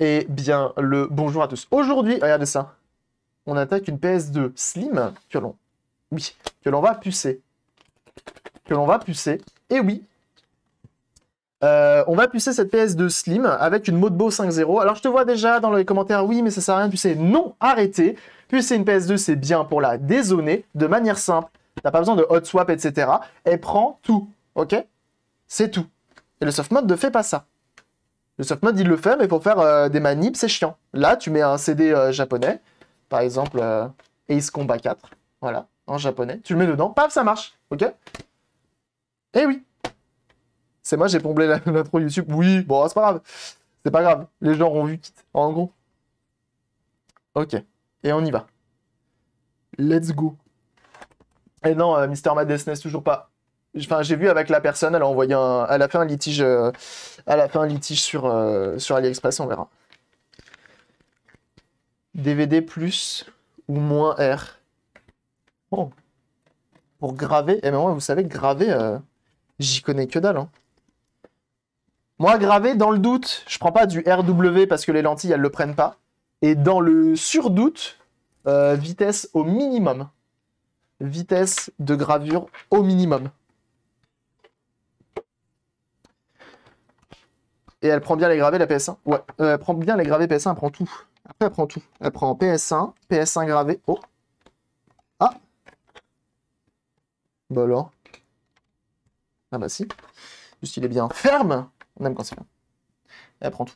Et eh bien, le bonjour à tous. Aujourd'hui, regardez ça. On attaque une PS2 Slim que l'on... Oui, que l'on va pucer. Que l'on va pucer. Et eh oui, euh, on va pucer cette PS2 Slim avec une Modbo 5.0. Alors je te vois déjà dans les commentaires, oui mais ça sert à rien de pucer. Non, arrêtez. Pucer une PS2 c'est bien pour la dézoner de manière simple. T'as pas besoin de hot swap, etc. Elle prend tout, ok C'est tout. Et le soft mode ne fait pas ça. Le soft il le fait, mais pour faire euh, des manips, c'est chiant. Là, tu mets un CD euh, japonais, par exemple euh, Ace Combat 4, voilà, en japonais. Tu le mets dedans, paf, ça marche, ok Eh oui C'est moi, j'ai pomblé l'intro YouTube. Oui, bon, c'est pas grave. C'est pas grave, les gens ont vu, quitte, en gros. Ok, et on y va. Let's go. Et eh non, Mister Madness toujours pas. Enfin, j'ai vu avec la personne, elle a envoyé un, à la fin un litige, euh, litige sur, euh, sur AliExpress, on verra. DVD plus ou moins R. Oh. Pour graver, et eh ben moi, vous savez, graver, euh, j'y connais que dalle. Hein. Moi, graver, dans le doute, je prends pas du RW parce que les lentilles, elles le prennent pas. Et dans le surdoute, vitesse au minimum. Vitesse de gravure au minimum. Et elle prend bien les gravés, la PS1 Ouais, euh, elle prend bien les gravés PS1, elle prend tout. Après, elle prend tout. Elle prend PS1, PS1 gravé. Oh Ah Bah alors Ah bah si. Juste, il est bien ferme. On aime quand c'est ferme. elle prend tout.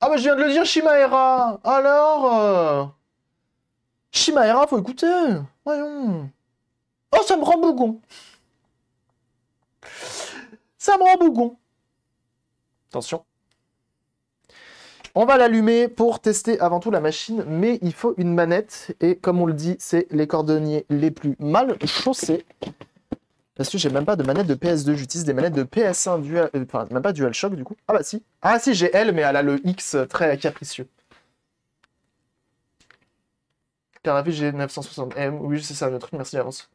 Ah bah je viens de le dire, Shimaera Alors Shimaera, euh, faut écouter Voyons Oh, ça me rend bougon. Ça me rend bougon. Attention. On va l'allumer pour tester avant tout la machine, mais il faut une manette. Et comme on le dit, c'est les cordonniers les plus mal chaussés. Parce que j'ai même pas de manette de PS2, j'utilise des manettes de PS1, dual... Euh, enfin même pas DualShock du coup. Ah bah si. Ah si, j'ai L mais elle a le X très capricieux. Car la G960M, oui c'est ça, le truc, merci d'avance.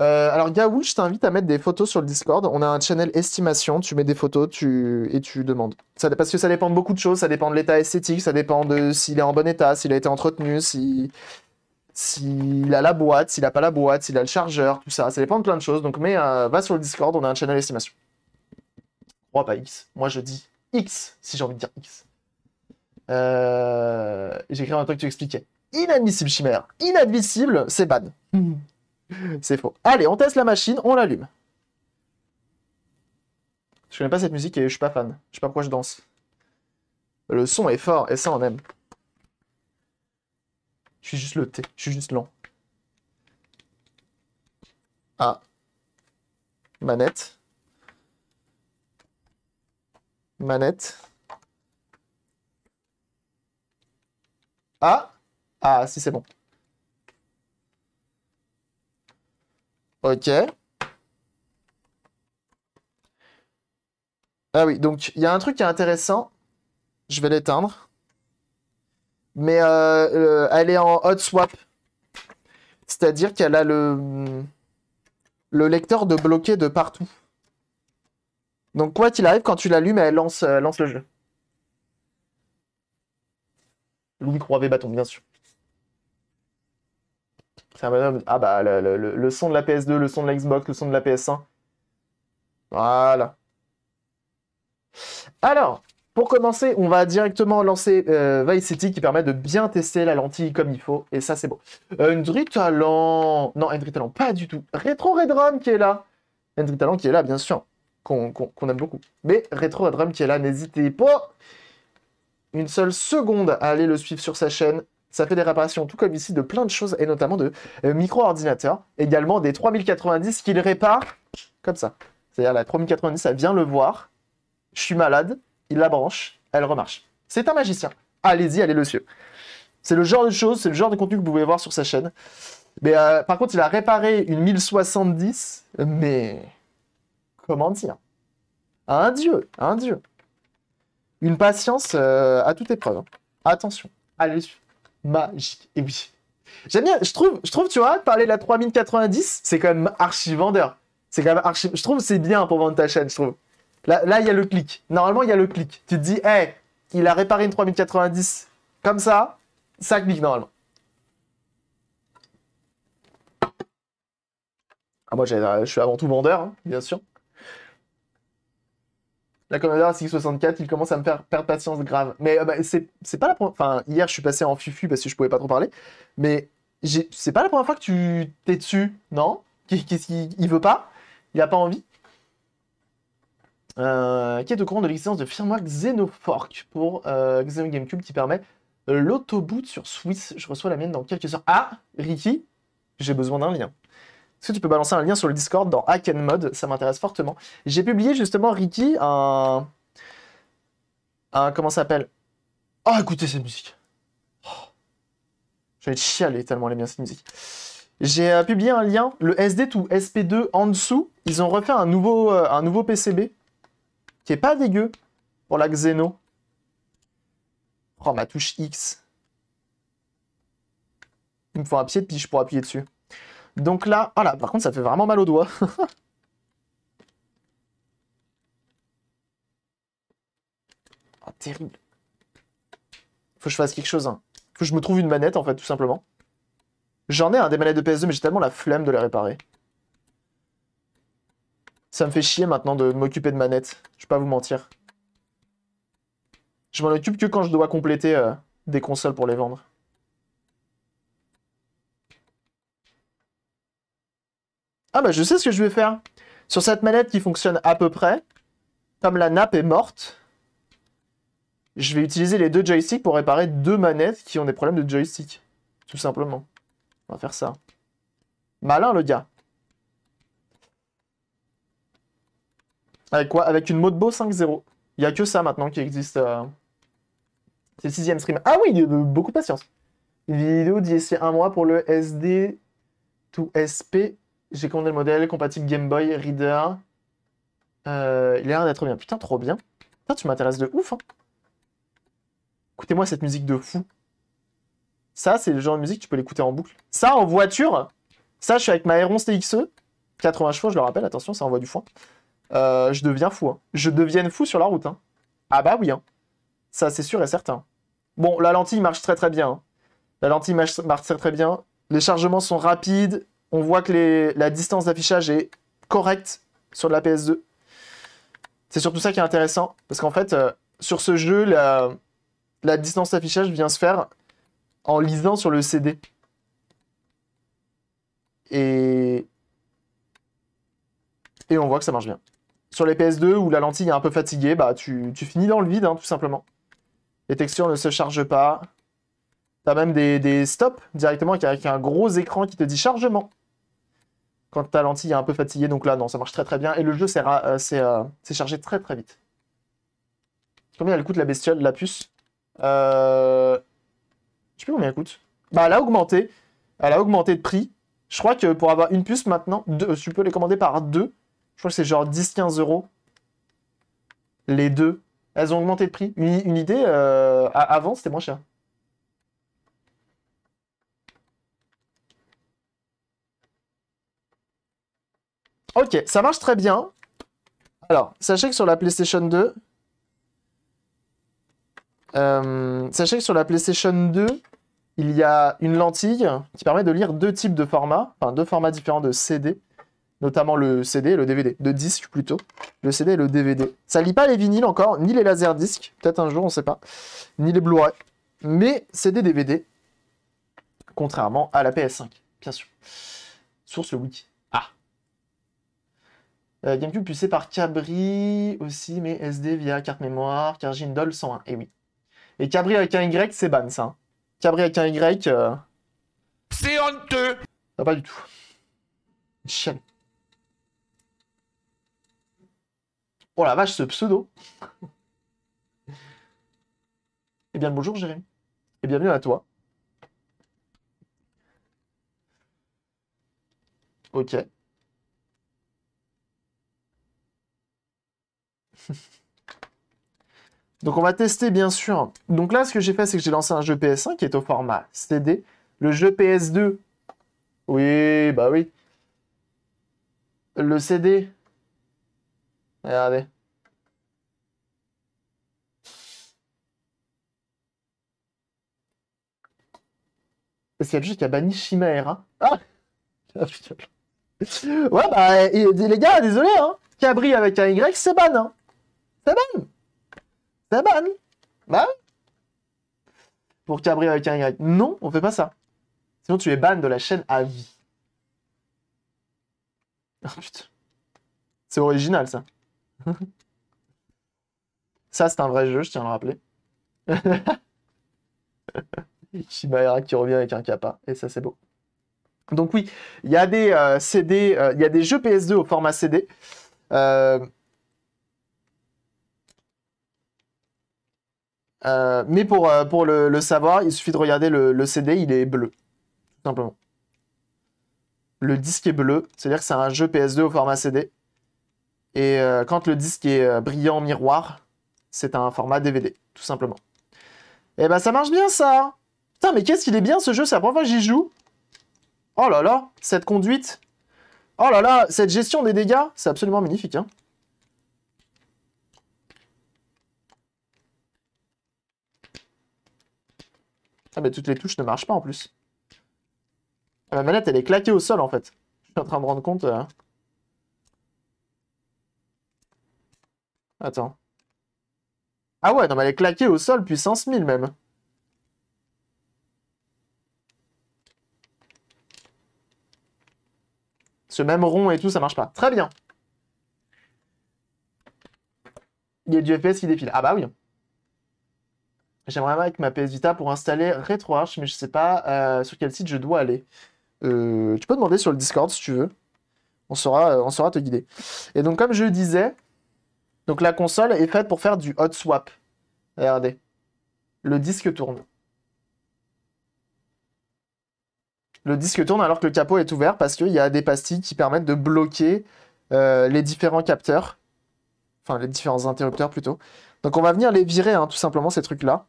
Euh, alors Gaoul, je t'invite à mettre des photos sur le Discord. On a un channel estimation, tu mets des photos tu... et tu demandes. Ça, parce que ça dépend de beaucoup de choses, ça dépend de l'état esthétique, ça dépend de s'il est en bon état, s'il a été entretenu, s'il a la boîte, s'il a pas la boîte, s'il a le chargeur, tout ça. Ça dépend de plein de choses. Donc mais euh, va sur le Discord, on a un channel estimation. 3 pas X. Moi je dis X, si j'ai envie de dire X. Euh... J'écris un truc que tu expliquais. Inadmissible, Chimère. Inadmissible, c'est bad mhm. C'est faux. Allez, on teste la machine, on l'allume. Je connais pas cette musique et je suis pas fan. Je sais pas pourquoi je danse. Le son est fort et ça on aime. Je suis juste le thé, je suis juste lent. Ah. Manette. Manette. Ah. Ah, si c'est bon. OK. Ah oui, donc il y a un truc qui est intéressant. Je vais l'éteindre. Mais euh, euh, elle est en hot swap. C'est-à-dire qu'elle a le, le lecteur de bloquer de partout. Donc quoi qu'il arrive, quand tu l'allumes, elle lance, euh, lance le jeu. Louis Croix bâton, bien sûr. Ah bah, le, son de la PS2, le son de l'Xbox, le son de la PS1. Voilà. Alors, pour commencer, on va directement lancer euh, Vice City qui permet de bien tester la lentille comme il faut. Et ça, c'est bon. Endry Talent. Non, Endry Talent, pas du tout. Retro Redrum qui est là. Endry Talent qui est là, bien sûr. Qu'on aime beaucoup. Mais Retro Redrum qui est là, n'hésitez pas une seule seconde à aller le suivre sur sa chaîne. Ça fait des réparations, tout comme ici, de plein de choses, et notamment de euh, micro-ordinateurs. Également des 3090 qu'il répare comme ça. C'est-à-dire la 3090, ça vient le voir. Je suis malade, il la branche, elle remarche. C'est un magicien. Allez-y, allez le cieux C'est le genre de choses, c'est le genre de contenu que vous pouvez voir sur sa chaîne. Mais euh, par contre, il a réparé une 1070, mais comment dire Un dieu, un dieu. Une patience euh, à toute épreuve. Hein. Attention, allez magique. Et oui. J'aime bien, je trouve, je trouve, tu vois, parler de la 3090, c'est quand même archi vendeur. C'est quand même archi. Je trouve c'est bien pour vendre ta chaîne, je trouve. Là, il y a le clic. Normalement, il y a le clic. Tu te dis, hé, il a réparé une 3090 comme ça, ça clique normalement. Ah, moi, je suis avant tout vendeur, hein, bien sûr. La Commodore 664, il commence à me faire perdre patience grave. Mais euh, bah, c'est pas la première. Enfin, hier, je suis passé en fufu parce que je pouvais pas trop parler. Mais c'est pas la première fois que tu t'es dessus, non Qu'est-ce veut pas Il a pas envie euh, qui est au courant de l'existence de firmware Xenofork pour euh, GameCube qui permet l'autoboot sur Swiss. Je reçois la mienne dans quelques heures. Ah, Ricky, j'ai besoin d'un lien. Est-ce que tu peux balancer un lien sur le Discord dans Hack and Ça m'intéresse fortement. J'ai publié justement, Ricky, un. un comment ça s'appelle Ah, oh, écoutez cette musique oh. Je vais te chialer tellement elle est bien cette musique. J'ai euh, publié un lien, le SD ou SP2 en dessous. Ils ont refait un nouveau, euh, un nouveau PCB qui est pas dégueu pour la Xeno. Oh, ma touche X. Il me faut un pied de piche pour appuyer dessus. Donc là, voilà, ah par contre, ça fait vraiment mal aux doigts. oh, ah, terrible. Faut que je fasse quelque chose. Hein. Faut que je me trouve une manette, en fait, tout simplement. J'en ai un des manettes de PS2, mais j'ai tellement la flemme de les réparer. Ça me fait chier maintenant de m'occuper de manettes. Je vais pas vous mentir. Je m'en occupe que quand je dois compléter euh, des consoles pour les vendre. Ah bah je sais ce que je vais faire. Sur cette manette qui fonctionne à peu près, comme la nappe est morte, je vais utiliser les deux joysticks pour réparer deux manettes qui ont des problèmes de joystick. Tout simplement. On va faire ça. Malin le gars. Avec quoi Avec une Modbo 5.0. Il n'y a que ça maintenant qui existe. Euh, c'est le sixième stream. Ah oui, beaucoup de patience. Une vidéo d'ici un mois pour le SD to SP j'ai commandé le modèle, compatible Game Boy, Reader. Euh, il a l'air d'être bien. Putain, trop bien. Putain, tu m'intéresses de ouf. Hein. Écoutez-moi cette musique de fou. Ça, c'est le genre de musique, tu peux l'écouter en boucle. Ça, en voiture, ça, je suis avec ma R11 TXE. 80 chevaux, je le rappelle, attention, ça envoie du foin. Euh, je deviens fou. Hein. Je devienne fou sur la route. Hein. Ah bah oui. Hein. Ça, c'est sûr et certain. Bon, la lentille marche très très bien. La lentille marche très très bien. Les chargements sont rapides. On voit que la distance d'affichage est correcte sur la PS2. C'est surtout ça qui est intéressant, parce qu'en fait, euh, sur ce jeu, la, distance d'affichage vient se faire en lisant sur le CD. Et... Et on voit que ça marche bien. Sur les PS2, où la lentille est un peu fatiguée, bah, tu, finis dans le vide, hein, tout simplement. Les textures ne se chargent pas. T'as même des, des stops directement avec un gros écran qui te dit chargement quand ta il est un peu fatigué, Donc là, non, ça marche très très bien. Et le jeu, c'est euh, euh, chargé très très vite. Combien elle coûte la bestiole, la puce euh... Je sais plus combien elle coûte. Bah, elle a augmenté. Elle a augmenté de prix. Je crois que pour avoir une puce maintenant, euh, tu peux les commander par deux. Je crois que c'est genre 10-15 euros. Les deux. Elles ont augmenté de prix. Une, idée, avant, c'était moins cher. Ok, ça marche très bien. Alors, sachez que sur la PlayStation 2... Euh, sachez que sur la PlayStation 2, il y a une lentille qui permet de lire deux types de formats, enfin deux formats différents de CD, notamment le CD et le DVD, de disque plutôt, le CD et le DVD. Ça lit pas les vinyles encore, ni les laserdiscs, peut-être un jour, on ne sait pas, ni les Blu-ray, mais CD, DVD, contrairement à la PS5, bien sûr. Source le wiki. Euh, GameCube puissé par Cabri aussi, mais SD via carte mémoire, car Jindol 101, et eh oui. Et Cabri avec un Y, c'est ban ça. Hein. Cabri avec un Y. Euh, c'est honteux ah, Pas du tout. Chien. Oh la vache, ce pseudo Eh bien, bonjour Jérémy. Et bienvenue à toi. Ok. Donc on va tester bien sûr. Donc là, ce que j'ai fait, c'est que j'ai lancé un jeu PS1 qui est au format CD. Le jeu PS2. Oui, bah oui. Le CD. Regardez. C'est y a le jeu qui a banni Chimera. Ah, ah Ouais, bah, les gars, désolé, hein. Cabri avec un Y, c'est ban, c'est bah. Pour cabrer avec un Y. Non, on fait pas ça. Sinon, tu es ban de la chaîne à vie. Oh putain. C'est original, ça. ça, c'est un vrai jeu, je tiens à le rappeler. Shibaera qui revient avec un capa, et ça, c'est beau. Donc oui, il y a des euh, CD, euh, il y a des jeux PS2 au format CD. Euh, Euh, mais pour, euh, pour le, savoir, il suffit de regarder le, CD, il est bleu. Tout simplement. Le disque est bleu, c'est-à-dire que c'est un jeu PS2 au format CD. Et euh, quand le disque est brillant en miroir, c'est un format DVD, tout simplement. Et eh ben bah, ça marche bien ça Putain, mais qu'est-ce qu'il est bien ce jeu, c'est la première fois que j'y joue Oh là là, cette conduite Oh là là, cette gestion des dégâts, c'est absolument magnifique. Hein. Ah bah toutes les touches ne marchent pas en plus. Ah, ma manette elle est claquée au sol en fait. Je suis en train de me rendre compte. Euh. Attends. Ah ouais, non mais elle est claquée au sol puissance 1000 même. Ce même rond et tout ça marche pas. Très bien. Il y a du FPS qui défile. Ah bah oui. J'aimerais avec ma PS Vita pour installer RetroArch, mais je sais pas euh, sur quel site je dois aller. Euh, tu peux demander sur le Discord si tu veux. On saura, euh, on te guider. Et donc, comme je disais, donc la console est faite pour faire du hot swap. Regardez. Le disque tourne. Le disque tourne alors que le capot est ouvert parce qu'il y a des pastilles qui permettent de bloquer les différents capteurs. Enfin, les différents interrupteurs plutôt. Donc on va venir les virer, hein, tout simplement, ces trucs-là.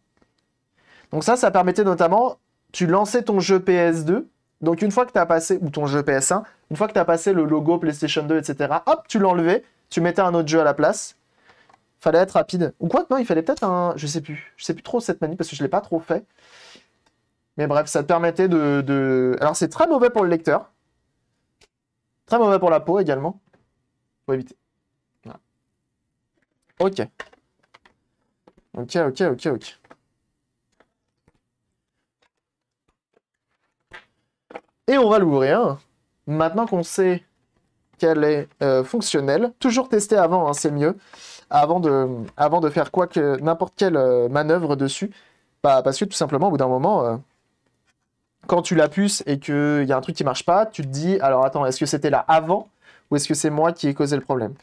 Donc ça, ça permettait notamment, tu lançais ton jeu PS2, donc une fois que tu as passé, ou ton jeu PS1, une fois que tu as passé le logo PlayStation 2, etc., hop, tu l'enlevais, tu mettais un autre jeu à la place. Fallait être rapide. Ou quoi Non, il fallait peut-être un... Je sais plus. Je sais plus trop cette manie parce que je l'ai pas trop fait. Mais bref, ça te permettait de... Alors c'est très mauvais pour le lecteur. Très mauvais pour la peau également. Faut éviter. Voilà. Ok. Ok, ok, ok, ok. Et on va l'ouvrir. Maintenant qu'on sait qu'elle est euh, fonctionnelle, toujours tester avant, hein, c'est mieux, avant de, avant de faire quoi n'importe quelle euh, manœuvre dessus. Bah, parce que tout simplement, au bout d'un moment, euh, quand tu la puces et qu'il y a un truc qui marche pas, tu te dis, alors attends, est-ce que c'était là avant ou est-ce que c'est moi qui ai causé le problème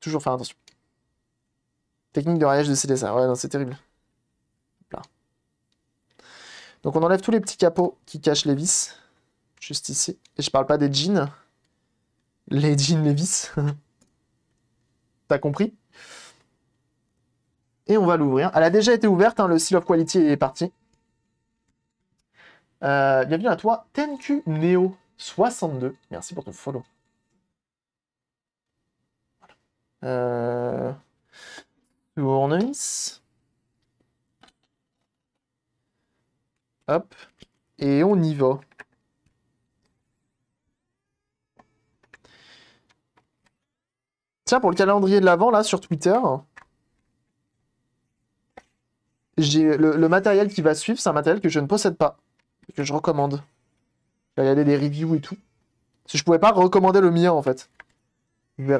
Toujours faire attention. Technique de rayage de CDSA, ouais, c'est terrible. Donc on enlève tous les petits capots qui cachent les vis. Juste ici. Et je parle pas des jeans. Les jeans, les vis. T'as compris Et on va l'ouvrir. Elle a déjà été ouverte, hein, le Seal of Quality est parti. Euh, bienvenue à toi, TenQ Neo 62. Merci pour ton follow. Euh, Hop. Et on y va. Tiens, pour le calendrier de l'avant, là, sur Twitter, j'ai le, matériel qui va suivre, c'est un matériel que je ne possède pas, que je recommande. Je vais a des reviews et tout. Si je pouvais pas recommander le mien, en fait. Je y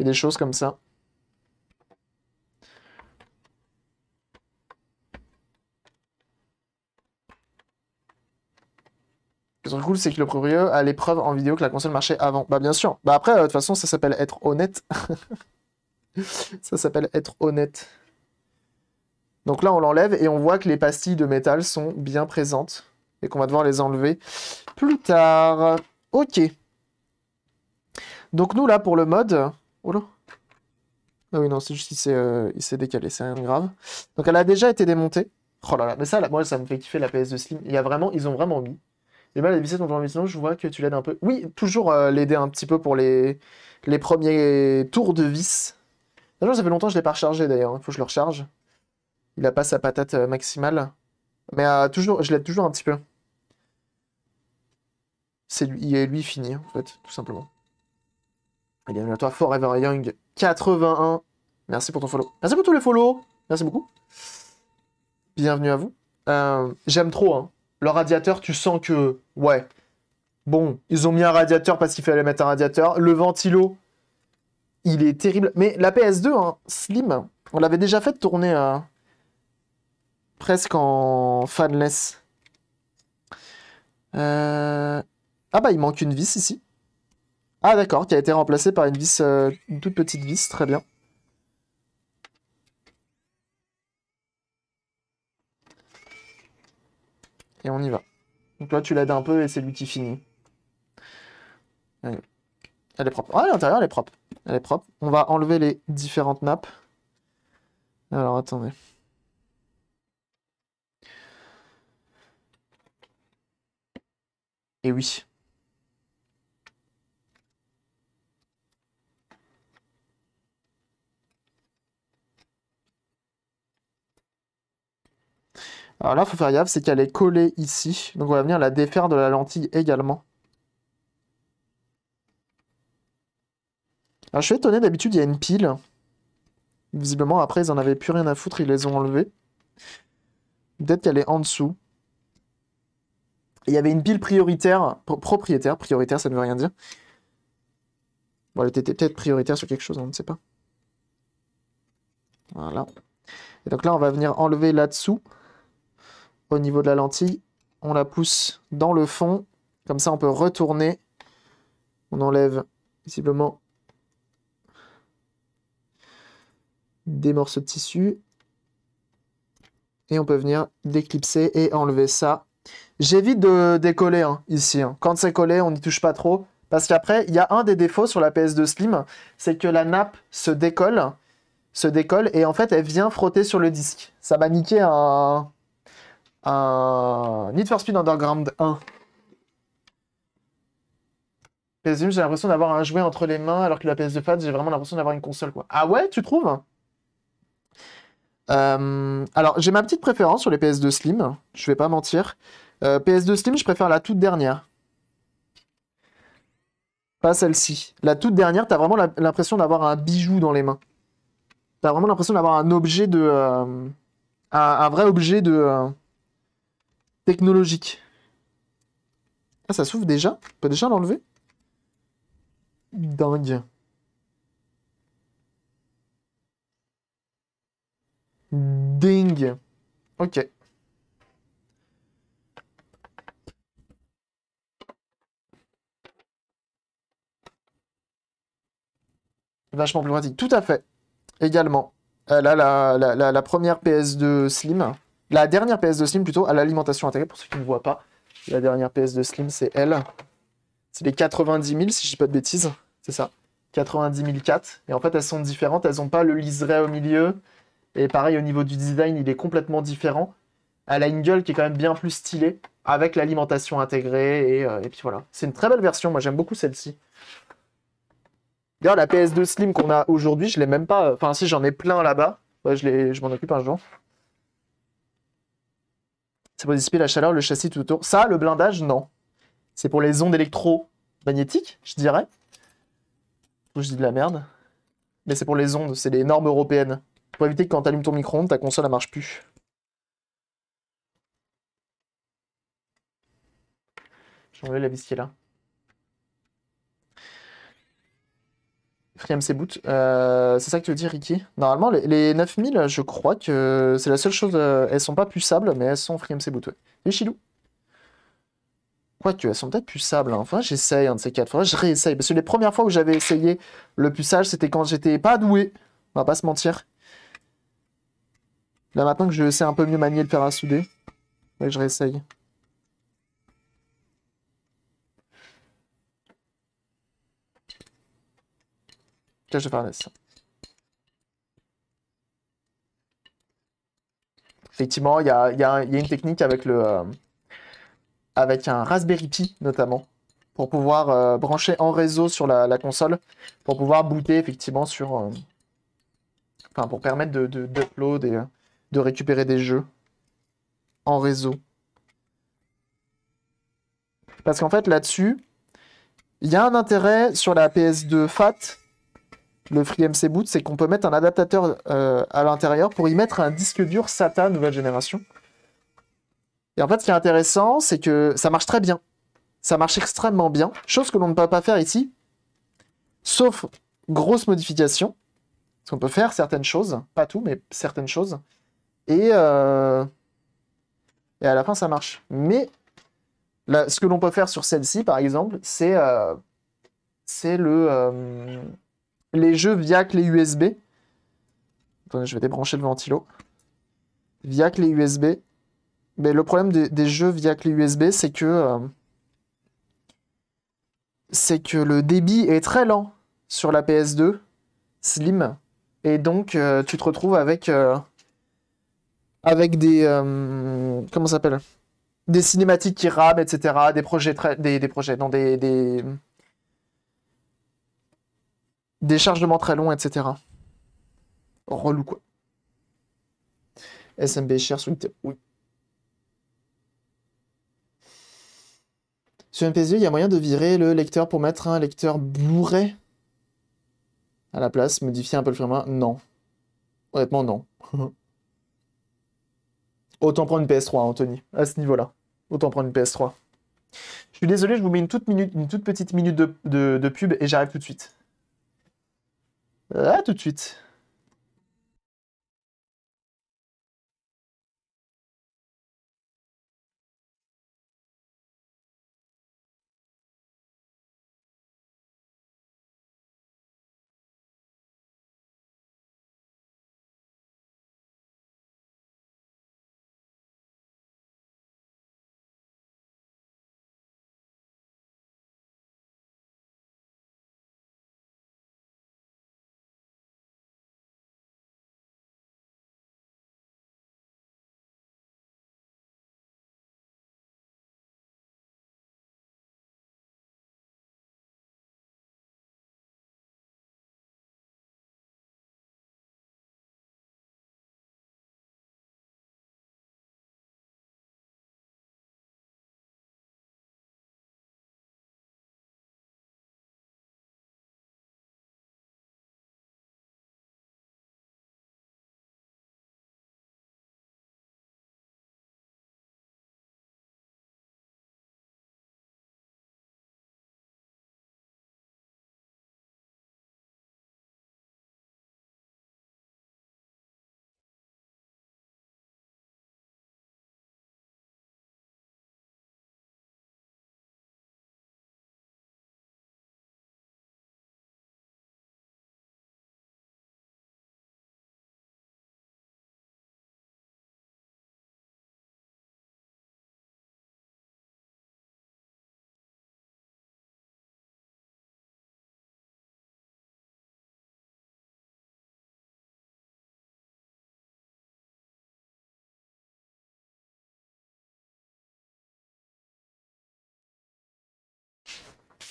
a des choses comme ça. truc cool, c'est que le propriétaire a les preuves en vidéo que la console marchait avant. Bah, bien sûr. Bah, après, euh, de toute façon, ça s'appelle être honnête. ça s'appelle être honnête. Donc là, on l'enlève et on voit que les pastilles de métal sont bien présentes et qu'on va devoir les enlever plus tard. Ok. Donc nous, là, pour le mode... Oh là Ah oui, non, c'est juste qu'il euh, s'est décalé, c'est rien de grave. Donc elle a déjà été démontée. Oh là là, mais ça, moi, ça me fait kiffer la PS2 Slim. Il y a vraiment, ils ont vraiment mis et eh à ben, les ton je vois que tu l'aides un peu. Oui, toujours euh, l'aider un petit peu pour les, les premiers tours de vis. D'ailleurs, ça fait longtemps que je ne l'ai pas rechargé d'ailleurs, il hein. faut que je le recharge. Il n'a pas sa patate euh, maximale. Mais euh, toujours, je l'aide toujours un petit peu. C'est lui, lui fini en fait, tout simplement. Et bienvenue à toi, Forever Young 81. Merci pour ton follow. Merci pour tous les follow. Merci beaucoup. Bienvenue à vous. J'aime trop, hein. Le radiateur, tu sens que, ouais, bon, ils ont mis un radiateur parce qu'il fallait mettre un radiateur. Le ventilo, il est terrible. Mais la PS2, hein, Slim, on l'avait déjà fait tourner euh, presque en fanless. Euh, ah bah, il manque une vis ici. Ah d'accord, qui a été remplacée par une vis, euh, toute petite vis, très bien. Et on y va. Donc toi, tu l'aides un peu et c'est lui qui finit. Elle est propre. Ah, l'intérieur, elle est propre. Elle est propre. On va enlever les différentes nappes. Alors, attendez. Et oui, Alors là, il faut faire gaffe, c'est qu'elle est collée ici. Donc on va venir la défaire de la lentille également. Alors je suis étonné, d'habitude il y a une pile. Visiblement, après, ils en avaient plus rien à foutre, ils les ont enlevés. Peut-être qu'elle est en dessous. Il y avait une pile prioritaire, propriétaire, prioritaire ça ne veut rien dire. Bon, elle était peut-être prioritaire sur quelque chose, on ne sait pas. Voilà. Et donc là, on va venir enlever là-dessous au niveau de la lentille. On la pousse dans le fond. Comme ça, on peut retourner. On enlève visiblement des morceaux de tissu. Et on peut venir déclipser et enlever ça. J'évite de décoller hein, ici. Hein. Quand c'est collé, on n'y touche pas trop. Parce qu'après, il y a un des défauts sur la PS2 Slim, c'est que la nappe se décolle, se décolle, et en fait, elle vient frotter sur le disque. Ça m'a niqué un, un euh, Need for Speed Underground 1. PS2, j'ai l'impression d'avoir un jouet entre les mains, alors que la PS2 Fat, j'ai vraiment l'impression d'avoir une console. Quoi. Ah ouais, tu trouves euh, Alors, j'ai ma petite préférence sur les PS2 Slim, je vais pas mentir. Euh, PS2 Slim, je préfère la toute dernière. Pas celle-ci. La toute dernière, t'as vraiment l'impression d'avoir un bijou dans les mains. T'as vraiment l'impression d'avoir un objet de. un, vrai objet de Technologique. Ah, ça s'ouvre déjà On peut déjà l'enlever Dingue. Dingue. Ok. Vachement plus pratique. Tout à fait. Également. Elle euh, là, la, la première ps de Slim. La dernière PS2 Slim, plutôt, à l'alimentation intégrée, pour ceux qui ne voient pas. La dernière PS2 Slim, c'est elle. C'est les 90 000, si je dis pas de bêtises. C'est ça. 90 4. Et en fait, elles sont différentes. Elles n'ont pas le liseré au milieu. Et pareil, au niveau du design, il est complètement différent. Elle a une gueule qui est quand même bien plus stylée, avec l'alimentation intégrée. Et, euh, puis voilà. C'est une très belle version. Moi, j'aime beaucoup celle-ci. D'ailleurs, la PS2 Slim qu'on a aujourd'hui, je l'ai même pas. Euh, enfin, si, j'en ai plein là-bas. Ouais, je, je m'en occupe un jour. C'est pour dissiper la chaleur, le châssis tout autour. Ça, le blindage, non. C'est pour les ondes électromagnétiques, je dirais. je dis de la merde. Mais c'est pour les ondes, c'est les normes européennes. Pour éviter que quand t'allumes ton micro-ondes, ta console, elle marche plus. J'ai enlevé la vis qui est là. MC Boot. Euh, c'est ça que tu veux dire, Ricky Normalement, les, 9000, je crois que c'est la seule chose. Euh, elles sont pas puissables, mais elles sont MC Boot. Ouais. Et Chilou Quoique, elles sont peut-être puissables. Enfin, j'essaye un de ces quatre. fois. je réessaye. Parce que les premières fois où j'avais essayé le puçage, c'était quand j'étais pas doué. On va pas se mentir. Là, maintenant que je sais un peu mieux manier le fer à souder, je réessaye. de Effectivement, il y a, une technique avec, le, euh, avec un Raspberry Pi, notamment, pour pouvoir euh, brancher en réseau sur la, console, pour pouvoir booter, effectivement, sur... Euh, enfin, pour permettre de, de, et de récupérer des jeux en réseau. Parce qu'en fait, là-dessus, il y a un intérêt sur la PS2 FAT le FreeMC Boot, c'est qu'on peut mettre un adaptateur euh, à l'intérieur pour y mettre un disque dur SATA nouvelle génération. Et en fait, ce qui est intéressant, c'est que ça marche très bien. Ça marche extrêmement bien, chose que l'on ne peut pas faire ici, sauf grosse modification. Parce qu'on peut faire certaines choses, pas tout, mais certaines choses. Et, euh, à la fin, ça marche. Mais ce que l'on peut faire sur celle-ci, par exemple, c'est euh, le les jeux via clé USB. Attendez, je vais débrancher le ventilo. Via clé USB. Mais le problème des, jeux via clé USB, c'est que. Euh, c'est que le débit est très lent sur la PS2 Slim. Et donc, euh, tu te retrouves avec. Euh, avec des. comment ça s'appelle Des cinématiques qui rament, etc. Des projets. Des, des projets. Non, des des très longs, etc. Relou quoi. SMB cher sur Oui. Sur 2 il y a moyen de virer le lecteur pour mettre un lecteur bourré à la place, modifier un peu le firmware Non. Honnêtement, non. Autant prendre une PS3, hein, Anthony, à ce niveau-là. Autant prendre une PS3. Je suis désolé, je vous mets une toute, minute, une toute petite minute de pub et j'arrive tout de suite. A euh, tout de suite.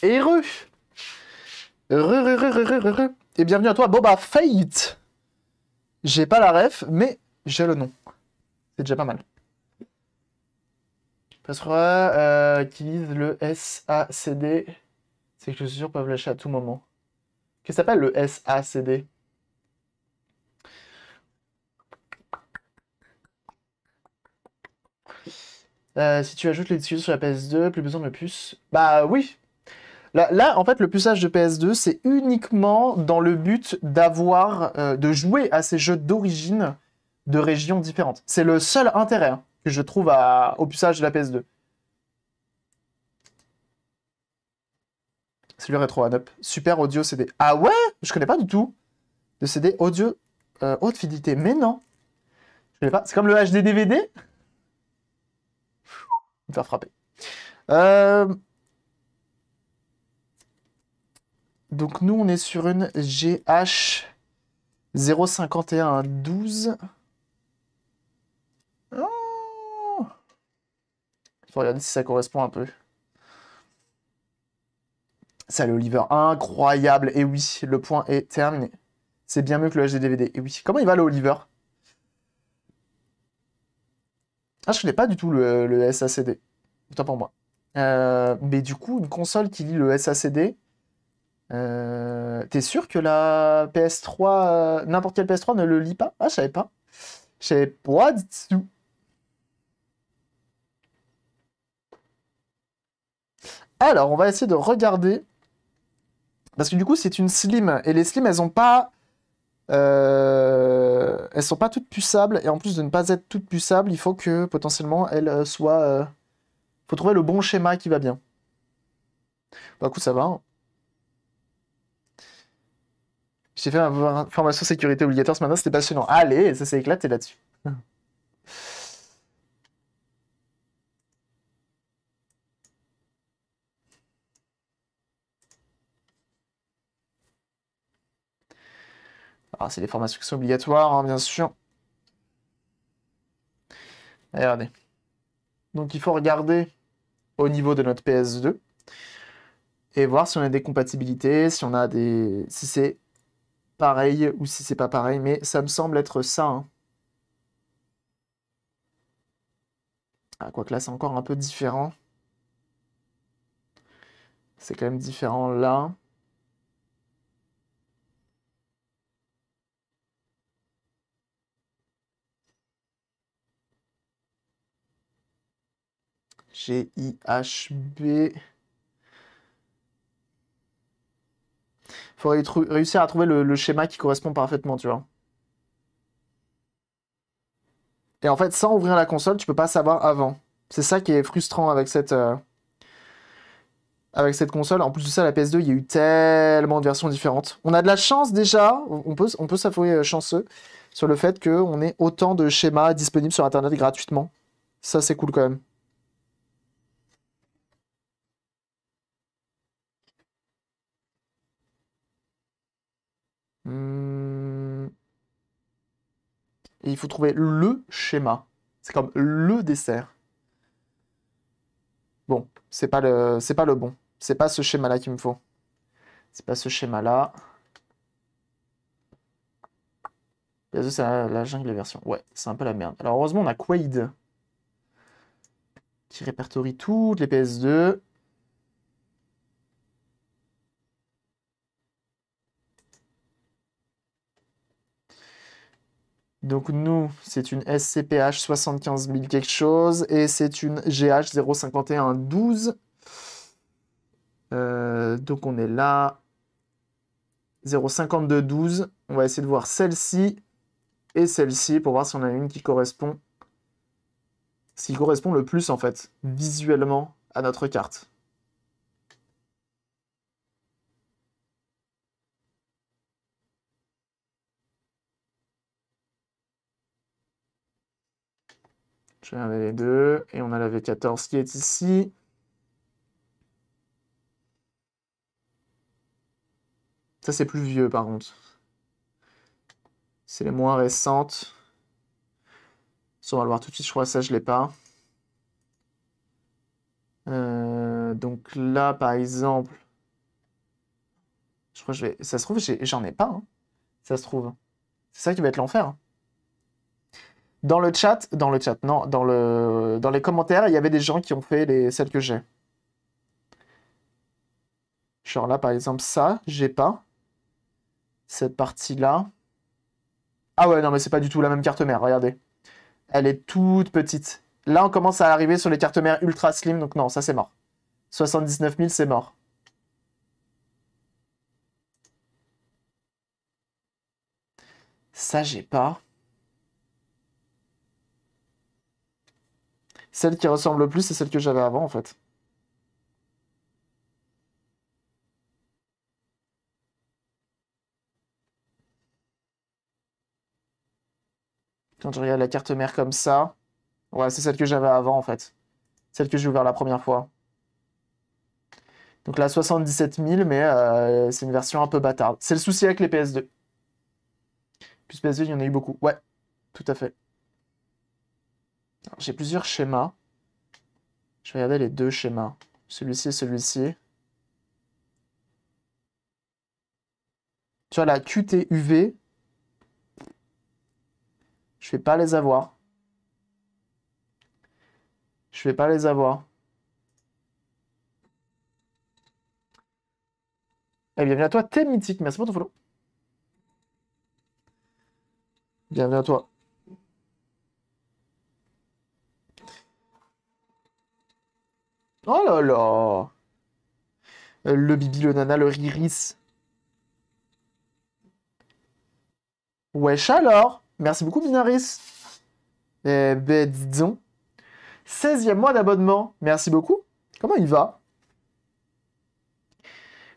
Et heureux. Et bienvenue à toi, Boba Fate. J'ai pas la ref, mais j'ai le nom. C'est déjà pas mal. Parce euh, qui lise le SACD, c'est que peuvent lâcher à tout moment. Qu'est-ce que s'appelle le SACD euh, si tu ajoutes les discussions sur la PS2, plus besoin de puce. Bah oui, Là, en fait, le puçage de PS2, c'est uniquement dans le but d'avoir, euh, de jouer à ces jeux d'origine de régions différentes. C'est le seul intérêt hein, que je trouve au puçage de la PS2. C'est le rétro Up. Super audio CD. Ah ouais Je ne connais pas du tout. De CD audio euh, haute fidélité. Mais non. Je ne connais pas. C'est comme le HD DVD. Me faire frapper. Euh... Donc nous, on est sur une GH 05112. Oh Faut regarder si ça correspond un peu. Salut Oliver, incroyable. Et oui, le point est terminé. C'est bien mieux que le HDDVD. Et oui, comment il va le Oliver Ah, je connais pas du tout le, SACD. Autant pour moi. Euh, mais du coup, une console qui lit le SACD, euh, t'es sûr que la PS3, euh, n'importe quelle PS3 ne le lit pas Ah, je savais pas. Je savais pas tout. Alors, on va essayer de regarder. Parce que du coup, c'est une slim. Et les Slim elles ont pas. Euh, elles sont pas toutes puissables. Et en plus de ne pas être toutes puissables, il faut que potentiellement elles soient. faut trouver le bon schéma qui va bien. Bah, coup, ça va. Hein. J'ai fait ma formation sécurité obligatoire ce matin, c'était passionnant. Allez, ça s'est éclaté là-dessus. Alors, ah, c'est les formations qui sont obligatoires, hein, bien sûr. regardez. Donc, il faut regarder au niveau de notre PS2 et voir si on a des compatibilités, si on a des, si c'est pareil ou si c'est pas pareil, mais ça me semble être ça. Hein. Ah, quoi Quoique là, c'est encore un peu différent. C'est quand même différent là. G-I-H-B. Faut réussir à trouver le, schéma qui correspond parfaitement, tu vois. Et en fait, sans ouvrir la console, tu peux pas savoir avant. C'est ça qui est frustrant avec cette, euh, avec cette console. En plus de ça, la PS2, il y a eu tellement de versions différentes. On a de la chance déjà, on peut, on peut euh, chanceux sur le fait qu'on ait autant de schémas disponibles sur Internet gratuitement. Ça, c'est cool quand même. il faut trouver le schéma. C'est comme le dessert. Bon, c'est pas le, c'est pas le bon. C'est pas ce schéma-là qu'il me faut. C'est pas ce schéma-là. ps c'est la, la, jungle version. Ouais, c'est un peu la merde. Alors heureusement, on a Quaid qui répertorie toutes les PS2. Donc nous, c'est une SCPH 75000 quelque chose et c'est une GH 05112. Euh, donc on est là. 05212. On va essayer de voir celle-ci et celle-ci pour voir si on a une qui correspond. Ce correspond le plus en fait, visuellement, à notre carte. Je vais enlever les deux. Et on a la V14 qui est ici. Ça, c'est plus vieux, par contre. C'est les moins récentes. Ça, on va le voir tout de suite. Je crois que ça, je l'ai pas. Euh, donc là, par exemple... Je crois que je vais... Ça se trouve, j'en ai... pas. Hein. Ça se trouve. C'est ça qui va être l'enfer. Hein. Dans le chat, dans le chat, non, dans, le, dans les commentaires, il y avait des gens qui ont fait les, celles que j'ai. Genre là, par exemple, ça, j'ai pas. Cette partie-là. Ah ouais, non, mais c'est pas du tout la même carte mère, regardez. Elle est toute petite. Là, on commence à arriver sur les cartes mères ultra slim, donc non, ça c'est mort. 79 000, c'est mort. Ça, j'ai pas. Celle qui ressemble le plus, c'est celle que j'avais avant, en fait. Quand je regarde la carte mère comme ça, ouais, c'est celle que j'avais avant, en fait. Celle que j'ai ouverte la première fois. Donc là, 77 000, mais euh, c'est une version un peu bâtarde. C'est le souci avec les PS2. plus, PS2, il y en a eu beaucoup. Ouais, tout à fait. J'ai plusieurs schémas. Je vais regarder les deux schémas. Celui-ci et celui-ci. Tu vois, la QTUV, je ne vais pas les avoir. Je ne vais pas les avoir. Et eh, bienvenue à toi, t'es Mythique. Merci pour ton follow. Bienvenue à toi. Oh là là euh, Le bibi, le nana, le riris. Wesh alors Merci beaucoup, Binaris. Eh ben, disons, 16e mois d'abonnement. Merci beaucoup. Comment il va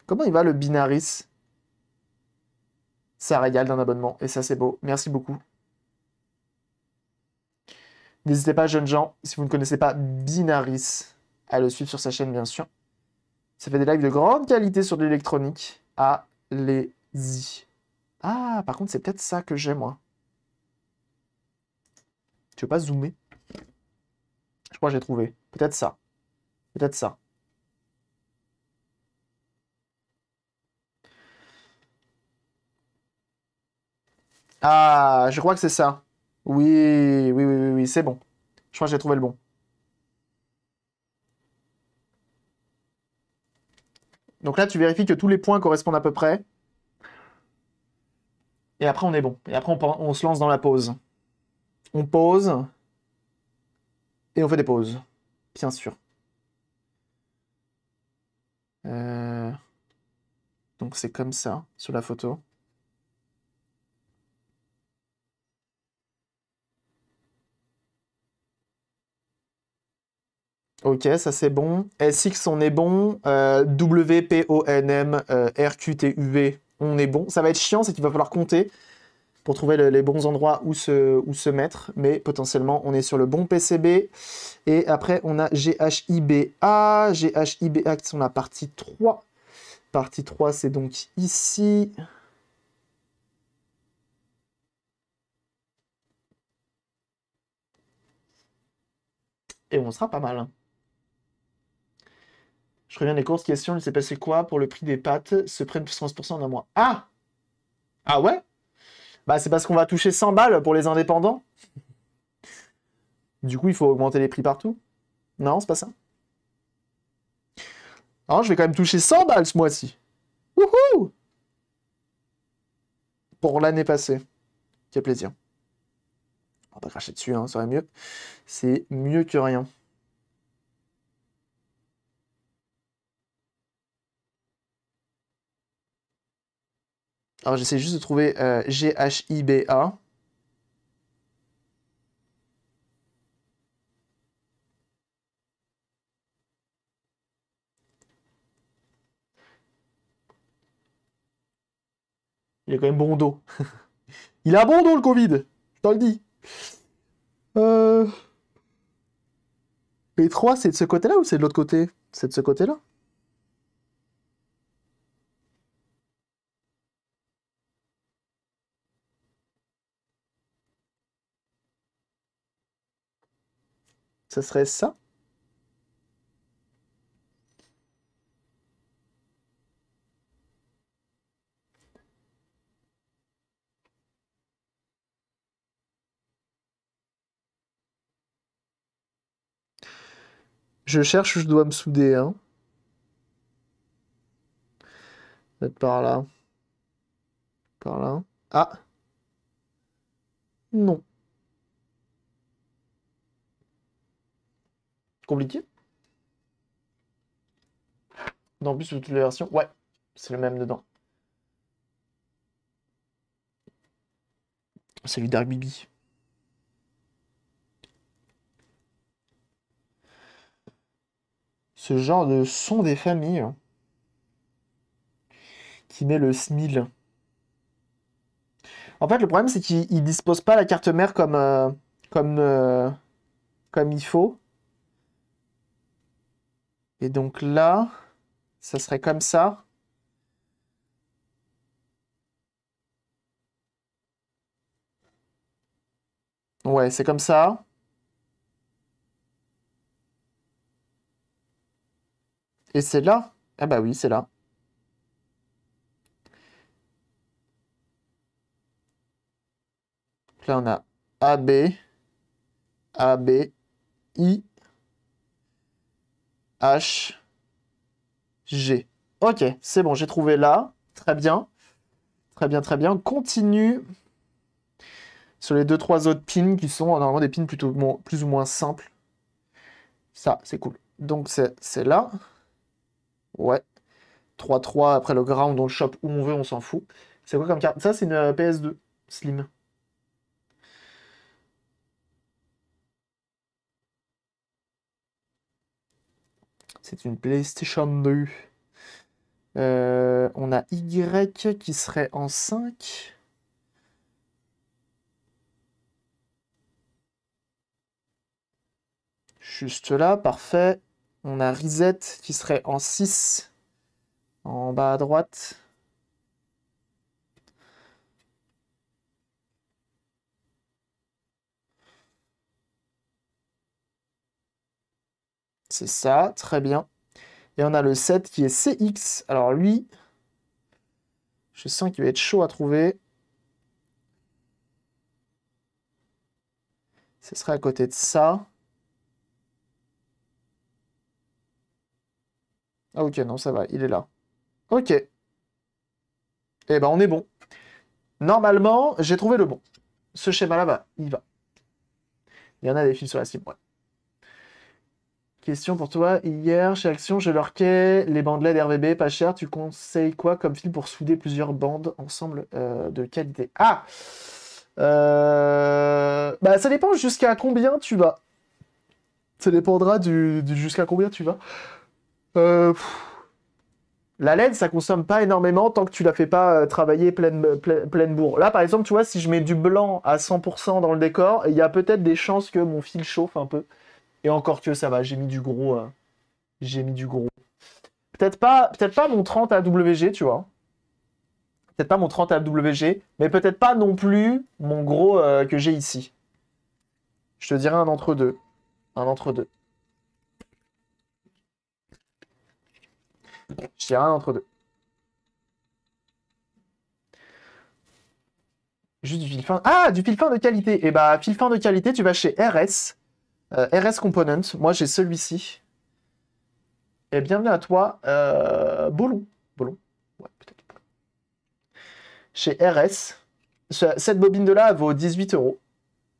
Comment il va, le Binaris Ça régale d'un abonnement. Et ça, c'est beau. Merci beaucoup. N'hésitez pas, jeunes gens, si vous ne connaissez pas Binaris à le suivre sur sa chaîne, bien sûr. Ça fait des lives de grande qualité sur de l'électronique. Ah, allez-y. Ah, par contre, c'est peut-être ça que j'ai, moi. Tu veux pas zoomer Je crois que j'ai trouvé. Peut-être ça. Peut-être ça. Ah, je crois que c'est ça. Oui, oui, oui, oui, oui c'est bon. Je crois que j'ai trouvé le bon. Donc là, tu vérifies que tous les points correspondent à peu près. Et après, on est bon. Et après, on, se lance dans la pause. On pose. Et on fait des pauses. Bien sûr. Euh, donc c'est comme ça sur la photo. Ok, ça c'est bon. SX, on est bon. Euh, WPONM, euh, RQTUV, on est bon. Ça va être chiant, c'est qu'il va falloir compter pour trouver les bons endroits où se, où se mettre. Mais potentiellement, on est sur le bon PCB. Et après, on a GHIBA. GHIBA qui sont la partie 3. Partie 3, c'est donc ici. Et on sera pas mal. Hein. Je reviens des courses. Question, il s'est passé quoi pour le prix des pâtes Se prennent plus 30% en un mois. Ah Ah ouais Bah c'est parce qu'on va toucher 100 balles pour les indépendants. Du coup, il faut augmenter les prix partout. Non, c'est pas ça. Non, je vais quand même toucher 100 balles ce mois-ci. Wouhou Pour l'année passée. Quel plaisir. On va pas cracher dessus, hein, ça serait mieux. C'est mieux que rien. Alors j'essaie juste de trouver euh, G-H-I-B-A. Il a quand même bon dos. Il a bon dos le Covid, je t'en le dis. Euh, P3, c'est de ce côté-là ou c'est de l'autre côté C'est de ce côté-là Ce serait ça Je cherche, je dois me souder. Hein. peut par là. Par là. Ah Non. Compliqué Non, plus, toutes les versions. Ouais, c'est le même dedans. Salut Dark Bibi. Ce genre de son des familles hein, qui met le smile. En fait, le problème, c'est qu'il ne dispose pas la carte mère comme, euh, comme, euh, comme il faut. Et donc là, ça serait comme ça. Ouais, c'est comme ça. Et c'est là. Ah bah oui, c'est là. Là, on a AB, AB, I, H, G. Ok, c'est bon, j'ai trouvé là. Très bien. Très bien, très bien. Continue sur les deux, trois autres pins qui sont normalement des pins plutôt plus ou moins simples. Ça, c'est cool. Donc, c'est là. Ouais. 3-3, après le ground, on le chope où on veut, on s'en fout. C'est quoi comme carte Ça, c'est une euh, PS2 Slim. c'est une PlayStation 2. Euh, on a Y qui serait en 5. Juste là, parfait. On a Reset qui serait en 6. En bas à droite. C'est ça, très bien. Et on a le 7 qui est CX. Alors lui, je sens qu'il va être chaud à trouver. Ce serait à côté de ça. Ah ok, non, ça va, il est là. Ok. Eh ben, on est bon. Normalement, j'ai trouvé le bon. Ce schéma-là, bas il va. Il y en a des fils sur la cible, ouais. Question pour toi. Hier, chez Action, je quai les bandes LED RVB, pas cher. Tu conseilles quoi comme fil pour souder plusieurs bandes ensemble euh, de qualité Ah euh, bah, Ça dépend jusqu'à combien tu vas. Ça dépendra du, jusqu'à combien tu vas. Euh, la LED, ça consomme pas énormément tant que tu la fais pas travailler pleine, pleine bourre. Là, par exemple, tu vois, si je mets du blanc à 100% dans le décor, il y a peut-être des chances que mon fil chauffe un peu. Et encore que ça va, j'ai mis du gros. Hein. j'ai mis du gros. Peut-être pas, peut pas mon 30 AWG, tu vois. Peut-être pas mon 30 AWG, mais peut-être pas non plus mon gros euh, que j'ai ici. Je te dirais un entre-deux. Un entre-deux. Je dirais un entre-deux. Juste du fil fin. Ah, du fil fin de qualité. Et eh bah, fil fin de qualité, tu vas chez RS. Euh, RS Component, moi j'ai celui-ci. Et bienvenue à toi, euh, Boulon. peut-être. Chez RS. Cette bobine-là de vaut 18 euros.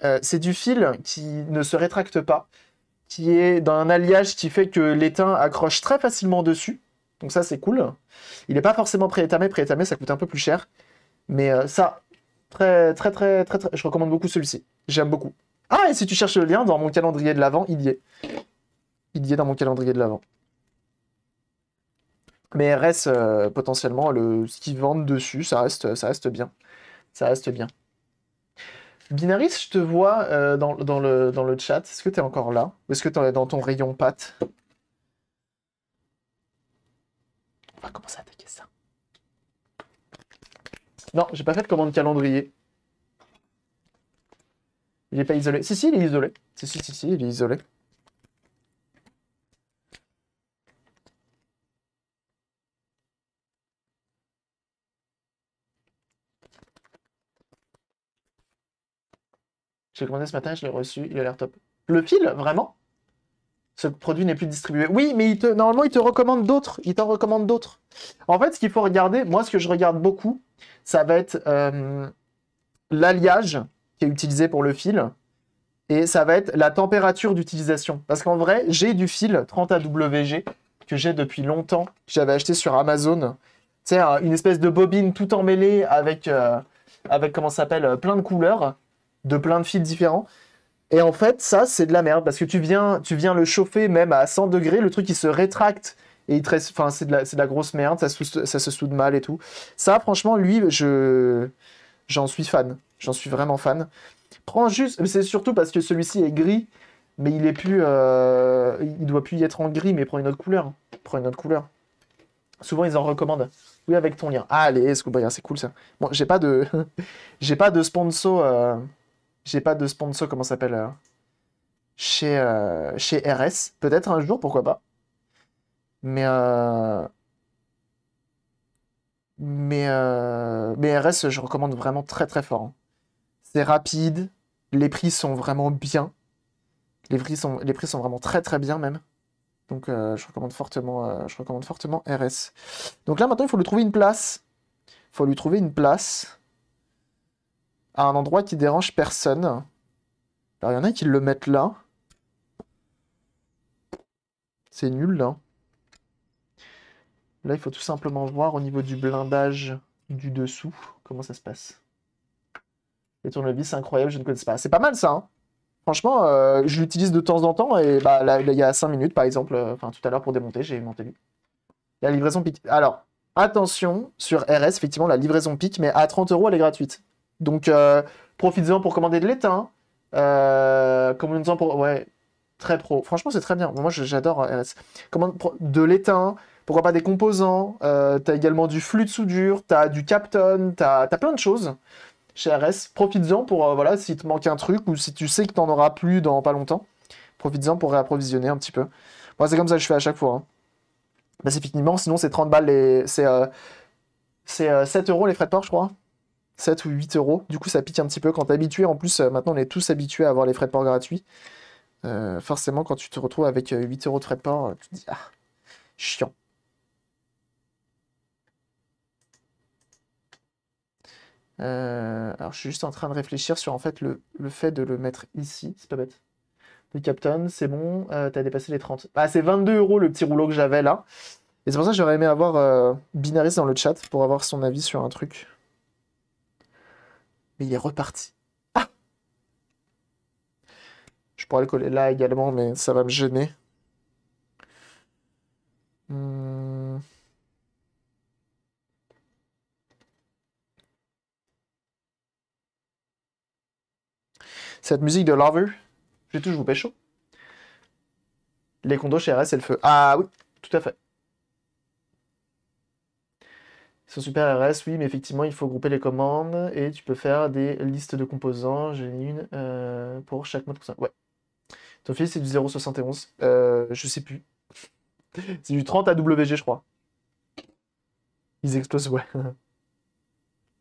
Euh, c'est du fil qui ne se rétracte pas, qui est d'un alliage qui fait que l'étain accroche très facilement dessus. Donc ça, c'est cool. Il n'est pas forcément pré-étamé. Pré-étamé, ça coûte un peu plus cher. Mais euh, ça, très, très, très, très, je recommande beaucoup celui-ci. J'aime beaucoup. Ah, et si tu cherches le lien, dans mon calendrier de l'avant, il y est. Il y est dans mon calendrier de l'avant. Mais RS, euh, potentiellement, le, ce qu'ils vendent dessus, ça reste, ça reste bien. Ça reste bien. Binaris, je te vois euh, dans, le, dans le chat. Est-ce que tu es encore là Ou est-ce que tu es dans ton rayon pâte On va commencer à attaquer ça. Non, j'ai pas fait de commande calendrier. Il est pas isolé. Si, si, il est isolé. Si, si, si, si, il est isolé. J'ai commandé ce matin, je l'ai reçu, il a l'air top. Le fil, vraiment Ce produit n'est plus distribué. Oui, mais il te, normalement, il te recommande d'autres. Il t'en recommande d'autres. En fait, ce qu'il faut regarder, moi, ce que je regarde beaucoup, ça va être euh, l'alliage utilisé pour le fil. Et ça va être la température d'utilisation. Parce qu'en vrai, j'ai du fil 30AWG que j'ai depuis longtemps, que j'avais acheté sur Amazon. C'est une espèce de bobine tout emmêlée avec, euh, avec comment s'appelle, euh, plein de couleurs, de plein de fils différents. Et en fait, ça, c'est de la merde parce que tu viens, tu viens le chauffer même à 100 degrés, le truc il se rétracte et il très Enfin, c'est de, de, la grosse merde, ça, ça se soude mal et tout. Ça, franchement, lui, je j'en suis fan. J'en suis vraiment fan. Prends juste. C'est surtout parce que celui-ci est gris, mais il est plus. Euh, il doit plus y être en gris, mais prends une autre couleur. Prends une autre couleur. Souvent, ils en recommandent. Oui, avec ton lien. Ah, allez, Scoobria, c'est cool ça. Bon, j'ai pas de. j'ai pas de sponsor. Euh, j'ai pas de sponsor, comment ça s'appelle euh, Chez, chez RS. Peut-être un jour, pourquoi pas. Mais. Mais, euh... mais RS, je recommande vraiment très très fort. Hein. C'est rapide. Les prix sont vraiment bien. Les prix sont, les prix sont vraiment très très bien même. Donc euh, je, recommande fortement, euh, je recommande fortement RS. Donc là maintenant il faut lui trouver une place. Il faut lui trouver une place à un endroit qui dérange personne. Alors il y en a qui le mettent là. C'est nul là. Hein. Là il faut tout simplement voir au niveau du blindage du dessous comment ça se passe. Les tournevis, c'est incroyable, je ne connais pas. C'est pas mal ça. Hein. Franchement, euh, je l'utilise de temps en temps et bah, là, il y a 5 minutes par exemple, euh, enfin tout à l'heure pour démonter, j'ai monté lui. La livraison PIC. Alors, attention, sur RS, effectivement, la livraison PIC, mais à 30 euros, elle est gratuite. Donc, euh, profitez-en pour commander de l'étain. comme Commandez-en pour. Ouais, très pro. Franchement, c'est très bien. Moi, j'adore RS. Commande de l'étain, pourquoi pas des composants. t'as également du flux de soudure, t'as du Capton, t'as as plein de choses chez RS. Profites-en pour, euh, voilà, si te manque un truc ou si tu sais que tu n'en auras plus dans pas longtemps. Profites-en pour réapprovisionner un petit peu. Moi, c'est comme ça que je fais à chaque fois. Hein. Bah, c'est effectivement, sinon, c'est 30 balles C'est 7 euh, euh, euros les frais de port, je crois. 7 ou 8 euros. Du coup, ça pique un petit peu quand t'es habitué. En plus, maintenant, on est tous habitués à avoir les frais de port gratuits. forcément, quand tu te retrouves avec 8 euros de frais de port, tu te dis, ah, chiant. Euh, alors, je suis juste en train de réfléchir sur en fait le, fait de le mettre ici. C'est pas bête. Le Captain, c'est bon. Euh, t'as dépassé les 30. Ah, c'est 22 euros le petit rouleau que j'avais là. Et c'est pour ça que j'aurais aimé avoir euh, Binaris dans le chat pour avoir son avis sur un truc. Mais il est reparti. Ah Je pourrais le coller là également, mais ça va me gêner. Hmm. Cette musique de Lover, j'ai toujours je vous chaud. Les condos chez RS et le feu. Ah oui, tout à fait. sont Super RS, oui, mais effectivement, il faut grouper les commandes et tu peux faire des listes de composants. J'ai une euh, pour chaque mode. Ouais. Ton fils, c'est du 0,71. Euh, je sais plus. c'est du 30 AWG, je crois. Ils explosent, ouais.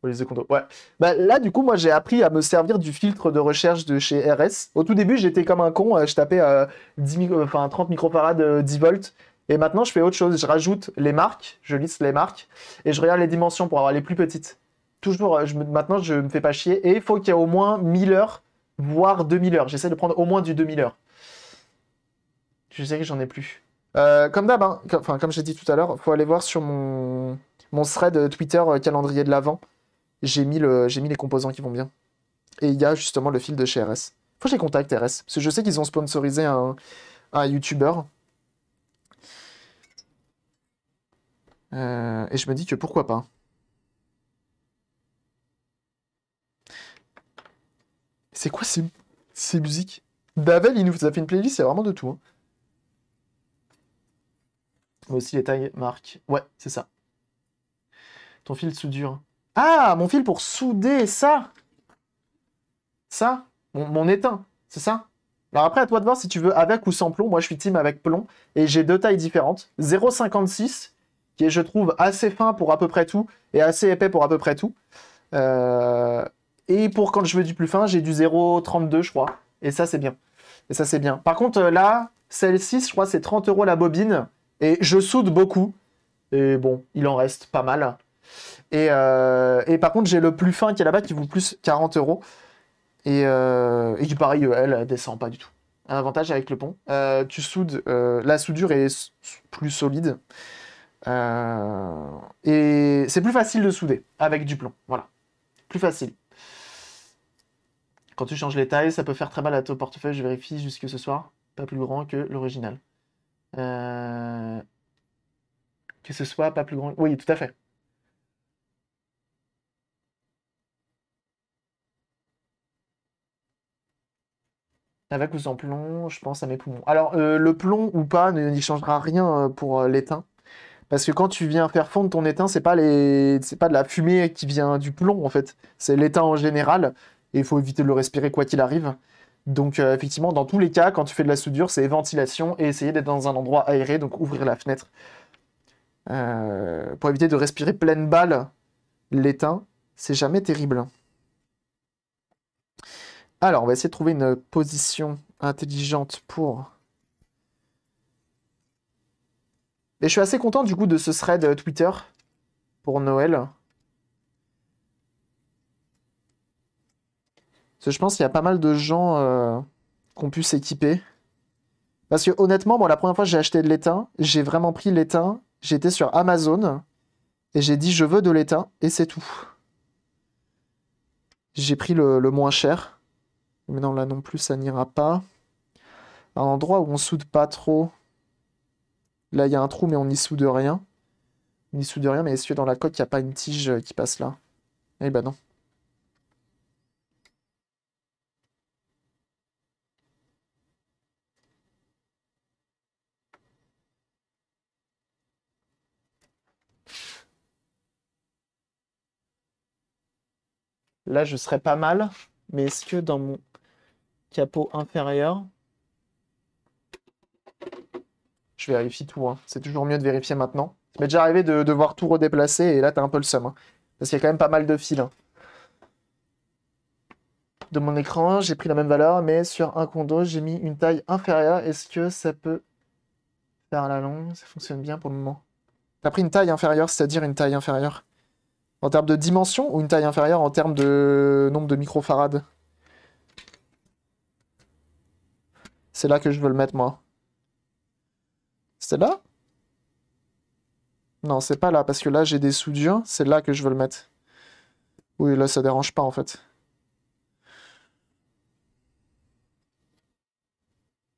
Ouais. Bah, là, du coup, moi, j'ai appris à me servir du filtre de recherche de chez RS. Au tout début, j'étais comme un con. Euh, je tapais à euh, 10 enfin, 30 microfarades, 10 euh, volts. Et maintenant, je fais autre chose. Je rajoute les marques, je lisse les marques et je regarde les dimensions pour avoir les plus petites. Toujours, je maintenant, je me fais pas chier. Et il faut qu'il y ait au moins 1000 heures, voire 2000 heures. J'essaie de prendre au moins du 2000 heures. Je sais que j'en ai plus. comme d'hab, hein, enfin, comme j'ai dit tout à l'heure, faut aller voir sur mon, mon thread Twitter calendrier de l'avant j'ai mis, les composants qui vont bien. Et il y a justement le fil de chez RS. Faut que j'ai contacte, RS. Parce que je sais qu'ils ont sponsorisé un, un YouTuber. Euh, et je me dis que pourquoi pas. C'est quoi ces, musiques Davel, il nous a fait une playlist, c'est vraiment de tout. Aussi hein. les tailles Marc. Ouais, c'est ça. Ton fil de soudure. Ah, mon fil pour souder ça Ça Mon, étain, c'est ça Alors après, à toi de voir si tu veux avec ou sans plomb. Moi, je suis team avec plomb et j'ai deux tailles différentes. 0,56, qui est, je trouve, assez fin pour à peu près tout et assez épais pour à peu près tout. Euh, et pour quand je veux du plus fin, j'ai du 0,32, je crois. Et ça, c'est bien. Et ça, c'est bien. Par contre, euh, là, celle-ci, je crois, c'est 30 euros la bobine. Et je soude beaucoup. Et bon, il en reste pas mal. Euh, et, par contre, j'ai le plus fin qui est là-bas qui vaut plus 40 euros. Euh, et, du pareil, euh, elle, descend pas du tout. Un avantage avec le pont. tu soudes, la soudure est plus solide. et c'est plus facile de souder avec du plomb. Voilà. Plus facile. Quand tu changes les tailles, ça peut faire très mal à ton portefeuille. Je vérifie jusque ce soir. Pas plus grand que l'original. Que ce soit pas plus grand. Oui, tout à fait. Avec ou sans plomb, je pense à mes poumons. Alors, euh, le plomb ou pas n'y changera rien euh, pour euh, l'étain. Parce que quand tu viens faire fondre ton étain, c'est pas, les... pas de la fumée qui vient du plomb, en fait. C'est l'étain en général. Et il faut éviter de le respirer quoi qu'il arrive. Donc, effectivement, dans tous les cas, quand tu fais de la soudure, c'est ventilation et essayer d'être dans un endroit aéré, donc ouvrir la fenêtre. pour éviter de respirer pleine balle l'étain, c'est jamais terrible. Alors, on va essayer de trouver une position intelligente pour... Et je suis assez content du coup de ce thread euh, Twitter pour Noël. Parce que je pense qu'il y a pas mal de gens qu'on euh, qui ont pu s'équiper. Parce que honnêtement, la première fois que j'ai acheté de l'étain, j'ai vraiment pris l'étain. J'étais sur Amazon et j'ai dit je veux de l'étain et c'est tout. J'ai pris le moins cher. Mais non, là non plus, ça n'ira pas. Un endroit où on soude pas trop. Là, il y a un trou, mais on n'y soude rien. On n'y soude rien, mais est-ce que dans la coque, il n'y a pas une tige euh, qui passe là Eh ben non. Là, je serais pas mal, mais est-ce que dans mon capot inférieur. Je vérifie tout, hein. c'est toujours mieux de vérifier maintenant. Ça m'est déjà arrivé de devoir tout redéplacer et là t'as un peu le seum. Hein. Parce qu'il y a quand même pas mal de fils. Hein. De mon écran, j'ai pris la même valeur, mais sur un condo, j'ai mis une taille inférieure. Est-ce que ça peut faire la longue Ça fonctionne bien pour le moment. T'as pris une taille inférieure, c'est-à-dire une taille inférieure en termes de dimension ou une taille inférieure en termes de nombre de microfarades C'est là que je veux le mettre, moi. C'est là Non, c'est pas là, parce que là, j'ai des soudures. C'est là que je veux le mettre. Oui, là, ça dérange pas, en fait.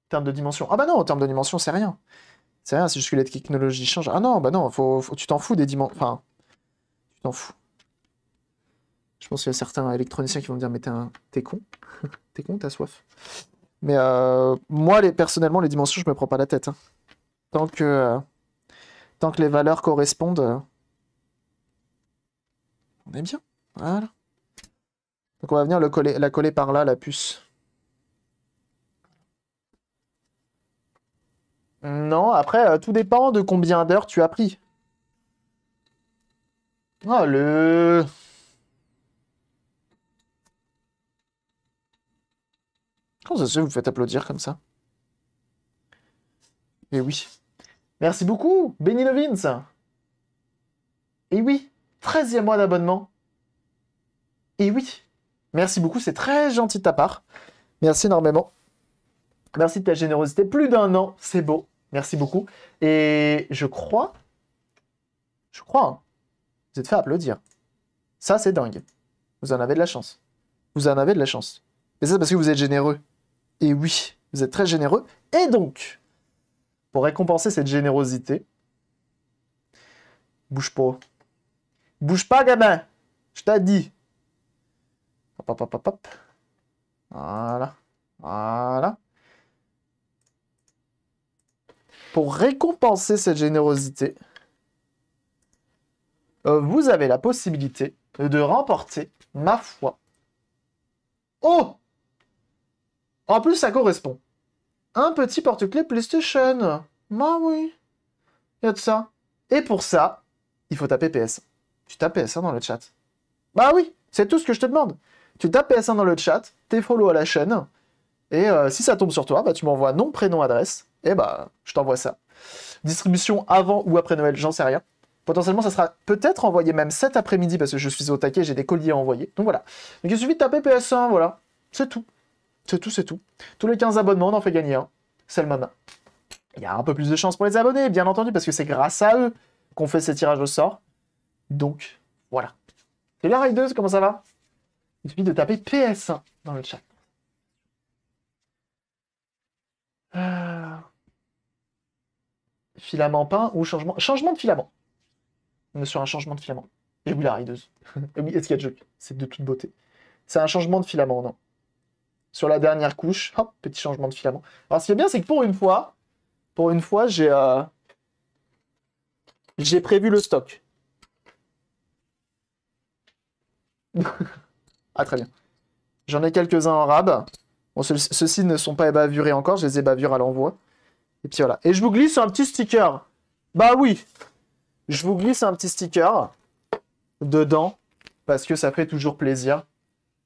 En termes de dimension. Ah bah non, en termes de dimension, c'est rien. C'est rien, c'est juste que les technologies changent. Ah non, bah non, faut, tu t'en fous des dimensions. Enfin, tu t'en fous. Je pense qu'il y a certains électroniciens qui vont me dire, mais t'es un... con. t'es con, t'as soif. Mais euh, moi, personnellement, les dimensions, je me prends pas la tête. Hein. Tant que euh, tant que les valeurs correspondent, euh, on est bien. Voilà. Donc on va venir la coller par là, la puce. Non, après, tout dépend de combien d'heures tu as pris. Ah, le... Comment ça se vous faites applaudir comme ça Eh oui. Merci beaucoup, Benny Lovins Eh oui, 13e mois d'abonnement. Eh oui, merci beaucoup, c'est très gentil de ta part. Merci énormément. Merci de ta générosité. Plus d'un an, c'est beau. Merci beaucoup. Et je crois, je crois, hein, vous êtes fait applaudir. Ça, c'est dingue. Vous en avez de la chance. Vous en avez de la chance. Et ça, c'est parce que vous êtes généreux. Et oui, vous êtes très généreux. Et donc, pour récompenser cette générosité, bouge pas. Bouge pas, gamin. Je t'ai dit. Hop, hop, hop, hop, Voilà. Voilà. Pour récompenser cette générosité, euh, vous avez la possibilité de remporter, ma foi. Oh en plus, ça correspond. Un petit porte-clés PlayStation. Bah oui. Il y a de ça. Et pour ça, il faut taper PS. Tu tapes PS1 dans le chat. Bah oui, c'est tout ce que je te demande. Tu tapes PS1 dans le chat, t'es follow à la chaîne, et euh, si ça tombe sur toi, bah, tu m'envoies nom, prénom, adresse, et bah je t'envoie ça. Distribution avant ou après Noël, j'en sais rien. Potentiellement, ça sera peut-être envoyé même cet après-midi parce que je suis au taquet, j'ai des colliers à envoyer. Donc voilà. Donc il suffit de taper PS1, voilà. C'est tout. C'est tout, c'est tout. Tous les 15 abonnements, on en fait gagner un. C'est le moment. Il y a un peu plus de chance pour les abonnés, bien entendu, parce que c'est grâce à eux qu'on fait ces tirages au sort. Donc, voilà. Et la rideuse, comment ça va Il suffit de taper PS1 dans le chat. Euh, filament peint ou changement Changement de filament. On est sur un changement de filament. Et oui, la rideuse. Et oui, de C'est de toute beauté. C'est un changement de filament, non sur la dernière couche. Hop, petit changement de filament. Alors, ce qui est bien, c'est que pour une fois, pour une fois, j'ai euh, j'ai prévu le stock. ah, très bien. J'en ai quelques-uns en rab. Bon, ceux-ci ne sont pas ébavurés encore, je les ai à l'envoi. Et puis voilà. Et je vous glisse un petit sticker. Bah oui Je vous glisse un petit sticker dedans, parce que ça fait toujours plaisir.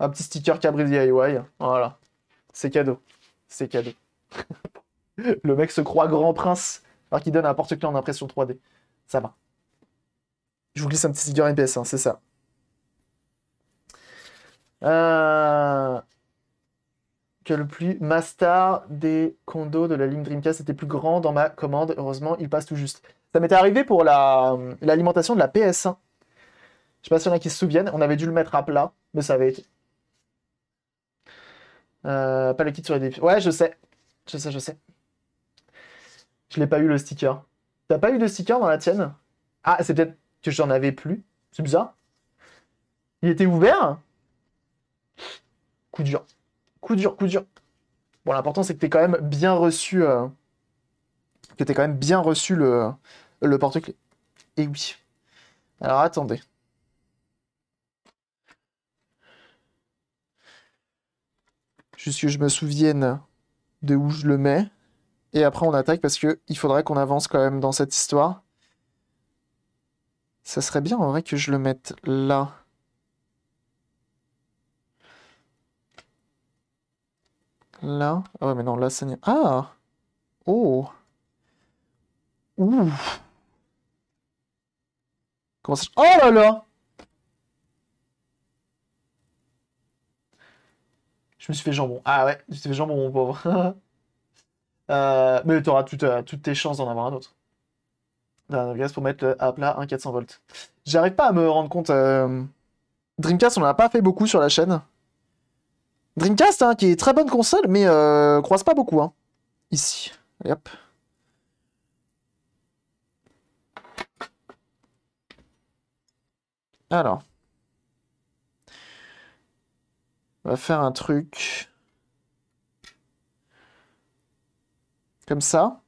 Un petit sticker Cabri DIY, voilà. C'est cadeau. C'est cadeau. le mec se croit grand prince alors qu'il donne un porte-clés en impression 3D. Ça va. Je vous glisse un petit sticker NPS1, hein, c'est ça. Euh, que le plus master des condos de la ligne Dreamcast était plus grand dans ma commande. Heureusement, il passe tout juste. Ça m'était arrivé pour l'alimentation de la PS1. Je sais pas s'il y a qui se souviennent, on avait dû le mettre à plat, mais ça avait été euh, pas le kit sur les défis. Ouais, je sais. Je sais, je sais. Je l'ai pas eu le sticker. T'as pas eu de sticker dans la tienne Ah, c'est peut-être que j'en avais plus. C'est bizarre. Il était ouvert Coup dur. Coup dur, coup dur. Bon, l'important c'est que t'es quand même bien reçu. Euh... Que t'aies quand même bien reçu le, le porte-clés. Et oui. Alors attendez. Juste que je me souvienne de où je le mets. Et après, on attaque parce qu'il faudrait qu'on avance quand même dans cette histoire. Ça serait bien en vrai que je le mette là. Là. Ah ouais, mais non, là, ça Ah Oh Ouh Comment ça... Oh là là Je me suis fait jambon. Ah ouais, je me suis fait jambon, mon pauvre. Euh, mais tu auras euh, toutes tes chances d'en avoir un autre. D'un pour mettre à plat un 400 volts. J'arrive pas à me rendre compte. Euh, Dreamcast, on en a pas fait beaucoup sur la chaîne. Dreamcast, hein, qui est très bonne console, mais croise pas beaucoup. Hein. Ici. hop. Alors. On va faire un truc. Comme ça.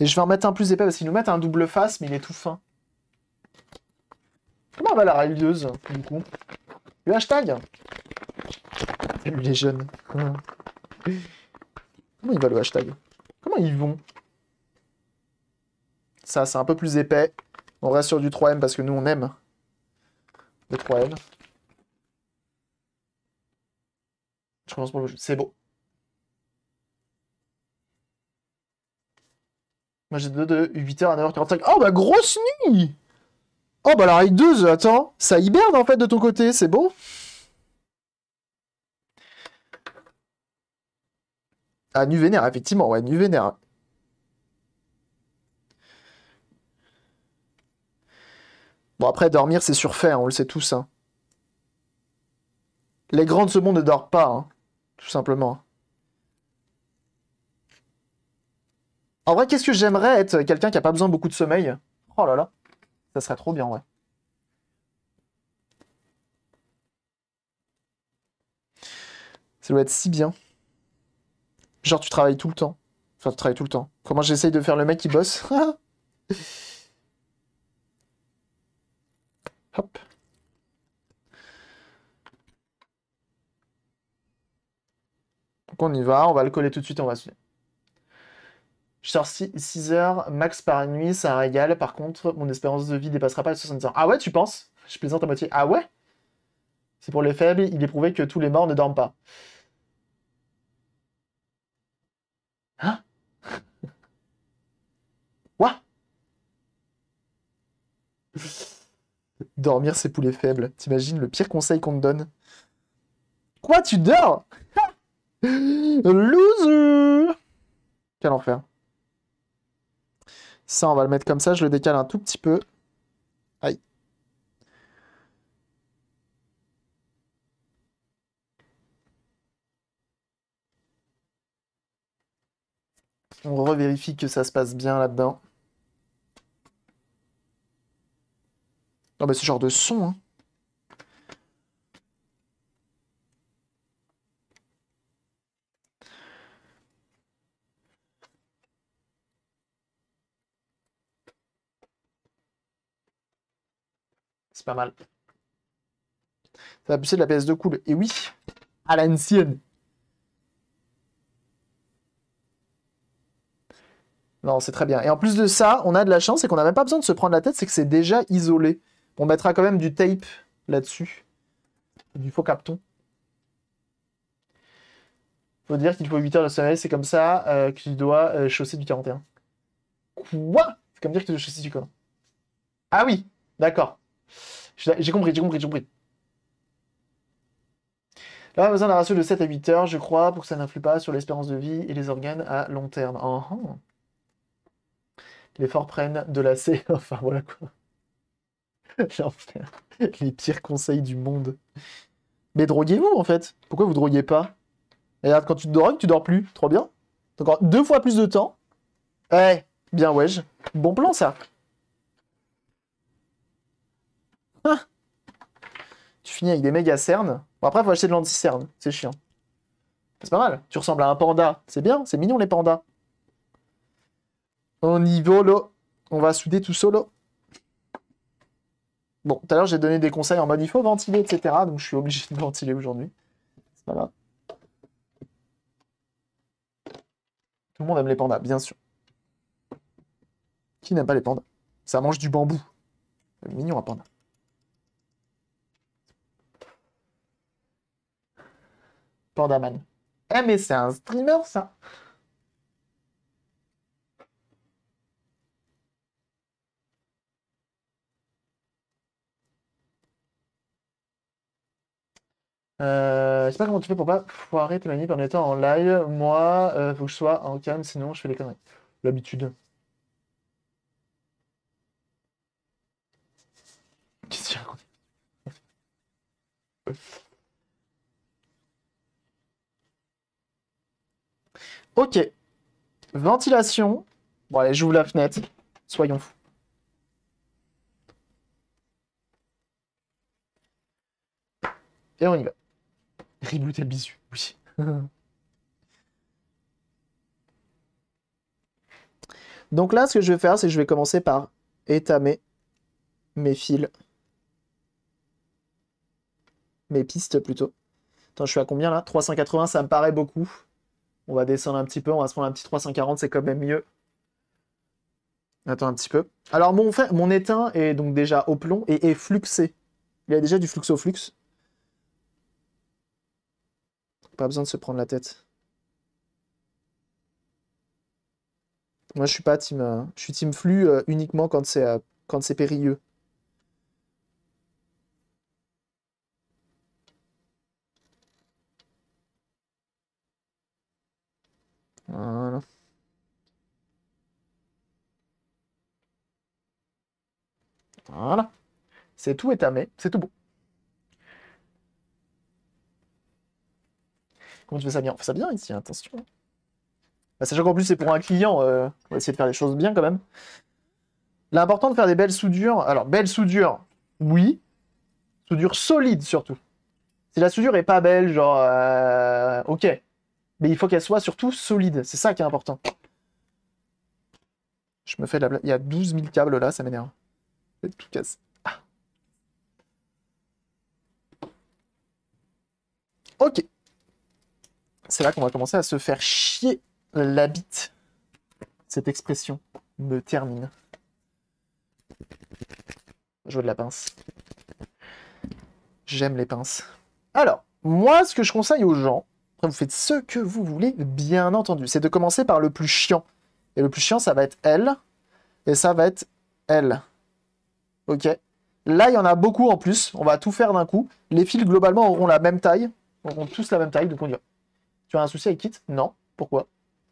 Et je vais en mettre un plus épais parce qu'ils nous mettent un double face, mais il est tout fin. Comment va la railleuse, du coup Le hashtag les jeunes. Comment il va le hashtag Comment ils vont Ça, c'est un peu plus épais. On reste sur du 3M parce que nous, on aime le 3M. Je commence pour le jeu. C'est beau. Moi j'ai de, de 8h à 9h45. Oh bah grosse nuit Oh bah la rideuse, 2, attends, ça hiberne en fait de ton côté, c'est beau Ah, nu vénère, effectivement, ouais, nu vénère. Bon, après, dormir, c'est surfait, hein, on le sait tous. Hein. Les grandes secondes ne dorment pas. Hein. Tout simplement. En vrai, qu'est-ce que j'aimerais être quelqu'un qui n'a pas besoin de beaucoup de sommeil Oh là là, ça serait trop bien, ouais. Ça doit être si bien. Genre, tu travailles tout le temps. Enfin, tu travailles tout le temps. Comment j'essaye de faire le mec qui bosse Hop. Donc on y va, on va le coller tout de suite on va suivre. Je sors 6 heures max par nuit, ça un régal. Par contre, mon espérance de vie dépassera pas les 70 ans. Ah ouais, tu penses Je plaisante à moitié. Ah ouais C'est pour les faibles, il est prouvé que tous les morts ne dorment pas. Hein Quoi Dormir, c'est pour les faibles. T'imagines le pire conseil qu'on te donne Quoi, tu dors Loser Quel enfer. Ça, on va le mettre comme ça. Je le décale un tout petit peu. Aïe. On revérifie que ça se passe bien là-dedans. Non, ah, mais bah, ce genre de son, hein. pas mal. Ça va pousser de la ps de cool. Et oui, à l'ancienne. Non, c'est très bien. Et en plus de ça, on a de la chance et qu'on n'a même pas besoin de se prendre la tête, c'est que c'est déjà isolé. On mettra quand même du tape là-dessus. Du faux capton. Faut dire qu'il faut 8 heures de sommeil, c'est comme ça qu'il euh, que tu dois euh, chausser du 41. Quoi C'est comme dire que tu dois chausser du con. Ah oui, d'accord. J'ai compris, j'ai compris, j'ai compris. Là, on a besoin d'un ratio de 7 à 8 heures, je crois, pour que ça n'influe pas sur l'espérance de vie et les organes à long terme. Ah, ah. Les forts prennent de la C. enfin, voilà quoi. Les pires conseils du monde. Mais droguez-vous, en fait. Pourquoi vous droguez pas et eh, Regarde, quand tu te drogues, tu dors plus. Trop bien. T'as encore deux fois plus de temps. Eh, bien, wesh. Bon plan, ça. tu finis avec des méga cernes. Bon, après, faut acheter de l'anti-cerne, c'est chiant. C'est pas mal. Tu ressembles à un panda. C'est bien, c'est mignon les pandas. On y volo. On va souder tout solo. Bon, tout à l'heure, j'ai donné des conseils en mode il faut ventiler, etc. Donc, je suis obligé de ventiler aujourd'hui. C'est pas grave. Tout le monde aime les pandas, bien sûr. Qui n'aime pas les pandas Ça mange du bambou. Mignon un panda. Pandaman. Eh mais c'est un streamer ça Euh, je sais pas comment tu fais pour pas foirer tes manips en étant en live. Moi, euh, faut que je sois en calme, sinon je fais les conneries. L'habitude. Qu'est-ce que tu racontes Ok. Ventilation. Bon, allez, j'ouvre la fenêtre. Soyons fous. Et on y va. Reboot le bisu, oui. Donc là, ce que je vais faire, c'est que je vais commencer par étamer mes fils. Mes pistes, plutôt. Attends, je suis à combien, là 380, ça me paraît beaucoup. On va descendre un petit peu, on va se prendre un petit 340, c'est quand même mieux. Attends un petit peu. Alors mon, mon étain est donc déjà au plomb et est fluxé. Il y a déjà du flux au flux. Pas besoin de se prendre la tête. Moi je suis pas team. Euh, je suis team flux euh, uniquement quand c'est euh, périlleux. Voilà. C'est tout étamé, c'est tout beau. Comment tu fais ça bien On fait ça bien ici, attention. Bah, sachant qu'en plus c'est pour un client, euh, on va essayer de faire les choses bien quand même. L'important de faire des belles soudures. Alors, belles soudures, oui. Soudures solides surtout. Si la soudure est pas belle, genre, euh, ok. Mais il faut qu'elle soit surtout solide. C'est ça qui est important. Je me fais la blague. Il y a 12 000 câbles là, ça m'énerve tout ah. Ok. C'est là qu'on va commencer à se faire chier la bite. Cette expression me termine. Je vois de la pince. J'aime les pinces. Alors, moi, ce que je conseille aux gens, vous faites ce que vous voulez, bien entendu, c'est de commencer par le plus chiant. Et le plus chiant, ça va être elle, et ça va être elle. Ok. Là, il y en a beaucoup en plus. On va tout faire d'un coup. Les fils, globalement, auront la même taille. Auront tous la même taille de dit... Tu as un souci avec kit Non. Pourquoi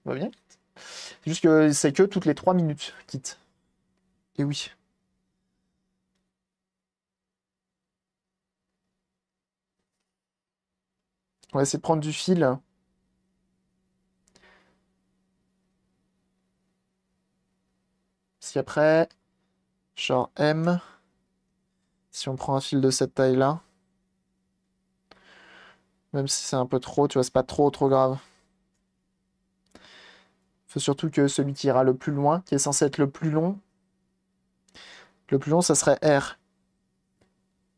va bien C'est juste que c'est que toutes les 3 minutes kit. Et oui. On va essayer de prendre du fil. Si après, genre M, si on prend un fil de cette taille-là, même si c'est un peu trop, tu vois, c'est pas trop trop grave. Faut surtout que celui qui ira le plus loin, qui est censé être le plus long, le plus long, ça serait R.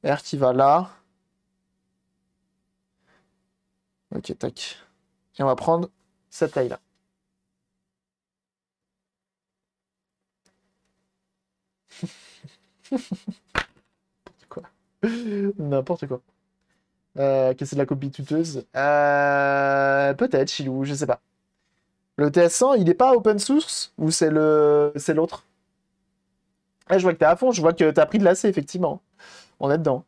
R qui va là. Ok, tac. Et on va prendre cette taille-là. quoi N'importe quoi. Euh, qu'est-ce que c'est de la copie tuteuse euh, Peut-être, Chilou, je sais pas. Le TS100, il est pas open source ou c'est le c'est l'autre eh, Je vois que t'es à fond, je vois que t'as pris de l'AC, effectivement. On est dedans.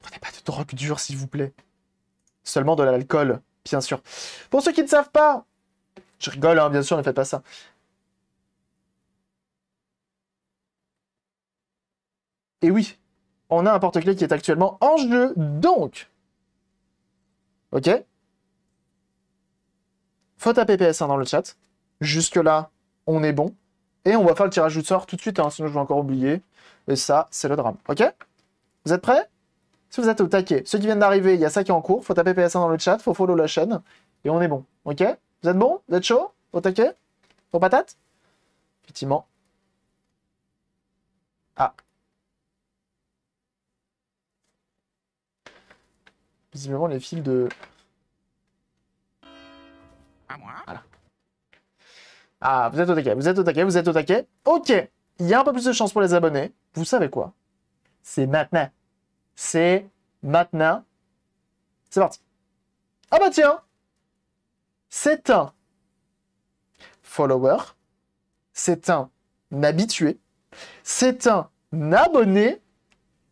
Prenez pas de drogue dure, s'il vous plaît. Seulement de l'alcool, bien sûr. Pour ceux qui ne savent pas, je rigole, hein, bien sûr, ne faites pas ça. Et oui, on a un porte clé qui est actuellement en jeu, donc... Ok Faut taper PS1 dans le chat. Jusque-là, on est bon. Et on va faire le tirage de sort tout de suite, hein, sinon je vais encore oublier. Et ça, c'est le drame. Ok Vous êtes prêts Si vous êtes au taquet, ceux qui viennent d'arriver, il y a ça qui est en cours. Faut taper PS1 dans le chat, faut follow la chaîne. Et on est bon. Ok Vous êtes bon Vous êtes chaud Au taquet Aux patates Effectivement. Ah, les fils de... À moi Voilà. Ah, vous êtes au taquet, vous êtes au taquet, vous êtes au taquet. Ok, il y a un peu plus de chance pour les abonnés. Vous savez quoi C'est maintenant. C'est maintenant. C'est parti. Ah bah tiens C'est un follower, c'est un habitué, c'est un abonné,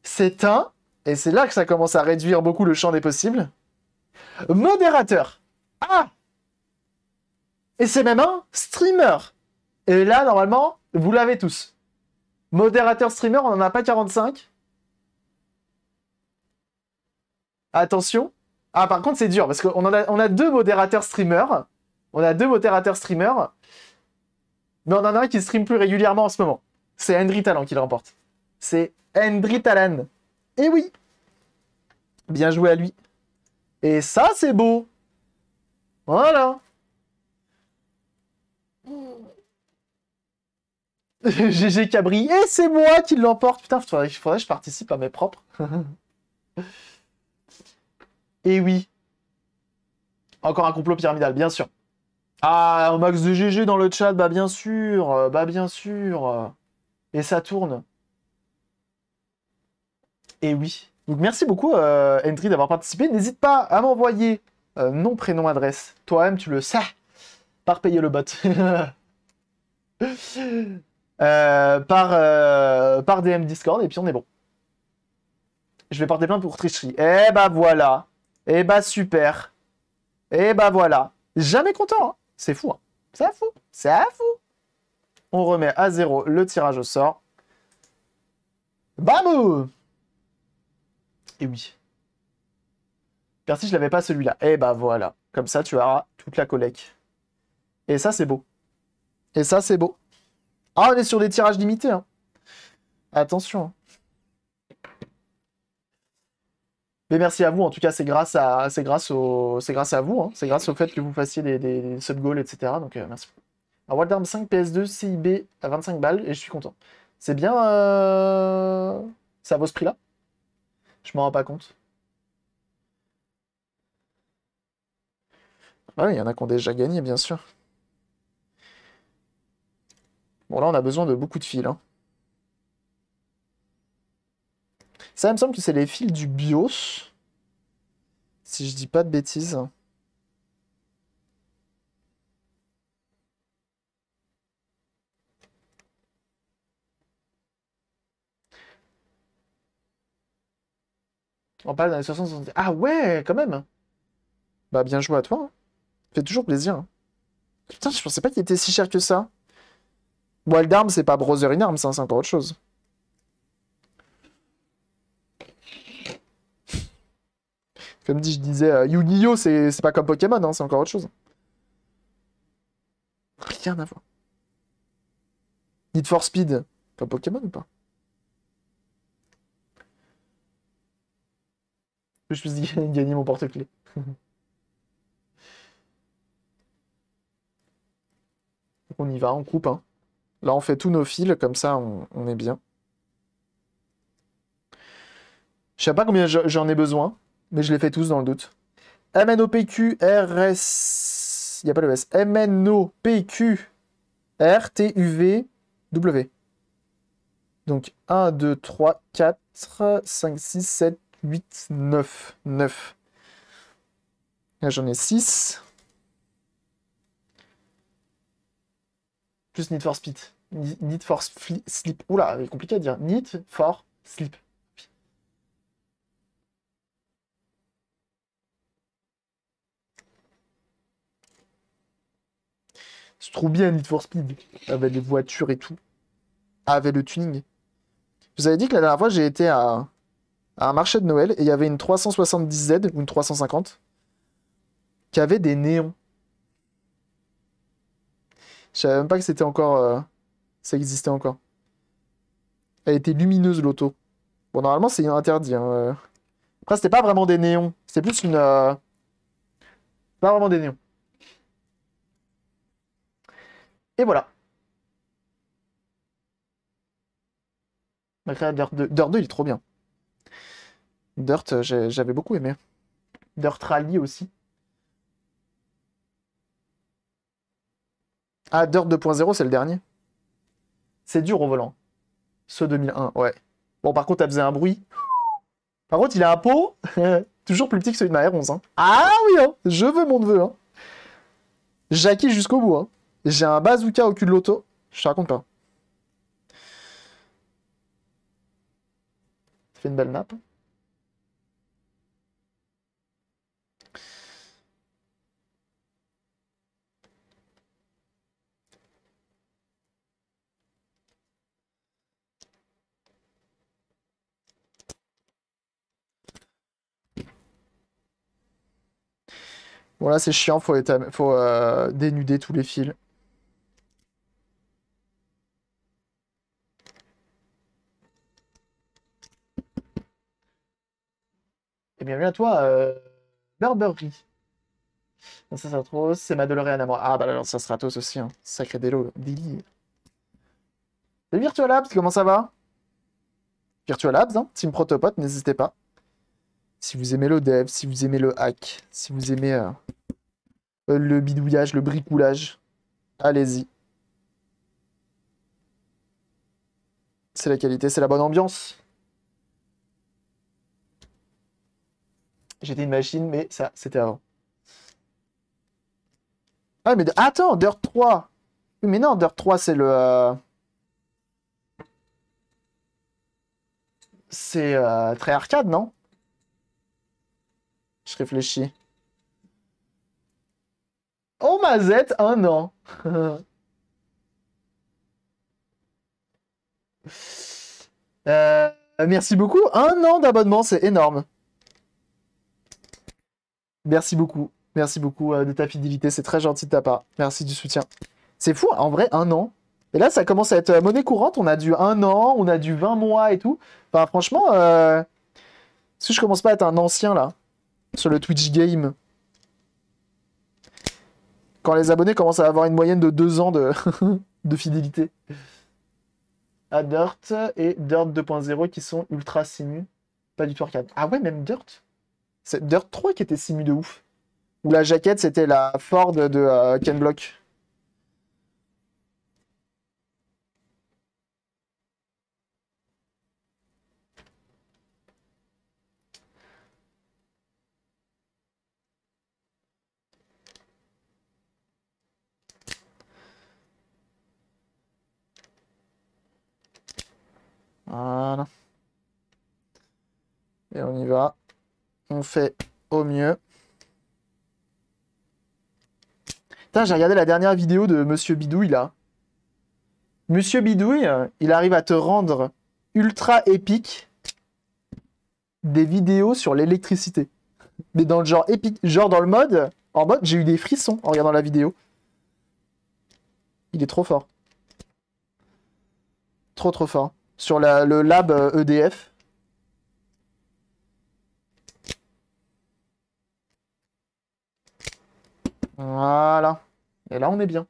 c'est un et c'est là que ça commence à réduire beaucoup le champ des possibles. Modérateur. Ah Et c'est même un streamer. Et là, normalement, vous l'avez tous. Modérateur, streamer, on n'en a pas 45. Attention. Ah, par contre, c'est dur parce qu'on a, on a deux modérateurs streamers. On a deux modérateurs streamers. Mais on en a un qui stream plus régulièrement en ce moment. C'est Henry Talan qui le remporte. C'est Henry Talan et eh oui Bien joué à lui. Et ça, c'est beau Voilà GG Cabri, et c'est moi qui l'emporte. Putain, il faudrait, que je participe à mes propres. et eh oui. Encore un complot pyramidal, bien sûr. Ah, un max de GG dans le chat, bah bien sûr, euh, bah bien sûr. Et ça tourne. Et oui. Donc merci beaucoup, euh, Entry, d'avoir participé. N'hésite pas à m'envoyer euh, nom, prénom, adresse. Toi-même, tu le sais. Par payer le bot. Euh, par, euh, par DM Discord, et puis on est bon. Je vais porter plainte pour tricherie. Eh bah voilà. Eh bah super. Eh bah voilà. Jamais content. Hein. C'est fou. C'est hein. fou. C'est fou. On remet à zéro le tirage au sort. Bamou Merci, eh je l'avais pas celui-là. Eh bah ben voilà. Comme ça, tu auras toute la collecte. Et ça, c'est beau. Et ça, c'est beau. Ah, on est sur des tirages limités. Hein. Attention. Hein. Mais merci à vous. En tout cas, c'est grâce à, c'est grâce c'est grâce à vous. Hein. C'est grâce au fait que vous fassiez des, sub goals, etc. Donc euh, merci. Un 5 PS2 CIB à 25 balles et je suis content. C'est bien. Euh, ça vaut ce prix-là. Je m'en rends pas compte. Ah il y en a qui ont déjà gagné, bien sûr. Bon, là, on a besoin de beaucoup de fils. Hein. Ça, il me semble que c'est les fils du BIOS. Si je dis pas de bêtises. On parle dans les 60, Ah ouais, quand même hein. Bah bien joué à toi. Hein. Fais Fait toujours plaisir. Hein. Putain, je pensais pas qu'il était si cher que ça. Wild Arms, c'est pas Brother in Arms, c'est encore autre chose. Comme dit, je disais, euh, Yu-Gi-Oh! c'est pas comme Pokémon, c'est encore autre chose. Rien à voir. Need for Speed, comme Pokémon ou pas que je puisse gagner, mon porte-clés. on y va, on coupe. Hein. Là, on fait tous nos fils, comme ça, on, est bien. Je sais pas combien j'en ai besoin, mais je les fais tous dans le doute. R, RS... Il n'y a pas le S. U, V, W. Donc 1, 2, 3, 4, 5, 6, 7, 8, 9, 9. Là, j'en ai 6. Plus Need for Speed. Need for Sleep. Oula, c'est compliqué à dire. Need for Sleep. Je trouve bien Need for Speed, avec les voitures et tout, avec le tuning. vous avez dit que la dernière fois, j'ai été à, à un marché de Noël et il y avait une 370Z ou une 350 qui avait des néons. Je savais même pas que c'était encore. Euh, ça existait encore. Elle était lumineuse l'auto. Bon, normalement, c'est interdit. Hein. Euh. Après, c'était pas vraiment des néons. C'était plus une. Euh, pas vraiment des néons. Et voilà. Malgré 2, il est trop bien. Dirt, euh, j'avais beaucoup aimé. Dirt Rally aussi. Ah, Dirt 2.0, c'est le dernier. C'est dur au volant. Ce 2001, ouais. Bon, par contre, elle faisait un bruit. Par contre, il a un pot toujours plus petit que celui de ma R11. Hein. Ah oui, hein. je veux mon neveu. Hein. jusqu'au bout. Hein. J'ai un bazooka au cul de l'auto. Je te raconte pas. Ça fait une belle nappe. Bon là c'est chiant, faut, faut euh, dénuder tous les fils. Et bienvenue à toi, euh... Burberry. ça, sera trop, c'est ma Doloréane à moi. Ah bah alors ça sera tous aussi, hein. sacré délo, délire. Salut Virtual Labs, comment ça va Virtual Labs, hein, Team Protopot, n'hésitez pas si vous aimez le dev, si vous aimez le hack, si vous aimez euh, euh, le bidouillage, le bricoulage. Allez-y. C'est la qualité, c'est la bonne ambiance. J'étais une machine, mais ça, c'était avant. Ah, mais attends, Dirt 3 Mais non, Dirt 3, c'est le... Euh, c'est euh, très arcade, non Je réfléchis. Oh, Mazette, un an. Euh, merci beaucoup. Un an d'abonnement, c'est énorme. Merci beaucoup. Merci beaucoup euh, de ta fidélité. C'est très gentil de ta part. Merci du soutien. C'est fou, hein, en vrai, un an. Et là, ça commence à être euh, monnaie courante. On a dû un an, on a dû 20 mois et tout. Enfin, franchement, si je commence pas à être un ancien là, sur le Twitch game quand les abonnés commencent à avoir une moyenne de deux ans de, fidélité à ah, Dirt et Dirt 2.0 qui sont ultra simu, pas du tout arcade. Ah ouais, même Dirt C'est Dirt 3 qui était simu de ouf. Où la jaquette, c'était la Ford de euh, Ken Block. Voilà. Et on y va. On fait au mieux. Putain, j'ai regardé la dernière vidéo de Monsieur Bidouille, là. Monsieur Bidouille, il arrive à te rendre ultra épique des vidéos sur l'électricité. Mais dans le genre épique, genre dans le mode, en mode, j'ai eu des frissons en regardant la vidéo. Il est trop fort. Trop trop fort sur le lab EDF. Euh, e voilà. Et là, on est bien.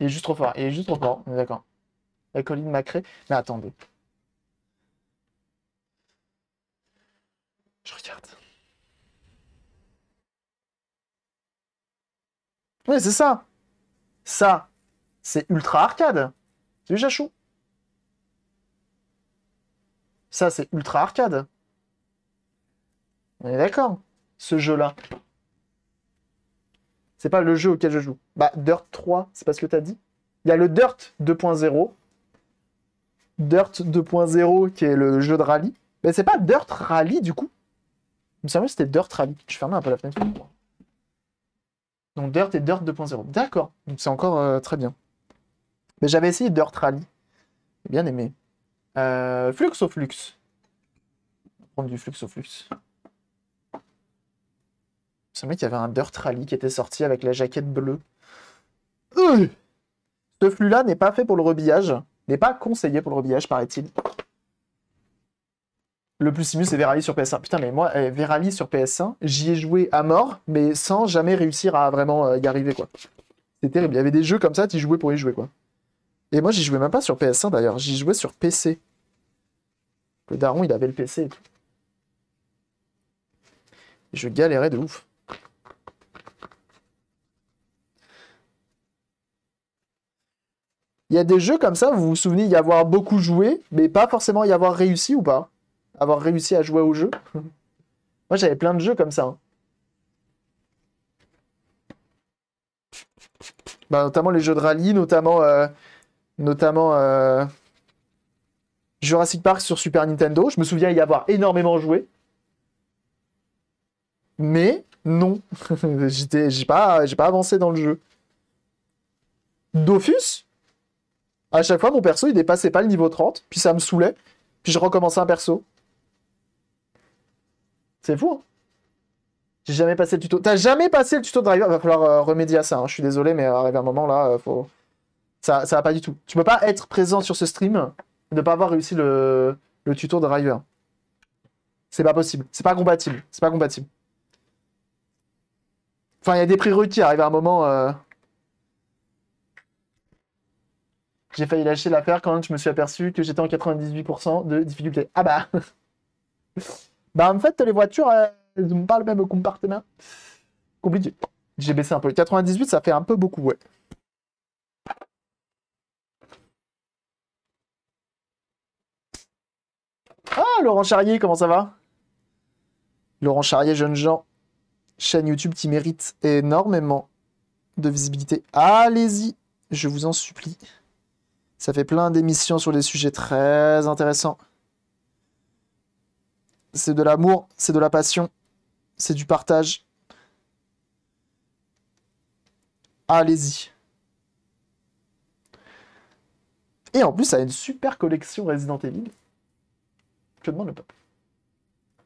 Il est juste trop fort. Il est juste trop fort. D'accord. La colline Macré. Mais attendez. Je regarde. Oui, c'est ça. Ça, c'est ultra arcade. C'est ça, c'est ultra arcade. On est d'accord Ce jeu-là. C'est pas le jeu auquel je joue. Bah, Dirt 3, c'est pas ce que t'as dit Il y a le Dirt 2.0. Dirt 2.0 qui est le jeu de rallye. Mais c'est pas Dirt Rally du coup Mais c'était Dirt Rally. Je fermais un peu la fenêtre. Donc Dirt et Dirt 2.0. D'accord. Donc c'est encore euh, très bien. Mais j'avais essayé Dirt Rally. bien aimé. Euh, flux au flux. On va prendre du flux au flux. Ça me semblait qu'il y avait un Dirt Rally qui était sorti avec la jaquette bleue. Ce flux-là n'est pas fait pour le rebillage, n'est pas conseillé pour le rebillage, paraît-il. Le plus simu, c'est Verali sur PS1. Putain, mais moi, eh, sur PS1, j'y ai joué à mort, mais sans jamais réussir à vraiment euh, y arriver, quoi. C'est terrible. Il y avait des jeux comme ça, tu jouais pour y jouer, quoi. Et moi, j'y jouais même pas sur PS1, d'ailleurs. J'y jouais sur PC. Le daron, il avait le PC Je galérais de ouf. Il y a des jeux comme ça, vous vous souvenez y avoir beaucoup joué, mais pas forcément y avoir réussi ou pas Avoir réussi à jouer au jeu Moi, j'avais plein de jeux comme ça. Hein. Bah, notamment les jeux de rallye, notamment... Euh, notamment... Euh, Jurassic Park sur Super Nintendo. Je me souviens y avoir énormément joué. Mais non, j'ai pas, j'ai pas avancé dans le jeu. Dofus, à chaque fois, mon perso, il dépassait pas le niveau 30, puis ça me saoulait, puis je recommençais un perso. C'est fou, hein J'ai jamais passé le tuto. T'as jamais passé le tuto de driver Va falloir euh, remédier à ça, hein. je suis désolé, mais arrivé à un moment, là, euh, faut... Ça, ça va pas du tout. Tu peux pas être présent sur ce stream ne pas avoir réussi le, le tuto driver. C'est pas possible. C'est pas compatible. C'est pas compatible. Enfin, il y a des prérequis. arrivent à un moment. Euh. J'ai failli lâcher l'affaire quand je me suis aperçu que j'étais en 98% de difficulté. Ah bah Bah en fait, les voitures, elles n'ont pas le même compartiment. Compliqué. J'ai baissé un peu. 98, ça fait un peu beaucoup, ouais. Ah, Laurent Charrier, comment ça va Laurent Charrier, jeune gens, chaîne YouTube qui mérite énormément de visibilité. Allez-y, je vous en supplie. Ça fait plein d'émissions sur des sujets très intéressants. C'est de l'amour, c'est de la passion, c'est du partage. Allez-y. Et en plus, ça a une super collection Resident Evil demande le peuple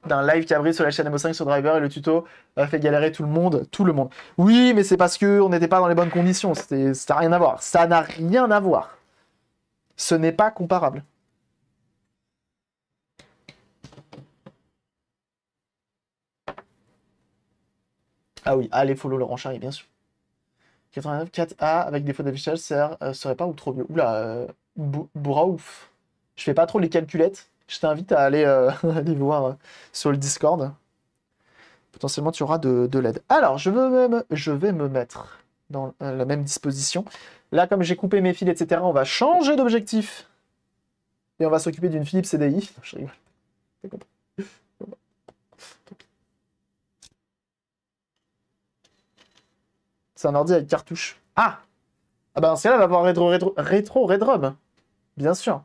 d'un live cabri sur la chaîne MO5 sur Driver et le tuto a fait galérer tout le monde, tout le monde. Oui, mais c'est parce que on n'était pas dans les bonnes conditions, ça n'a rien à voir. Ça n'a rien à voir. Ce n'est pas comparable. Ah oui, allez, follow Laurent Charry, bien sûr. 89 4A avec défaut d'affichage euh, serait pas ou trop mieux. Oula, euh, bourra ouf. Je fais pas trop les calculettes je t'invite à aller, euh, voir euh, sur le Discord. Potentiellement, tu auras de, l'aide. Alors, je, veux même, je vais me mettre dans euh, la même disposition. Là, comme j'ai coupé mes fils, etc., on va changer d'objectif. Et on va s'occuper d'une Philips CDI. je C'est un ordi avec cartouche. Ah Ah ben, c'est là, elle va avoir rétro, rétro, rétro, Redrum. Bien sûr.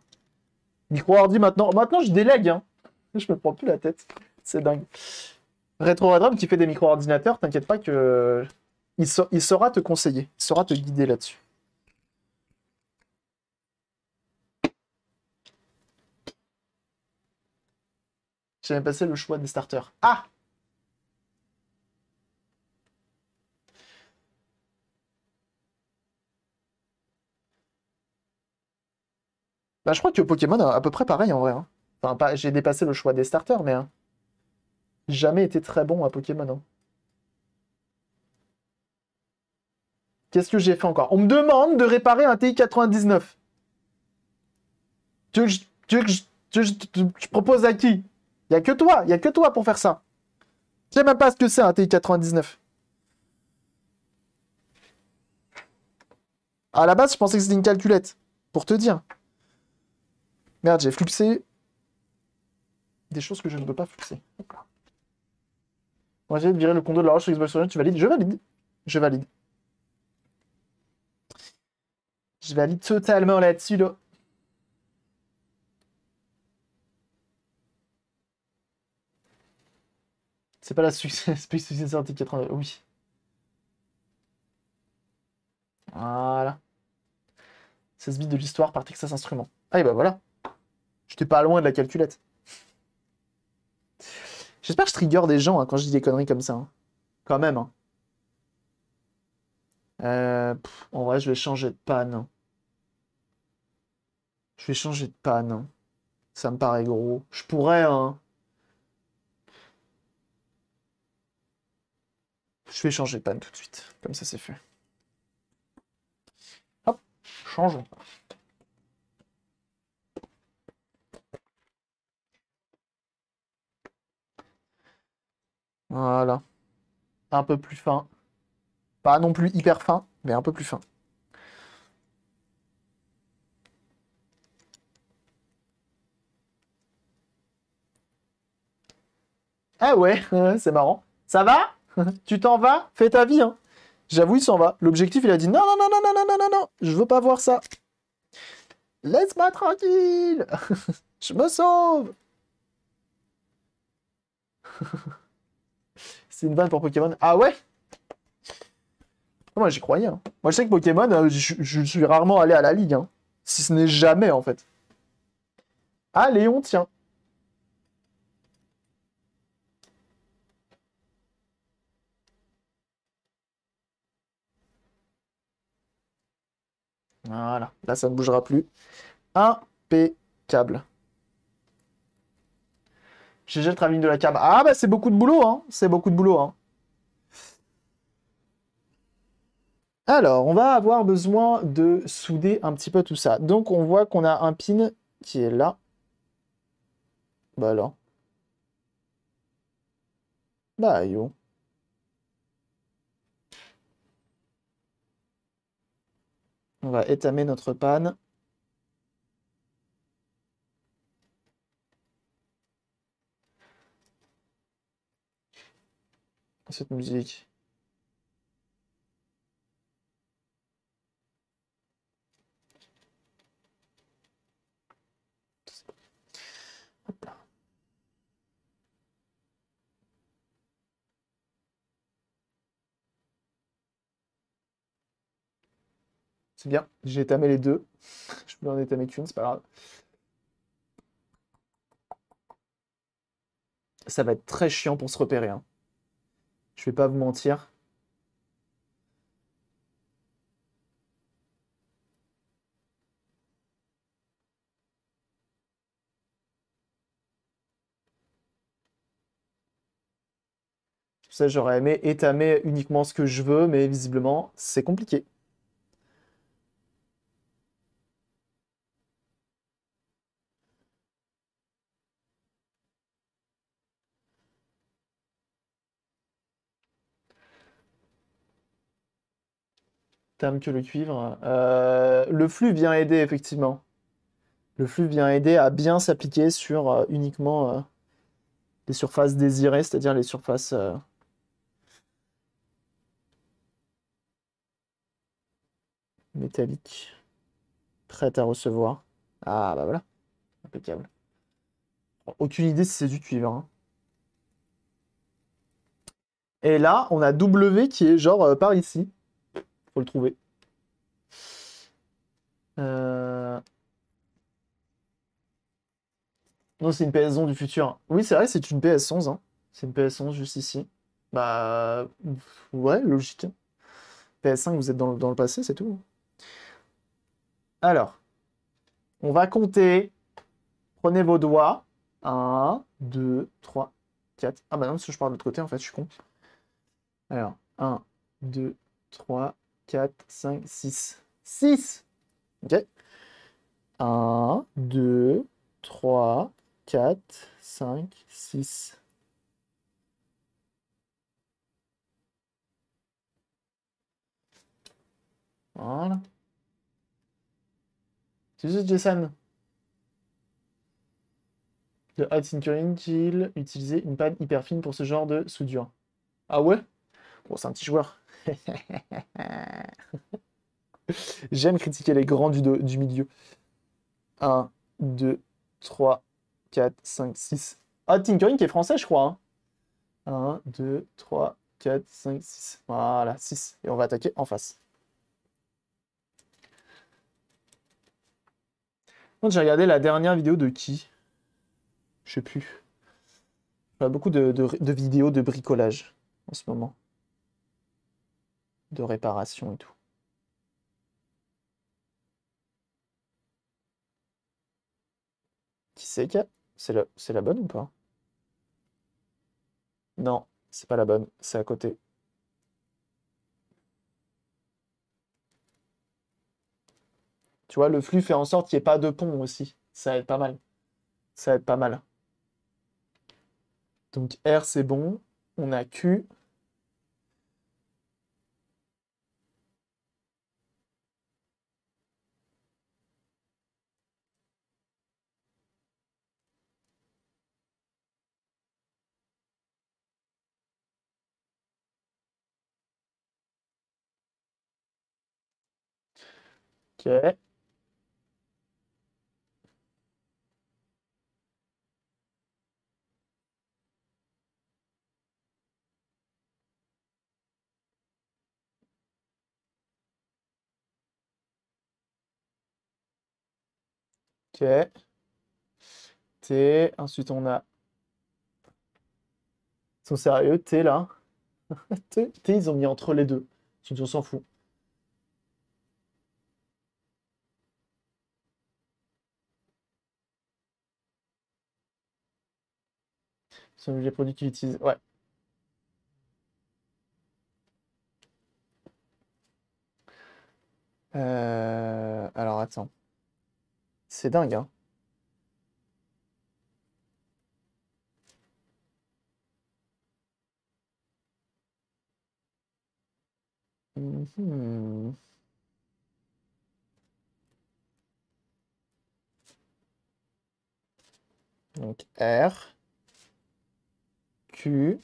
Micro-ordi maintenant. Maintenant, je délègue. Hein. Je me prends plus la tête. C'est dingue. Retro qui fait des micro-ordinateurs, t'inquiète pas que. Euh, il, saura te conseiller, il saura te guider là-dessus. J'avais passé le choix des starters. Ah Bah, je crois que Pokémon a à peu près pareil en vrai. Hein. Enfin, j'ai dépassé le choix des starters, mais hein, jamais été très bon à Pokémon. Hein. Qu'est-ce que j'ai fait encore On me demande de réparer un TI-99. Tu veux que je, tu veux que je, tu propose à qui Il a que toi, il a que toi pour faire ça. Je sais même pas ce que c'est un TI-99. À la base, je pensais que c'était une calculette, pour te dire j'ai fluxé des choses que je ne peux pas flupser. moi va essayer de virer le compte de la roche sur Xbox One. Tu valides Je valide. Je valide. Je valide totalement là-dessus, C'est pas la succès, c'est 80. Oui. Voilà. 16 bits de l'histoire par Texas Instruments. Ah, bah voilà. J'étais pas loin de la calculette. J'espère que je trigger des gens hein, quand je dis des conneries comme ça. Hein. Quand même. Hein. Euh, en vrai, je vais changer de panne. Hein. Je vais changer de panne. Ça me paraît gros. Je pourrais, Je vais changer de panne tout de suite. Comme ça, c'est fait. Hop, changeons. Voilà. Un peu plus fin. Pas non plus hyper fin, mais un peu plus fin. Ah ouais, c'est marrant. Ça va Tu t'en vas Fais ta vie, hein. J'avoue, il s'en va. L'objectif, il a dit non, non, non, non, non, non, non, non, non, je veux pas voir ça. Laisse-moi tranquille Je me sauve c'est une vanne pour Pokémon. Ah ouais ah, Moi, j'y croyais. Hein. Moi, je sais que Pokémon, euh, je suis rarement allé à la ligue. Hein. Si ce n'est jamais, en fait. allez ah, on tient Voilà, là ça ne bougera plus. Impeccable déjà le travelling de la cam. Ah bah c'est beaucoup de boulot, hein. C'est beaucoup de boulot, hein. Alors, on va avoir besoin de souder un petit peu tout ça. Donc, on voit qu'on a un pin qui est là. Bah là. Bah yo. On va étamer notre panne. cette musique C'est bien, j'ai tamé les deux. Je peux en étamer qu'une, c'est pas grave. Ça va être très chiant pour se repérer. Hein. Je ne vais pas vous mentir. Ça, j'aurais aimé étamer uniquement ce que je veux, mais visiblement, c'est compliqué. terme que le cuivre. Euh, le flux vient aider, effectivement. Le flux vient aider à bien s'appliquer sur euh, uniquement euh, les surfaces désirées, c'est-à-dire les surfaces... métalliques, prêtes à recevoir. Ah bah voilà, impeccable. Aucune idée si c'est du cuivre. Hein. Et là, on a W qui est genre par ici le trouver. Euh, non, c'est une ps du futur. Oui, c'est vrai, c'est une PS11. Hein. C'est une PS11 juste ici. Bah, ouais, logique. PS5, vous êtes dans le, dans le passé, c'est tout. Alors, on va compter. Prenez vos doigts. 1, 2, 3, 4. Ah bah non, parce que je parle de l'autre côté, en fait, je compte Alors, 1, 2, 3, 4, 5, 6. 6 Ok 1, 2, 3, 4, 5, 6. Voilà. C'est juste Jason. Le hot qu'il utilisait une panne hyper fine pour ce genre de soudure. Ah ouais Bon, c'est un petit joueur. J'aime critiquer les grands du, du milieu. 1, 2, 3, 4, 5, 6. Ah, Tinkering qui est français, je crois. 1, 2, 3, 4, 5, 6. Voilà, 6. Et on va attaquer en face. J'ai regardé la dernière vidéo de qui Je sais plus. Il y a beaucoup de, de vidéos de bricolage en ce moment de réparation et tout. Qui c'est qui a... C'est la... bonne ou pas Non, c'est pas la bonne, c'est à côté. Tu vois, le flux fait en sorte qu'il n'y ait pas de pont aussi. Ça va être pas mal. Ça va être pas mal. Donc R, c'est bon. On a Q. shit. Ok. T. Ensuite, on a. Son sérieux, T là. T, ils ont mis entre les deux. Sinon, on s'en fout. sur les produits qu'il utilise. Ouais. Euh, alors attends. C'est dingue, hein. Mhm. Donc R. Q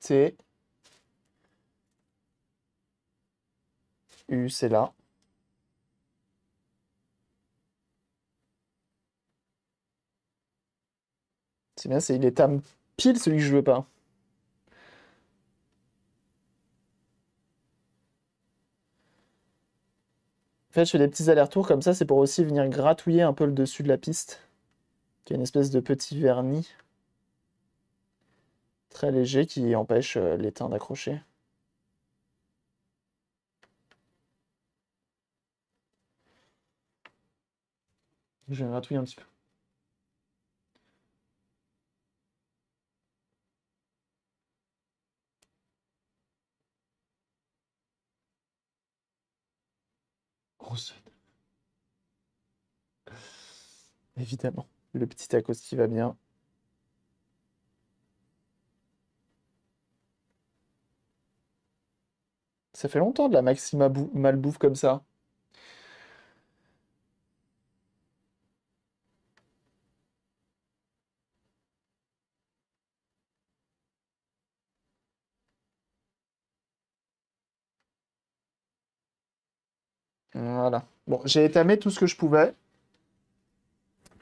T U c'est là. C'est bien, c'est il est à pile celui que je veux pas. En fait, je fais des petits allers-retours comme ça, c'est pour aussi venir gratouiller un peu le dessus de la piste une espèce de petit vernis très léger qui empêche euh, l'étain d'accrocher. Je vais ratouiller un petit peu. Grosse. Évidemment. Le petit tacos qui va bien. Ça fait longtemps de la maxima malbouffe comme ça. Voilà. Bon, j'ai étamé tout ce que je pouvais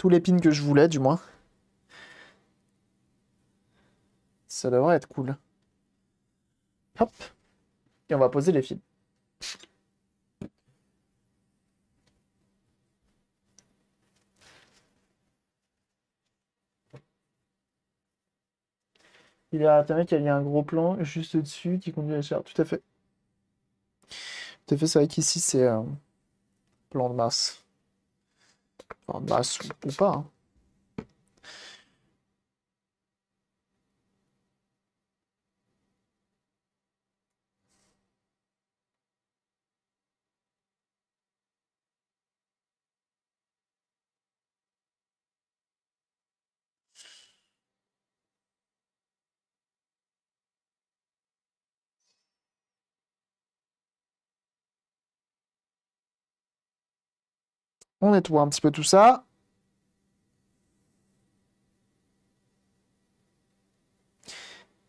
tous les pins que je voulais, du moins. Ça devrait être cool. Hop. Et on va poser les fils. Il est qu'il y a un gros plan juste dessus qui conduit à la chair. Tout à fait. Tout à fait, c'est vrai qu'ici, c'est un plan de masse. On masse ou, pas. Hein. On nettoie un petit peu tout ça.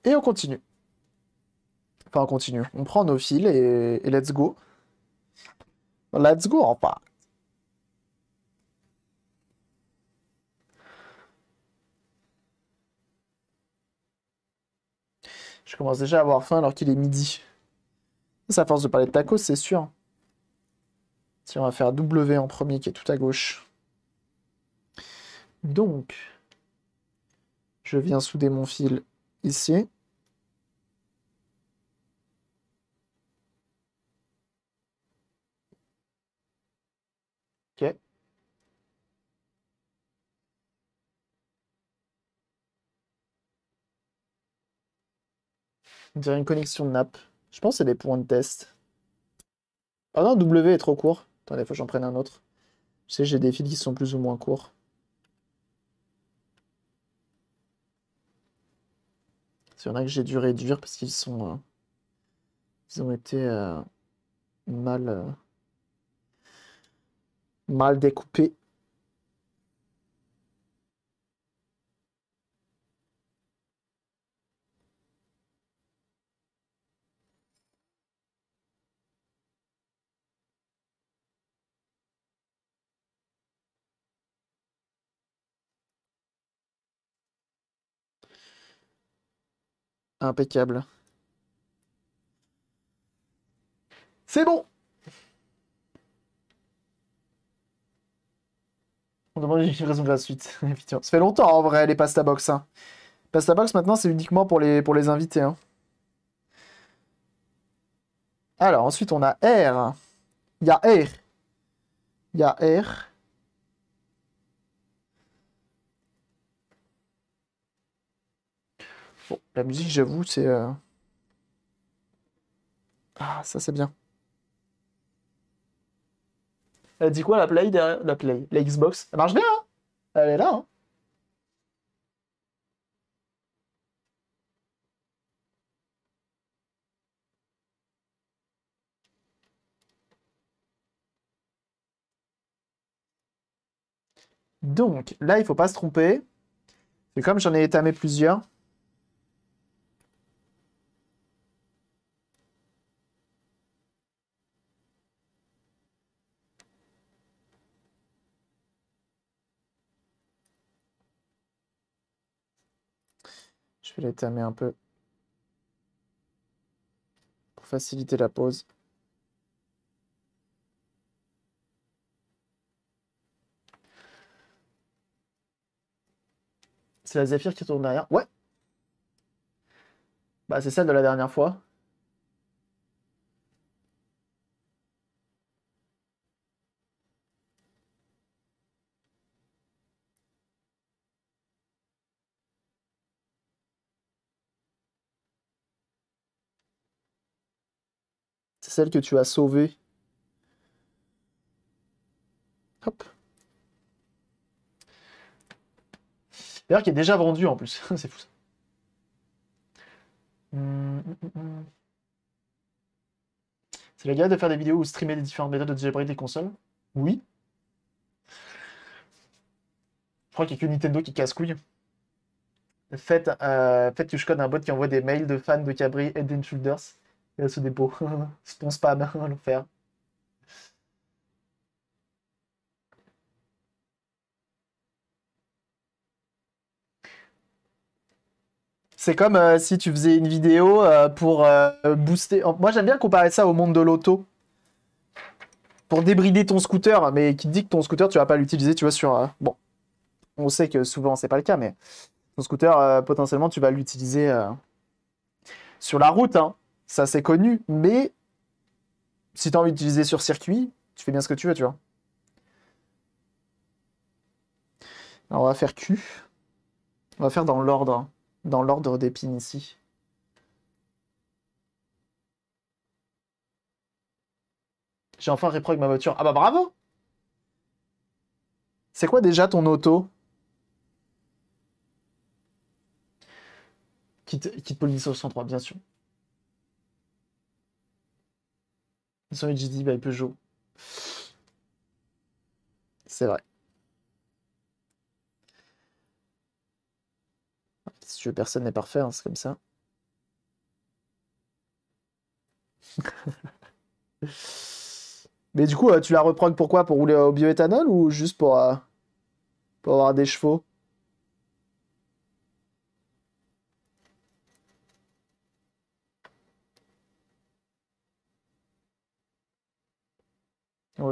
Et on continue. Enfin, on continue. On prend nos fils et, let's go. Let's go, enfin. Je commence déjà à avoir faim alors qu'il est midi. Ça, force de parler de tacos, c'est sûr. Si on va faire W en premier qui est tout à gauche. Donc, je viens souder mon fil ici. Ok. On dirait une connexion de nappe. Je pense que c'est des points de test. Ah oh non, W est trop court. Attendez, faut que j'en prenne un autre. Tu sais, j'ai des fils qui sont plus ou moins courts. Il y en a que j'ai dû réduire parce qu'ils sont. Euh, ils ont été euh, mal. Euh, mal découpés. Impeccable. C'est bon On demande une livraison gratuite. Ça fait longtemps en vrai les pasta box. Hein. Pasta box maintenant c'est uniquement pour les, pour les invités. Hein. Alors ensuite on a R. Il y a R. Il y a R. Bon, la musique, j'avoue, c'est... Euh, ah, ça, c'est bien. Elle dit quoi, la Play derrière La Play, la Xbox Elle marche bien, hein Elle est là, hein Donc, là, il faut pas se tromper. C'est comme j'en ai étamé plusieurs, Je vais l'étamer un peu pour faciliter la pose. C'est la Zephyr qui tourne derrière. Ouais. Bah, c'est celle de la dernière fois. que tu as sauvé Hop. D'ailleurs, qui est déjà vendu en plus. C'est fou ça. Mm, mm, mm, C'est gars de faire des vidéos ou streamer les différentes méthodes de jailbreak des consoles Oui. Je crois qu'il n'y a que Nintendo qui casse couille. Faites, tu je connais un bot qui envoie des mails de fans de Cabri et Shoulders a ce dépôt. pense pas à l'enfer. C'est comme euh, si tu faisais une vidéo euh, pour euh, booster. Moi, j'aime bien comparer ça au monde de l'auto. Pour débrider ton scooter, mais qui te dit que ton scooter, tu vas pas l'utiliser, tu vois, sur. Bon. On sait que souvent, c'est pas le cas, mais ton scooter, potentiellement, tu vas l'utiliser sur la route. Hein ça c'est connu, mais si tu as envie d'utiliser sur circuit, tu fais bien ce que tu veux, tu vois. Alors on va faire Q. On va faire dans l'ordre, hein. dans l'ordre des pins ici. J'ai enfin réprog ma voiture. Ah bah bravo C'est quoi déjà ton auto qui te police au 103, bien sûr. dit, GD by Peugeot. C'est vrai. Si tu veux, personne n'est parfait, hein, c'est comme ça. Mais du coup, euh, tu la reprends pourquoi Pour rouler au bioéthanol ou juste pour, euh, pour avoir des chevaux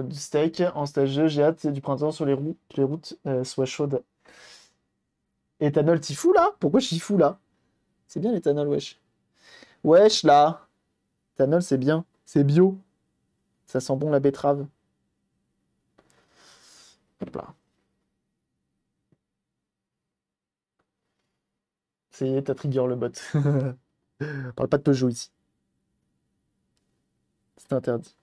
du steak en stage 2. J'ai hâte du printemps sur les routes, les routes euh, soient chaudes. Éthanol, t'y fous là Pourquoi je t'y fous là C'est bien l'éthanol, wesh. Wesh là Éthanol, c'est bien. C'est bio. Ça sent bon la betterave. Hop là. C'est ta trigger le bot. On parle pas de Peugeot ici. C'est interdit.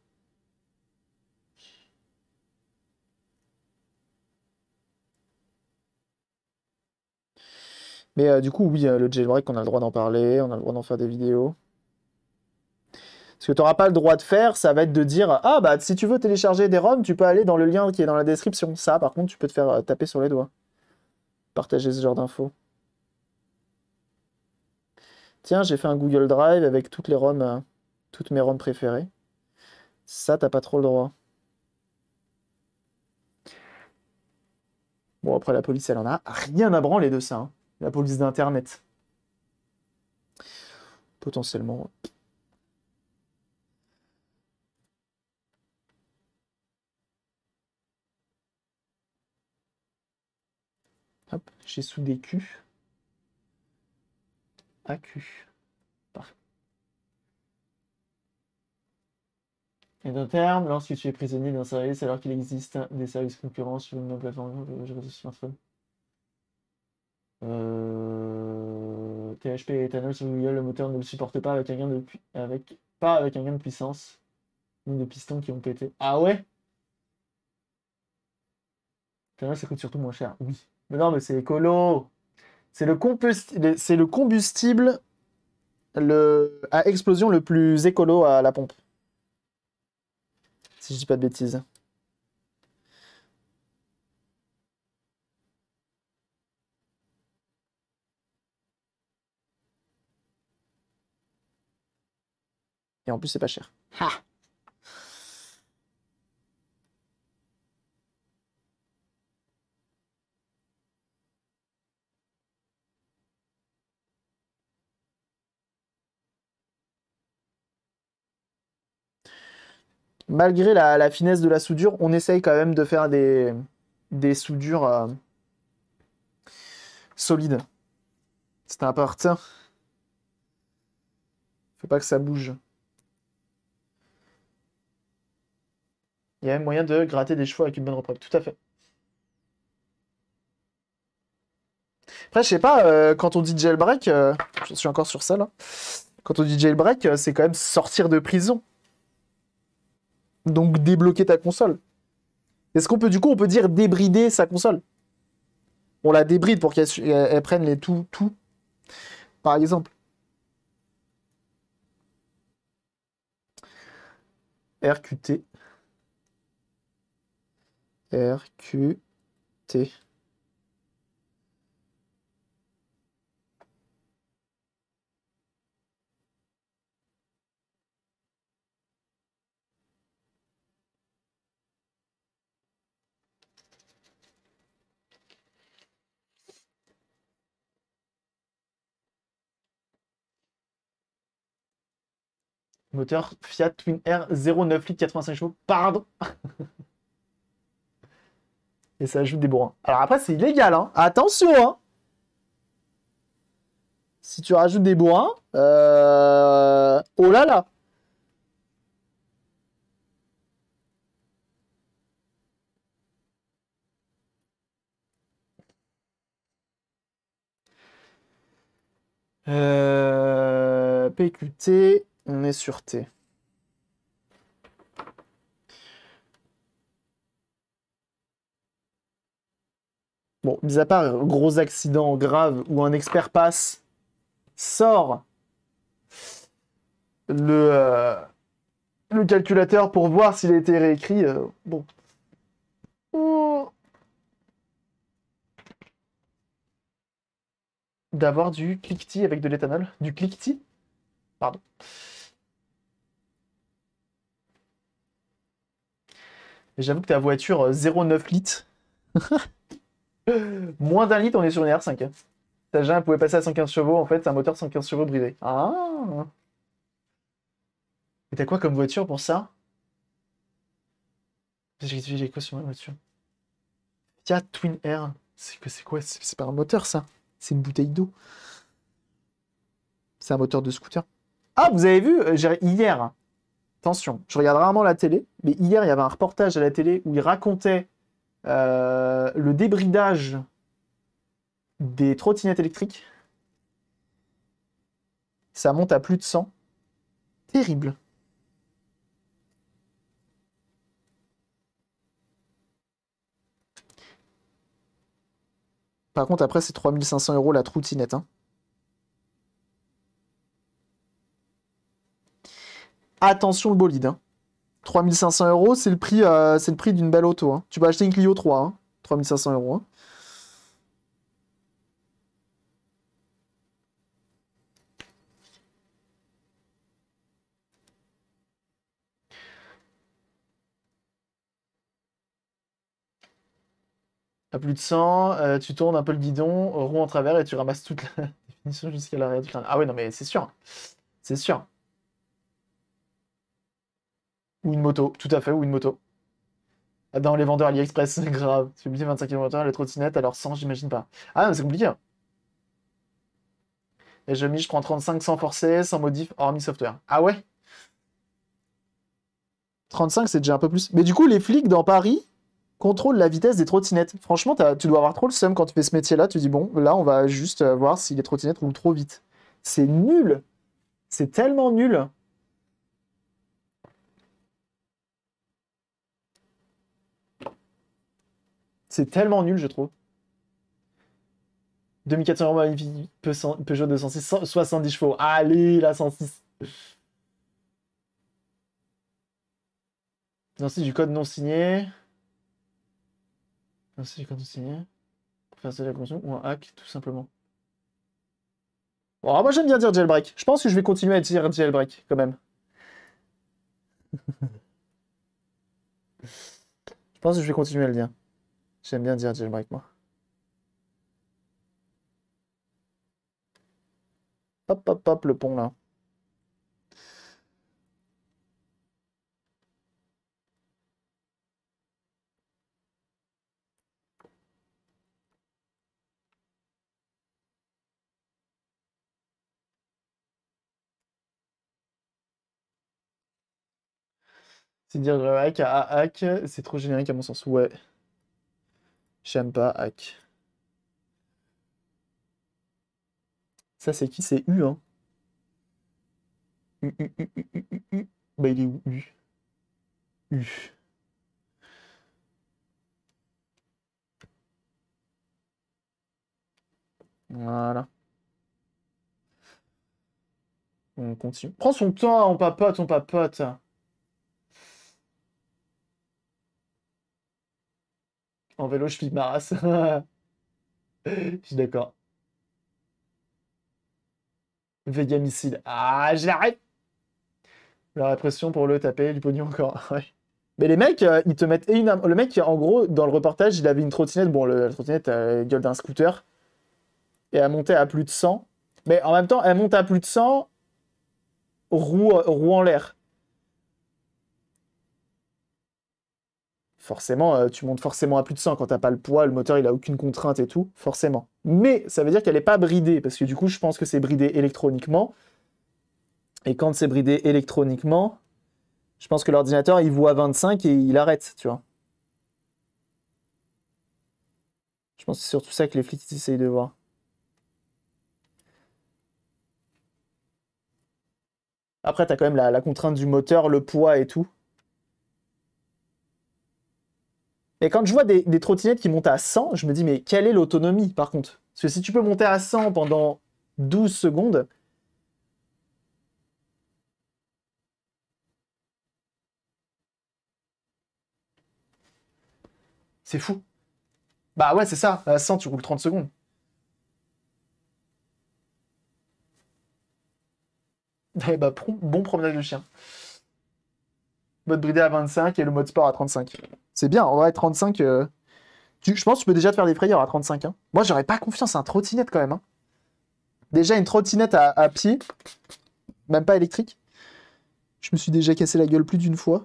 Mais euh, du coup, oui, euh, le jailbreak, on a le droit d'en parler, on a le droit d'en faire des vidéos. Ce que tu n'auras pas le droit de faire, ça va être de dire Ah, bah, si tu veux télécharger des ROM, tu peux aller dans le lien qui est dans la description. Ça, par contre, tu peux te faire euh, taper sur les doigts. Partager ce genre d'infos. Tiens, j'ai fait un Google Drive avec toutes les ROM, toutes mes ROM préférées. Ça, t'as pas trop le droit. Bon, après, la police, elle en a rien à branler de ça. Hein la police d'Internet. Potentiellement. Hop, j'ai sous des Q. AQ. Parfait. Et d'un terme, lorsque tu es prisonnier d'un service alors qu'il existe des services concurrents sur une plateforme un smartphone. Euh, THP et Ethanol sur Google, le moteur ne le supporte pas avec un gain de, avec, pas avec un gain de puissance, ni de pistons qui ont pété. Ah ouais Ethanol, ça coûte surtout moins cher, oui. Mais non, mais c'est écolo C'est le, c'est le combustible le, à explosion le plus écolo à la pompe. Si je dis pas de bêtises. en plus, c'est pas cher. Malgré la, finesse de la soudure, on essaye quand même de faire des, des soudures euh, solides. C'est important. Faut pas que ça bouge. Il y a même moyen de gratter des chevaux avec une bonne reprise. tout à fait. Après, je sais pas, euh, quand on dit jailbreak, euh, je suis encore sur ça là. Quand on dit jailbreak, euh, c'est quand même sortir de prison. Donc débloquer ta console. Est-ce qu'on peut du coup, on peut dire débrider sa console On la débride pour qu'elle prenne les tout, tout, par exemple. RQT. R, Q, T. Moteur Fiat Twin Air 0,9 litres 85 chevaux, pardon et ça ajoute des bourrins. Alors après, c'est illégal, hein. Attention, hein. Si tu rajoutes des bourrins, euh, oh là là. Euh, PQT, on est sur T. Bon, mis à part gros accident grave où un expert passe, sort le, euh, le calculateur pour voir s'il a été réécrit. Euh, bon. D'avoir du cliquetis avec de l'éthanol. Du cliquetis Pardon. J'avoue que ta voiture 0,9 euh, litres. Moins d'un litre, on est sur une R5. Hein. Tajin pouvait passer à 115 chevaux, en fait, c'est un moteur 115 chevaux bridé. Ah Mais t'as quoi comme voiture pour ça J'ai quoi sur ma voiture Fiat Twin Air. C'est c'est quoi C'est pas un moteur ça C'est une bouteille d'eau. C'est un moteur de scooter. Ah, vous avez vu euh, Hier, hein. attention, je regarde rarement la télé, mais hier, il y avait un reportage à la télé où il racontait euh, le débridage des trottinettes électriques. Ça monte à plus de 100. Terrible. Par contre, après, c'est 3500 euros la trottinette. Hein. Attention le bolide. Hein. 3500 euros, c'est le prix, euh, prix d'une belle auto. Hein. Tu peux acheter une Clio 3, 3500 hein, euros. Hein. À plus de 100, euh, tu tournes un peu le guidon, roue en travers et tu ramasses toute la définition jusqu'à l'arrière. du Ah ouais, non mais c'est sûr. C'est sûr. Ou une moto, tout à fait, ou une moto. Ah, dans les vendeurs AliExpress, grave. Tu fais 25 km/h, les trottinettes, alors 100, j'imagine pas. Ah, mais c'est compliqué. Hein. Et je mis, je prends 35 sans forcer, sans modif, hormis software. Ah ouais 35, c'est déjà un peu plus. Mais du coup, les flics dans Paris contrôlent la vitesse des trottinettes. Franchement, tu dois avoir trop le seum quand tu fais ce métier-là. Tu dis, bon, là, on va juste euh, voir si les trottinettes roulent trop vite. C'est nul. C'est tellement nul. C'est tellement nul, je trouve. 2400 euros, Peugeot 206, 70 chevaux. Allez, la 106. Non, c'est du code non signé. Non, c'est du code non signé. faire la convention ou un hack, tout simplement. Bon, moi j'aime bien dire jailbreak. Je pense que je vais continuer à dire jailbreak quand même. je pense que je vais continuer à le dire. J'aime bien dire jailbreak, moi. Hop, hop, hop, le pont, là. C'est dire hack à hack, c'est trop générique à mon sens. Ouais. J'aime pas hack. Ça, c'est qui C'est U, hein U, U, U, Bah, il est où, U U. Voilà. On continue. Prends son temps, hein, on papote, on papote. En vélo, je suis ma je suis d'accord. Vega missile. Ah, j'arrête. La répression pour le taper, du pognon encore. Mais les mecs, euh, ils te mettent et une Le mec, en gros, dans le reportage, il avait une trottinette. Bon, la trottinette, euh, gueule d'un scooter. Et elle montait à plus de 100. Mais en même temps, elle monte à plus de 100, roue, euh, roue en l'air. forcément, euh, tu montes forcément à plus de 100 quand t'as pas le poids, le moteur il a aucune contrainte et tout, forcément. Mais ça veut dire qu'elle n'est pas bridée, parce que du coup je pense que c'est bridé électroniquement. Et quand c'est bridé électroniquement, je pense que l'ordinateur il voit 25 et il arrête, tu vois. Je pense que c'est surtout ça que les flics essayent de voir. Après, tu as quand même la contrainte du moteur, le poids et tout. Et quand je vois des, trottinettes qui montent à 100, je me dis, mais quelle est l'autonomie par contre Parce que si tu peux monter à 100 pendant 12 secondes, c'est fou. Bah ouais, c'est ça. À 100, tu roules 30 secondes. Eh bah, bon promenade de chien mode bridé à 25 et le mode sport à 35. C'est bien, en vrai, 35. Euh, je pense que tu peux déjà te faire des frayeurs à 35. Hein. Moi, j'aurais pas confiance à un trottinette quand même. Hein. Déjà, une trottinette à, pied, même pas électrique. Je me suis déjà cassé la gueule plus d'une fois.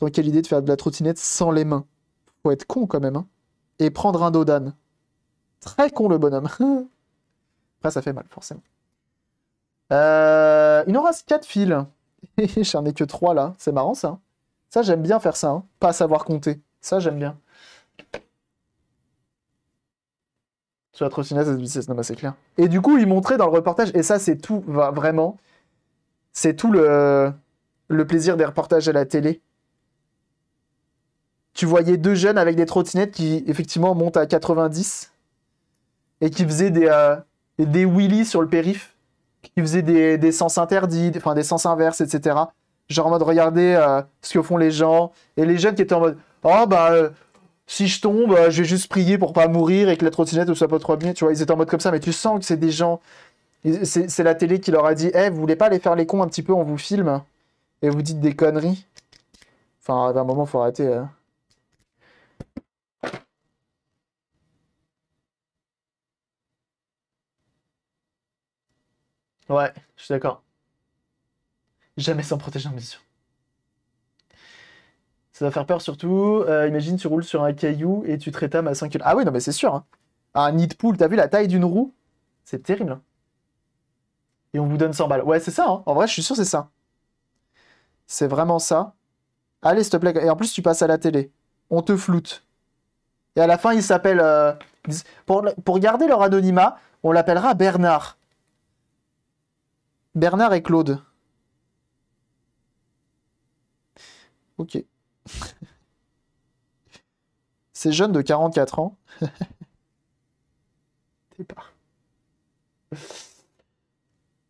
Donc quelle idée de faire de la trottinette sans les mains Faut être con quand même. Hein. Et prendre un dos Très con le bonhomme. Après, ça fait mal, forcément. Euh, il aura quatre 4 fils. J'en ai que trois, là. C'est marrant ça. Hein. Ça, j'aime bien faire ça. Hein. Pas savoir compter. Ça, j'aime bien. Sur la trottinette, c'est non, bah, c'est clair. Et du coup, il montrait dans le reportage, et ça, c'est tout, vraiment. C'est tout le, plaisir des reportages à la télé. Tu voyais deux jeunes avec des trottinettes qui, effectivement, montent à 90 et qui faisaient des, euh, des wheelies sur le périph' qui faisait des, sens interdits, enfin des sens inverses, etc. Genre en mode regarder euh, ce que font les gens. Et les jeunes qui étaient en mode Oh bah euh, si je tombe, euh, je vais juste prier pour pas mourir et que la trottinette ne soit pas trop bien. Tu vois, ils étaient en mode comme ça, mais tu sens que c'est des gens. C'est la télé qui leur a dit Eh, vous voulez pas aller faire les cons un petit peu, on vous filme et vous dites des conneries. Enfin, à un moment, il faut arrêter. Hein. Ouais, je suis d'accord. Jamais sans protéger un mission. Ça va faire peur surtout. Euh, imagine, tu roules sur un caillou et tu te rétames à 5 km. Ah oui, non, mais c'est sûr. Hein. Un nid de poule, t'as vu la taille d'une roue C'est terrible. Hein. Et on vous donne 100 balles. Ouais, c'est ça. Hein. En vrai, je suis sûr, c'est ça. C'est vraiment ça. Allez, s'il te plaît. Et en plus, tu passes à la télé. On te floute. Et à la fin, il s'appelle. Euh, pour garder leur anonymat, on l'appellera Bernard. Bernard et Claude. Ok. Ces jeunes de 44 ans. pas.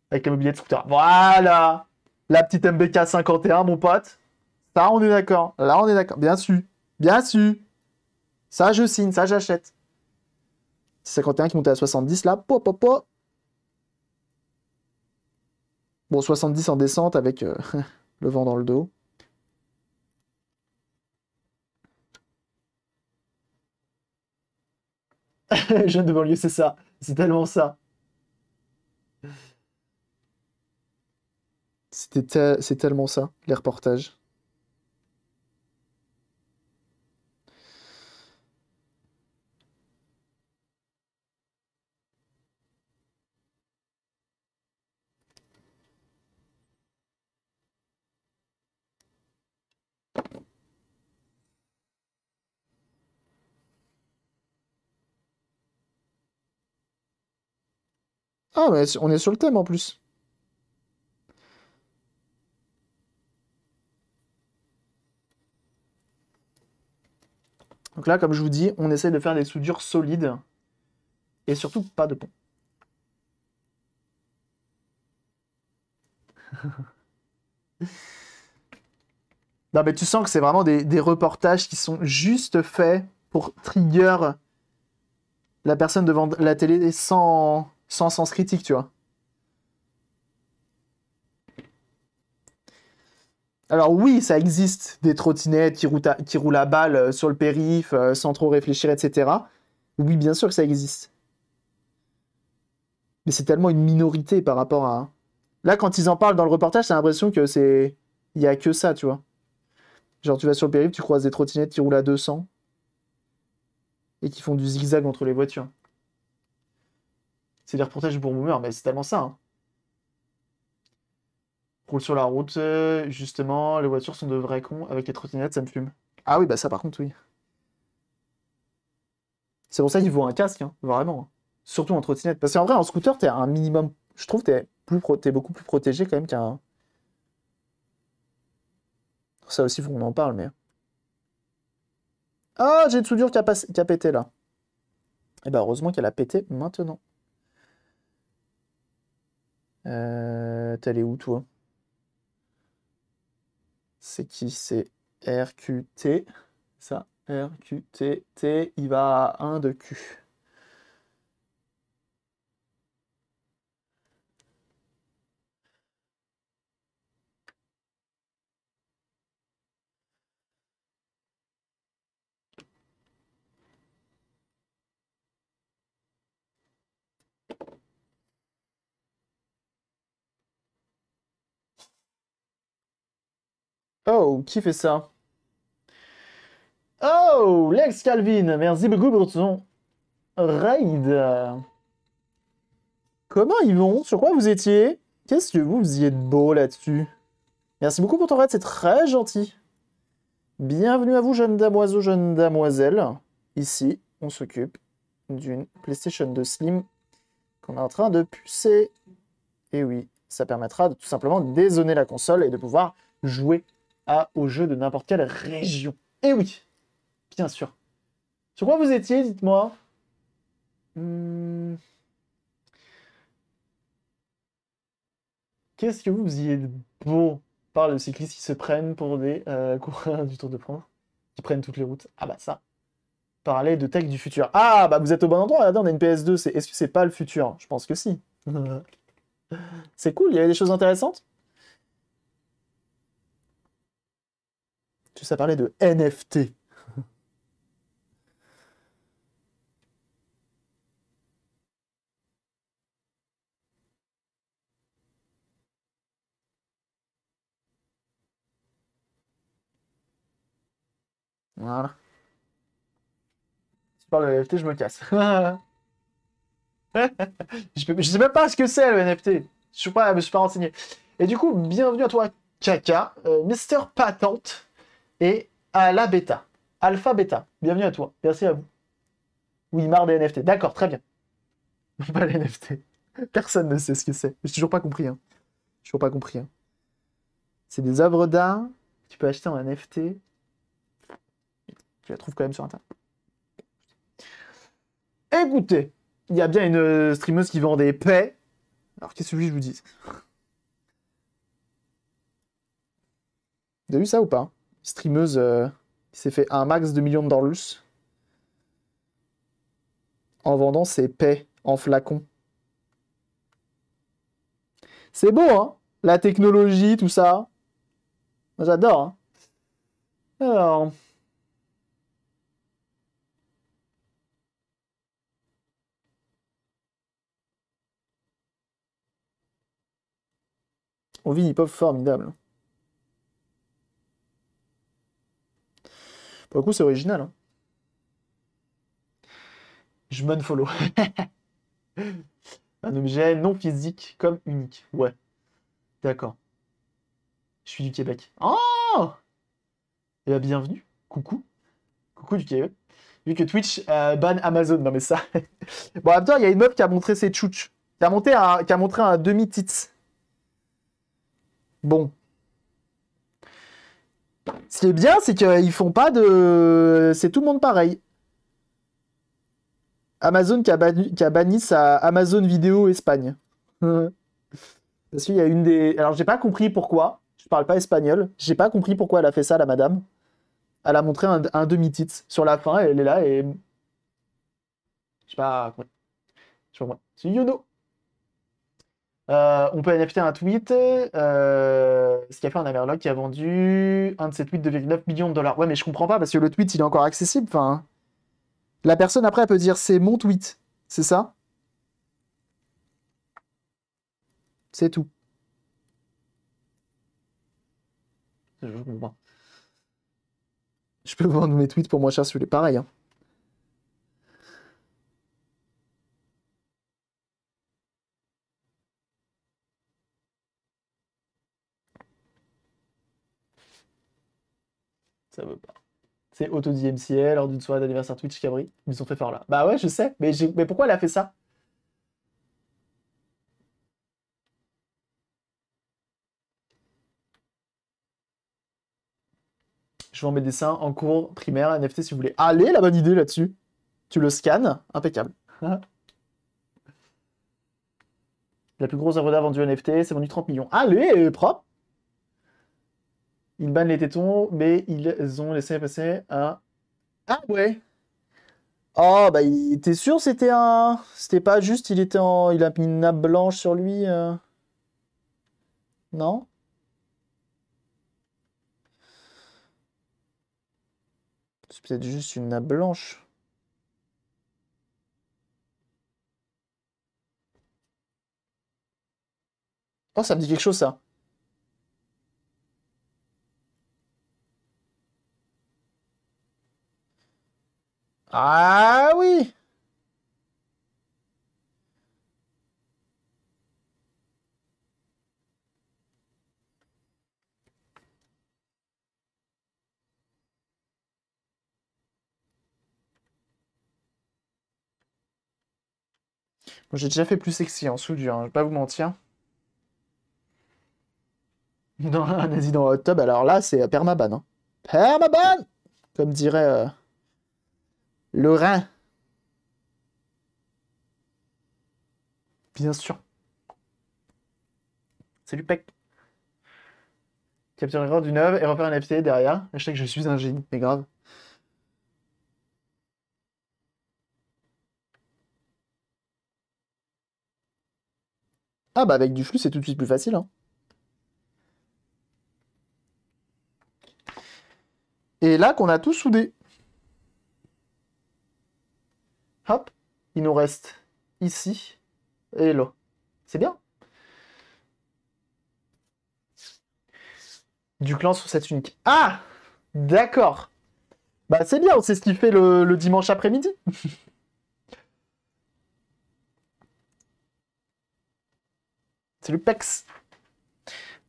Avec billet de scooter. Voilà La petite MBK 51, mon pote. Ça, on est d'accord. Là, on est d'accord. Bien sûr. Bien sûr. Ça, je signe. Ça, j'achète. 51 qui montait à 70, là. Pop, pop, pop. Bon, 70 en descente avec euh, le vent dans le dos. Jeune de banlieue, c'est ça. C'est tellement ça. C'était c'est tellement ça, les reportages. Ah, mais on est sur le thème en plus. Donc là, comme je vous dis, on essaie de faire des soudures solides et surtout pas de pont. non mais tu sens que c'est vraiment des, reportages qui sont juste faits pour trigger la personne devant la télé sans, sans sens critique, tu vois. Alors oui, ça existe des trottinettes qui, qui, roulent à balle euh, sur le périph, euh, sans trop réfléchir, etc. Oui, bien sûr que ça existe. Mais c'est tellement une minorité par rapport à... Hein. Là, quand ils en parlent dans le reportage, j'ai l'impression que c'est... Il n'y a que ça, tu vois. Genre, tu vas sur le périph', tu croises des trottinettes qui roulent à 200 et qui font du zigzag entre les voitures c'est les reportages pour mais c'est tellement ça. Hein. Roule sur la route, euh, justement, les voitures sont de vrais cons, avec les trottinettes, ça me fume. Ah oui, bah ça par contre, oui. C'est pour ça qu'il faut un casque, hein, vraiment. Surtout en trottinette. Parce qu'en vrai, en scooter, t'es un minimum. Je trouve que t'es, beaucoup plus protégé quand même qu'un. Ça aussi, faut qu'on en parle, mais. Ah, j'ai une soudure qui a, qui a pété là. Et eh bah, ben, heureusement qu'elle a pété maintenant. Euh, T'allais où, toi C'est qui C'est RQT. Ça, RQTT. Il va à 1 de Q. Oh, qui fait ça Oh, Lex Calvin, merci beaucoup pour ton raid. Comment ils vont Sur quoi vous étiez Qu'est-ce que vous faisiez de beau là-dessus Merci beaucoup pour ton raid, c'est très gentil. Bienvenue à vous, jeune damoiseau, jeune damoiselle. Ici, on s'occupe d'une PlayStation 2 Slim qu'on est en train de pucer. Et oui, ça permettra de, tout simplement de la console et de pouvoir jouer à, au jeu de n'importe quelle région. Eh oui, bien sûr. Sur quoi vous étiez, dites-moi hmm. Qu'est-ce que vous faisiez de beau par le cycliste qui se prennent pour des euh, coureurs du Tour de France, qui prennent toutes les routes Ah bah ça Parler de tech du futur. Ah bah vous êtes au bon endroit, regardez, on a une PS2, est-ce que c'est pas le futur Je pense que si. c'est cool, il y avait des choses intéressantes Tu ça parlait de NFT. Voilà. Si tu parles de NFT, je me casse. je, sais même pas ce que c'est le NFT. Je ne suis pas, suis pas renseigné. Et du coup, bienvenue à toi, Kaka, euh, Mister Patente et à la bêta. Alpha bêta. Bienvenue à toi. Merci à vous. Oui, marre des NFT. D'accord, très bien. pas les NFT. Personne ne sait ce que c'est. Je n'ai toujours pas compris. Hein. J'ai toujours pas compris. Hein. C'est des œuvres d'art. Tu peux acheter en NFT. Tu la trouves quand même sur Internet. Écoutez, il y a bien une euh, streameuse qui vend des paix. Alors qu'est-ce que je vous dis Vous avez vu ça ou pas streameuse euh, qui s'est fait un max de millions de en vendant ses paix en flacon. C'est beau, hein La technologie, tout ça. J'adore. Hein. Alors... On vit une formidable. Hein. coup, c'est original. Hein. je Je follow. un objet non physique comme unique. Ouais. D'accord. Je suis du Québec. Oh et eh ben, bienvenue. Coucou. Coucou du Québec. Vu que Twitch euh, ban Amazon. Non, mais ça. bon, toi il ya a une meuf qui a montré ses tchouches. Qui a, montré, un, qui a montré un demi tit. Bon. Ce qui est bien, c'est qu'ils font pas de. C'est tout le monde pareil. Amazon qui a, banni, qui sa Amazon Vidéo Espagne. Parce qu'il y a une des. Alors, j'ai pas compris pourquoi. Je parle pas espagnol. J'ai pas compris pourquoi elle a fait ça, la madame. Elle a montré un, demi-titre sur la fin. Elle est là et. Je sais pas. Je sais pas. Euh, on peut adapter un tweet, euh, ce a fait un Amerlock qui a vendu un de ses tweets de 9 millions de dollars. Ouais, mais je comprends pas parce que le tweet il est encore accessible. Enfin, hein. la personne après elle peut dire c'est mon tweet, c'est ça C'est tout. Je peux vendre mes tweets pour moins cher sur les pareil. Hein. C'est Auto DMCA lors d'une soirée d'anniversaire Twitch Cabri. Ils sont très forts là. Bah ouais, je sais, mais, pourquoi elle a fait ça Je vends mes dessins en cours primaire, NFT si vous voulez. Allez, la bonne idée là-dessus. Tu le scannes, impeccable. la plus grosse œuvre d'art vendue NFT, c'est vendu 30 millions. Allez, propre ils bannent les tétons, mais ils ont laissé passer à... Ah ouais Oh, bah, il... t'es sûr c'était un. C'était pas juste, il était en. Il a mis une nappe blanche sur lui euh. Non C'est peut-être juste une nappe blanche. Oh, ça me dit quelque chose, ça. Ah oui J'ai déjà fait plus sexy en hein, soudure, hein, je vais pas vous mentir. Dans un dans Hot tub, alors là, c'est euh, permaban. Hein. Permaban Comme dirait... Euh, rein. Bien sûr. Salut Peck. Capture l'erreur du œuvre et refaire un FC derrière. Je sais que je suis un génie, mais grave. Ah bah avec du flux c'est tout de suite plus facile. Hein. Et là qu'on a tout soudé. Hop, il nous reste ici et là. C'est bien. Du clan sur cette unique. Ah D'accord. Bah c'est bien, on sait ce qu'il fait le, dimanche après-midi. c'est le PEX.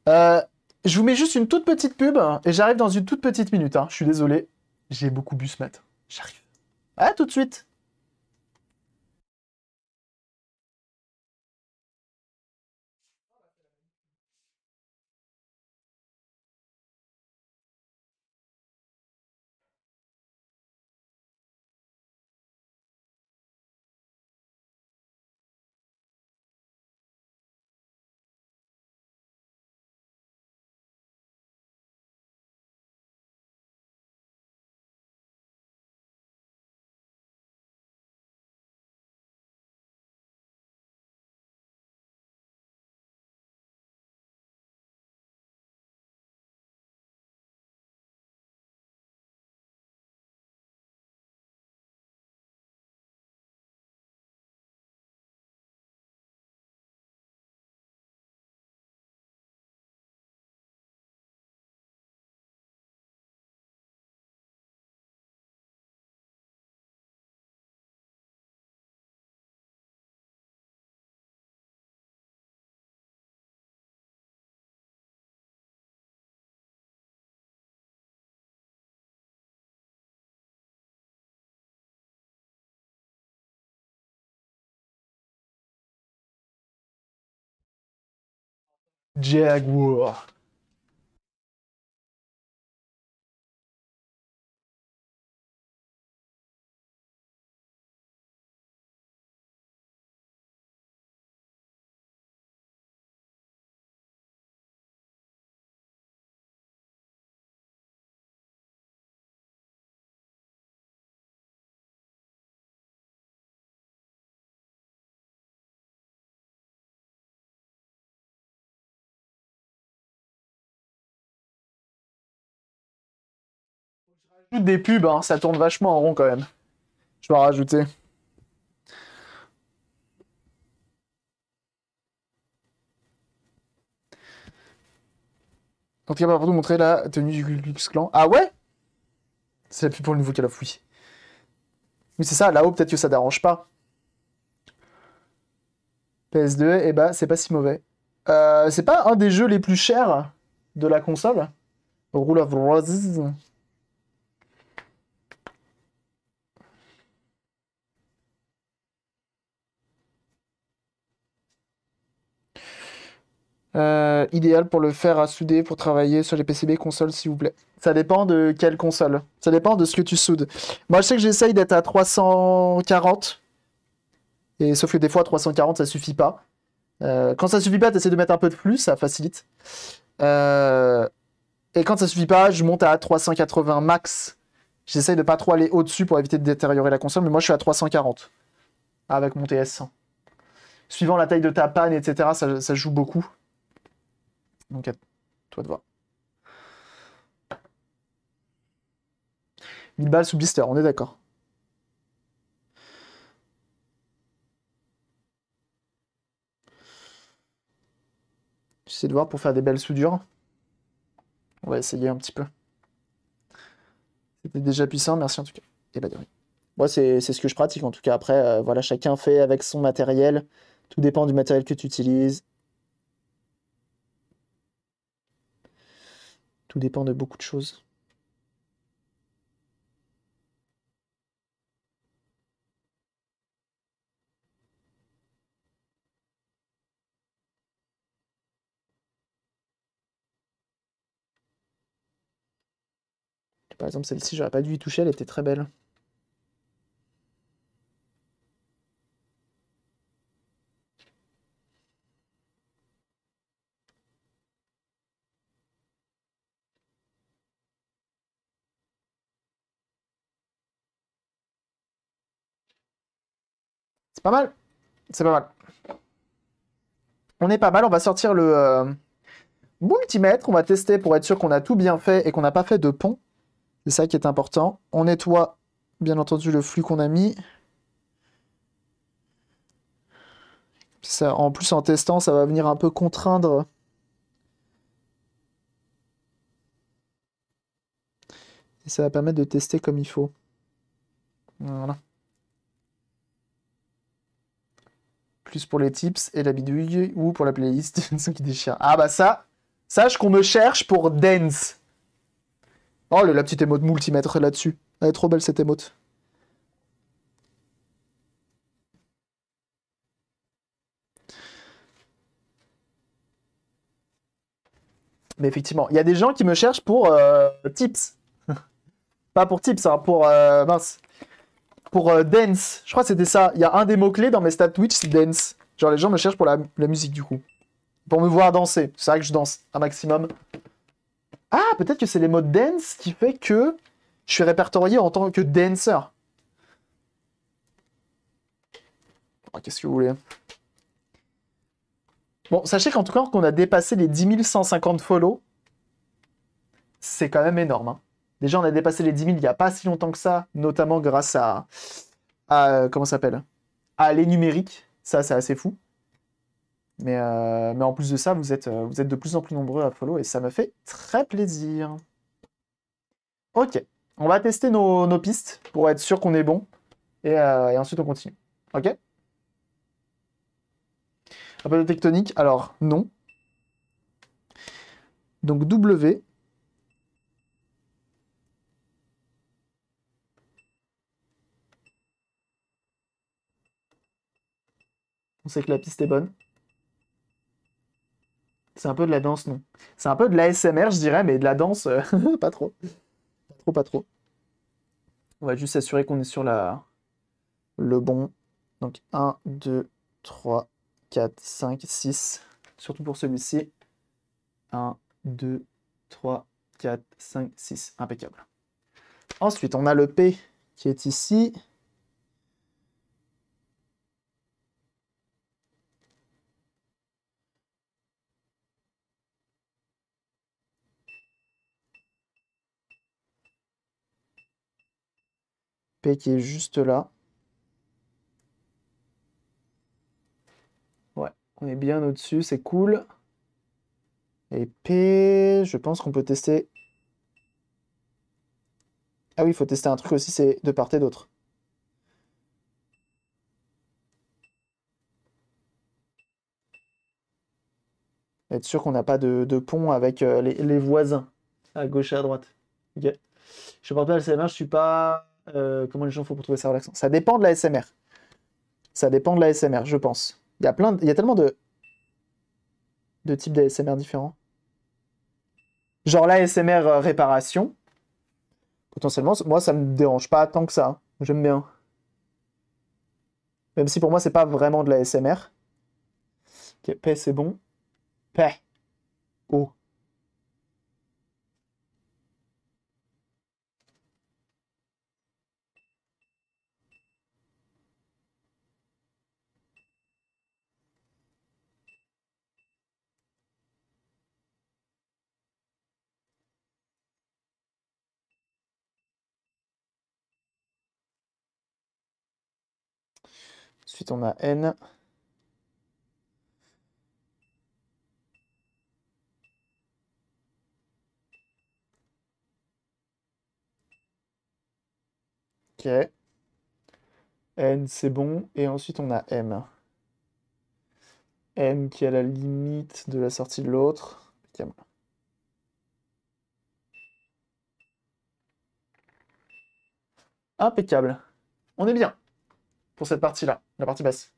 Euh, je vous mets juste une toute petite pub et j'arrive dans une toute petite minute. Hein. Je suis désolé, j'ai beaucoup bu ce matin. J'arrive. À tout de suite Jaguar. des pubs, hein, ça tourne vachement en rond quand même. Je dois rajouter. En tout cas, pour montrer la tenue du Clan. Ah ouais C'est la pub pour le nouveau Call of, oui. Mais c'est ça, là-haut, peut-être que ça dérange pas. PS2, eh ben, c'est pas si mauvais. Euh, c'est pas un des jeux les plus chers de la console Rule of Roses Euh, idéal pour le faire à souder pour travailler sur les PCB console s'il vous plaît. Ça dépend de quelle console. Ça dépend de ce que tu soudes. Moi, je sais que j'essaye d'être à 340. Et sauf que des fois, 340, ça suffit pas. Euh, quand ça suffit pas, tu de mettre un peu de plus, ça facilite. Euh, et quand ça suffit pas, je monte à 380 max. J'essaye de pas trop aller au-dessus pour éviter de détériorer la console, mais moi je suis à 340 avec mon TS100. Suivant la taille de ta panne, etc., ça joue beaucoup. Donc à toi de voir. 1000 balles sous blister, on est d'accord. J'essaie de voir pour faire des belles soudures. On va essayer un petit peu. C'était déjà puissant, merci en tout cas. Et bah, Moi, c'est ce que je pratique en tout cas. Après, euh, voilà, chacun fait avec son matériel. Tout dépend du matériel que tu utilises. Tout dépend de beaucoup de choses. Par exemple, celle-ci, j'aurais pas dû y toucher, elle était très belle. mal. C'est pas mal. On est pas mal. On va sortir le multimètre. Euh, On va tester pour être sûr qu'on a tout bien fait et qu'on n'a pas fait de pont. C'est ça qui est important. On nettoie, bien entendu, le flux qu'on a mis. Ça, en plus, en testant, ça va venir un peu contraindre... Et ça va permettre de tester comme il faut. Voilà. plus pour les tips et la bidouille ou pour la playlist qui déchire. Ah bah ça, sache qu'on me cherche pour dance. Oh, la petite émote multimètre là-dessus. Elle est trop belle cette émote. Mais effectivement, il y a des gens qui me cherchent pour euh, tips. Pas pour tips, hein, pour euh, mince pour euh, dance. Je crois que c'était ça. Il y a un des mots-clés dans mes stats Twitch, c'est dance. Genre les gens me cherchent pour la, musique du coup. Pour me voir danser. C'est vrai que je danse un maximum. Ah, peut-être que c'est les mots dance qui fait que je suis répertorié en tant que dancer. Qu'est-ce que vous voulez hein Bon, sachez qu'en tout cas, qu'on a dépassé les 10 150 follow. C'est quand même énorme. Hein. Déjà, on a dépassé les 10 000 il n'y a pas si longtemps que ça, notamment grâce à. Euh, comment ça s'appelle À les numériques. Ça, c'est assez fou. Mais, euh, en plus de ça, euh, vous êtes, de plus en plus nombreux à follow et ça me fait très plaisir. Ok, on va tester nos, pistes pour être sûr qu'on est bon. Et, et, ensuite, on continue. Ok Un peu de tectonique, alors non. Donc W, on sait que la piste est bonne. C'est un peu de la danse, non. C'est un peu de l'ASMR, je dirais, mais de la danse, euh, pas trop. Pas trop, pas trop. On va juste s'assurer qu'on est sur la... le bon. Donc 1, 2, 3, 4, 5, 6. Surtout pour celui-ci. 1, 2, 3, 4, 5, 6. Impeccable. Ensuite, on a le P qui est ici. qui est juste là. Ouais, on est bien au-dessus, c'est cool. Et puis je pense qu'on peut tester... Ah oui, il faut tester un truc aussi, c'est de part et d'autre. Être sûr qu'on n'a pas de, pont avec euh, les, voisins à gauche et à droite. Je porte pas le je suis pas euh, comment les gens font pour trouver ça relaxant Ça dépend de la SMR. Ça dépend de la SMR, je pense. Il y a, plein Il y a tellement de, de types d'ASMR différents. Genre la SMR euh, réparation. Potentiellement, moi, ça me dérange pas tant que ça. Hein. J'aime bien. Même si pour moi, c'est pas vraiment de la SMR. Ok, paix, c'est bon. Paix. Oh. Ensuite, on a N. Ok. N, c'est bon. Et ensuite, on a M. M qui est à la limite de la sortie de l'autre. Impeccable. On est bien pour cette partie-là la partie basse.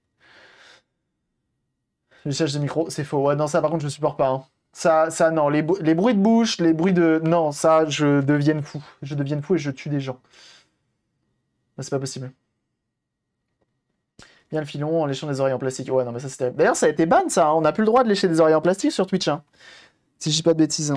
L'usage des micros, c'est faux. Ouais, non, ça par contre, je supporte pas. Hein. Ça, ça, non, les, bruits de bouche, les bruits de... Non, ça, je devienne fou. Je deviens fou et je tue des gens. C'est pas possible. Bien le filon en léchant des oreilles en plastique. Ouais, non, mais ça, c'était... D'ailleurs, ça a été ban, ça. Hein. On n'a plus le droit de lécher des oreilles en plastique sur Twitch. Hein. Si je dis pas de bêtises.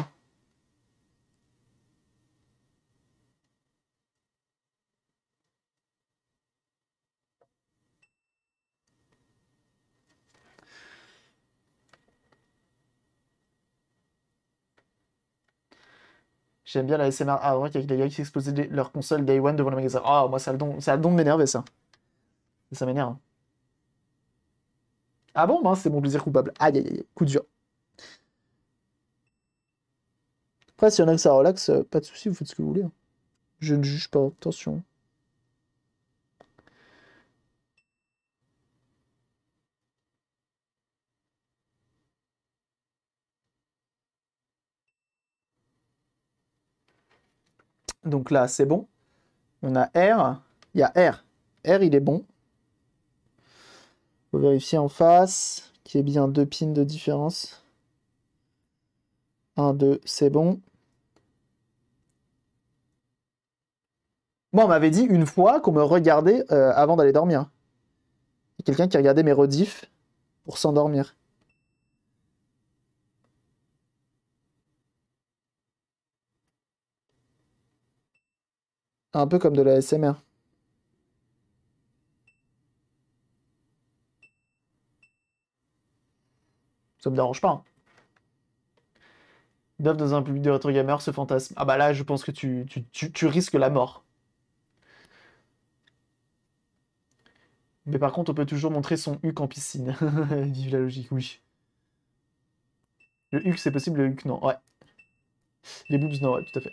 J'aime bien la SMR ah, ouais, avec les gars qui s'exposaient leur console Day One devant le magasin. Ah, oh, moi, ça a le don, ça de m'énerver, ça. Ça m'énerve. Ah bon, ben, c'est mon plaisir coupable. Aïe, aïe, aïe, coup dur. Après, si y en a que ça relaxe, euh, pas de soucis, vous faites ce que vous voulez. Hein. Je ne juge pas, attention. Donc là, c'est bon. On a R. Il y a R. R, il est bon. Faut vérifier en face qu'il y ait bien deux pins de différence. 1, 2, c'est bon. Moi, on m'avait dit une fois qu'on me regardait euh, avant d'aller dormir. quelqu'un qui regardait mes rediffs pour s'endormir. Un peu comme de la SMR. Ça me dérange pas. Hein. dans un public de rétro gamer, ce fantasme. Ah bah là, je pense que tu, risques la mort. Mais par contre, on peut toujours montrer son huc en piscine. Vive la logique, oui. Le huc, c'est possible, le huc, non. Ouais. Les boobs, non, ouais, tout à fait.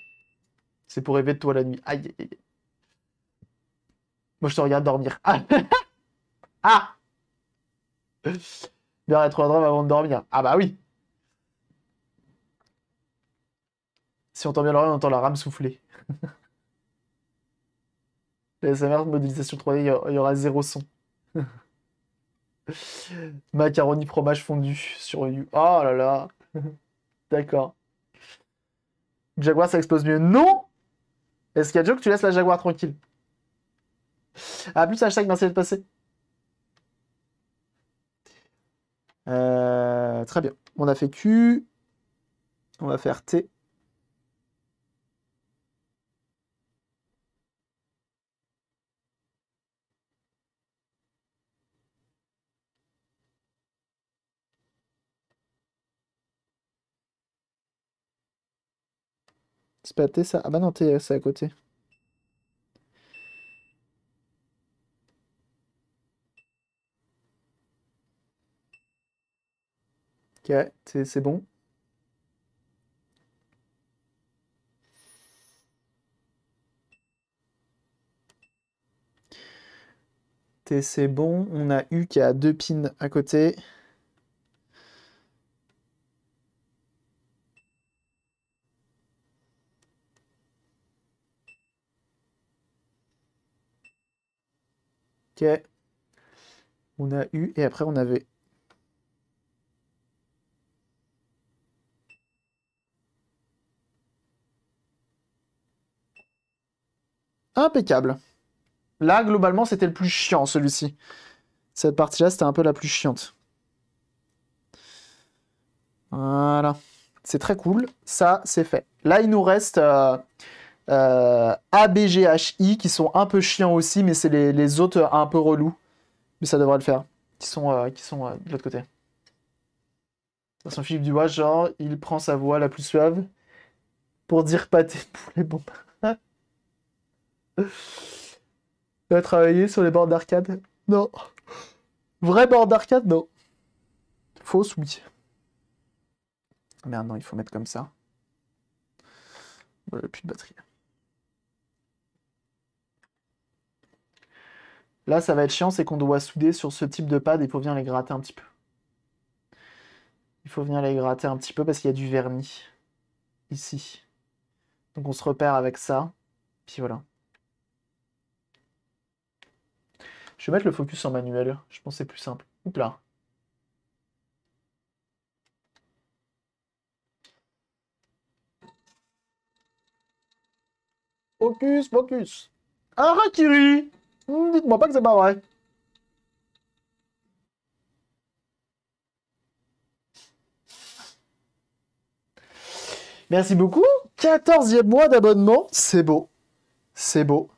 C'est pour rêver de toi la nuit. Aïe, aïe, aïe. Moi, je te regarde dormir. Ah, ah Bien être un drame avant de dormir. Ah bah oui Si on entend bien l'oreille, on entend la rame souffler. Les SMR modélisation 3D, il y aura zéro son. Macaroni fromage fondu sur une... Oh là là D'accord. Jaguar, ça explose mieux. Non est-ce qu'il y a Joe que tu laisses la Jaguar tranquille Ah, plus hashtag, merci dans passé. Euh, très bien. On a fait Q. On va faire T. C'est pas ça Ah bah non, T c'est à côté. Ok, c'est bon. T'es c'est bon. On a U qui a deux pins à côté. On a eu, et après on avait Impeccable. Là, globalement, c'était le plus chiant, celui-ci. Cette partie-là, c'était un peu la plus chiante. Voilà. C'est très cool. Ça, c'est fait. Là, il nous reste... Euh, euh, ABGHI qui sont un peu chiants aussi, mais c'est les, autres un peu relous. Mais ça devrait le faire. Qui sont, euh, qui sont euh, de l'autre côté. Façon Philippe Dubois, genre, il prend sa voix la plus suave pour dire pâté pour les bombes. Il va travaillé sur les bords d'arcade Non. Vrai bord d'arcade Non. Fausse, oui. Merde, non, il faut mettre comme ça. Voilà, plus de batterie. Là, ça va être chiant, c'est qu'on doit souder sur ce type de pad, il faut venir les gratter un petit peu. Il faut venir les gratter un petit peu parce qu'il y a du vernis ici. Donc on se repère avec ça, puis voilà. Je vais mettre le focus en manuel, je pense que c'est plus simple. Hop là. Focus, focus. Harakiri ah, Hmm, dites-moi pas que c'est pas vrai. Merci beaucoup. 14e mois d'abonnement. C'est beau. C'est beau.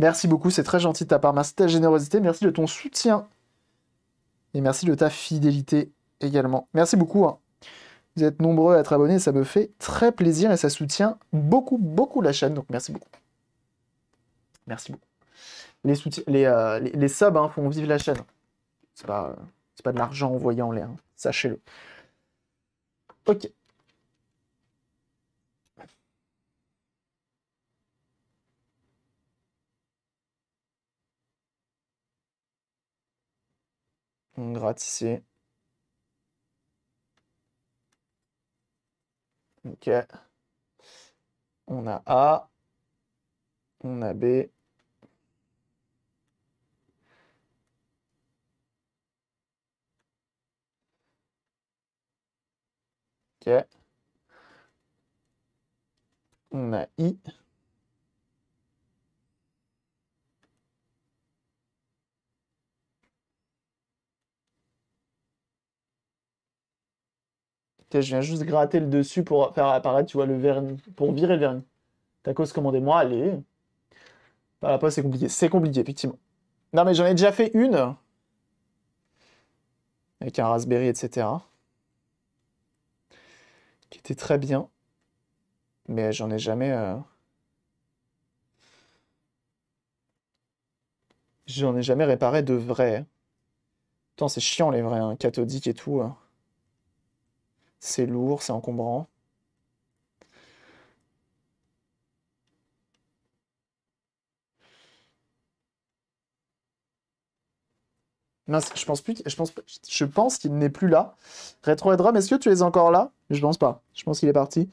Merci beaucoup. C'est très gentil de ta part. Merci de ta générosité. Merci de ton soutien. Et merci de ta fidélité également. Merci beaucoup. Hein. Vous êtes nombreux à être abonnés. Ça me fait très plaisir et ça soutient beaucoup, beaucoup la chaîne. Donc merci beaucoup. Merci beaucoup les, les, euh, les, les, subs hein, font vivre la chaîne. C'est pas, euh, pas de l'argent envoyé en l'air, hein. sachez-le. Ok. On gratte ici. Ok. On a A. On a B. On a I. je viens juste gratter le dessus pour faire apparaître, tu vois, le vernis, pour virer le vernis. cause commandez-moi, allez. Par c'est compliqué. C'est compliqué, effectivement. Non, mais j'en ai déjà fait une. Avec un raspberry, etc qui était très bien, mais j'en ai jamais. Euh, j'en ai jamais réparé de vrai. Tant c'est chiant les vrais, hein, cathodiques et tout. Hein. C'est lourd, c'est encombrant. je pense plus. Je pense, je pense qu'il n'est plus là. Retro et est-ce que tu es encore là Je pense pas. Je pense qu'il est parti.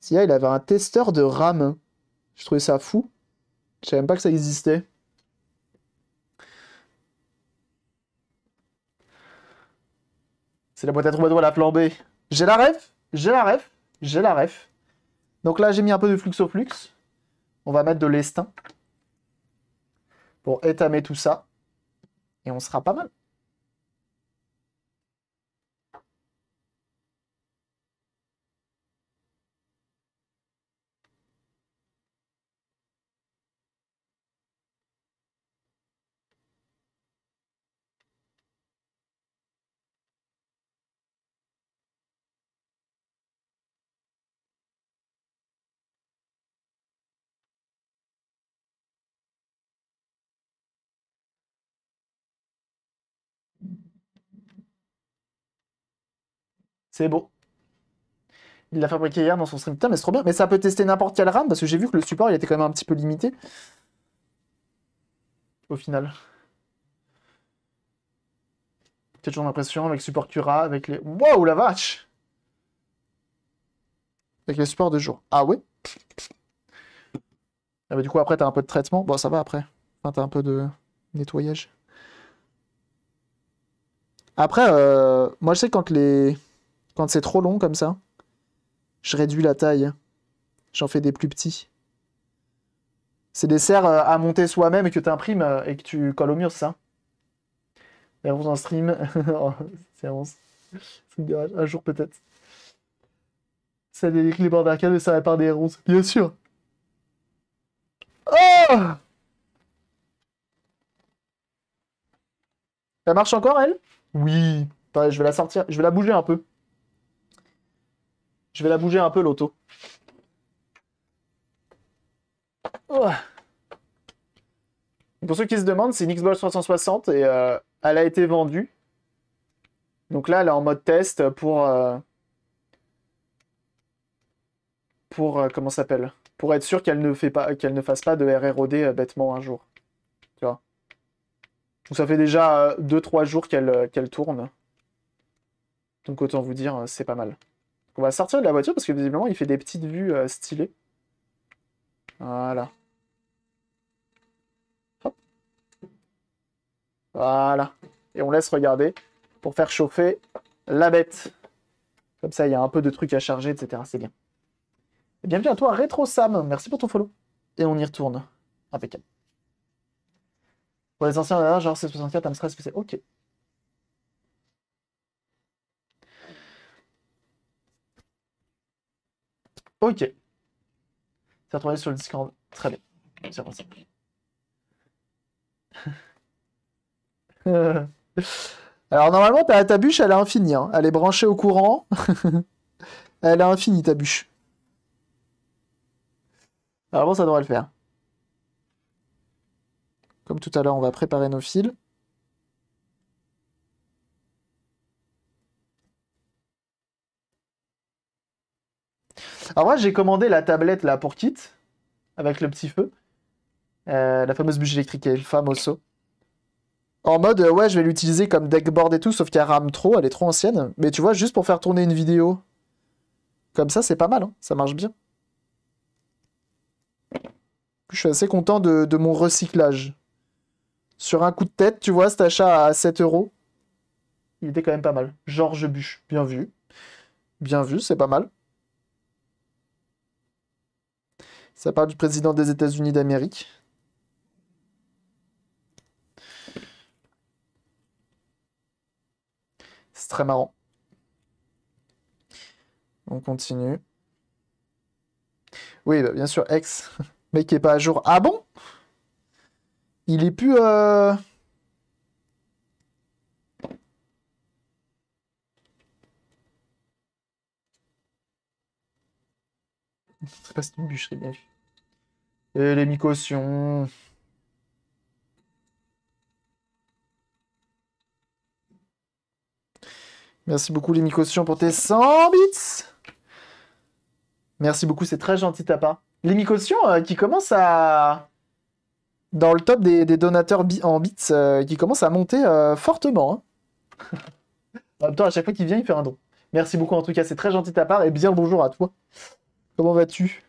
Sia, il avait un testeur de RAM. Je trouvais ça fou. Je savais même pas que ça existait. C'est la boîte à troubadour à la plan B. J'ai la ref, j'ai la ref, j'ai la ref. Donc là, j'ai mis un peu de flux au flux. On va mettre de l'estin pour étamer tout ça et on sera pas mal. C'est beau. Il l'a fabriqué hier dans son stream. mais c'est trop bien. Mais ça peut tester n'importe quel RAM parce que j'ai vu que le support il était quand même un petit peu limité. Au final. T'as toujours l'impression avec support Cura, avec les. Waouh la vache! Avec les supports de jour. Ah ouais? Ah bah, du coup après t'as un peu de traitement. Bon ça va après. Enfin t'as un peu de nettoyage. Après, euh, moi je sais quand les. Quand c'est trop long comme ça, je réduis la taille. J'en fais des plus petits. C'est des serres euh, à monter soi-même et que tu imprimes euh, et que tu colles au mur, ça Héros en stream. Séance. Oh, un jour peut-être. Ça délique les bords d'arcade et ça par des ronces. Bien sûr. Oh Ça marche encore, elle Oui. je vais la sortir. Je vais la bouger un peu. Je vais la bouger un peu, l'auto. Oh. Pour ceux qui se demandent, c'est une Xbox 360 et euh, elle a été vendue. Donc là, elle est en mode test pour... Euh, pour... Euh, comment s'appelle Pour être sûr qu'elle ne, fait pas, qu'elle ne fasse pas de RROD bêtement un jour. Tu vois Donc ça fait déjà 2-3 jours qu'elle tourne. Donc autant vous dire, c'est pas mal on va sortir de la voiture parce que visiblement il fait des petites vues euh, stylées. Voilà. Voilà. Et on laisse regarder pour faire chauffer la bête. Comme ça, il y a un peu de trucs à charger, etc. C'est bien. Eh bienvenue à toi, Retro Sam. Merci pour ton follow. Et on y retourne. Impeccable. Pour les anciens, euh, genre C64, Amstrad, c'est... Ok. Ok. C'est retrouvé sur le Discord. Très bien. C'est Alors normalement, ta, ta bûche, elle est infinie. Hein. Elle est branchée au courant. elle est infinie, ta bûche. Alors bon, ça devrait le faire. Comme tout à l'heure, on va préparer nos fils. Alors moi, j'ai commandé la tablette là pour Kit, avec le petit feu. Euh, la fameuse bûche électrique et le famoso. En mode, euh, ouais, je vais l'utiliser comme deckboard et tout, sauf qu'elle rame trop, elle est trop ancienne. Mais tu vois, juste pour faire tourner une vidéo. Comme ça, c'est pas mal, hein, ça marche bien. Je suis assez content de, de, mon recyclage. Sur un coup de tête, tu vois, cet achat à 7 euros, il était quand même pas mal. Georges Bûche, bien vu. Bien vu, c'est pas mal. Ça parle du président des États-Unis d'Amérique. C'est très marrant. On continue. Oui, bah, bien sûr, ex. Mais qui est pas à jour. Ah bon Il est plus... Euh... ne pas une bûcherie bien et les Merci beaucoup les mi pour tes 100 bits. Merci beaucoup, c'est très gentil ta part. Les mi euh, qui commencent à... Dans le top des, donateurs en bits, euh, qui commencent à monter euh, fortement. Hein. en même temps, à chaque fois qu'il vient, il fait un don. Merci beaucoup en tout cas, c'est très gentil de ta part et bien bonjour à toi. Comment vas-tu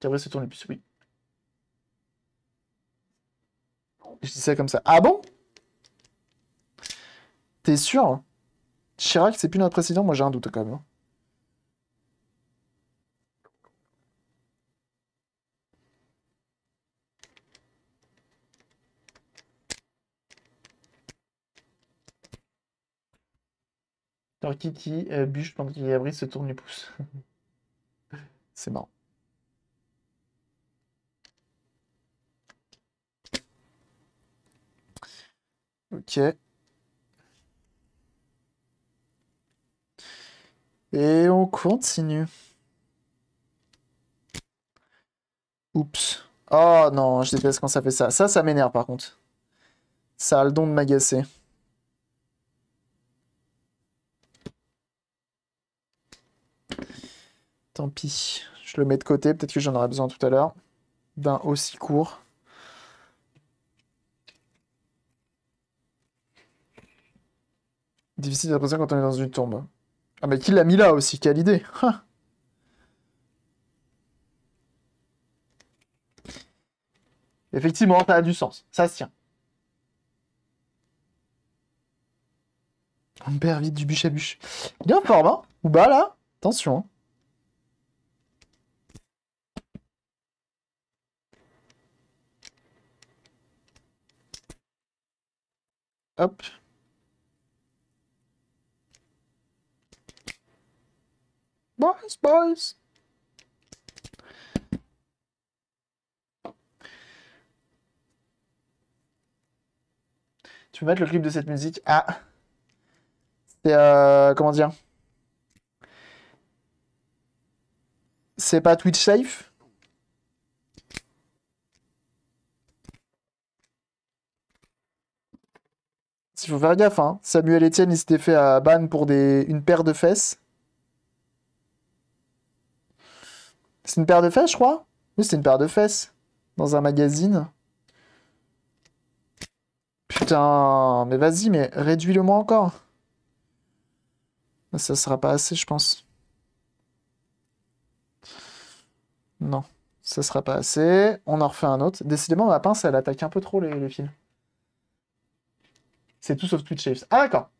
Cabri se tourne les pouces, oui. Je dis ça comme ça. Ah bon T'es sûr hein Chirac, c'est plus notre président Moi, j'ai un doute quand même. Hein. Alors euh, bûche pendant a se tourne les pouces. c'est marrant. Ok. Et on continue. Oups. Oh non, je déteste quand ça fait ça. Ça, ça m'énerve par contre. Ça a le don de m'agacer. Tant pis. Je le mets de côté. Peut-être que j'en aurai besoin tout à l'heure. D'un aussi court. Difficile d'apprécier quand on est dans une tombe. Hein. Ah mais qui l'a mis là aussi Quelle idée Effectivement, ça a du sens. Ça se tient. On perd vite du bûche à bûche. Il est en forme, hein Ou bas, là Attention. Hein. Hop. Boys, boys. Tu peux mettre le clip de cette musique à... Ah. C'est... Euh, comment dire C'est pas Twitch Safe Il faut faire gaffe, hein. Samuel Etienne, il s'était fait à euh, ban pour des... une paire de fesses. C'est une paire de fesses, je crois Oui, c'est une paire de fesses. Dans un magazine. Putain, mais vas-y, mais réduis-le moi encore. Ça sera pas assez, je pense. Non, ça sera pas assez. On en refait un autre. Décidément, ma pince, elle attaque un peu trop les, les C'est tout sauf Twitch Shaves. Ah, d'accord.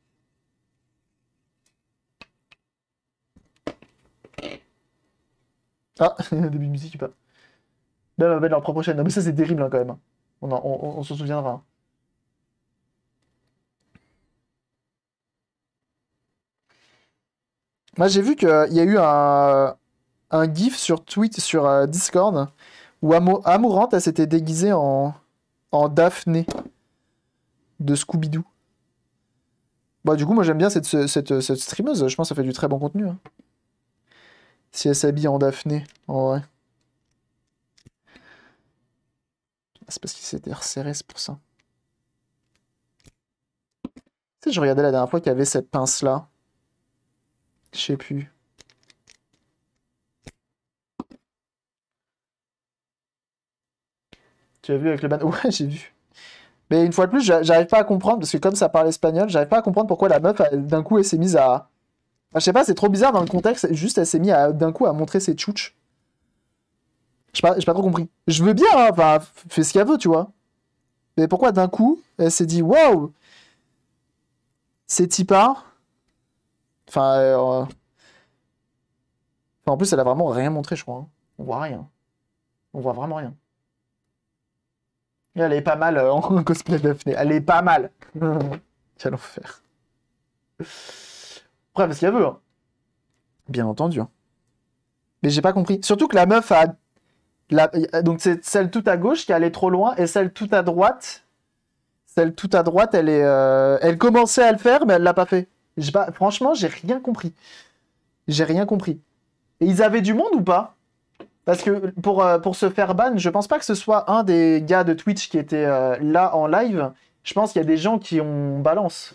Ah, début de musique, pas. Même avec leur propre chaîne. Non, mais ça, c'est terrible hein, quand même. Hein. On, s'en souviendra. Hein. Moi, j'ai vu qu'il y a eu un, GIF sur Twitter, sur euh, Discord, où Amourante, elle s'était déguisée en, en Daphné de Scooby-Doo. Bah, du coup, moi, j'aime bien cette, cette, streameuse. Je pense que ça fait du très bon contenu si elle s'habille en Daphné, en vrai. Ah, c'est parce qu'il s'était resserré, pour ça. Tu sais, je regardais la dernière fois qu'il y avait cette pince-là. Je sais plus. Tu as vu avec le ban Ouais, j'ai vu. Mais une fois de plus, j'arrive pas à comprendre, parce que comme ça parle espagnol, j'arrive pas à comprendre pourquoi la meuf, d'un coup, elle s'est mise à, je sais pas, c'est trop bizarre dans le contexte. Juste, elle s'est mise d'un coup à montrer ses tchouches. J'ai pas, pas trop compris. Je veux bien, hein, enfin, fais ce qu'elle veut, tu vois. Mais pourquoi d'un coup, elle s'est dit, waouh, c'est Tipa Enfin, euh, enfin, en plus, elle a vraiment rien montré, je crois. Hein. On voit rien. On voit vraiment rien. elle est pas mal euh, en cosplay de Daphné. E. Elle est pas mal. Quel enfer. Bref, parce y veut. Hein. Bien entendu. Hein. Mais j'ai pas compris. Surtout que la meuf a. Donc, c'est celle tout à gauche qui allait trop loin et celle tout à droite. Celle tout à droite, elle est. Euh, elle commençait à le faire, mais elle l'a pas fait. Pas... Franchement, j'ai rien compris. J'ai rien compris. Et ils avaient du monde ou pas Parce que pour, euh, pour se faire ban, je pense pas que ce soit un des gars de Twitch qui était euh, là en live. Je pense qu'il y a des gens qui ont balance.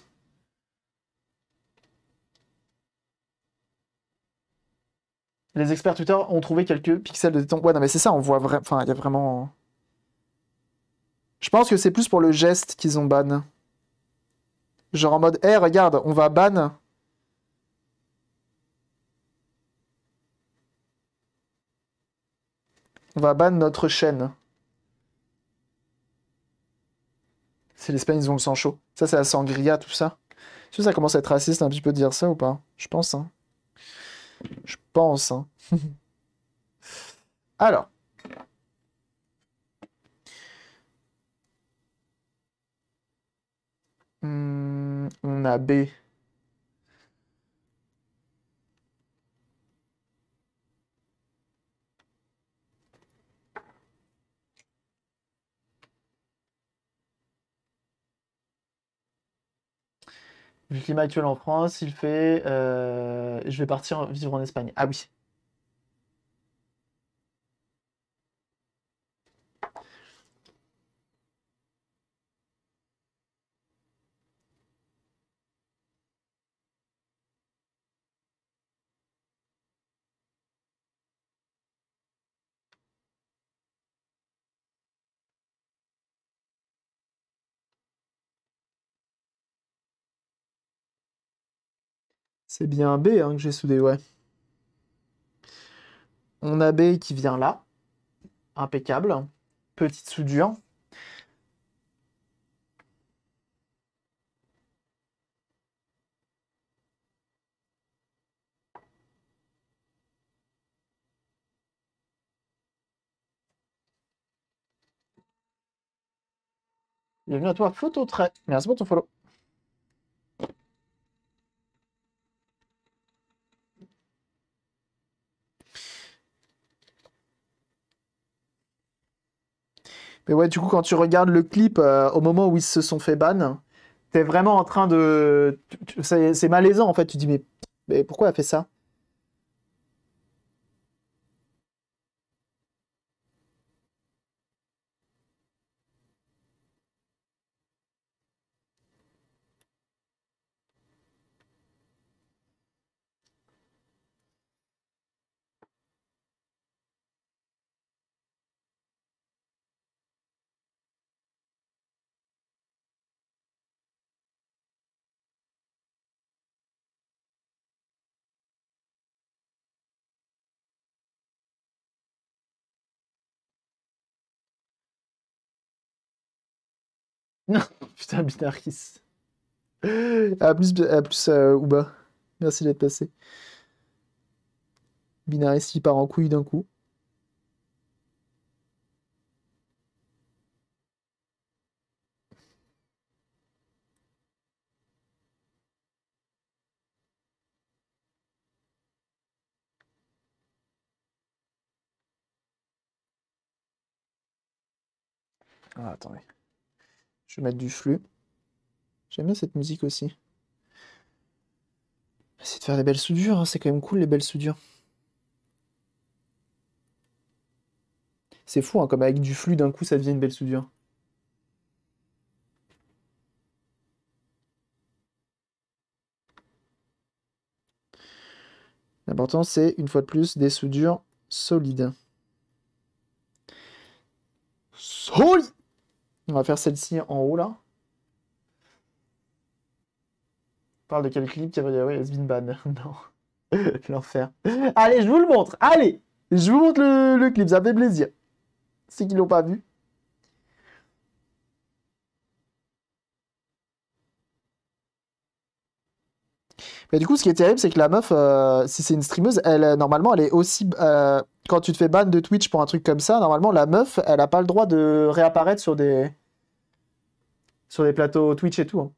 Les experts Twitter ont trouvé quelques pixels de détente. Ouais, non, mais c'est ça, on voit vraiment. Enfin, il y a vraiment. Je pense que c'est plus pour le geste qu'ils ont ban. Genre en mode, hé, regarde, on va ban. On va ban notre chaîne. C'est l'Espagne, ils ont le sang chaud. Ça, c'est la sangria, tout ça. Est-ce que ça commence à être raciste un petit peu de dire ça ou pas Je pense, hein. Je pense. Hein. Alors. Hmm, on a B. Le climat actuel en France, il fait. Euh, je vais partir vivre en Espagne. Ah oui, C'est bien un B hein, que j'ai soudé, ouais. On a B qui vient là. Impeccable. Petite soudure. Bienvenue à toi, très. Merci pour ton follow. Mais ouais, du coup, quand tu regardes le clip euh, au moment où ils se sont fait ban, t'es vraiment en train de. C'est malaisant en fait. Tu dis, mais, mais pourquoi elle fait ça Non, putain, Binaris. À ah, plus, à ah, plus ou euh, Ouba. Merci d'être passé. Binaris, il part en couille d'un coup. Ah, attendez. Je vais mettre du flux. J'aime bien cette musique aussi. C'est de faire des belles soudures, hein, c'est quand même cool les belles soudures. C'est fou, hein, comme avec du flux, d'un coup, ça devient une belle soudure. L'important, c'est, une fois de plus, des soudures solides. On va faire celle-ci en haut là. parle de quel clip qui oui, non. L'enfer. Allez, je vous le montre. Allez, je vous montre le, clip, ça fait plaisir. Ceux qui l'ont pas vu. Mais du coup, ce qui est terrible, c'est que la meuf, euh, si c'est une streameuse, elle, euh, normalement, elle est aussi. Euh, quand tu te fais ban de Twitch pour un truc comme ça, normalement, la meuf, elle n'a pas le droit de réapparaître sur des. sur des plateaux Twitch et tout. Hein.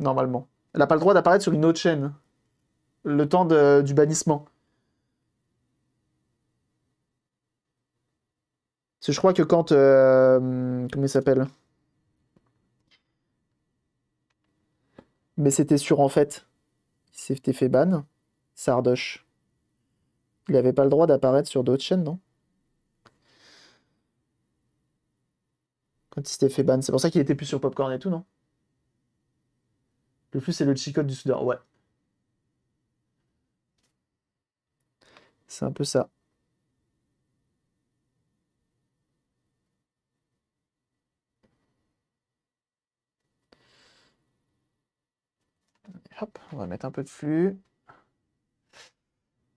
Normalement. Elle n'a pas le droit d'apparaître sur une autre chaîne. Le temps du bannissement. je crois que quand. comment il s'appelle Mais c'était sur en fait s'était fait ban. Sardoche. Il n'avait pas le droit d'apparaître sur d'autres chaînes, non Quand il s'était fait ban, c'est pour ça qu'il était plus sur Popcorn et tout, non Le plus, c'est le chicote du sud, ouais. C'est un peu ça. Hop, on va mettre un peu de flux.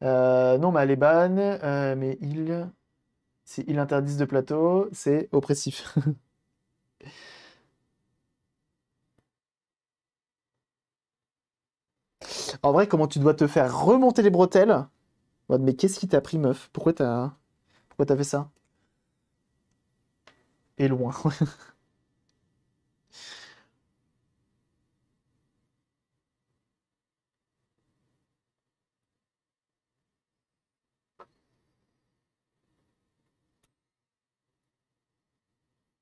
Euh, non, mais elle est ban, euh, mais il... si il interdisent de plateau, c'est oppressif. en vrai, comment tu dois te faire remonter les bretelles Mais qu'est-ce qui t'a pris, meuf pourquoi t'as fait ça Et loin.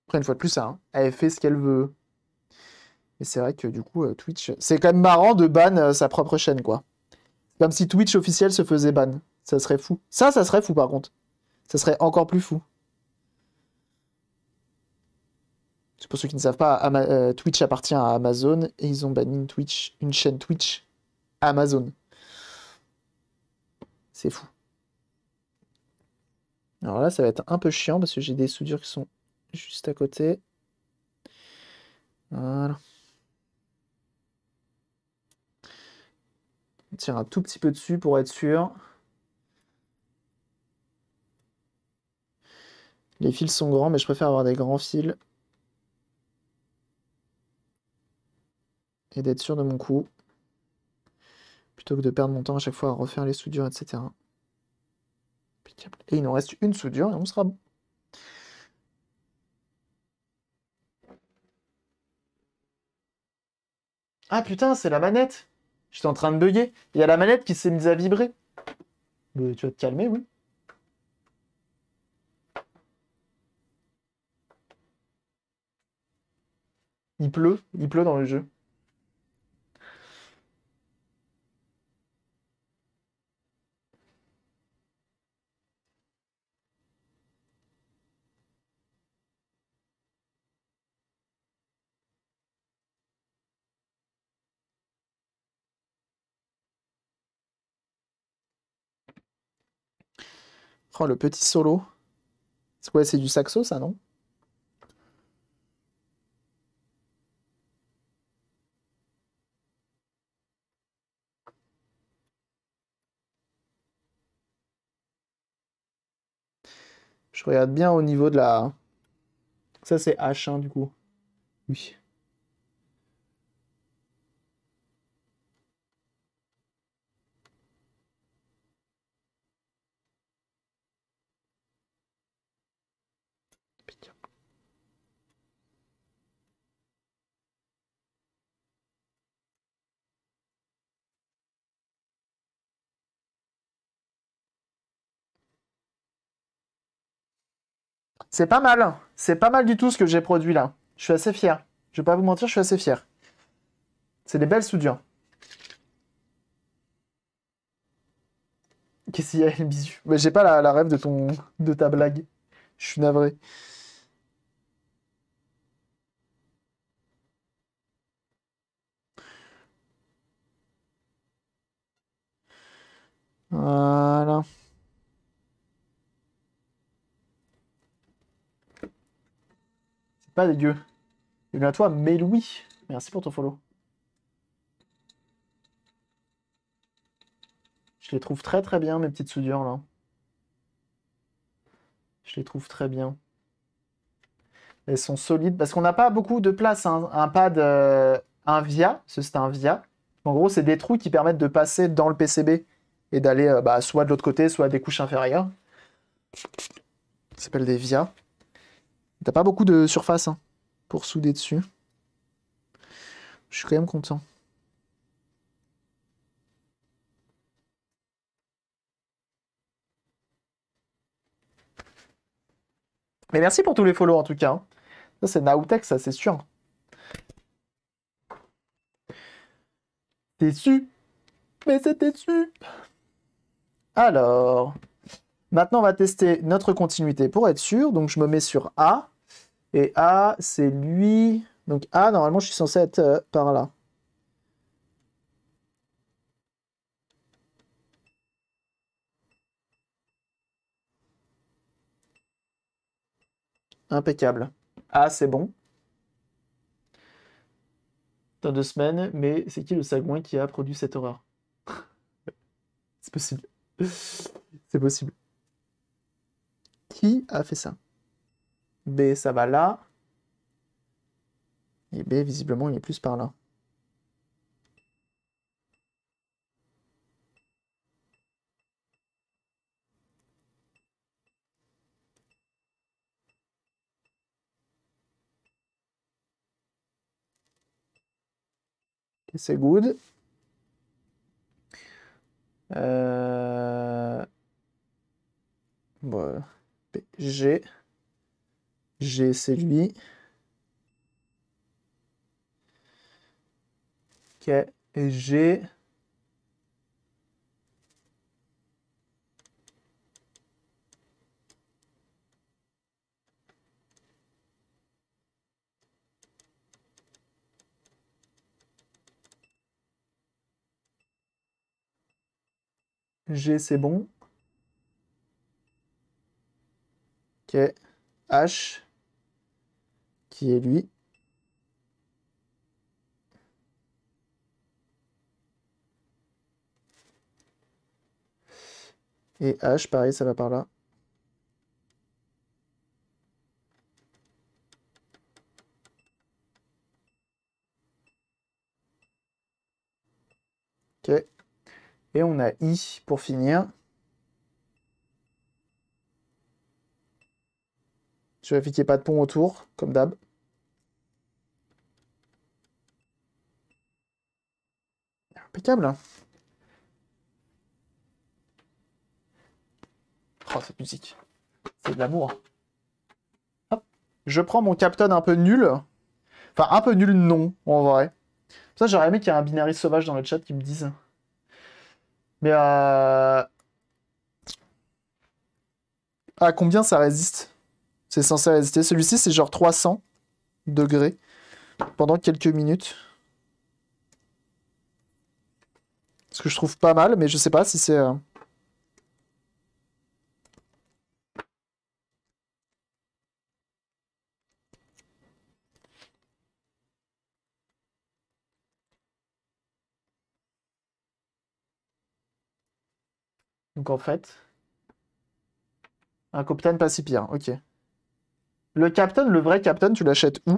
Après, une fois de plus, ça, hein. elle fait ce qu'elle veut. Mais c'est vrai que du coup, euh, Twitch. C'est quand même marrant de ban euh, sa propre chaîne, quoi. Comme si Twitch officiel se faisait ban. Ça serait fou. Ça, ça serait fou, par contre. Ça serait encore plus fou. C'est pour ceux qui ne savent pas, euh, Twitch appartient à Amazon et ils ont banni Twitch, une chaîne Twitch Amazon. C'est fou. Alors là, ça va être un peu chiant parce que j'ai des soudures qui sont juste à côté. Voilà. On tire un tout petit peu dessus pour être sûr. Les fils sont grands, mais je préfère avoir des grands fils. Et d'être sûr de mon coup. Plutôt que de perdre mon temps à chaque fois à refaire les soudures, etc. Et il nous reste une soudure et on sera bon. Ah putain, c'est la manette. J'étais en train de bugger. Il y a la manette qui s'est mise à vibrer. tu vas te calmer, oui. Il pleut, il pleut dans le jeu. le petit solo. C'est quoi, c'est du saxo, ça, non Je regarde bien au niveau de la... Ça, c'est H1, hein, du coup. Oui. C'est pas mal. C'est pas mal du tout ce que j'ai produit là. Je suis assez fier. Je vais pas vous mentir, je suis assez fier. C'est des belles soudures. Qu'est-ce qu'il y a, le Mais j'ai pas la, rêve de, ton, de ta blague. Je suis navré. Voilà. Pas dieux Et à toi, Meloui. Merci pour ton follow. Je les trouve très très bien, mes petites soudures là. Je les trouve très bien. Elles sont solides parce qu'on n'a pas beaucoup de place. Hein. Un pad, euh, un via, c'est un via. En gros, c'est des trous qui permettent de passer dans le PCB et d'aller euh, bah, soit de l'autre côté, soit des couches inférieures. Ça s'appelle des vias. T'as pas beaucoup de surface hein, pour souder dessus. Je suis quand même content. Mais merci pour tous les follow en tout cas. Hein. Ça c'est Naoutex, ça c'est sûr. T'es su Mais c'était dessus Alors... Maintenant, on va tester notre continuité pour être sûr. Donc, je me mets sur A. Et A, c'est lui. Donc, A, normalement, je suis censé être euh, par là. Impeccable. A, c'est bon. Dans deux semaines, mais c'est qui le sagouin qui a produit cette horreur C'est possible. c'est possible qui a fait ça B, ça va là. Et B, visiblement, il est plus par là. c'est good. Euh, G. G, c'est lui. Ok. Et G. G, c'est bon. Ok, H, qui est lui. Et H, pareil, ça va par là. Ok. Et on a I pour finir. Je vais qu'il pas de pont autour, comme d'hab. Impeccable. Hein. Oh, cette musique. C'est de l'amour. Je prends mon Captain un peu nul. Enfin, un peu nul, non, en vrai. Ça, j'aurais aimé qu'il y ait un binary sauvage dans le chat qui me dise. Mais euh... à combien ça résiste c'est censé résister. Celui-ci, c'est genre 300 degrés pendant quelques minutes. Ce que je trouve pas mal, mais je sais pas si c'est... Euh, Donc en fait... Un pas si pire, ok. Le Captain, le vrai Captain, tu l'achètes où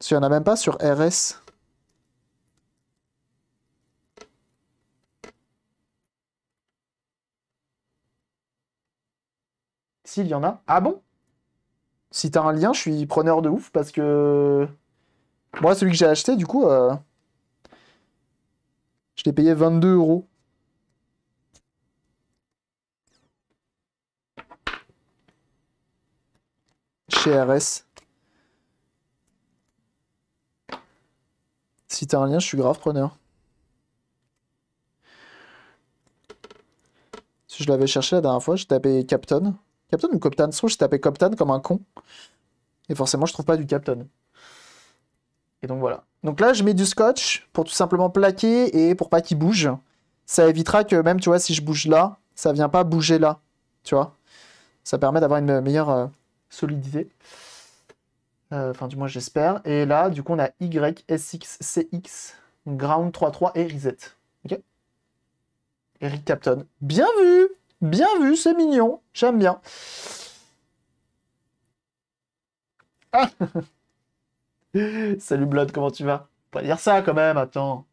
S'il y n'y en a même pas sur RS. S'il y en a. Ah bon Si t'as un lien, je suis preneur de ouf parce que. Moi, celui que j'ai acheté, du coup. Euh, je l'ai payé 22 euros. RS. Si t'as un lien, je suis grave preneur. Si je l'avais cherché la dernière fois, j'ai tapé Captain. Captain ou Coptan Je tapais j'ai tapé Coptan comme un con. Et forcément, je trouve pas du Captain. Et donc voilà. Donc là, je mets du scotch pour tout simplement plaquer et pour pas qu'il bouge. Ça évitera que même, tu vois, si je bouge là, ça vient pas bouger là. Tu vois Ça permet d'avoir une meilleure... Euh, solidité. Euh, enfin, du moins, j'espère. Et là, du coup, on a Y, SX, CX, Ground 3-3 et Reset. Ok Eric Capton. Bien vu Bien vu, c'est mignon. J'aime bien. Ah! Salut Blood, comment tu vas Pas dire ça quand même, attends.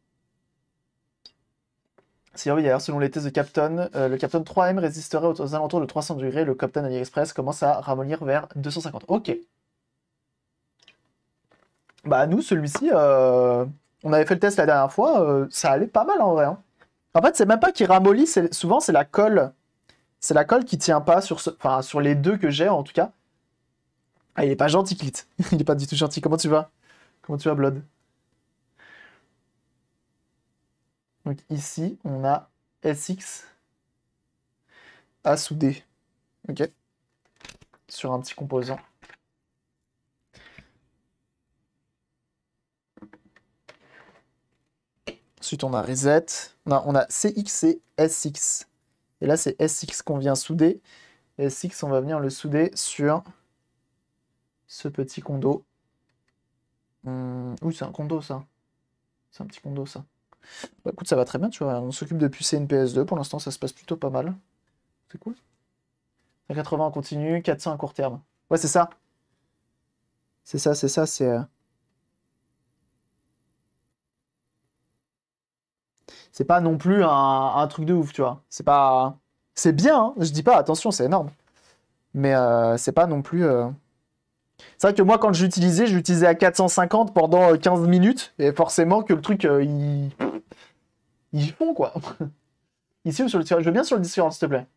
D'ailleurs, selon les tests de Captain, euh, le Captain 3M résisterait aux alentours de 300 degrés. Le Captain AliExpress commence à ramollir vers 250. Ok. Bah nous, celui-ci, euh, on avait fait le test la dernière fois, euh, ça allait pas mal en vrai. Hein. En fait, c'est même pas qu'il ramollit, souvent c'est la colle. C'est la colle qui tient pas sur, sur les deux que j'ai en tout cas. Ah, il est pas gentil, Clit. il est pas du tout gentil. Comment tu vas Comment tu vas, Blood Donc ici, on a SX à souder OK Sur un petit composant. Ensuite, on a reset. on a CX et SX. Et là, c'est SX qu'on vient souder. SX, on va venir le souder sur ce petit condo. Hmm, Ouh, c'est un condo, ça. C'est un petit condo, ça. Bah, écoute, ça va très bien, tu vois. On s'occupe de pucer une PS2. Pour l'instant, ça se passe plutôt pas mal. C'est cool. 180 en continu, 400 à court terme. Ouais, c'est ça. C'est ça, c'est ça, c'est... Euh, c'est pas non plus un, truc de ouf, tu vois. C'est pas... C'est bien, hein je dis pas, attention, c'est énorme. Mais euh, c'est pas non plus... Euh, c'est vrai que moi, quand j'utilisais, j'utilisais à 450 pendant 15 minutes. Et forcément que le truc, il... Ils font quoi Ici ou sur le Discord Je veux bien sur le différent, s'il te plaît.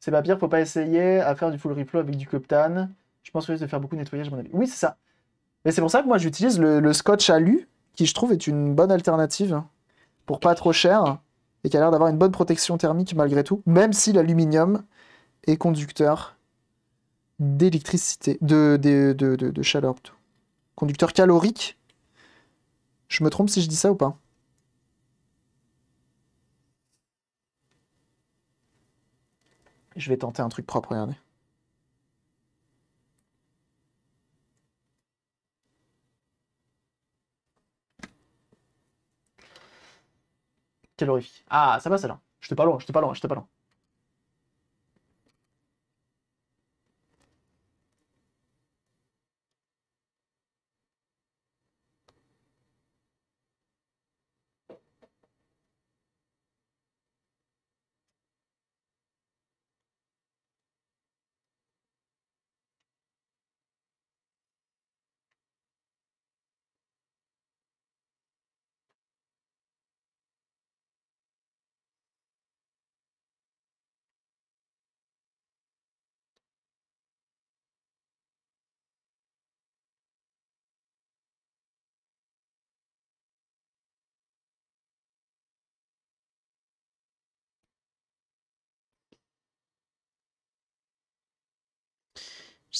C'est pas pire, faut pas essayer à faire du full replay avec du Coptan. Je pense que risque de faire beaucoup de nettoyage, mon avis. Oui, c'est ça. Mais c'est pour ça que moi, j'utilise le, scotch alu, qui je trouve est une bonne alternative pour pas trop cher et qui a l'air d'avoir une bonne protection thermique malgré tout, même si l'aluminium est conducteur d'électricité, de, de, de, Conducteur calorique. Je me trompe si je dis ça ou pas Je vais tenter un truc propre, regardez. Calorifie. Ah, ça va celle-là. J'étais pas loin, j'étais pas loin, j'étais pas loin.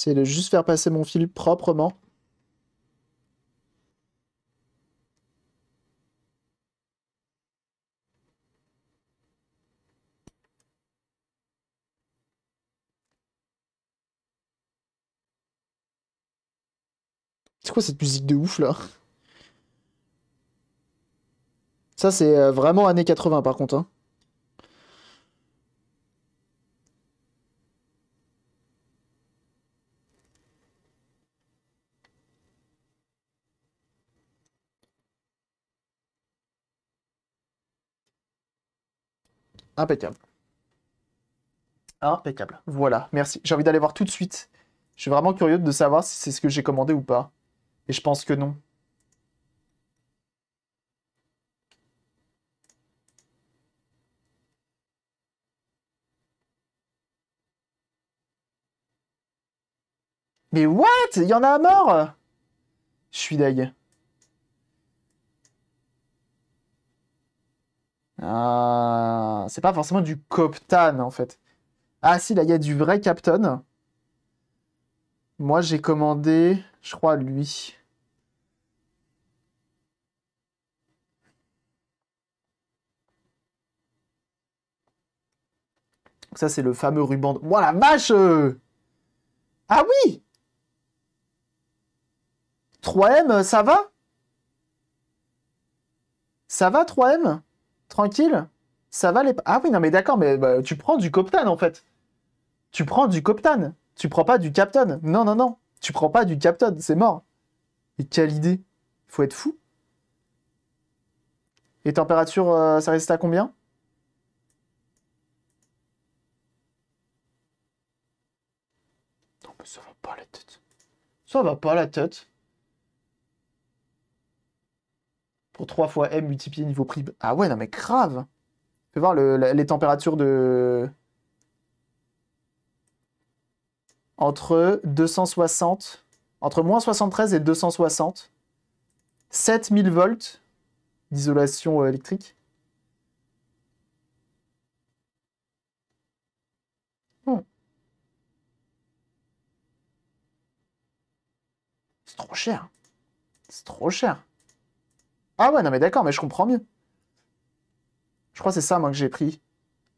C'est de juste faire passer mon fil proprement. C'est quoi cette musique de ouf là Ça c'est euh, vraiment années 80 par contre. Hein. Impeccable. Impeccable. Voilà, merci. J'ai envie d'aller voir tout de suite. Je suis vraiment curieux de savoir si c'est ce que j'ai commandé ou pas. Et je pense que non. Mais what Il y en a à mort Je suis deg. Ah, c'est pas forcément du Coptan, en fait. Ah si, là, il y a du vrai Captain. Moi, j'ai commandé, je crois, lui. Ça, c'est le fameux ruban. de... Euh ah oui 3M, ça va Ça va, 3M tranquille, ça va les... Ah oui, non mais d'accord, mais bah, tu prends du Coptan en fait. Tu prends du Coptan, tu prends pas du Captain. Non, non, non, tu prends pas du Captain, c'est mort. Et quelle idée Faut être fou. Et température, euh, ça reste à combien Non mais ça va pas la tête. Ça va pas la tête. pour 3 fois M multiplié niveau prix Ah ouais, non mais grave Fais voir les températures de... Entre 260... Entre moins 73 et 260. 7000 volts d'isolation euh, électrique. Hmm. C'est trop cher. C'est trop cher. Ah ouais, non mais d'accord, mais je comprends mieux. Je crois que c'est ça, moi, que j'ai pris.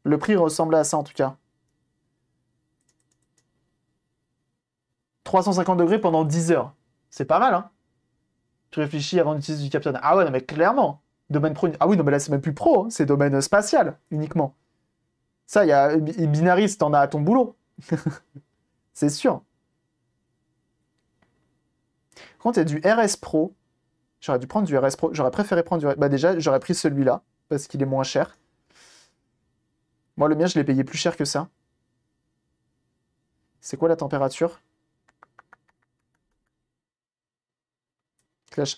Le prix ressemblait à ça, en tout cas. 350 degrés pendant 10 heures. C'est pas mal, hein Tu réfléchis avant d'utiliser du Captain. Ah ouais, non mais clairement. Domaine pro... Ah oui, non mais là, c'est même plus pro. Hein. C'est domaine spatial, uniquement. Ça, il y a... Binariste, t'en as à ton boulot. c'est sûr. Quand il y a du RS Pro, J'aurais dû prendre du RS Pro. J'aurais préféré prendre du Bah déjà, j'aurais pris celui-là, parce qu'il est moins cher. Moi, le mien, je l'ai payé plus cher que ça. C'est quoi la température Clash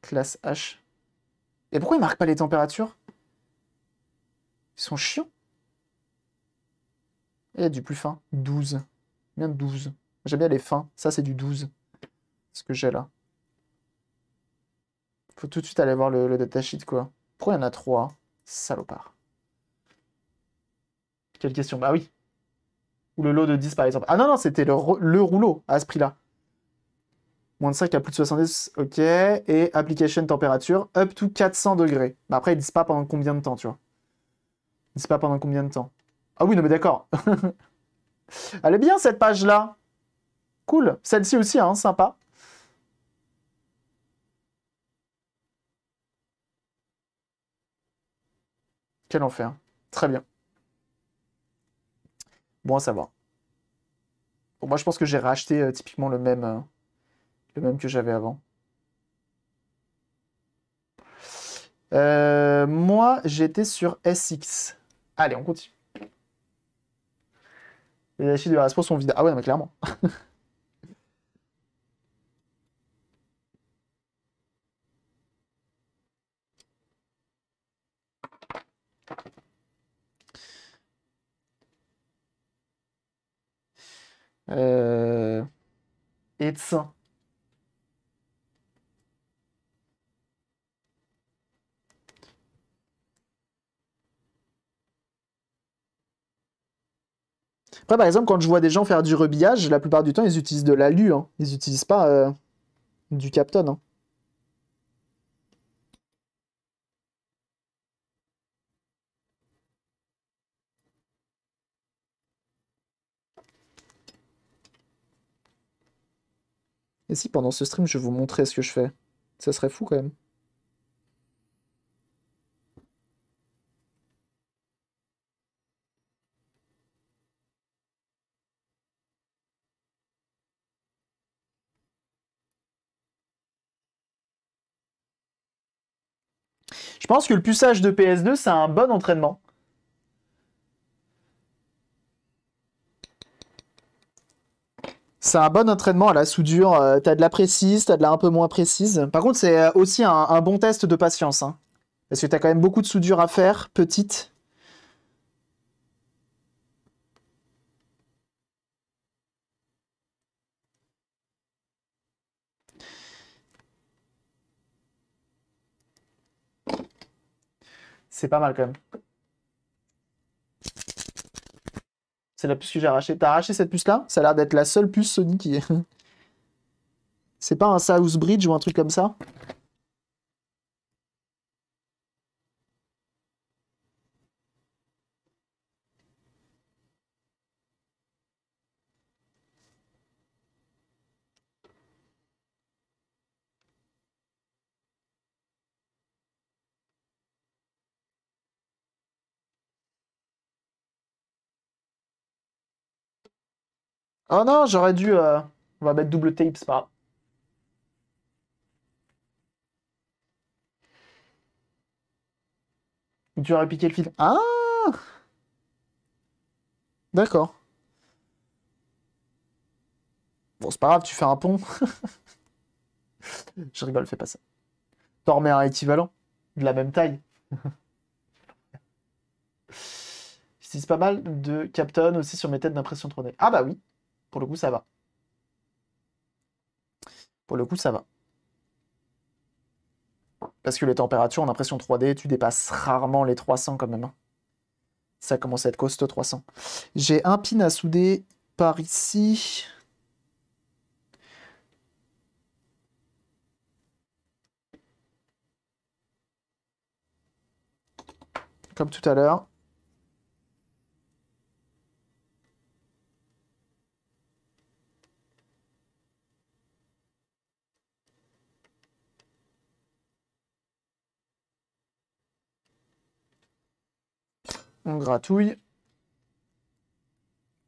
classe H. Et pourquoi ils marquent pas les températures Ils sont chiants. Il y a du plus fin. 12. Bien 12 J'aime bien les fins. Ça, c'est du 12. Ce que j'ai là. Faut tout de suite aller voir le, le datasheet, quoi. Pourquoi il y en a trois Salopard. Quelle question Bah oui. Ou le lot de 10, par exemple. Ah non, non, c'était le, rouleau, à ce prix-là. Moins de 5 à plus de 70, ok. Et application température, up to 400 degrés. Bah après, ils disent pas pendant combien de temps, tu vois. Ils disent pas pendant combien de temps. Ah oui, non mais d'accord. Elle est bien cette page-là. Cool. Celle-ci aussi, hein, sympa. Quel enfer. Très bien. Bon à savoir. moi, je pense que j'ai racheté euh, typiquement le même, euh, le même que j'avais avant. Euh, moi, j'étais sur SX. Allez, on continue. Les achats de la sont vides. Ah ouais, mais clairement. Euh, Après, par exemple, quand je vois des gens faire du rebillage, la plupart du temps, ils utilisent de l'alu. Hein. Ils n'utilisent pas euh, du Capton. Hein. Et si pendant ce stream, je vous montrais ce que je fais Ça serait fou quand même. Je pense que le puçage de PS2, c'est un bon entraînement. C'est un bon entraînement à la soudure. Euh, t'as de la précise, t'as de la un peu moins précise. Par contre, c'est euh, aussi un, bon test de patience. Hein. parce que t'as quand même beaucoup de soudure à faire, petite. C'est pas mal quand même. C'est la puce que j'ai arrachée. T'as arraché cette puce-là Ça a l'air d'être la seule puce Sony qui est. C'est pas un South Bridge ou un truc comme ça Oh non, j'aurais dû... Euh, on va mettre double tape, c'est pas grave. Tu as piqué le fil. Ah D'accord. Bon, c'est pas grave, tu fais un pont. Je rigole, fais pas ça. T'en remets un équivalent, de la même taille. c'est pas mal de Captain aussi sur mes têtes d'impression 3 Ah bah oui, pour le coup, ça va. Pour le coup, ça va. Parce que les températures en impression 3D, tu dépasses rarement les 300 quand même. Hein. Ça commence à être costaud 300. J'ai un pin à souder par ici. Comme tout à l'heure. On gratouille.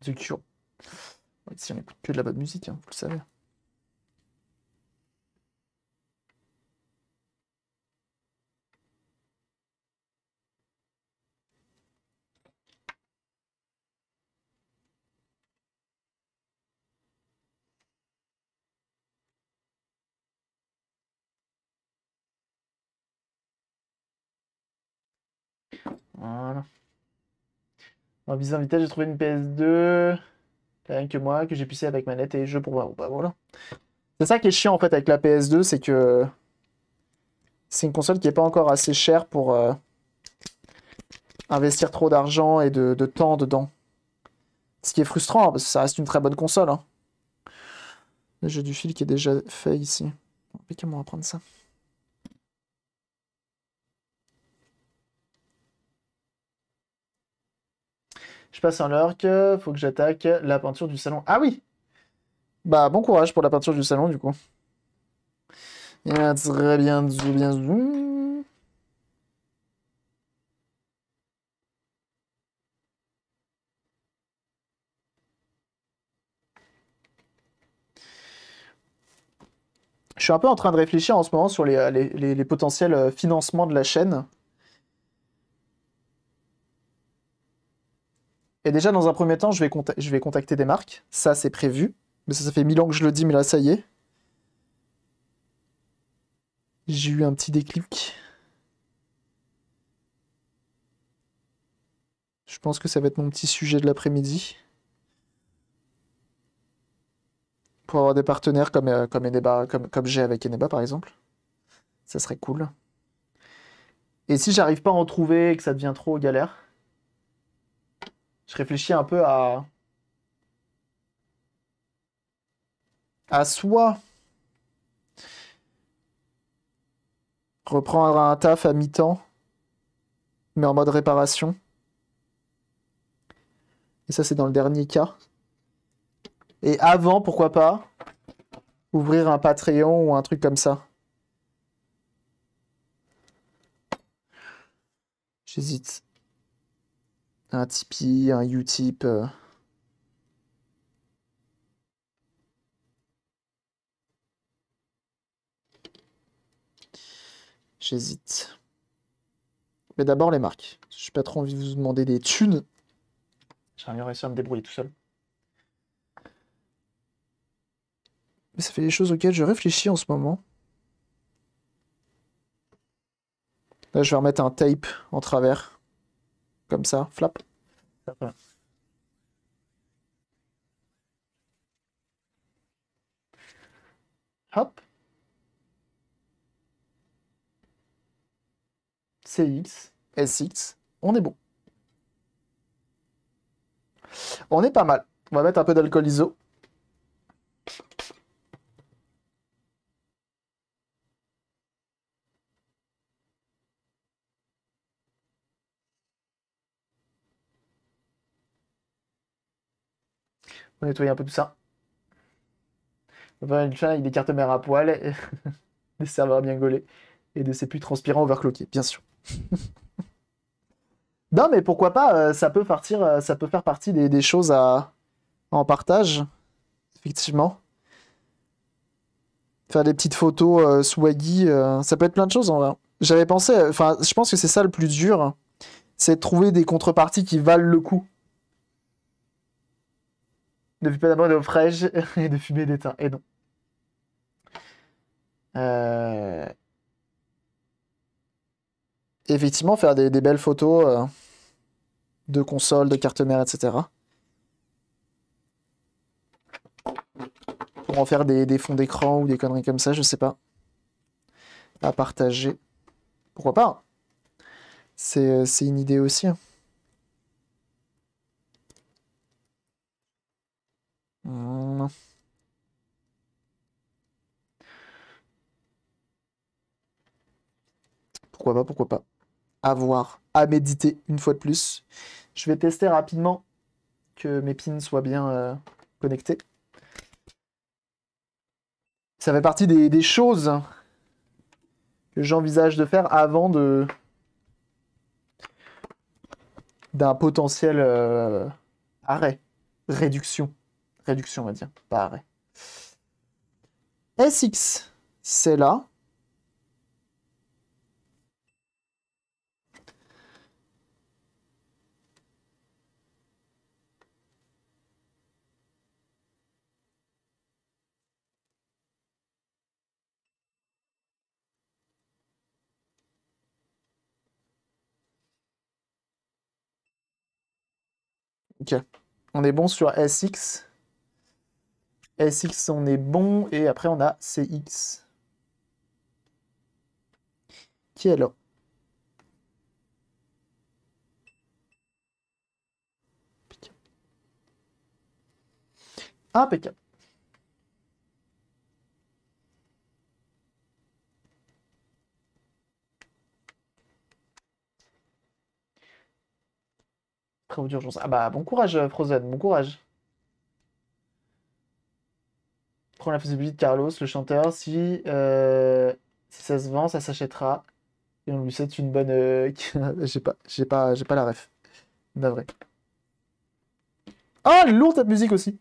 C'est cure. Si on n'écoute plus de la bonne musique, hein, vous le savez. Voilà. En visant vitesse, j'ai trouvé une PS2, rien que moi, que j'ai puissée avec manette et jeu pour voir. Bah, voilà. C'est ça qui est chiant en fait avec la PS2, c'est que c'est une console qui n'est pas encore assez chère pour euh, investir trop d'argent et de, temps dedans. Ce qui est frustrant, parce que ça reste une très bonne console. Hein. J'ai du fil qui est déjà fait ici. Comment on va prendre ça Je passe un lurk, faut que j'attaque la peinture du salon. Ah oui Bah bon courage pour la peinture du salon du coup. très bien, Je suis un peu en train de réfléchir en ce moment sur les euh, potentiels euh, financements de la chaîne. Et déjà, dans un premier temps, je vais, je vais contacter des marques. Ça, c'est prévu. Mais ça, ça fait mille ans que je le dis, mais là, ça y est. J'ai eu un petit déclic. Je pense que ça va être mon petit sujet de l'après-midi. Pour avoir des partenaires comme, euh, comme, comme, comme j'ai avec Eneba, par exemple. Ça serait cool. Et si j'arrive pas à en trouver et que ça devient trop galère, je réfléchis un peu à. À soi. Reprendre un taf à mi-temps, mais en mode réparation. Et ça, c'est dans le dernier cas. Et avant, pourquoi pas, ouvrir un Patreon ou un truc comme ça. J'hésite un Tipeee, un Utip. Euh. J'hésite. Mais d'abord les marques. Je n'ai pas trop envie de vous demander des thunes. J'ai bien réussi à me débrouiller tout seul. Mais ça fait des choses auxquelles je réfléchis en ce moment. Là, je vais remettre un tape en travers. Comme ça, flap. Hop. CX, SX, on est bon. On est pas mal. On va mettre un peu d'alcool iso. On nettoyer un peu tout ça. une chat avec des cartes mères à poil, des serveurs bien gaulés et de ses plus transpirants overclockés, bien sûr. non, mais pourquoi pas, euh, ça, peut partir, euh, ça peut faire partie des, choses à, en partage, effectivement. Faire des petites photos euh, swaggy, ça peut être plein de choses en J'avais pensé, enfin, je pense que c'est ça le plus dur, c'est trouver des contreparties qui valent le coup de pas d'abord l'eau fraîche et de fumer d'étain. Et non. Euh, effectivement, faire des, belles photos euh, de consoles, de cartes mères, etc. Pour en faire des, fonds d'écran ou des conneries comme ça, je sais pas. À partager. Pourquoi pas hein. euh, C'est une idée aussi. Hein. Mm. Pourquoi pas, pourquoi pas. Avoir à méditer une fois de plus. Je vais tester rapidement que mes pins soient bien euh, connectés. Ça fait partie des, choses que j'envisage de faire avant de d'un potentiel euh, arrêt, réduction. Réduction, on va dire, pas SX, c'est là. Ok. On est bon sur SX. SX, on est bon. Et après, on a CX. Qui est là Impeccable. Ah, très d'urgence. Ah bah bon courage Frozen, bon courage. prends la possibilité de Carlos, le chanteur. Euh, si, ça se vend, ça s'achètera. Et on lui souhaite une bonne. je euh, j'ai pas, j'ai pas, j'ai pas la ref. vrai. Ah, oh, lourde cette musique aussi.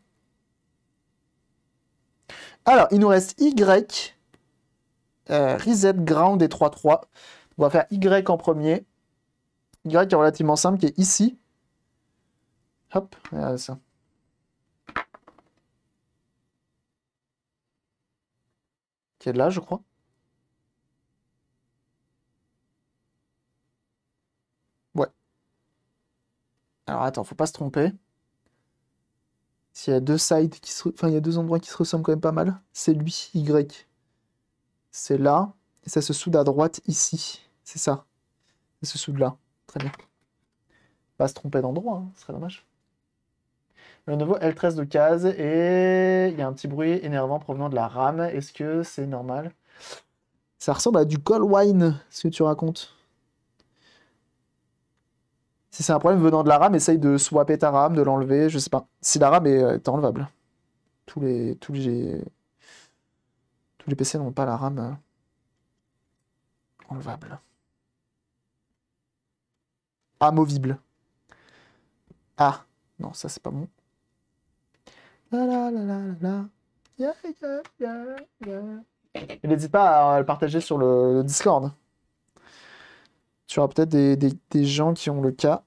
Alors, il nous reste Y, euh, Reset, Ground et 3-3. On va faire Y en premier. Y est relativement simple, qui est ici. Hop, regarde ça. qui est là, je crois. Ouais. Alors attends, faut pas se tromper. S'il y a deux sides qui se... Enfin, il y a deux endroits qui se ressemblent quand même pas mal. C'est lui, Y. C'est là. Et ça se soude à droite, ici. C'est ça. Ça se soude là. Très bien. Pas se tromper d'endroit, hein, ce serait dommage. Le nouveau L13 de case et il y a un petit bruit énervant provenant de la RAM. Est-ce que c'est normal Ça ressemble à du cold wine, ce que tu racontes. Si c'est un problème venant de la RAM, essaye de swapper ta RAM, de l'enlever, je sais pas. Si la RAM est, enlevable. Tous les, tous les, tous les PC n'ont pas la RAM euh, enlevable. Amovible. Ah, non, ça c'est pas bon n'hésite pas à le partager sur le Discord. Tu auras peut-être des, gens qui ont le cas.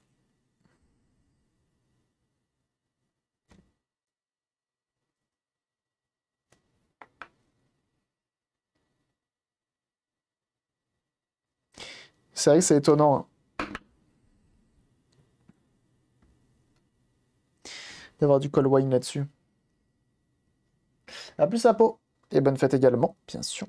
C'est vrai que c'est étonnant hein. d'avoir du call wine là-dessus. A plus, peau Et bonne fête également, bien sûr.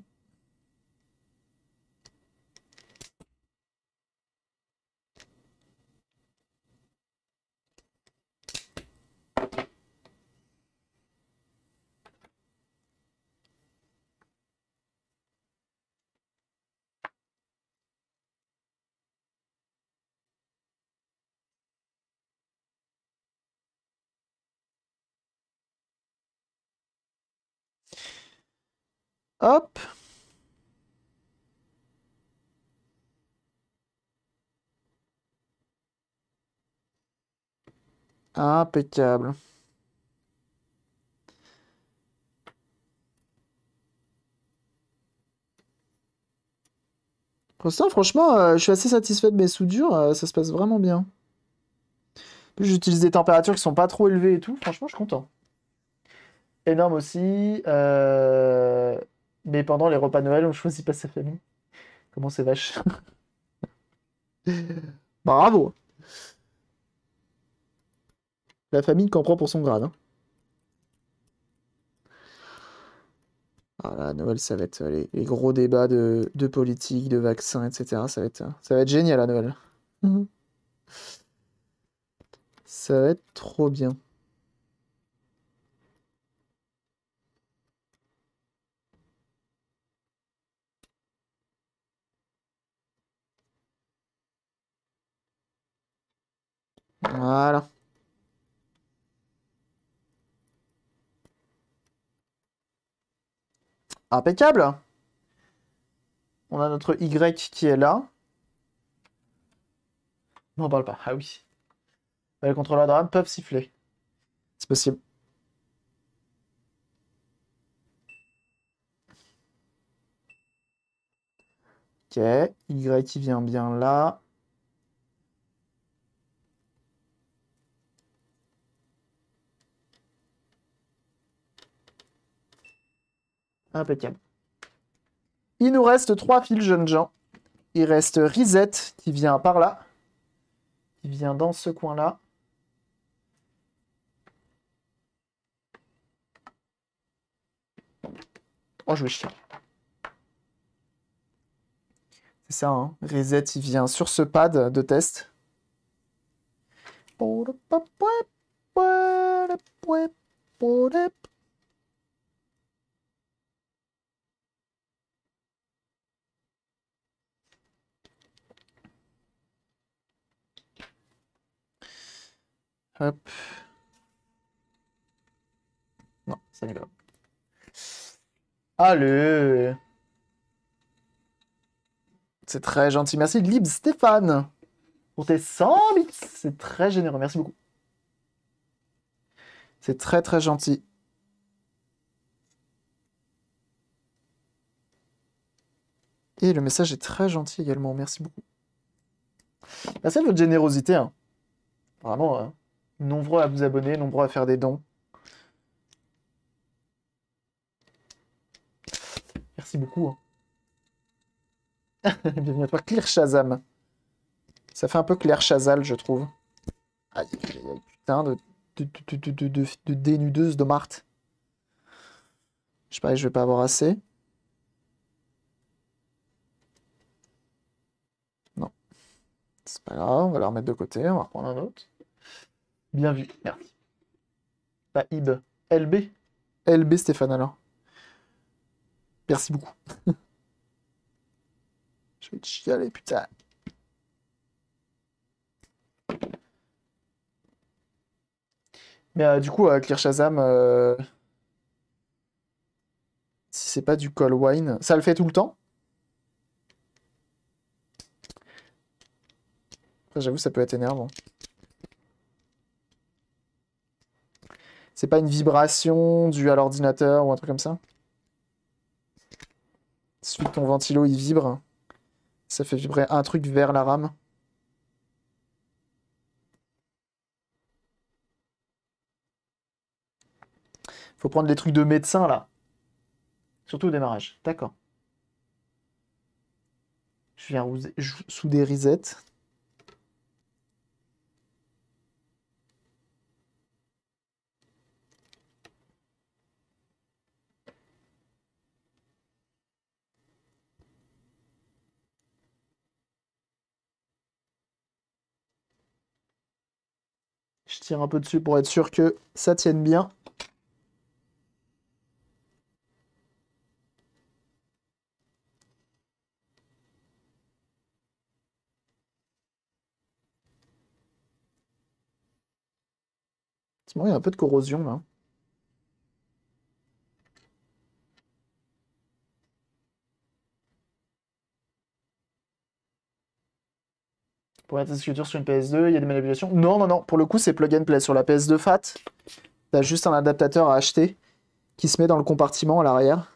Hop. Impeccable. Pour ça, franchement, euh, je suis assez satisfait de mes soudures. Euh, ça se passe vraiment bien. j'utilise des températures qui sont pas trop élevées et tout. Franchement, je suis content. Énorme aussi. Euh, mais pendant les repas Noël, on choisit pas sa famille. Comment c'est vache. Bravo La famille qu'en prend pour son grade. Hein. Ah la Noël, ça va être euh, les, gros débats de, politique, de vaccins, etc. Ça va être, euh, ça va être génial à hein, Noël. Mhm. Ça va être trop bien. Voilà. Impeccable. On a notre Y qui est là. N'en parle pas. Ah oui. Bah, les contrôleurs de RAM peuvent siffler. C'est possible. Ok. Y qui vient bien là. Impeccable. Il nous reste trois fils, jeunes gens. Il reste Reset qui vient par là. Qui vient dans ce coin-là. Oh, je vais chier. C'est ça, hein. Reset, il vient sur ce pad de test. Hop. Non, ça n'est pas. Allez C'est très gentil. Merci, Lib Stéphane, pour tes 100 bits. C'est très généreux. Merci beaucoup. C'est très, très gentil. Et le message est très gentil également. Merci beaucoup. Merci de votre générosité. Hein. Vraiment. Hein nombreux à vous abonner, nombreux à faire des dons. Merci beaucoup. Hein. Bienvenue à toi, Clear Shazam. Ça fait un peu Claire Chazal, je trouve. Aïe, putain de, dénudeuse de Marthe. Je sais pas, je vais pas avoir assez. Non. C'est pas grave, on va la remettre de côté, on va reprendre un autre. Bien vu, merci. Bah, Ib. LB. LB Stéphane alors. Merci beaucoup. Je vais te chialer, putain. Mais euh, du coup, euh, Clear Shazam, euh, si c'est pas du call wine, ça le fait tout le temps. J'avoue, ça peut être énervant. C'est pas une vibration due à l'ordinateur ou un truc comme ça Suite ton ventilo, il vibre. Ça fait vibrer un truc vers la rame. Faut prendre des trucs de médecin, là. Surtout au démarrage. D'accord. Je viens sous des risettes. tire un peu dessus pour être sûr que ça tienne bien. il y a un peu de corrosion là. ouais être dur sur une PS2, il y a des manipulations. Non, non, non, pour le coup, c'est plug and play. Sur la PS2 FAT, t'as juste un adaptateur à acheter qui se met dans le compartiment à l'arrière.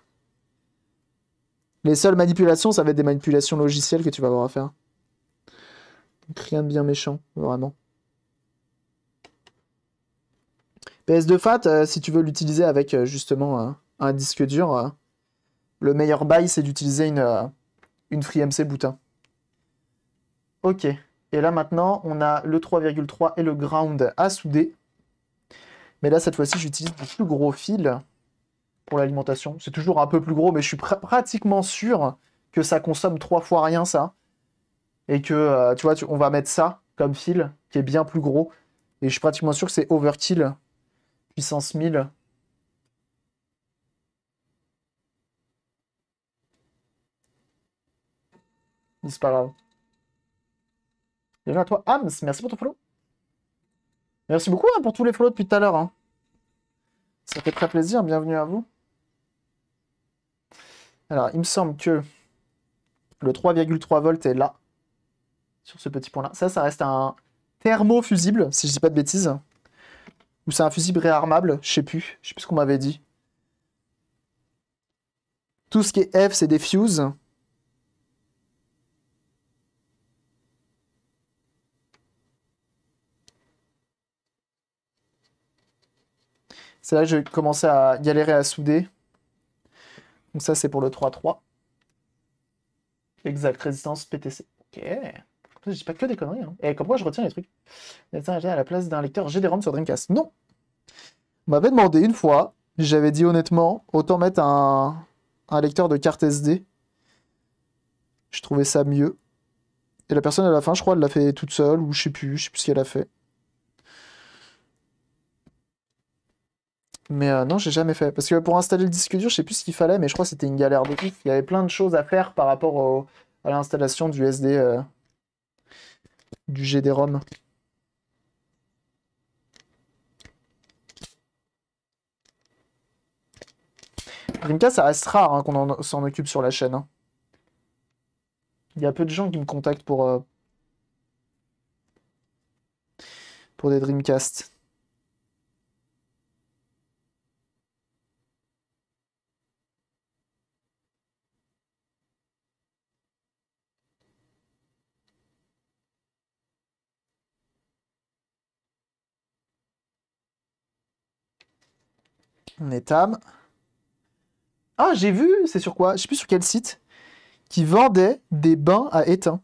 Les seules manipulations, ça va être des manipulations logicielles que tu vas avoir à faire. Donc rien de bien méchant, vraiment. PS2 FAT, euh, si tu veux l'utiliser avec euh, justement euh, un disque dur, le meilleur bail, c'est d'utiliser une, une FreeMC boutin. Hein. Ok. Et là maintenant, on a le 3,3 et le ground à souder. Mais là, cette fois-ci, j'utilise des plus gros fil pour l'alimentation. C'est toujours un peu plus gros, mais je suis pratiquement sûr que ça consomme trois fois rien, ça. Et que, euh, tu vois, on va mettre ça comme fil, qui est bien plus gros. Et je suis pratiquement sûr que c'est overkill, puissance 1000. C'est pas Déjà à toi, Ams, merci pour ton follow. Merci beaucoup hein, pour tous les follows depuis tout à l'heure. Hein. Ça fait très plaisir, bienvenue à vous. Alors, il me semble que le 3,3 volts est là, sur ce petit point-là. Ça, ça reste un thermofusible, si je dis pas de bêtises. Ou c'est un fusible réarmable, je sais plus. Je sais plus ce qu'on m'avait dit. Tout ce qui est F, c'est des fuses. C'est là que j'ai commencé à galérer à souder. Donc ça, c'est pour le 3-3. Exact, résistance PTC. Ok. Je pas que des conneries. Hein. Et eh, comme moi je retiens les trucs. à la place d'un lecteur des rom sur Dreamcast. Non On m'avait demandé une fois, j'avais dit honnêtement, autant mettre un, lecteur de carte SD. Je trouvais ça mieux. Et la personne à la fin, je crois, elle l'a fait toute seule, ou je sais plus, je sais plus ce qu'elle a fait. Mais euh, non, j'ai jamais fait. Parce que pour installer le disque dur, je sais plus ce qu'il fallait, mais je crois que c'était une galère de ouf. Il y avait plein de choses à faire par rapport à l'installation du SD, euh, du GD-ROM. Dreamcast, ça reste rare hein, qu'on s'en occupe sur la chaîne. Hein. Il y a peu de gens qui me contactent pour, euh, pour des Dreamcasts. On étame. Ah, j'ai vu, c'est sur quoi Je sais plus sur quel site. Qui vendait des bains à étain.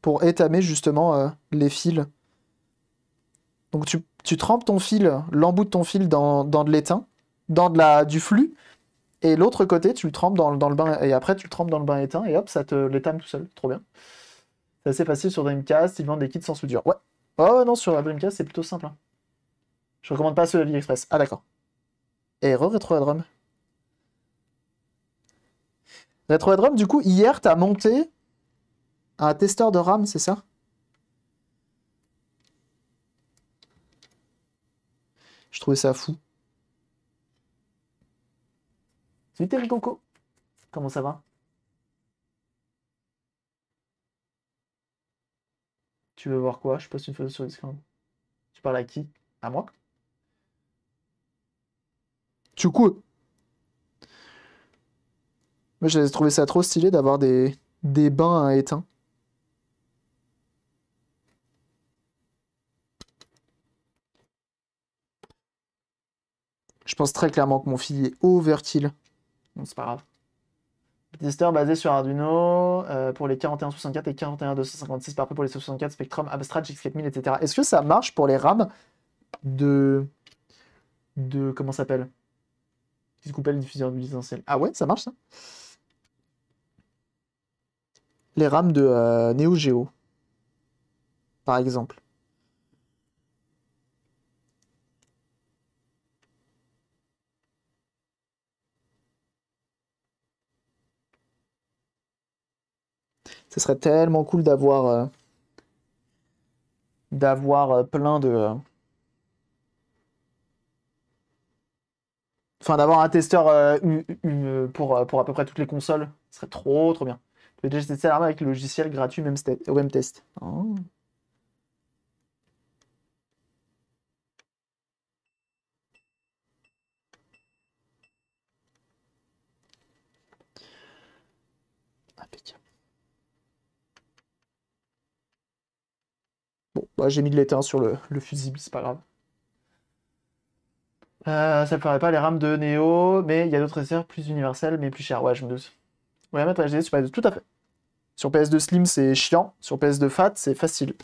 Pour étamer justement euh, les fils. Donc tu, tu trempes ton fil, l'embout de ton fil dans, de l'étain, dans de la, du flux. Et l'autre côté, tu le trempes dans, le bain. Et après, tu le trempes dans le bain étain Et hop, ça te l'étame tout seul. Trop bien. C'est assez facile sur Dreamcast. Ils vendent des kits sans soudure. Ouais. Oh non, sur la Dreamcast, c'est plutôt simple. Hein. Je recommande pas ceux de express Ah d'accord et re-rétroadrum. du coup, hier, tu as monté un testeur de RAM, c'est ça Je trouvais ça fou. Salut Terry Coco, comment ça va Tu veux voir quoi Je passe une photo sur Discord. Tu parles à qui À moi du coup, moi trouvé ça trop stylé d'avoir des, des bains à éteint. Je pense très clairement que mon fil est overkill. Bon, c'est pas grave. Tester basé sur Arduino euh, pour les 4164 et 41256 par pour les 64 Spectrum, Abstract, X4000, etc. Est-ce que ça marche pour les RAM de. de. comment s'appelle coupait le diffuseur du Ah ouais, ça marche ça Les rames de euh, NeoGeo. par exemple. Ce serait tellement cool d'avoir euh, d'avoir euh, plein de... Enfin, d'avoir un testeur euh, euh, pour, euh, pour à peu près toutes les consoles, ce serait trop trop bien. Tu peux déjà tester l'arme avec le logiciel gratuit même, au même test. Oh. Bon, bah, j'ai mis de l'étain sur le, le fusible, c'est pas grave. Euh, ça ne ferait pas les rames de Neo, mais il y a d'autres SSR plus universels, mais plus chers. Ouais, je me doute. Ouais, mettre la HDD sur PS2, tout à fait. Sur PS2 Slim, c'est chiant. Sur PS2 Fat, c'est facile.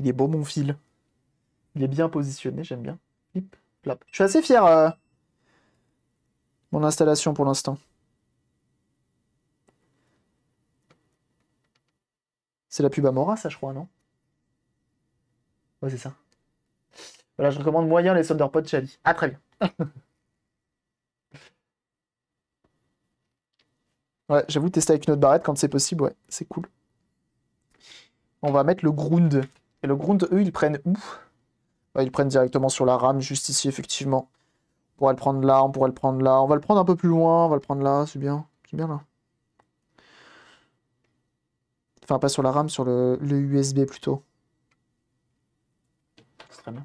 Il est beau mon fil. Il est bien positionné, j'aime bien. Je suis assez fier euh, mon installation pour l'instant. C'est la pub Amora, ça, je crois, non Ouais, c'est ça. Voilà, je recommande moyen les solder Chali. Ah, très bien. ouais, j'avoue, tester avec une autre barrette quand c'est possible, ouais, c'est cool. On va mettre le ground. Et le ground, eux, ils prennent où bah, Ils prennent directement sur la rame, juste ici, effectivement. On pourrait le prendre là, on pourrait le prendre là. On va le prendre un peu plus loin, on va le prendre là, c'est bien. C'est bien là. Enfin, pas sur la rame, sur le, le USB plutôt. C'est très bien.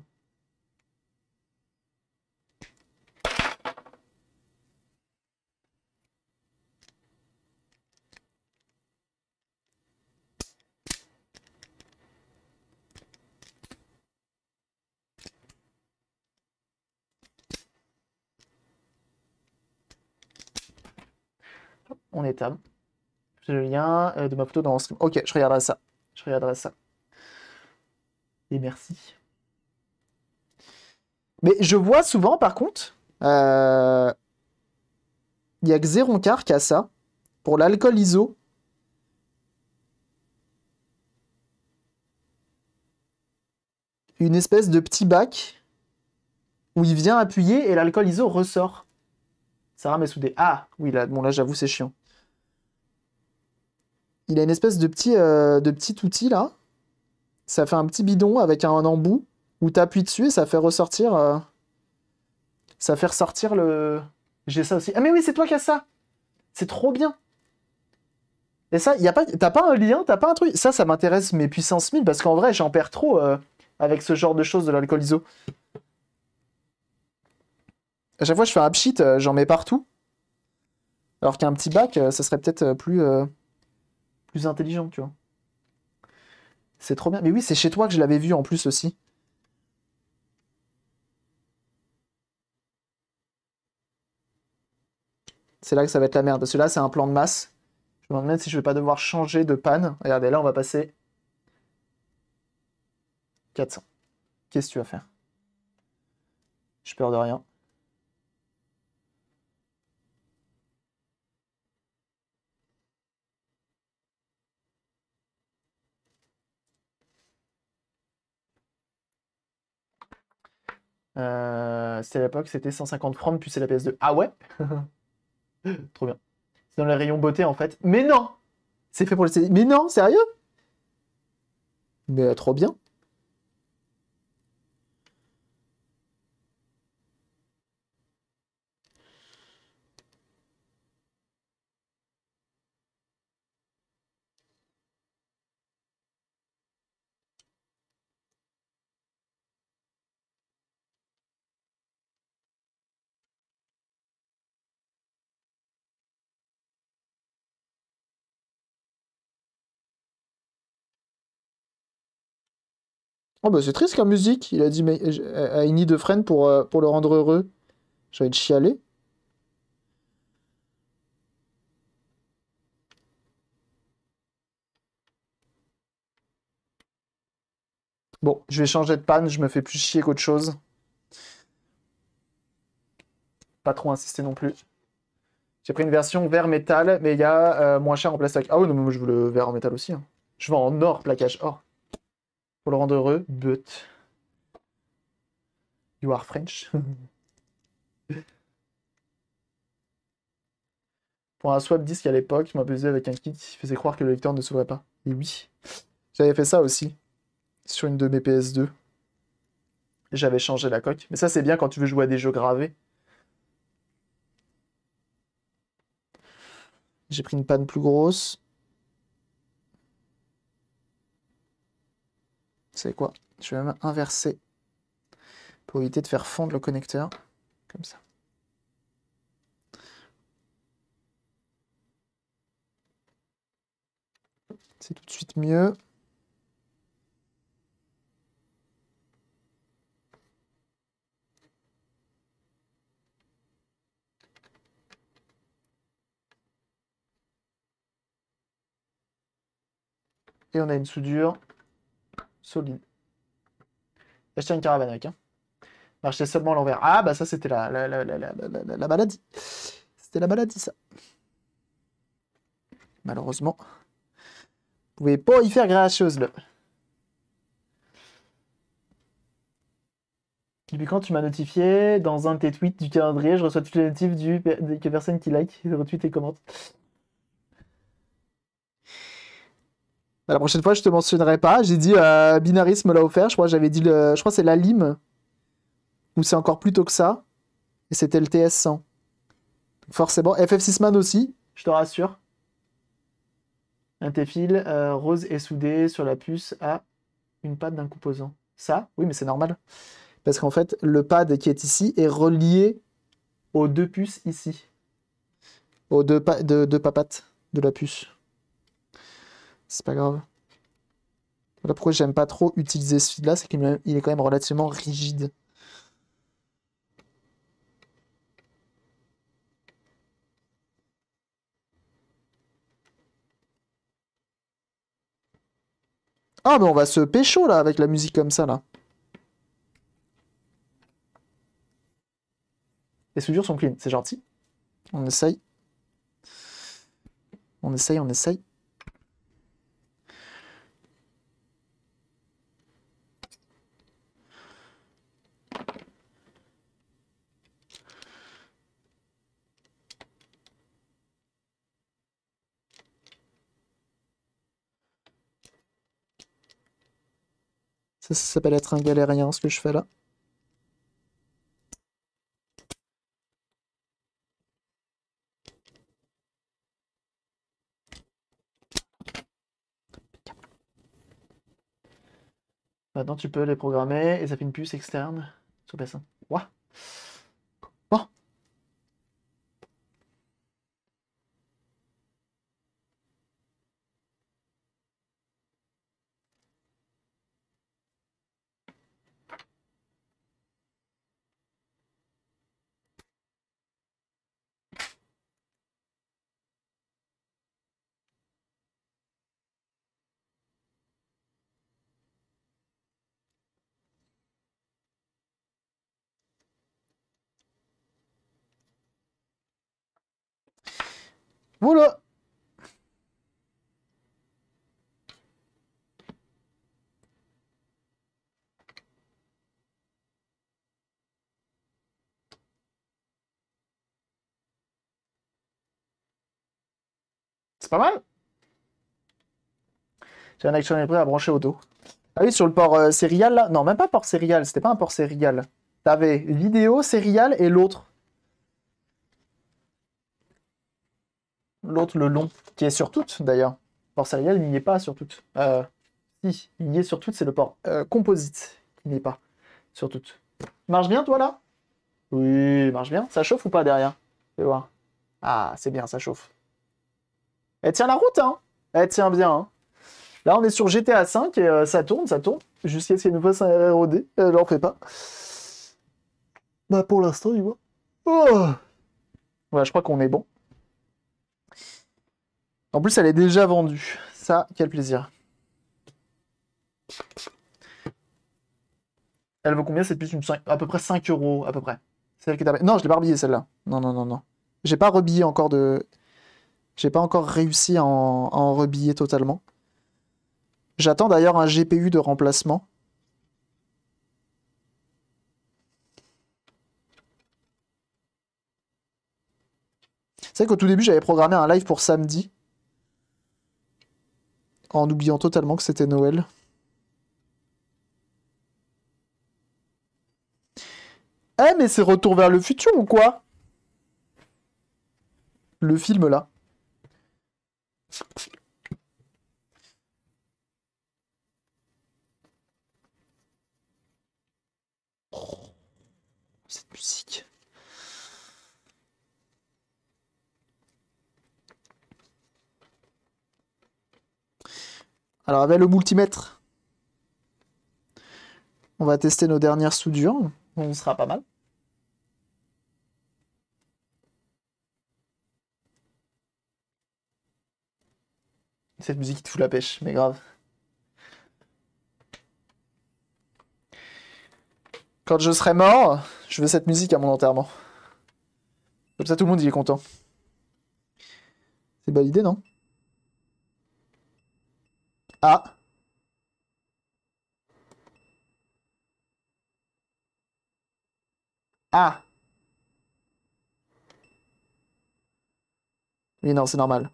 on est J'ai le lien euh, de ma photo dans mon stream. Ok, je regarderai ça. Je regarderai ça. Et merci. Mais je vois souvent, par contre, euh, il y n'y a que zéro qui a ça. Pour l'alcool iso. Une espèce de petit bac où il vient appuyer et l'alcool iso ressort. Sarah des... Ah, oui, là, bon, là, j'avoue, c'est chiant. Il a une espèce de petit, euh, de petit outil là. Ça fait un petit bidon avec un, embout où tu dessus et ça fait ressortir. Euh, ça fait ressortir le. J'ai ça aussi. Ah, mais oui, c'est toi qui as ça C'est trop bien Et ça, y a pas... t'as pas un lien, t'as pas un truc. Ça, ça m'intéresse, mes puissances 1000, parce qu'en vrai, j'en perds trop euh, avec ce genre de choses de l'alcool iso. À chaque fois, je fais un upshit, j'en mets partout. Alors qu'un petit bac, ça serait peut-être plus plus intelligent, tu vois. C'est trop bien. Mais oui, c'est chez toi que je l'avais vu en plus aussi. C'est là que ça va être la merde. Parce que là, c'est un plan de masse. Je me demande si je vais pas devoir changer de panne. Regardez, là, on va passer 400. Qu'est-ce que tu vas faire Je peur de rien. Euh, c'était à l'époque, c'était 150 francs, puis c'est la PS2. Ah ouais Trop bien. C'est dans le rayon beauté en fait. Mais non C'est fait pour le CD. Mais non, sérieux Mais euh, trop bien Oh bah c'est triste la musique, il a dit mais, euh, à Inny de freine pour, euh, pour le rendre heureux. J'ai envie de chialer. Bon, je vais changer de panne, je me fais plus chier qu'autre chose. Pas trop insister non plus. J'ai pris une version vert métal, mais il y a euh, moins cher en plastique. Ah oui, non, mais moi je veux le vert en métal aussi. Hein. Je vends en or, plaquage or pour le rendre heureux, but you are French. pour un swap disque à l'époque, je m'abusais avec un kit qui faisait croire que le lecteur ne s'ouvrait pas. Et oui, j'avais fait ça aussi sur une de mes PS2. J'avais changé la coque. Mais ça, c'est bien quand tu veux jouer à des jeux gravés. J'ai pris une panne plus grosse. C'est quoi Je vais même inverser pour éviter de faire fondre le connecteur. Comme ça. C'est tout de suite mieux. Et on a une soudure solide. Acheter une caravane avec. Hein. Marcher seulement l'envers. Ah, bah ça, c'était la, la, la, la, maladie. C'était la maladie, ça. Malheureusement. Vous pouvez pas y faire grand-chose, le. Depuis quand tu m'as notifié dans un de tes tweets du calendrier, je reçois tous les notifs du, que personne qui like, retweet et commente. Bah, la prochaine fois, je te mentionnerai pas. J'ai dit euh, Binaris me l'a offert. Je crois j'avais dit le, je crois c'est la lime ou c'est encore plus tôt que ça. Et c'était le TS 100. forcément, FF6 Man aussi, je te rassure. Un Tefil euh, rose est soudé sur la puce à une patte d'un composant. Ça, oui, mais c'est normal. Parce qu'en fait, le pad qui est ici est relié aux deux puces ici. Aux deux, deux papates de la puce. C'est pas grave. La pourquoi j'aime pas trop utiliser ce feed là, c'est qu'il est quand même relativement rigide. Ah mais on va se pécho là avec la musique comme ça là. Les soudures sont clean, c'est gentil. On essaye. On essaye, on essaye. Ça, s'appelle être un galérien, ce que je fais là. Maintenant, tu peux les programmer et ça fait une puce externe sur ça. Bon, Boulot C'est pas mal. J'ai un action prêt à brancher auto. Ah oui, sur le port serial euh, là. Non, même pas port serial. C'était pas un port serial. T'avais vidéo, serial et l'autre. l'autre, le long, qui est sur toutes d'ailleurs. Port Sérial, il n'y est pas sur toutes. Euh, si, il y est sur toutes, c'est le port euh, composite qui n'y est pas sur toutes. Marche bien toi là Oui, marche bien. Ça chauffe ou pas derrière Fais voir. Ah, c'est bien, ça chauffe. Elle eh, tient la route, hein Elle eh, tient bien, hein Là, on est sur GTA 5 et euh, ça tourne, ça tourne. Jusqu'à ce qu'il nous fasse un ROD. j'en n'en fais pas. Bah, pour l'instant, il voit. Oh ouais, je crois qu'on est bon. En plus, elle est déjà vendue. Ça, quel plaisir. Elle vaut combien cette plus À peu près 5 euros, à peu près. Celle que Non, je l'ai pas celle-là. Non, non, non, non. J'ai pas rebillé encore de. J'ai pas encore réussi à en, à en rebiller totalement. J'attends d'ailleurs un GPU de remplacement. C'est vrai qu'au tout début, j'avais programmé un live pour samedi en oubliant totalement que c'était Noël. Eh mais c'est Retour vers le futur ou quoi Le film là. Oh, cette musique. Alors avec le multimètre, on va tester nos dernières soudures. On sera pas mal. Cette musique qui te fout la pêche, mais grave. Quand je serai mort, je veux cette musique à mon enterrement. Comme ça, tout le monde y est content. C'est une bonne idée, non ah Ah Oui, non, c'est normal.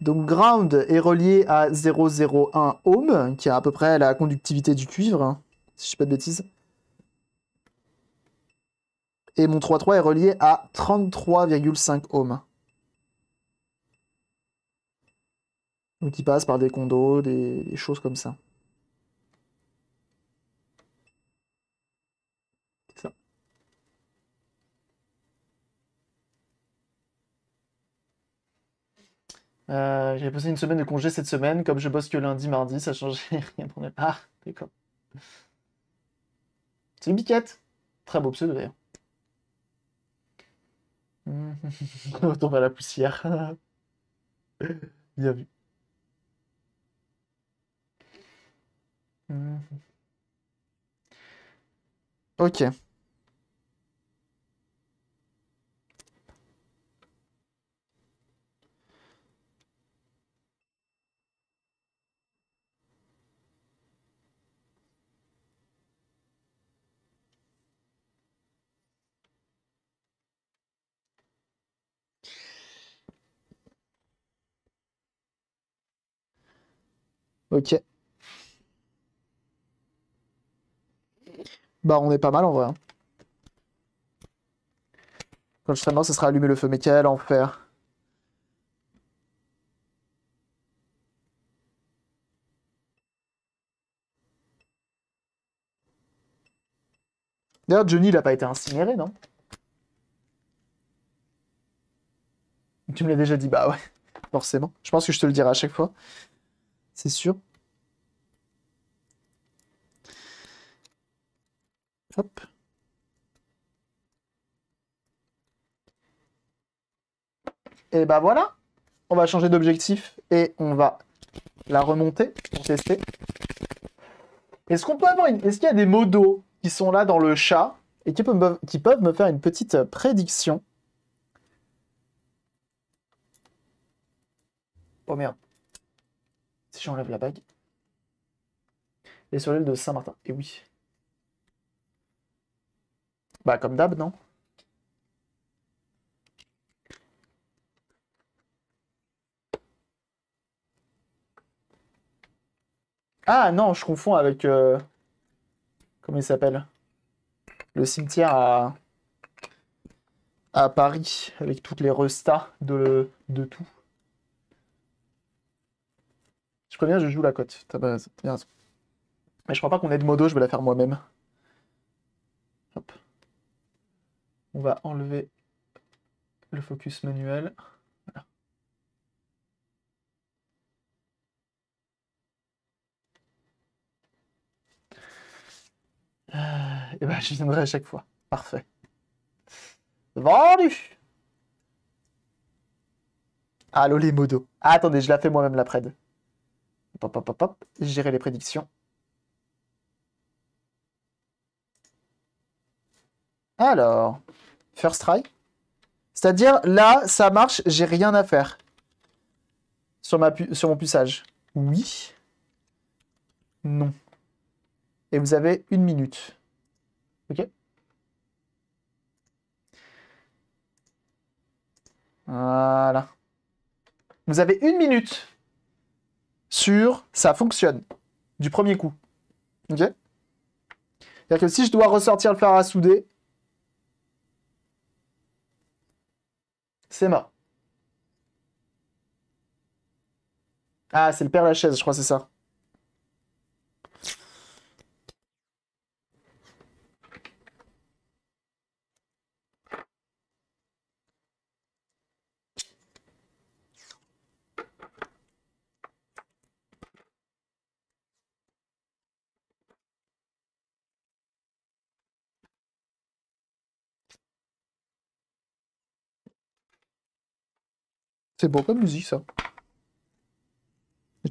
Donc ground est relié à 001 ohm, qui a à peu près la conductivité du cuivre, hein, si je ne pas de bêtises. Et mon 3,3 est relié à 33,5 ohm. qui passent par des condos, des, choses comme ça. ça. Euh, j'ai passé une semaine de congé cette semaine, comme je bosse que lundi, mardi, ça change rien pour ne pas. D'accord. C'est Biquette. Très beau pseudo d'ailleurs. On retombe à la poussière. Bien vu. Окей. Окей. Bah, on est pas mal en vrai. Hein. Quand je serai mort, ce sera allumé le feu. Mais quel enfer. D'ailleurs, Johnny, il a pas été incinéré, non Tu me l'as déjà dit, bah ouais, forcément. Je pense que je te le dirai à chaque fois. C'est sûr. Et bah voilà, on va changer d'objectif et on va la remonter pour tester. Est-ce qu'on peut avoir une... Est-ce qu'il y a des modos qui sont là dans le chat et qui peuvent me, qui peuvent me faire une petite prédiction Oh merde. Si j'enlève la bague. Les sur l'île de Saint-Martin. Et oui. Bah comme d'hab, non Ah non, je confonds avec... Euh... Comment il s'appelle Le cimetière à... à Paris, avec toutes les restas de, de tout. Je préviens, je joue la cote. T'as bien raison. Mais je crois pas qu'on ait de modo, je vais la faire moi-même. Hop. On va enlever le focus manuel. Euh, et ben, je viendrai à chaque fois. Parfait. Vendu Allô les modos. Ah, attendez, je la fais moi-même la pred. Pop, pop, pop, pop. Gérer les prédictions. Alors, First try. C'est-à-dire, là, ça marche, j'ai rien à faire. Sur, mon puissage. Oui. Non. Et vous avez une minute. Ok Voilà. Vous avez une minute sur ça fonctionne du premier coup. Ok C'est-à-dire que si je dois ressortir le fer à souder, C'est mort. Ah, c'est le père chaise, je crois, c'est ça. C'est beau comme musique ça.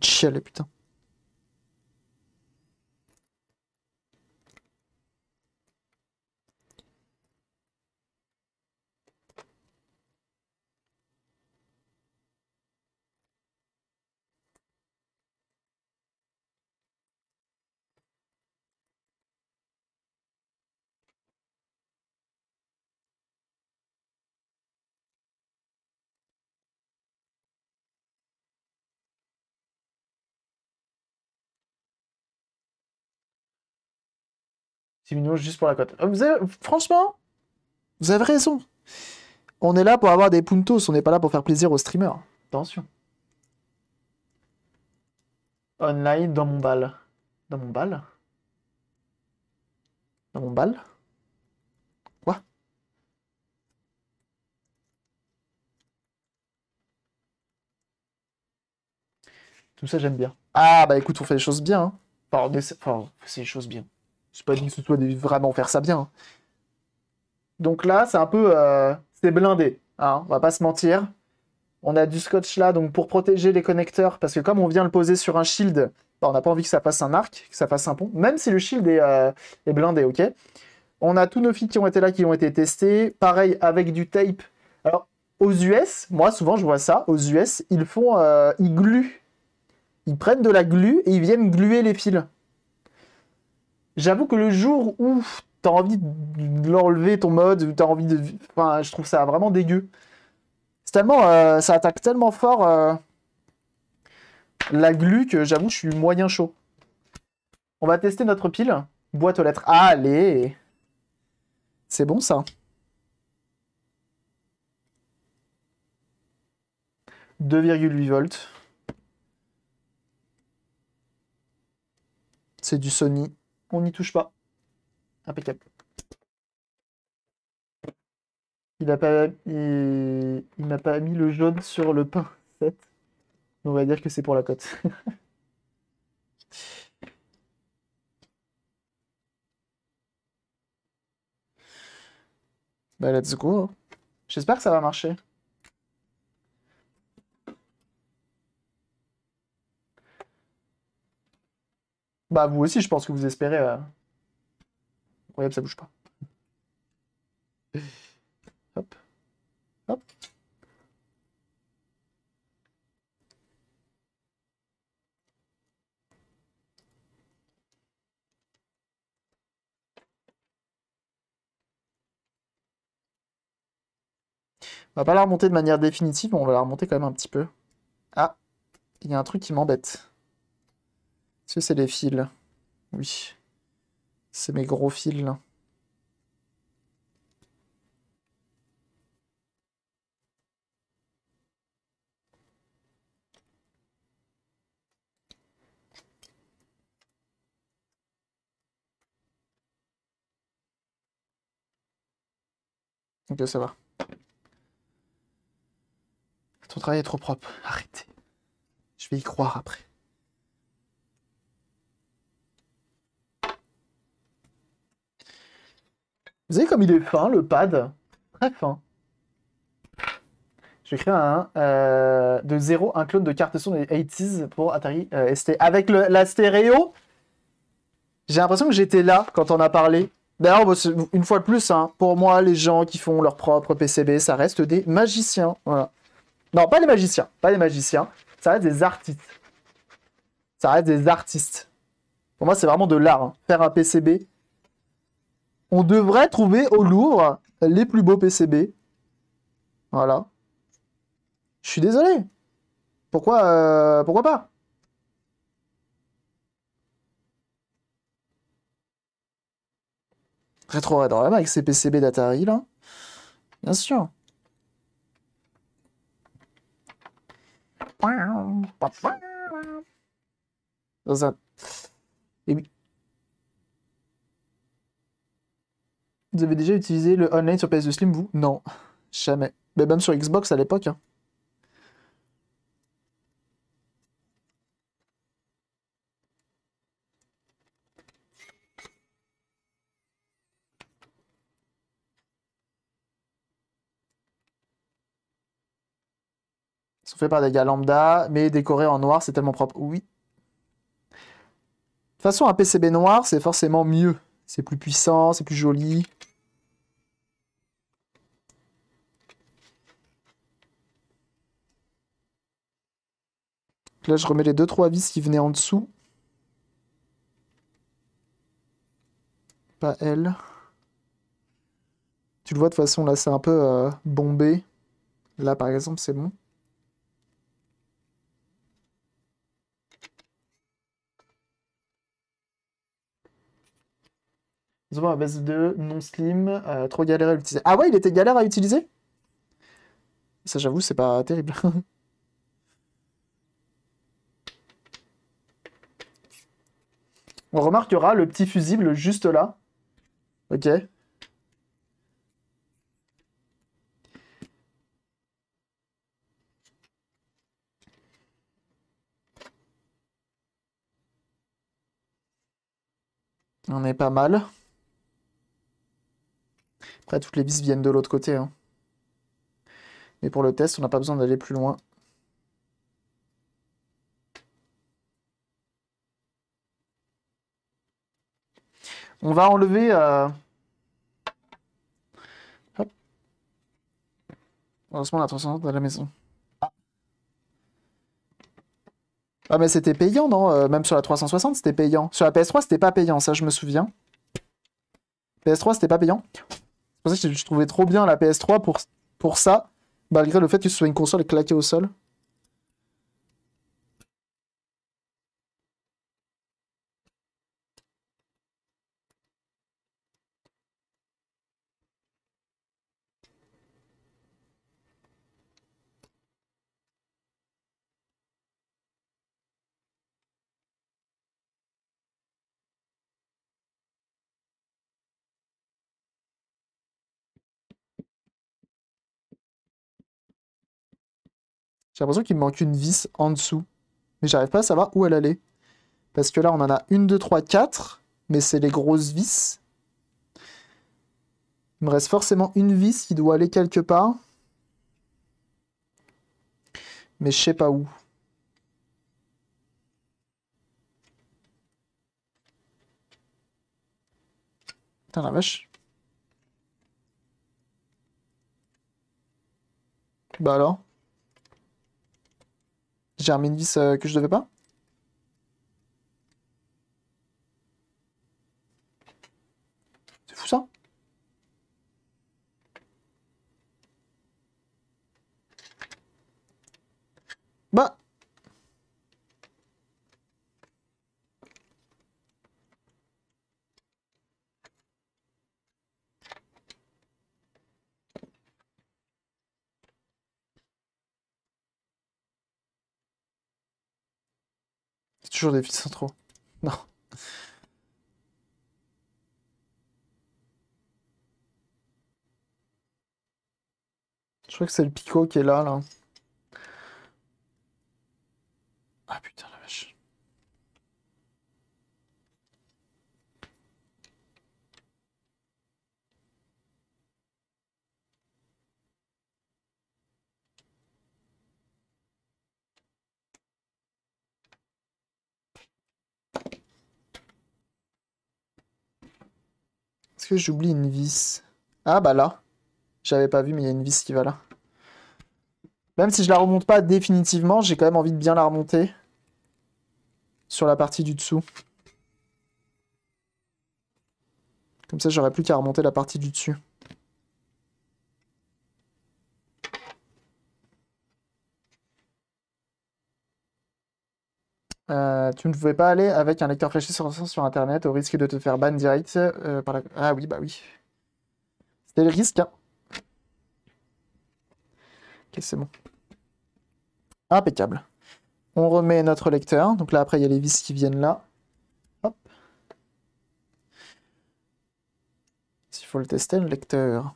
Chialer putain. 6 juste pour la cote. Euh, franchement, vous avez raison. On est là pour avoir des puntos, on n'est pas là pour faire plaisir aux streamers. Attention. Online dans mon bal. Dans mon bal Dans mon bal Quoi Tout ça j'aime bien. Ah bah écoute, on fait les choses bien. Hein. Enfin, c'est les choses bien. Je pas dit ce soit vraiment faire ça bien. Hein. Donc là, c'est un peu. Euh, c'est blindé. Hein, on va pas se mentir. On a du scotch là, donc pour protéger les connecteurs, parce que comme on vient le poser sur un shield, bah, on n'a pas envie que ça fasse un arc, que ça fasse un pont, même si le shield est, euh, blindé, ok On a tous nos fils qui ont été là, qui ont été testés. Pareil avec du tape. Alors, aux US, moi souvent je vois ça, aux US, ils font. Euh, ils gluent. Ils prennent de la glue et ils viennent gluer les fils. J'avoue que le jour où t'as envie de l'enlever ton mode, t'as envie de. Enfin, je trouve ça vraiment dégueu. C'est tellement. Euh, ça attaque tellement fort euh, la glu que j'avoue, je suis moyen chaud. On va tester notre pile. Boîte aux lettres. Allez C'est bon ça. « 2,8 volts. C'est du Sony on n'y touche pas. Impeccable. Il n'a pas, il, n'a pas mis le jaune sur le pain. 7. On va dire que c'est pour la cote. bah let's go. Hein. J'espère que ça va marcher. Bah, vous aussi, je pense que vous espérez. Euh... ça bouge pas. Hop. Hop. On va pas la remonter de manière définitive, mais on va la remonter quand même un petit peu. Ah, il y a un truc qui m'embête c'est des fils Oui. C'est mes gros fils, Ok, ça va. Ton travail est trop propre. Arrêtez. Je vais y croire après. Vous savez comme il est fin, le pad Très fin. Je vais un euh, de zéro un clone de carte son des 80s pour Atari euh, ST. Avec la stéréo, j'ai l'impression que j'étais là quand on a parlé. D'ailleurs, une fois de plus, hein, pour moi, les gens qui font leur propre PCB, ça reste des magiciens. Non, pas des magiciens, pas des magiciens. Ça reste des artistes. Ça reste des artistes. Pour moi, c'est vraiment de l'art. Hein, faire un PCB, on devrait trouver au Louvre les plus beaux PCB. Voilà. Je suis désolé. Pourquoi, euh, pourquoi pas Rétro avec ces PCB d'Atari, là. Bien sûr. Dans un... Vous avez déjà utilisé le online sur PS2 Slim, vous Non, jamais. Mais même sur Xbox à l'époque. Hein. Ils sont faits par des gars lambda, mais décorés en noir, c'est tellement propre. Oui. De toute façon, un PCB noir, c'est forcément mieux. C'est plus puissant, c'est plus joli. Là, je remets les deux trois vis qui venaient en dessous. Pas elle. Tu le vois de toute façon, là, c'est un peu euh, bombé. Là, par exemple, c'est bon. à base de non slim, euh, trop galère à utiliser. Ah ouais, il était galère à utiliser Ça, j'avoue, c'est pas terrible. On remarquera le petit fusible juste là. Ok. On est pas mal. Après, toutes les vis viennent de l'autre côté. Hein. Mais pour le test, on n'a pas besoin d'aller plus loin. On va enlever... Euh, hop. Heureusement, la est à la maison. Ah, mais c'était payant, non euh, Même sur la 360, c'était payant. Sur la PS3, c'était pas payant, ça je me souviens. PS3, c'était pas payant pour ça que je trouvais trop bien la PS3 pour, pour ça, malgré le fait que ce soit une console claquée au sol. J'ai l'impression qu'il me manque une vis en dessous. Mais j'arrive pas à savoir où elle allait. Parce que là, on en a une, deux, trois, quatre. Mais c'est les grosses vis. Il me reste forcément une vis qui doit aller quelque part. Mais je sais pas où. Putain la vache. Bah alors j'ai un 10 que je devais pas C'est fou ça Bah toujours des vies centraux Non. Je crois que c'est le picot qui est là, là. Ah putain. Est-ce que j'oublie une vis Ah bah là. J'avais pas vu, mais il y a une vis qui va là. Même si je la remonte pas définitivement, j'ai quand même envie de bien la remonter. Sur la partie du dessous. Comme ça, j'aurais plus qu'à remonter la partie du dessus. Euh, tu ne pouvais pas aller avec un lecteur fléché sur, Internet au risque de te faire ban direct euh, par la... Ah oui, bah oui. C'était le risque. Hein. Ok, c'est bon. Impeccable. On remet notre lecteur. Donc là, après, il y a les vis qui viennent là. Hop. S'il faut le tester, le lecteur.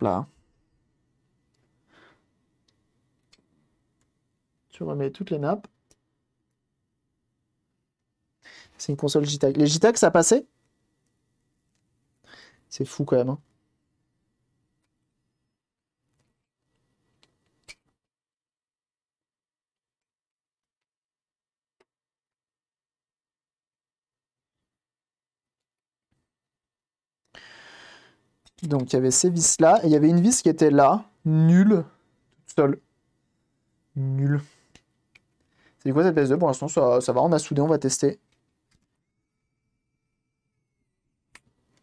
là. Tu remets toutes les nappes. C'est une console JTAG. Les JTAG, ça passait C'est fou quand même. Hein. Donc il y avait ces vis-là, et il y avait une vis qui était là, nulle, toute seule. Nulle. C'est du quoi cette pièce 2 Pour l'instant, ça, va, on a soudé, on va tester.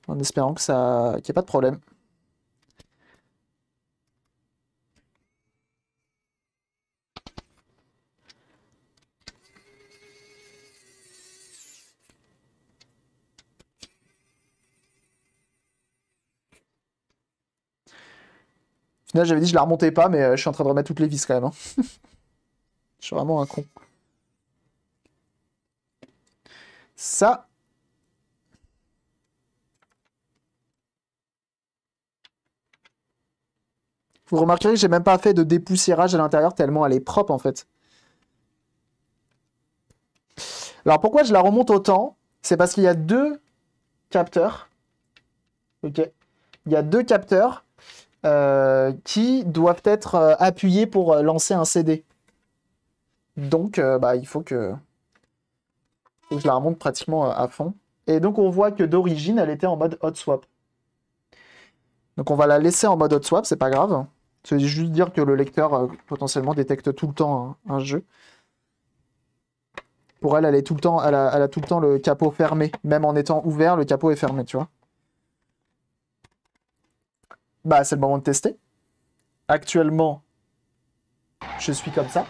En espérant que ça... n'y ait pas de problème. Là, j'avais dit je la remontais pas, mais euh, je suis en train de remettre toutes les vis quand même. Hein. je suis vraiment un con. Ça. Vous remarquerez que j'ai même pas fait de dépoussiérage à l'intérieur tellement elle est propre en fait. Alors pourquoi je la remonte autant C'est parce qu'il y a deux capteurs. Ok. Il y a deux capteurs euh, qui doivent être euh, appuyés pour euh, lancer un CD. Donc, bah, il faut que... je la remonte pratiquement à fond. Et donc, on voit que d'origine, elle était en mode hot swap. Donc, on va la laisser en mode hot swap, c'est pas grave. C'est juste dire que le lecteur potentiellement détecte tout le temps un, jeu. Pour elle, elle, tout le temps, elle a tout le temps le capot fermé. Même en étant ouvert, le capot est fermé, tu vois bah, c'est le moment de tester. Actuellement, je suis comme ça.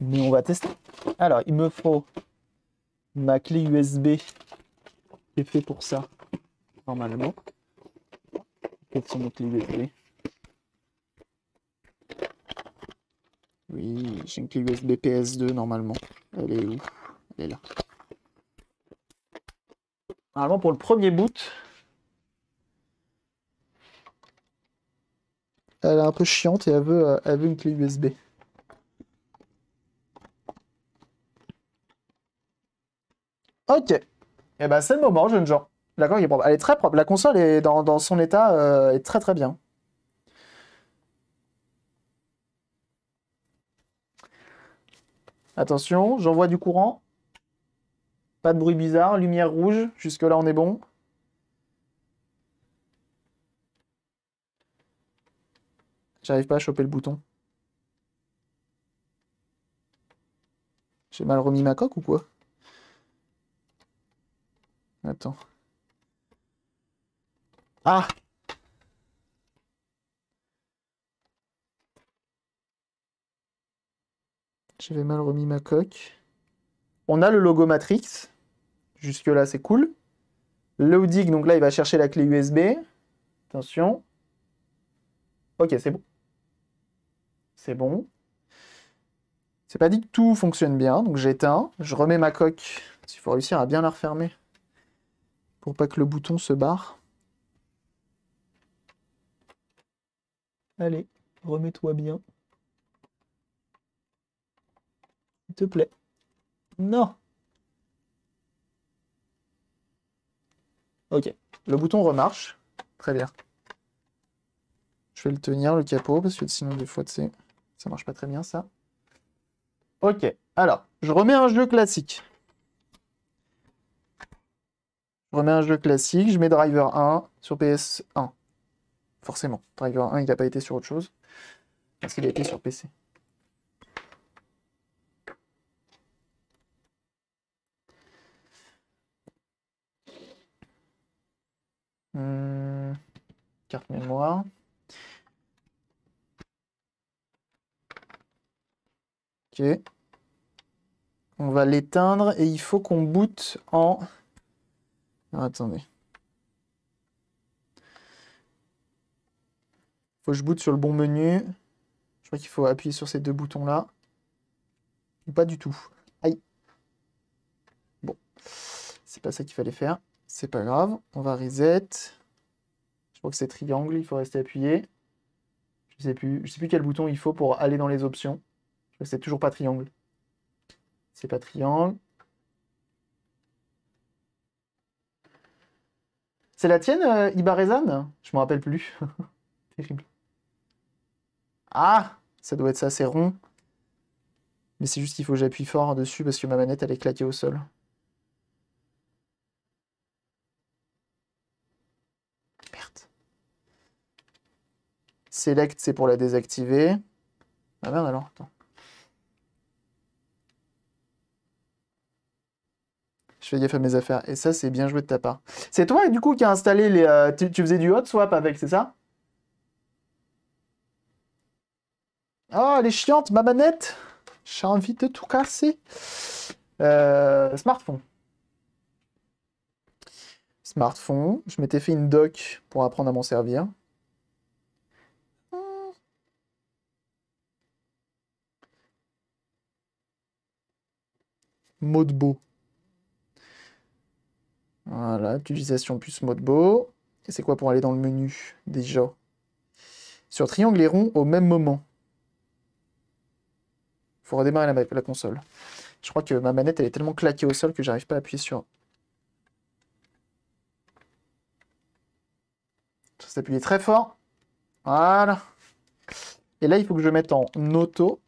Mais on va tester. Alors, il me faut ma clé USB qui est fait pour ça, normalement. Quelles sont mes clé USB Oui, j'ai une clé USB PS2 normalement. Elle est où Elle est là. Normalement, pour le premier boot, Elle est un peu chiante et elle veut, euh, une clé USB. Ok. Et eh ben c'est le moment, jeune gens. D'accord, elle est très propre. La console est dans, son état euh, est très très bien. Attention, j'envoie du courant. Pas de bruit bizarre, lumière rouge, jusque là on est bon. J'arrive pas à choper le bouton. J'ai mal remis ma coque ou quoi Attends. Ah J'avais mal remis ma coque. On a le logo Matrix. Jusque-là, c'est cool. Loading, donc là, il va chercher la clé USB. Attention. Ok, c'est bon c'est bon. C'est pas dit que tout fonctionne bien, donc j'éteins, je remets ma coque. Il faut réussir à bien la refermer pour pas que le bouton se barre. Allez, remets-toi bien. S'il te plaît. Non Ok, le bouton remarche. Très bien. Je vais le tenir, le capot, parce que sinon, des fois, tu sais... Ça marche pas très bien, ça. Ok, alors, je remets un jeu classique. Je remets un jeu classique, je mets Driver 1 sur PS1. Forcément, Driver 1, il n'a pas été sur autre chose. Parce qu'il a été sur PC. Hmm, carte mémoire. Ok. On va l'éteindre et il faut qu'on boot en... attendez, ah, attendez. Faut que je boot sur le bon menu. Je crois qu'il faut appuyer sur ces deux boutons-là. pas du tout. Aïe. Bon. C'est pas ça qu'il fallait faire. C'est pas grave. On va reset. Je crois que c'est triangle, il faut rester appuyé. Je sais plus, je sais plus quel bouton il faut pour aller dans les options. C'est toujours pas triangle. C'est pas triangle. C'est la tienne, euh, Ibarézan Je m'en rappelle plus. Terrible. Ah Ça doit être ça, c'est rond. Mais c'est juste qu'il faut que j'appuie fort dessus parce que ma manette, elle est claquée au sol. Select, c'est pour la désactiver. Ah merde alors, je vais gaffe à mes affaires. Et ça, c'est bien joué de ta part. C'est toi, du coup, qui a installé les. Euh, tu, faisais du hot swap avec, c'est ça Oh, elle est chiante, ma manette J'ai envie de tout casser. Euh, smartphone. Smartphone. Je m'étais fait une doc pour apprendre à m'en servir. Mode beau. Voilà, utilisation plus beau. Et c'est quoi pour aller dans le menu, déjà Sur triangle et rond au même moment. Il faut redémarrer la, console. Je crois que ma manette, elle est tellement claquée au sol que j'arrive pas à appuyer sur... Ça très fort. Voilà. Et là, il faut que je mette en auto.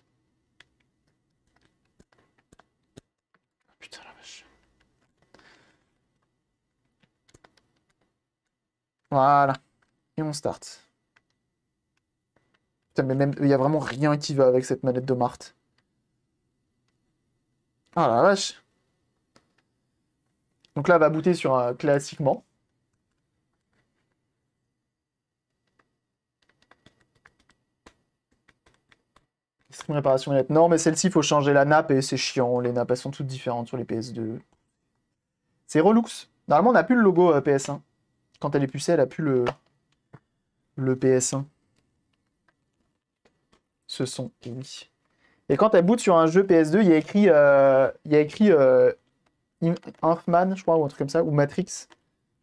Voilà. Et on start. Putain, mais même, il n'y a vraiment rien qui va avec cette manette de Marthe. Ah la vache. Donc là, elle va booter sur un classiquement. Stream réparation Non, mais celle-ci, il faut changer la nappe et c'est chiant. Les nappes, elles sont toutes différentes sur les PS2. C'est Relux. Normalement, on n'a plus le logo euh, PS1 quand elle est pucée, elle a plus le, le PS1. Ce son, Et quand elle boot sur un jeu PS2, il y a écrit, il y a écrit euh, euh Infman, je crois, ou un truc comme ça, ou Matrix.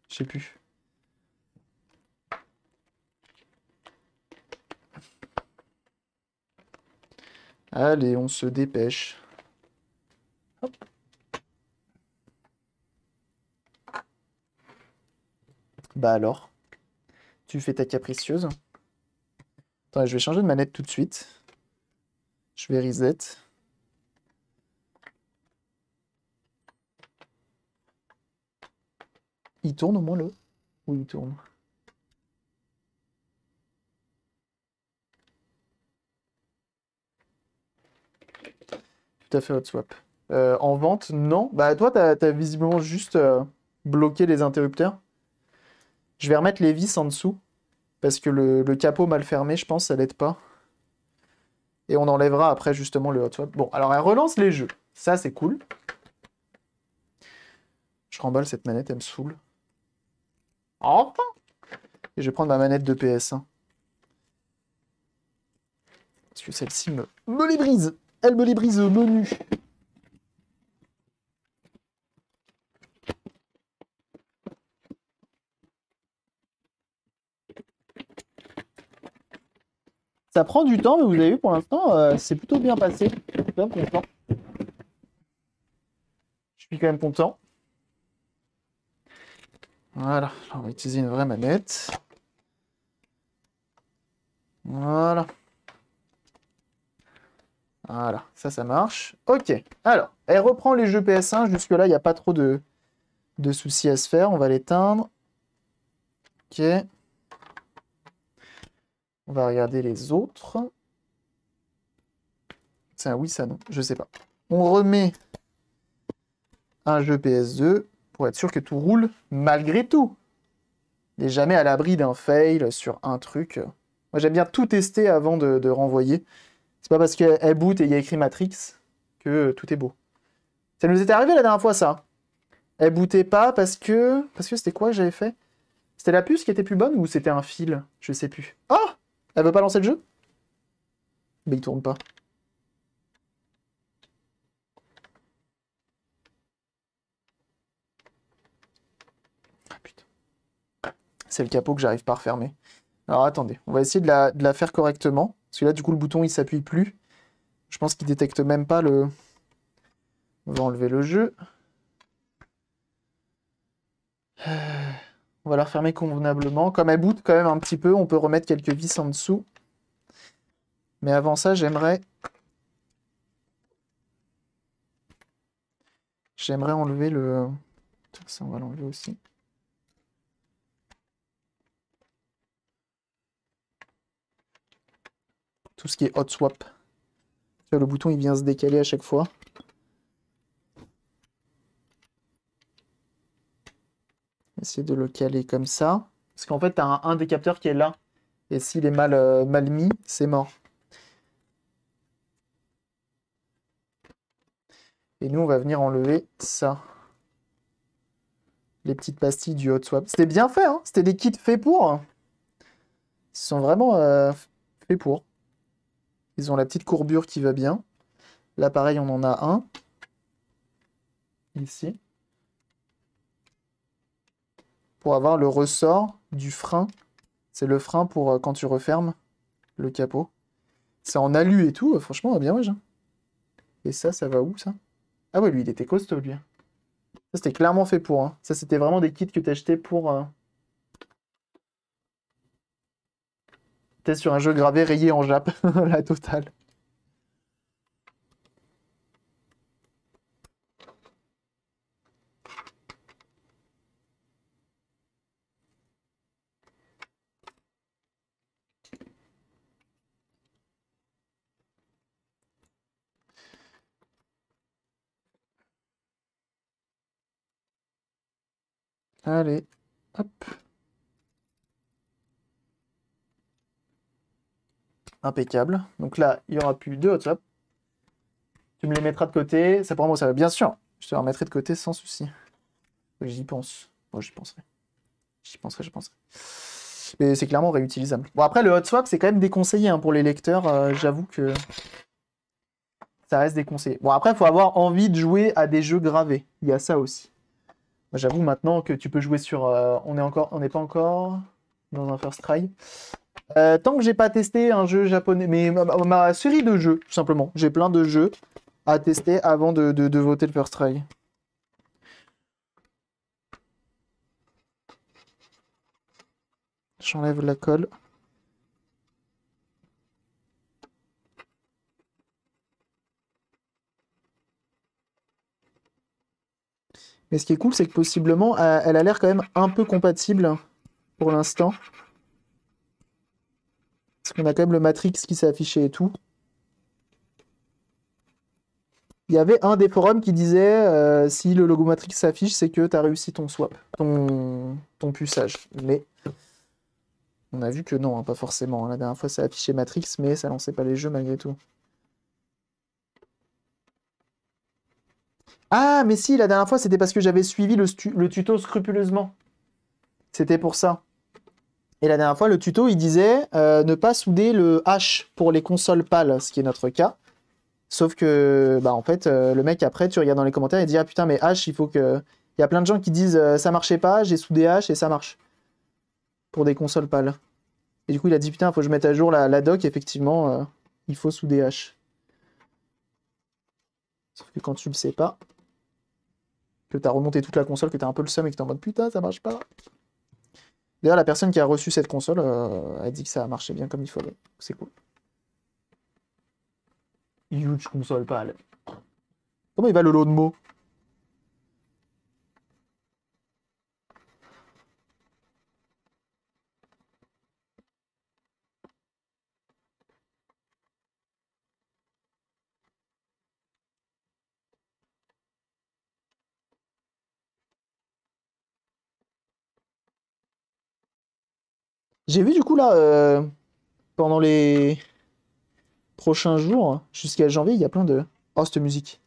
Je sais plus. Allez, on se dépêche. Bah alors, tu fais ta capricieuse. Attends, je vais changer de manette tout de suite. Je vais reset. Il tourne au moins le Ou il tourne. Tout à fait hot swap. Euh, en vente, non. Bah toi, t'as as visiblement juste euh, bloqué les interrupteurs. Je vais remettre les vis en dessous. Parce que le, capot mal fermé, je pense, ça l'aide pas. Et on enlèvera après justement le hot swap. Bon, alors elle relance les jeux. Ça, c'est cool. Je remballe cette manette, elle me saoule. Enfin Et je vais prendre ma manette de PS1. Hein. Parce que celle-ci me, me les brise Elle me les brise menu Ça prend du temps, mais vous avez vu pour l'instant, euh, c'est plutôt bien passé. Je suis Je suis quand même content. Voilà, on va utiliser une vraie manette. Voilà. Voilà, ça, ça marche. Ok, alors, elle reprend les jeux PS1. Jusque-là, il n'y a pas trop de, de soucis à se faire. On va l'éteindre. Ok. On va regarder les autres. C'est un oui, ça non, je sais pas. On remet un jeu PS2 pour être sûr que tout roule malgré tout. N'est jamais à l'abri d'un fail sur un truc. Moi j'aime bien tout tester avant de, renvoyer. C'est pas parce qu'elle boot et il y a écrit Matrix que tout est beau. Ça nous était arrivé la dernière fois ça. Elle bootait pas parce que. Parce que c'était quoi que j'avais fait C'était la puce qui était plus bonne ou c'était un fil Je sais plus. oh elle veut pas lancer le jeu Mais il tourne pas. Ah putain. C'est le capot que j'arrive pas à refermer. Alors attendez, on va essayer de la, faire correctement. Parce que là, du coup, le bouton, il s'appuie plus. Je pense qu'il détecte même pas le... On va enlever le jeu. Euh, on va la refermer convenablement. Comme elle bout quand même un petit peu, on peut remettre quelques vis en dessous. Mais avant ça, j'aimerais... J'aimerais enlever le... Ça, on va l'enlever aussi. Tout ce qui est hot swap. Le bouton, il vient se décaler à chaque fois. Essayer de le caler comme ça. Parce qu'en fait, tu as un, des capteurs qui est là. Et s'il est mal, euh, mal mis, c'est mort. Et nous, on va venir enlever ça. Les petites pastilles du hot swap. C'était bien fait, hein C'était des kits faits pour. Ils sont vraiment euh, faits pour. Ils ont la petite courbure qui va bien. Là, pareil, on en a un. Ici pour avoir le ressort du frein. C'est le frein pour euh, quand tu refermes le capot. C'est en alu et tout, euh, franchement, bien ouais. Hein. Et ça, ça va où, ça Ah ouais, lui, il était costaud, lui. Hein. Ça, c'était clairement fait pour. Hein. Ça, c'était vraiment des kits que acheté pour... Euh, t'es sur un jeu gravé rayé en Jap, la totale. Allez, hop. Impeccable. Donc là, il n'y aura plus deux hot Tu me les mettras de côté. Ça pour moi, ça va. Bien sûr, je te les remettrai de côté sans souci. J'y pense. Moi, j'y penserai. J'y penserai, j'y penserai. Mais c'est clairement réutilisable. Bon, après, le hot swap, c'est quand même déconseillé hein, pour les lecteurs. Euh, j'avoue que ça reste déconseillé. Bon, après, il faut avoir envie de jouer à des jeux gravés. Il y a ça aussi. J'avoue maintenant que tu peux jouer sur. Euh, on est encore, on n'est pas encore dans un first try. Euh, tant que j'ai pas testé un jeu japonais, mais ma, série de jeux, tout simplement. J'ai plein de jeux à tester avant de voter le first try. J'enlève la colle. Mais ce qui est cool, c'est que possiblement, elle a l'air quand même un peu compatible pour l'instant. Parce qu'on a quand même le Matrix qui s'est affiché et tout. Il y avait un des forums qui disait euh, si le logo Matrix s'affiche, c'est que tu as réussi ton swap, ton, puçage. Mais on a vu que non, hein, pas forcément. Hein. La dernière fois, ça affiché Matrix, mais ça lançait pas les jeux malgré tout. Ah, mais si, la dernière fois, c'était parce que j'avais suivi le, tuto scrupuleusement. C'était pour ça. Et la dernière fois, le tuto, il disait euh, ne pas souder le H pour les consoles pâles, ce qui est notre cas. Sauf que, bah, en fait, euh, le mec, après, tu regardes dans les commentaires et dit Ah putain, mais H, il faut que. Il y a plein de gens qui disent euh, Ça marchait pas, j'ai soudé H et ça marche. Pour des consoles pâles. Et du coup, il a dit Putain, faut que je mette à jour la, la doc, effectivement, il faut souder H. Sauf que quand tu le sais pas, que tu as remonté toute la console, que t'as un peu le seum et que t'es en mode putain, ça marche pas. D'ailleurs, la personne qui a reçu cette console euh, a dit que ça a marché bien comme il fallait. C'est cool. Huge console pâle. Comment il va le lot de mots J'ai vu du coup là, euh, pendant les prochains jours, jusqu'à janvier, il y a plein de... Oh, cette musique.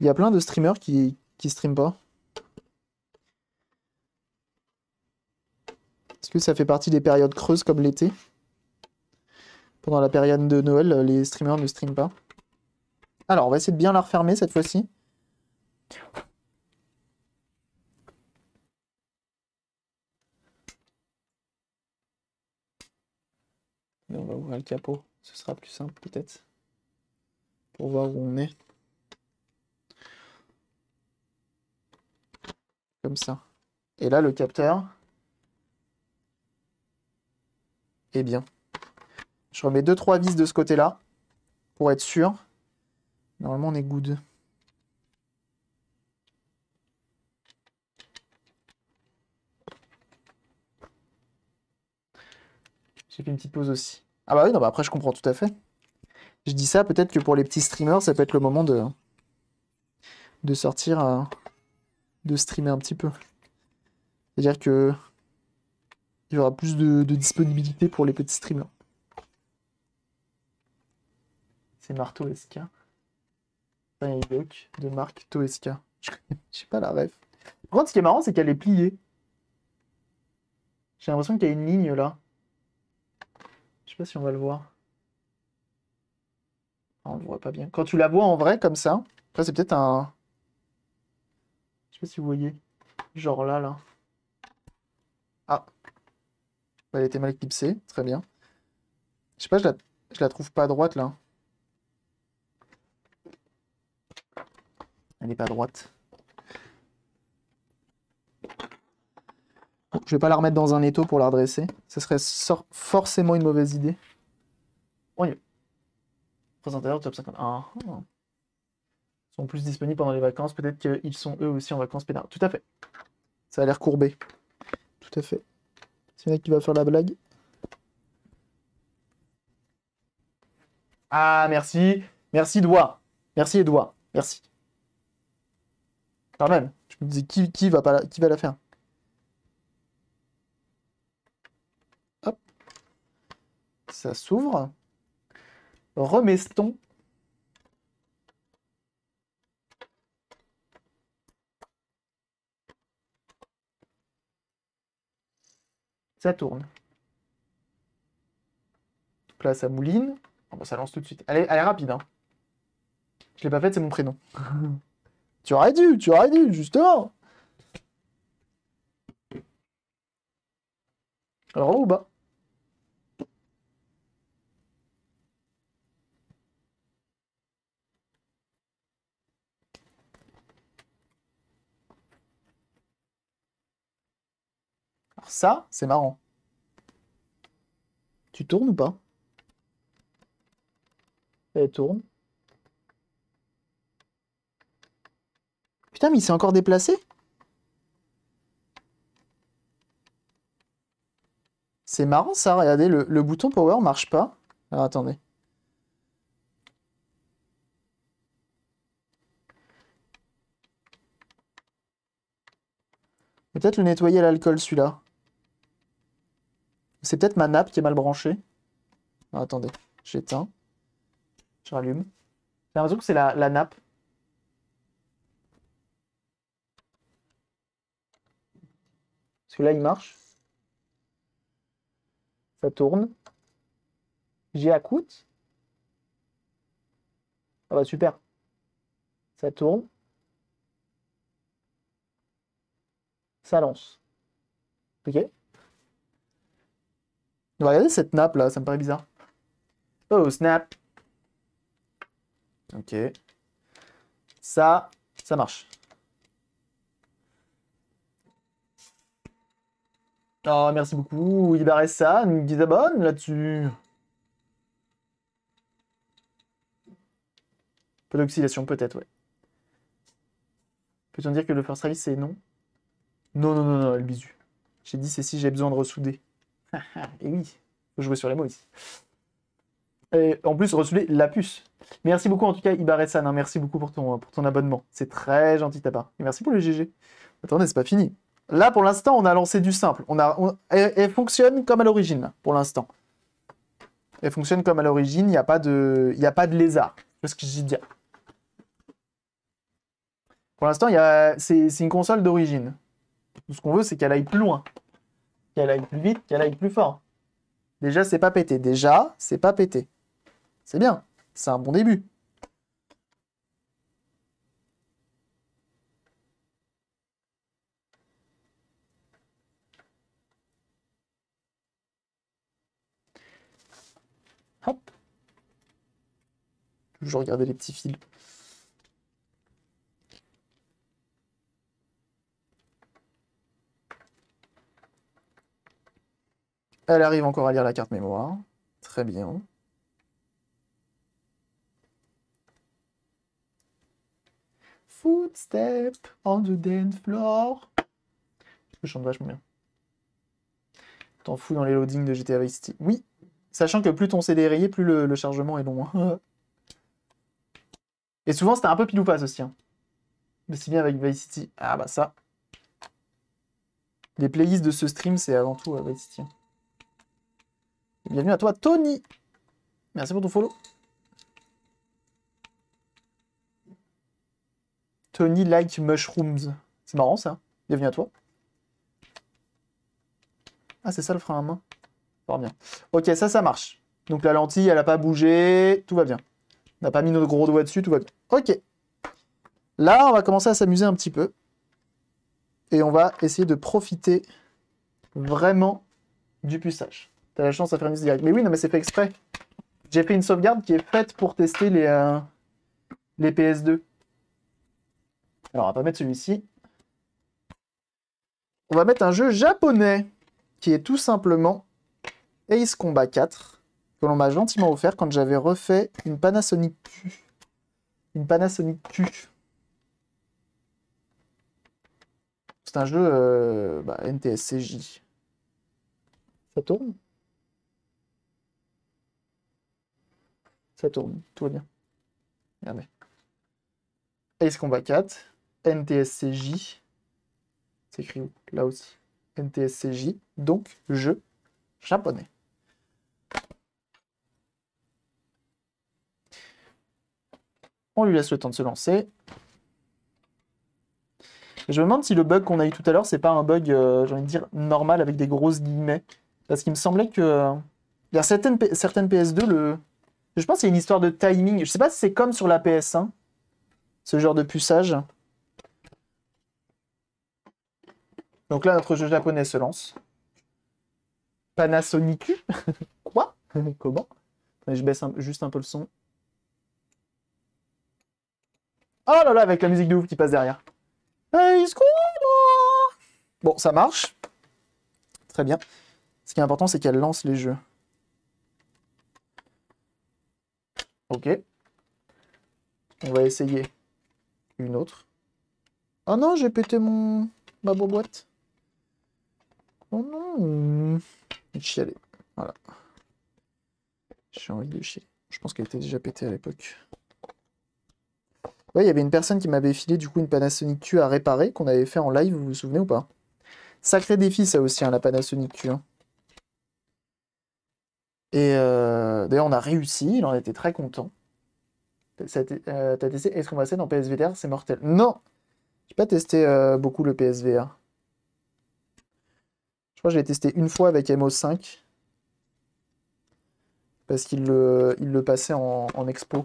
Il y a plein de streamers qui, qui streament pas. Est-ce que ça fait partie des périodes creuses comme l'été Pendant la période de Noël, les streamers ne streament pas. Alors, on va essayer de bien la refermer cette fois-ci. on va ouvrir le capot. Ce sera plus simple peut-être. Pour voir où on est. Comme ça. Et là, le capteur est bien. Je remets 2-3 vis de ce côté-là pour être sûr. Normalement, on est good. J'ai fait une petite pause aussi. Ah bah oui, non, bah après je comprends tout à fait. Je dis ça, peut-être que pour les petits streamers, ça peut être le moment de, de sortir, euh, de streamer un petit peu. C'est-à-dire que il y aura plus de, disponibilité pour les petits streamers. C'est Marteau SK. Un évoque de marque Toeska. Je sais pas la ref. Par contre, ce qui est marrant, c'est qu'elle est pliée. J'ai l'impression qu'il y a une ligne là. Je sais pas si on va le voir. On le voit pas bien. Quand tu la vois en vrai, comme ça, après c'est peut-être un... Je sais pas si vous voyez. Genre là, là. Ah. Elle était mal éclipsée, Très bien. Je sais pas, je la, je la trouve pas à droite, là. Elle n'est pas droite. Je vais pas la remettre dans un étau pour la redresser. Ce serait forcément une mauvaise idée. Oui. Oh, y top 51. Ah, ah. Ils Sont plus disponibles pendant les vacances. Peut-être qu'ils sont eux aussi en vacances pénales. Tout à fait. Ça a l'air courbé. Tout à fait. C'est mec qui va faire la blague. Ah, merci. Merci, Edouard. Merci, Edouard. Merci. Quand même. Je me disais, qui, va, qui va la faire ça s'ouvre. Remestons. Ça tourne. Donc là, ça mouline. Oh, bah, ça lance tout de suite. Elle est, elle est rapide. Hein. Je l'ai pas faite, c'est mon prénom. tu aurais dû, tu aurais dû, justement. Alors, ou bas ça, c'est marrant. Tu tournes ou pas Elle tourne. Putain, mais il s'est encore déplacé C'est marrant ça, regardez, le, le, bouton power marche pas. Alors attendez. Peut-être le nettoyer à l'alcool celui-là. C'est peut-être ma nappe qui est mal branchée. attendez, j'éteins. Je rallume. J'ai l'impression que c'est la, nappe. Parce que là, il marche. Ça tourne. J'y accoute. Ah bah super. Ça tourne. Ça lance. Ok Regardez cette nappe là, ça me paraît bizarre. Oh, snap. Ok. Ça, ça marche. Oh, merci beaucoup, Il ça, nous abonne là-dessus. Peu d'oxydation, peut-être, ouais. Peut-on dire que le first release, c'est non Non, non, non, non, le bisu. J'ai dit, c'est si j'ai besoin de ressouder. Et oui, faut jouer sur les mots ici. Et en plus, recevez la puce. Merci beaucoup en tout cas, Ibaresan. Hein. merci beaucoup pour ton, pour ton abonnement. C'est très gentil de ta part. Et merci pour le GG. Attendez, c'est pas fini. Là, pour l'instant, on a lancé du simple. On a, elle, fonctionne comme à l'origine, pour l'instant. Elle fonctionne comme à l'origine. Il n'y a, pas de, a pas de lézard. C'est ce que j'ai dit. Pour l'instant, c'est une console d'origine. ce qu'on veut, c'est qu'elle aille plus loin qu'elle aille plus vite, qu'elle aille plus fort. Déjà, c'est pas pété. Déjà, c'est pas pété. C'est bien. C'est un bon début. Hop. Toujours regarder les petits fils. Elle arrive encore à lire la carte mémoire. Très bien. Footstep on the dance floor. Je chante vachement bien. T'en fous dans les loadings de GTA Vice City. Oui, sachant que plus ton CD est rayé, plus le, chargement est long. Hein. Et souvent, c'était un peu pile ou passe aussi. Hein. Mais c'est bien avec Vice City. Ah bah ça. Les playlists de ce stream, c'est avant tout à euh, Vice City. Hein. Bienvenue à toi, Tony. Merci pour ton follow. Tony like mushrooms. C'est marrant ça. Bienvenue à toi. Ah, c'est ça le frein à main. Pas bien. Ok, ça, ça marche. Donc la lentille, elle n'a pas bougé. Tout va bien. On n'a pas mis notre gros doigt dessus. Tout va bien. Ok. Là, on va commencer à s'amuser un petit peu. Et on va essayer de profiter vraiment du puissage. T'as la chance à faire une mise directe. Mais oui, non, mais c'est fait exprès. J'ai fait une sauvegarde qui est faite pour tester les, euh, les PS2. Alors, on va pas mettre celui-ci. On va mettre un jeu japonais qui est tout simplement Ace Combat 4 que l'on m'a gentiment offert quand j'avais refait une Panasonic Q. Une Panasonic Q. C'est un jeu euh, bah, NTSCJ. Ça tourne Ça tourne, tout va bien. Regardez. Ace Combat 4, NTSCJ, c'est écrit Là aussi. NTSCJ, donc jeu japonais. On lui laisse le temps de se lancer. je me demande si le bug qu'on a eu tout à l'heure, c'est pas un bug, euh, j'ai envie de dire, normal avec des grosses guillemets. Parce qu'il me semblait que. Euh, il y a certaines, certaines PS2, le, je pense y c'est une histoire de timing. Je sais pas si c'est comme sur la PS1, hein. ce genre de puçage. Donc là, notre jeu japonais se lance. Panasonic Quoi Comment Je baisse juste un peu le son. Oh là là, avec la musique de ouf qui passe derrière. Bon, ça marche. Très bien. Ce qui est important, c'est qu'elle lance les jeux. Ok. On va essayer une autre. Oh non, j'ai pété mon... ma boîte. Oh non chialer. Voilà. J'ai envie de chier. Je pense qu'elle était déjà pétée à l'époque. Ouais, il y avait une personne qui m'avait filé du coup une Panasonic Q à réparer qu'on avait fait en live, vous vous souvenez ou pas Sacré défi ça aussi, hein, la Panasonic Q. Hein. Et euh, d'ailleurs, on a réussi, il en était très content. est euh, T'as testé va essayer dans PSVR, c'est mortel. Non J'ai pas testé euh, beaucoup le PSVR. Je crois que j'ai testé une fois avec MO5. Parce qu'il le, passait en, expo.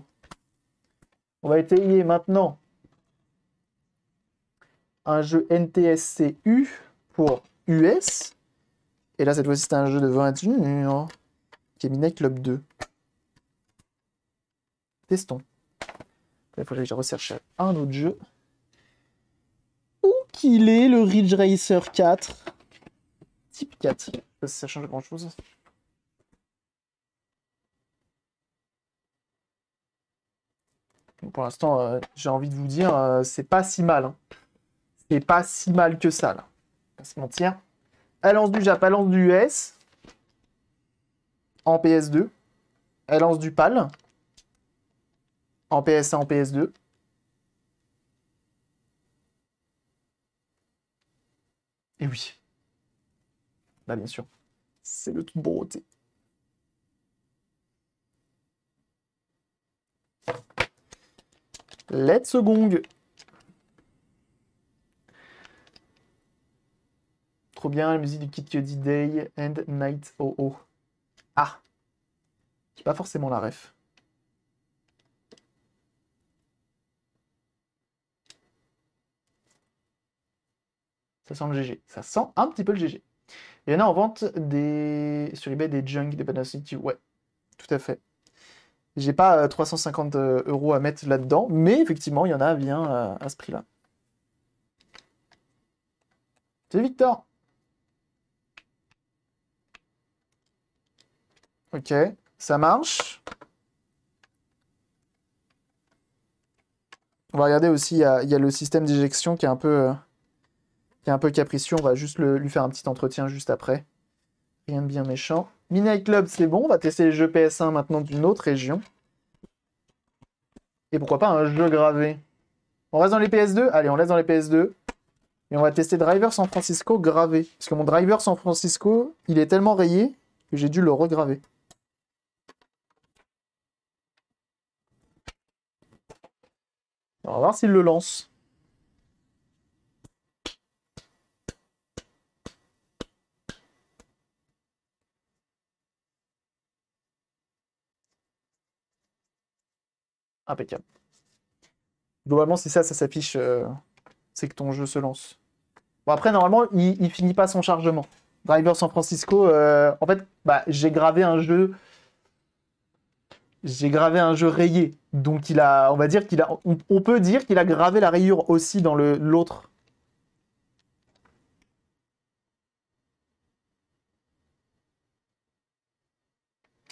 On va étayer maintenant un jeu NTSCU pour US. Et là, cette fois-ci, c'est un jeu de 21 qui Club 2. Testons. Il faudrait que je recherche un autre jeu. Où qu'il est, le Ridge Racer 4 Type 4. Ça change grand chose. Pour l'instant, euh, j'ai envie de vous dire, euh, c'est pas si mal. Hein. C'est pas si mal que ça, là. Pas mentir. lance du Jap, à du US en PS2. Elle lance du PAL en PS1, en PS2. Et oui. Bah bien sûr. C'est le tout côté. Let's gong. Trop bien, la musique du Kid Cudi Day and Night Oh, oh. Pas forcément la ref. Ça sent le GG. Ça sent un petit peu le GG. Il y en a en vente des... sur eBay des junk des Panacity. Ouais, tout à fait. J'ai pas 350 euh, euh, euros à mettre là-dedans, mais effectivement, il y en a bien euh, à ce prix-là. C'est Victor. Ok. Ça marche. On va regarder aussi, il y a, le système d'éjection qui est un peu... Euh, un peu capricieux, on va juste lui faire un petit entretien juste après. Rien de bien méchant. Midnight Club, c'est bon, on va tester les jeux PS1 maintenant d'une autre région. Et pourquoi pas un jeu gravé. On reste dans les PS2 Allez, on reste dans les PS2. Et on va tester Driver San Francisco gravé. Parce que mon Driver San Francisco, il est tellement rayé que j'ai dû le regraver. On va voir s'il le lance. Impeccable. Globalement, c'est ça, ça s'affiche, euh, c'est que ton jeu se lance. Bon, après, normalement, il, finit pas son chargement. Driver San Francisco, euh, en fait, bah, j'ai gravé un jeu. J'ai gravé un jeu rayé. Donc il a, on va dire qu'il a, on peut dire qu'il a gravé la rayure aussi dans l'autre.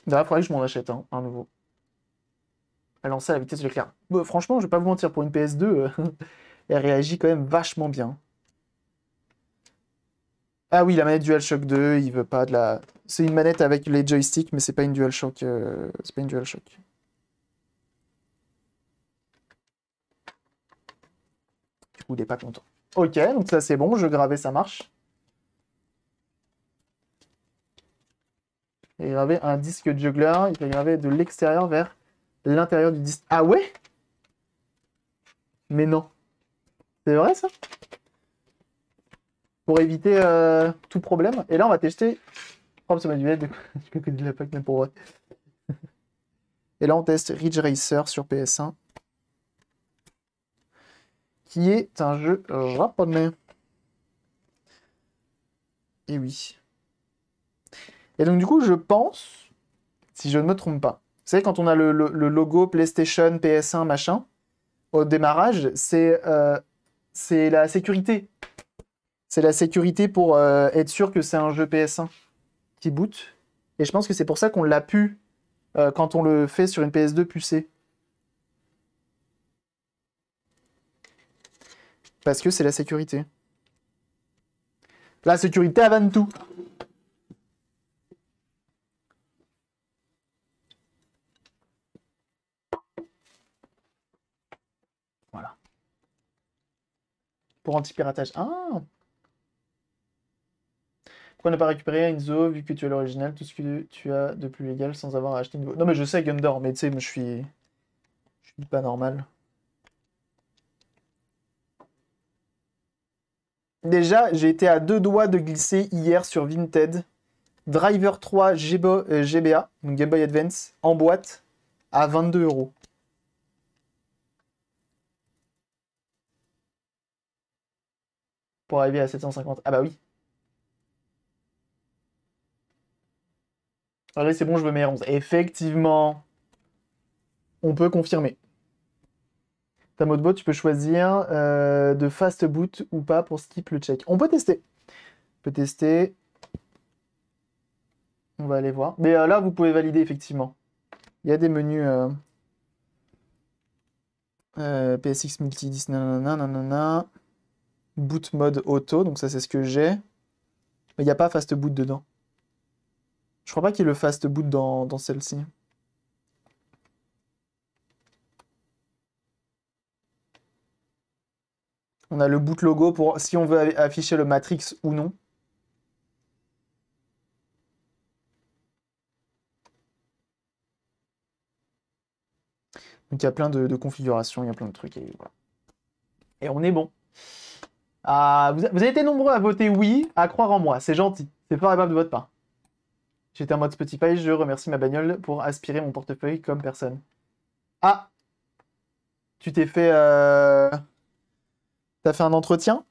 il faudrait que je m'en achète un nouveau. À lancer à la vitesse de l'éclair. franchement, je vais pas vous mentir, pour une PS2, euh, elle réagit quand même vachement bien. Ah oui, la manette DualShock 2, il veut pas de la. C'est une manette avec les joysticks, mais c'est pas une DualShock. Euh, c'est pas une DualShock. ou des pas content. Ok, donc ça c'est bon, je graver, ça marche. Il a un disque juggler, il va graver de l'extérieur vers l'intérieur du disque. Ah ouais Mais non. C'est vrai ça Pour éviter euh, tout problème. Et là on va tester... Oh, ça Manuel. la même pour Et là on teste Ridge Racer sur PS1 qui est un jeu japonais. Et oui. Et donc du coup, je pense, si je ne me trompe pas, vous savez, quand on a le, logo PlayStation, PS1, machin, au démarrage, euh, c'est la sécurité. C'est la sécurité pour euh, être sûr que c'est un jeu PS1 qui boot. Et je pense que c'est pour ça qu'on l'a pu euh, quand on le fait sur une PS2 pucée. Parce que c'est la sécurité. La sécurité avant tout. Voilà. Pour anti-piratage. Ah pourquoi ne pas récupérer Enzo vu que tu es l'original, tout ce que tu as de plus légal sans avoir acheté une... Non mais je sais Gundor, mais tu sais, je suis... Je suis pas normal. Déjà, j'ai été à deux doigts de glisser hier sur Vinted. Driver 3 GBA, euh, Game Boy Advance, en boîte, à 22 euros. Pour arriver à 750. Ah bah oui. Allez, c'est bon, je veux mes 11. Effectivement, on peut confirmer ta mode boot, tu peux choisir euh, de fast boot ou pas pour skip le check. On peut tester. On peut tester. On va aller voir. Mais euh, là, vous pouvez valider effectivement. Il y a des menus euh, PSX multi disney non boot mode auto. Donc ça, c'est ce que j'ai. Mais il n'y a pas fast boot dedans. Je crois pas qu'il y ait le fast boot dans celle-ci. On a le boot logo pour si on veut afficher le matrix ou non. Donc il y a plein de, configurations, il y a plein de trucs. Et, voilà. et on est bon. Ah, vous, avez été nombreux à voter oui, à croire en moi. C'est gentil. C'est pas aimable de votre part. J'étais en mode Spotify, je remercie ma bagnole pour aspirer mon portefeuille comme personne. Ah Tu t'es fait... Euh, T'as fait un entretien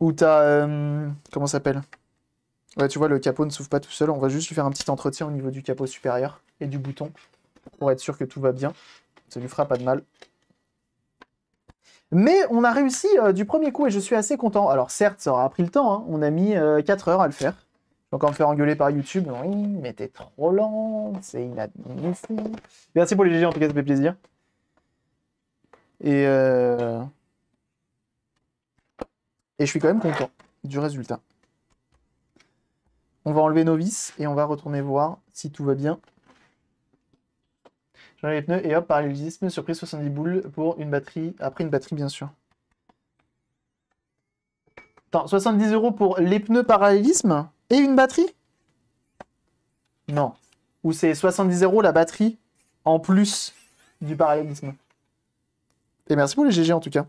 Ou t'as... Euh, comment ça s'appelle Ouais, tu vois, le capot ne s'ouvre pas tout seul. On va juste lui faire un petit entretien au niveau du capot supérieur et du bouton pour être sûr que tout va bien. Ça lui fera pas de mal. Mais on a réussi euh, du premier coup et je suis assez content. Alors certes, ça aura pris le temps. Hein. On a mis 4 euh, heures à le faire. Donc encore me faire engueuler par YouTube. Oui, mais t'es trop lent, c'est inadmissible. Merci pour les GG, en tout cas, ça fait plaisir. Et, euh, et je suis quand même content du résultat. On va enlever nos vis et on va retourner voir si tout va bien. J'enlève les pneus et hop, parallélisme, surprise 70 boules pour une batterie, après une batterie bien sûr. Attends, 70 euros pour les pneus parallélisme et une batterie Non. Ou c'est 70 euros la batterie en plus du parallélisme et merci pour les GG en tout cas.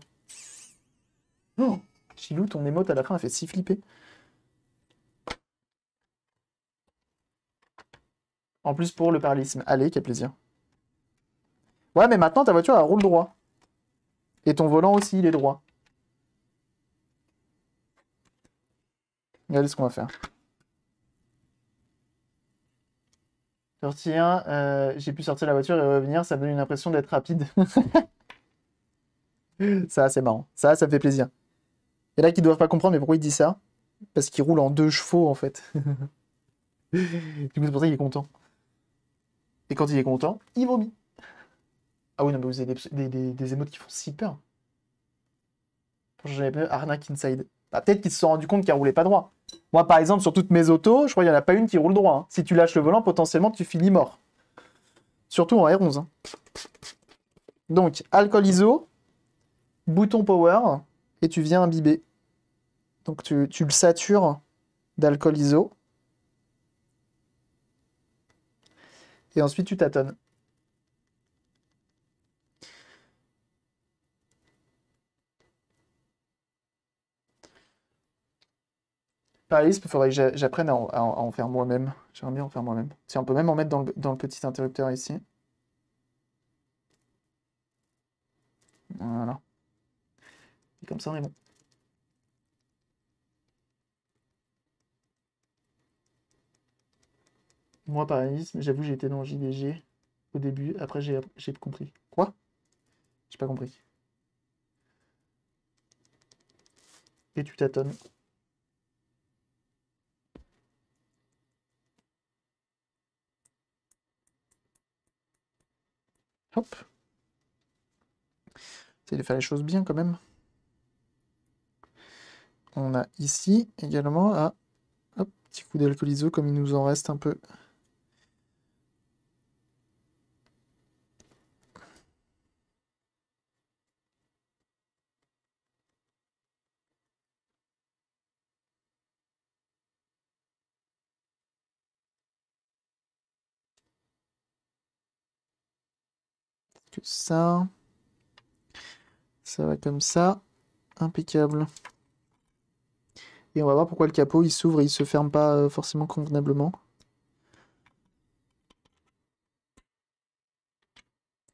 Oh, Chilou, ton émote à la fin a fait si flipper. En plus pour le paralysme. Allez, quel plaisir. Ouais, mais maintenant ta voiture elle roule droit. Et ton volant aussi, il est droit. Regardez ce qu'on va faire. Sortir, euh, j'ai pu sortir la voiture et revenir, ça me donne une impression d'être rapide. ça, c'est marrant. Ça, ça me fait plaisir. Il y en a qui doivent pas comprendre, mais pourquoi il dit ça Parce qu'il roule en deux chevaux, en fait. du coup, c'est pour ça qu'il est content. Et quand il est content, il vomit. Ah oui, non, mais vous avez des, des, émotes qui font si peur. Pour inside. Bah, peut-être qu'ils se sont rendus compte ne roulait pas droit. Moi, par exemple, sur toutes mes autos, je crois qu'il n'y en a pas une qui roule droit. Hein. Si tu lâches le volant, potentiellement, tu finis mort. Surtout en R11. Hein. Donc, alcool iso, bouton power et tu viens imbiber. Donc tu, le satures d'alcool iso. Et ensuite tu tâtonnes. paris il faudrait que j'apprenne à, en faire moi-même. J'aimerais bien en faire moi-même. Si on peut même en mettre dans le, dans le petit interrupteur ici. Voilà comme ça, mais bon. Moi, par j'avoue, j'ai été dans JDG au début. Après, j'ai compris. Quoi J'ai pas compris. Et tu tâtonnes. Hop. C'est de faire les choses bien quand même. On a ici également un petit coup d'alcooliso comme il nous en reste un peu. ça. Ça va comme ça. Impeccable. Et on va voir pourquoi le capot il s'ouvre et il se ferme pas euh, forcément convenablement.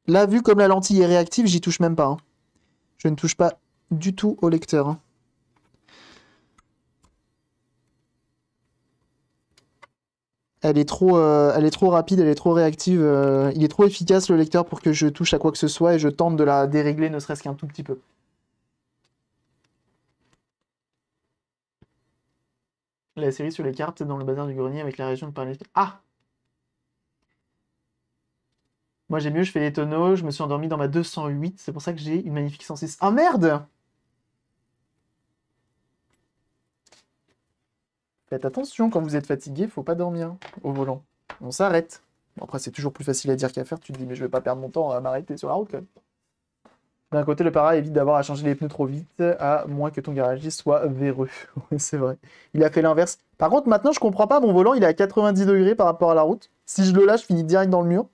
Là, vu comme la lentille est réactive, j'y touche même pas. Hein. Je ne touche pas du tout au lecteur. Hein. Elle est, trop, euh, elle est trop rapide, elle est trop réactive. Euh, il est trop efficace le lecteur pour que je touche à quoi que ce soit et je tente de la dérégler ne serait-ce qu'un tout petit peu. La série sur les cartes dans le bazar du grenier avec la région de Paris. Ah Moi j'ai mieux, je fais les tonneaux, je me suis endormi dans ma 208, c'est pour ça que j'ai une magnifique 106. Ah merde Faites attention quand vous êtes fatigué, faut pas dormir au volant. On s'arrête. après c'est toujours plus facile à dire qu'à faire, tu te dis mais je vais pas perdre mon temps à m'arrêter sur la route quand même. D'un côté, le para évite d'avoir à changer les pneus trop vite, à moins que ton garagiste soit véreux. c'est vrai. Il a fait l'inverse. Par contre, maintenant, je comprends pas. Mon volant, il est à 90 degrés par rapport à la route. Si je le lâche, je finis direct dans le mur.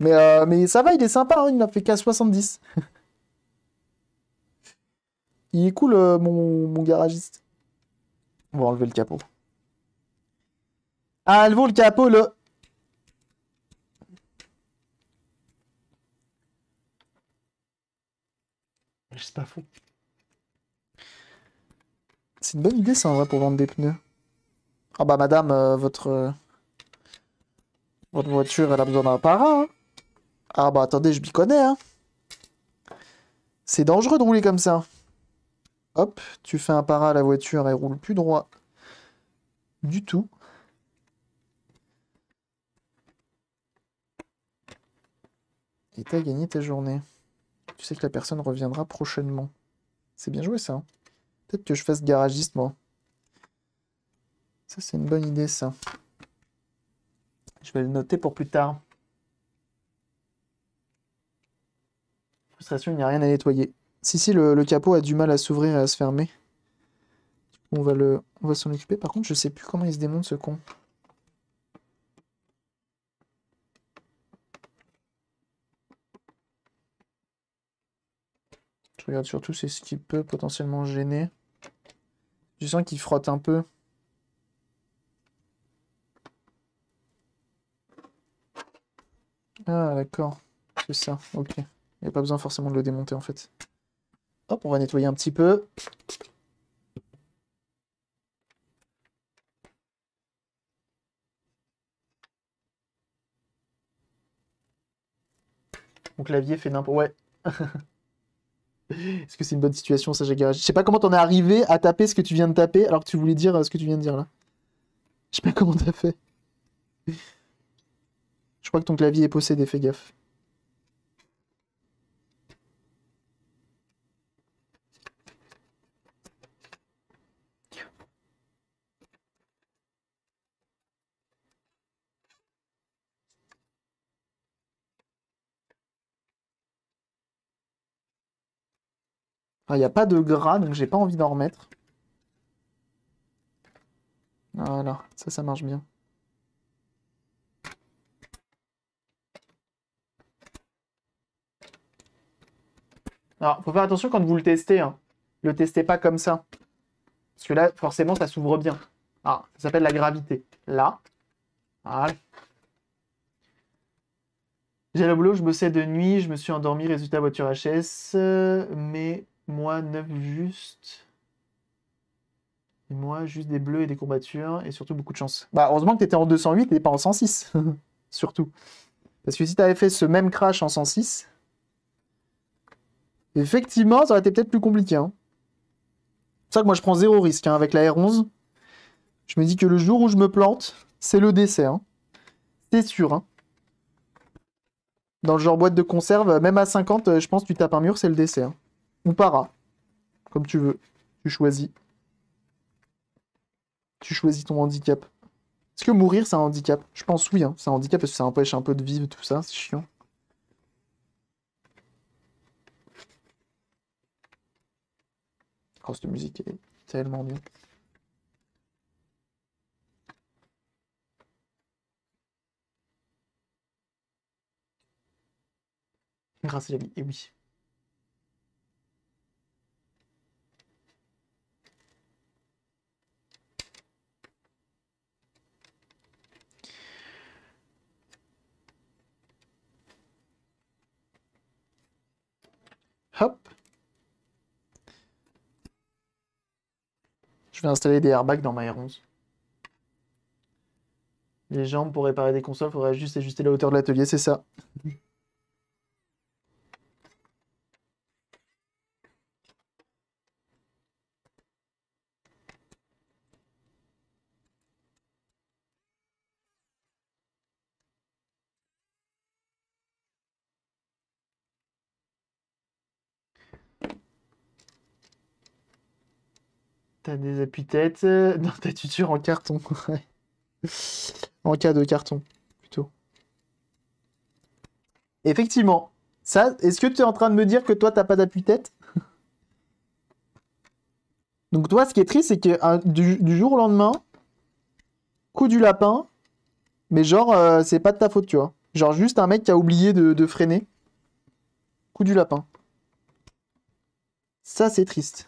Mais, euh, mais ça va, il est sympa. Hein, il n'a fait qu'à 70. il est cool, euh, mon, garagiste. On va enlever le capot. Ah, elle vaut le capot, le C'est pas faux. C'est une bonne idée, ça, en vrai, pour vendre des pneus. Ah bah, madame, euh, votre... Euh, votre voiture, elle a besoin d'un para hein. ah bah, attendez, je m'y connais, hein. C'est dangereux de rouler comme ça. Hop, tu fais un para à la voiture, elle roule plus droit. Du tout. Et t'as gagné ta journée. Tu sais que la personne reviendra prochainement. C'est bien joué ça. Hein. Peut-être que je fasse garagiste moi. Ça c'est une bonne idée ça. Je vais le noter pour plus tard. Frustration, il n'y a rien à nettoyer. Si si le, capot a du mal à s'ouvrir et à se fermer. On va le. va s'en occuper. Par contre, je sais plus comment il se démonte ce con. regarde surtout c'est ce qui peut potentiellement gêner. Je sens qu'il frotte un peu. Ah d'accord, c'est ça, ok. Il n'y a pas besoin forcément de le démonter en fait. Hop, on va nettoyer un petit peu. Mon clavier fait n'importe... Ouais. Est-ce que c'est une bonne situation, j'ai Garage Je sais pas comment t'en es arrivé à taper ce que tu viens de taper alors que tu voulais dire euh, ce que tu viens de dire là. Je sais pas comment t'as fait. Je crois que ton clavier est possédé, fais gaffe. Il n'y a pas de gras, donc j'ai pas envie d'en remettre. Voilà, ça, ça marche bien. Alors, faut faire attention quand vous le testez. Ne hein. Le testez pas comme ça. Parce que là, forcément, ça s'ouvre bien. Ah, ça s'appelle la gravité. Là. J'ai le boulot, je bossais de nuit, je me suis endormi, résultat voiture HS, euh, mais moi, 9 juste. moi, juste des bleus et des courbatures, et surtout beaucoup de chance. Bah, heureusement que t'étais en 208 et pas en 106, surtout. Parce que si t'avais fait ce même crash en 106, effectivement, ça aurait été peut-être plus compliqué. Hein. C'est ça que moi, je prends zéro risque hein, avec la R11. Je me dis que le jour où je me plante, c'est le décès. Hein. C'est sûr. Dans le genre boîte de conserve, même à 50, je pense que tu tapes un mur, c'est le décès ou para. Comme tu veux. Tu choisis. Tu choisis ton handicap. Est-ce que mourir, c'est un handicap Je pense oui, hein. c'est un handicap parce que ça empêche un peu de vivre, tout ça, c'est chiant. Oh, cette musique est tellement bien. Grâce à la vie, et eh oui. Hop. Je vais installer des airbags dans ma R11. Les jambes pour réparer des consoles, il faudrait juste ajuster la hauteur de l'atelier, c'est ça. T'as des appuis-têtes euh, dans ta tuture en carton. en cas de carton, plutôt. Effectivement. Ça, est-ce que tu es en train de me dire que toi, t'as pas d'appui-tête Donc toi, ce qui est triste, c'est que du, jour au lendemain, coup du lapin, mais genre, euh, c'est pas de ta faute, tu vois. Genre juste un mec qui a oublié de, de freiner. Coup du lapin. Ça, c'est triste.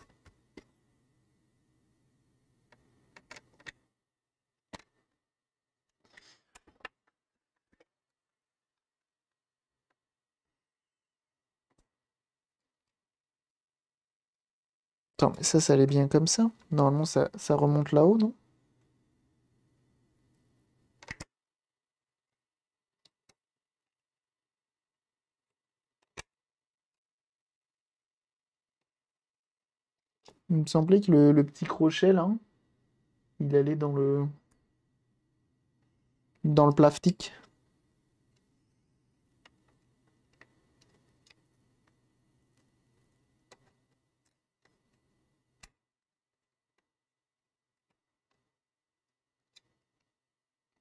Attends, ça, ça allait bien comme ça. Normalement, ça, remonte là-haut, non Il me semblait que le, le, petit crochet, là, il allait dans le... dans le plastique.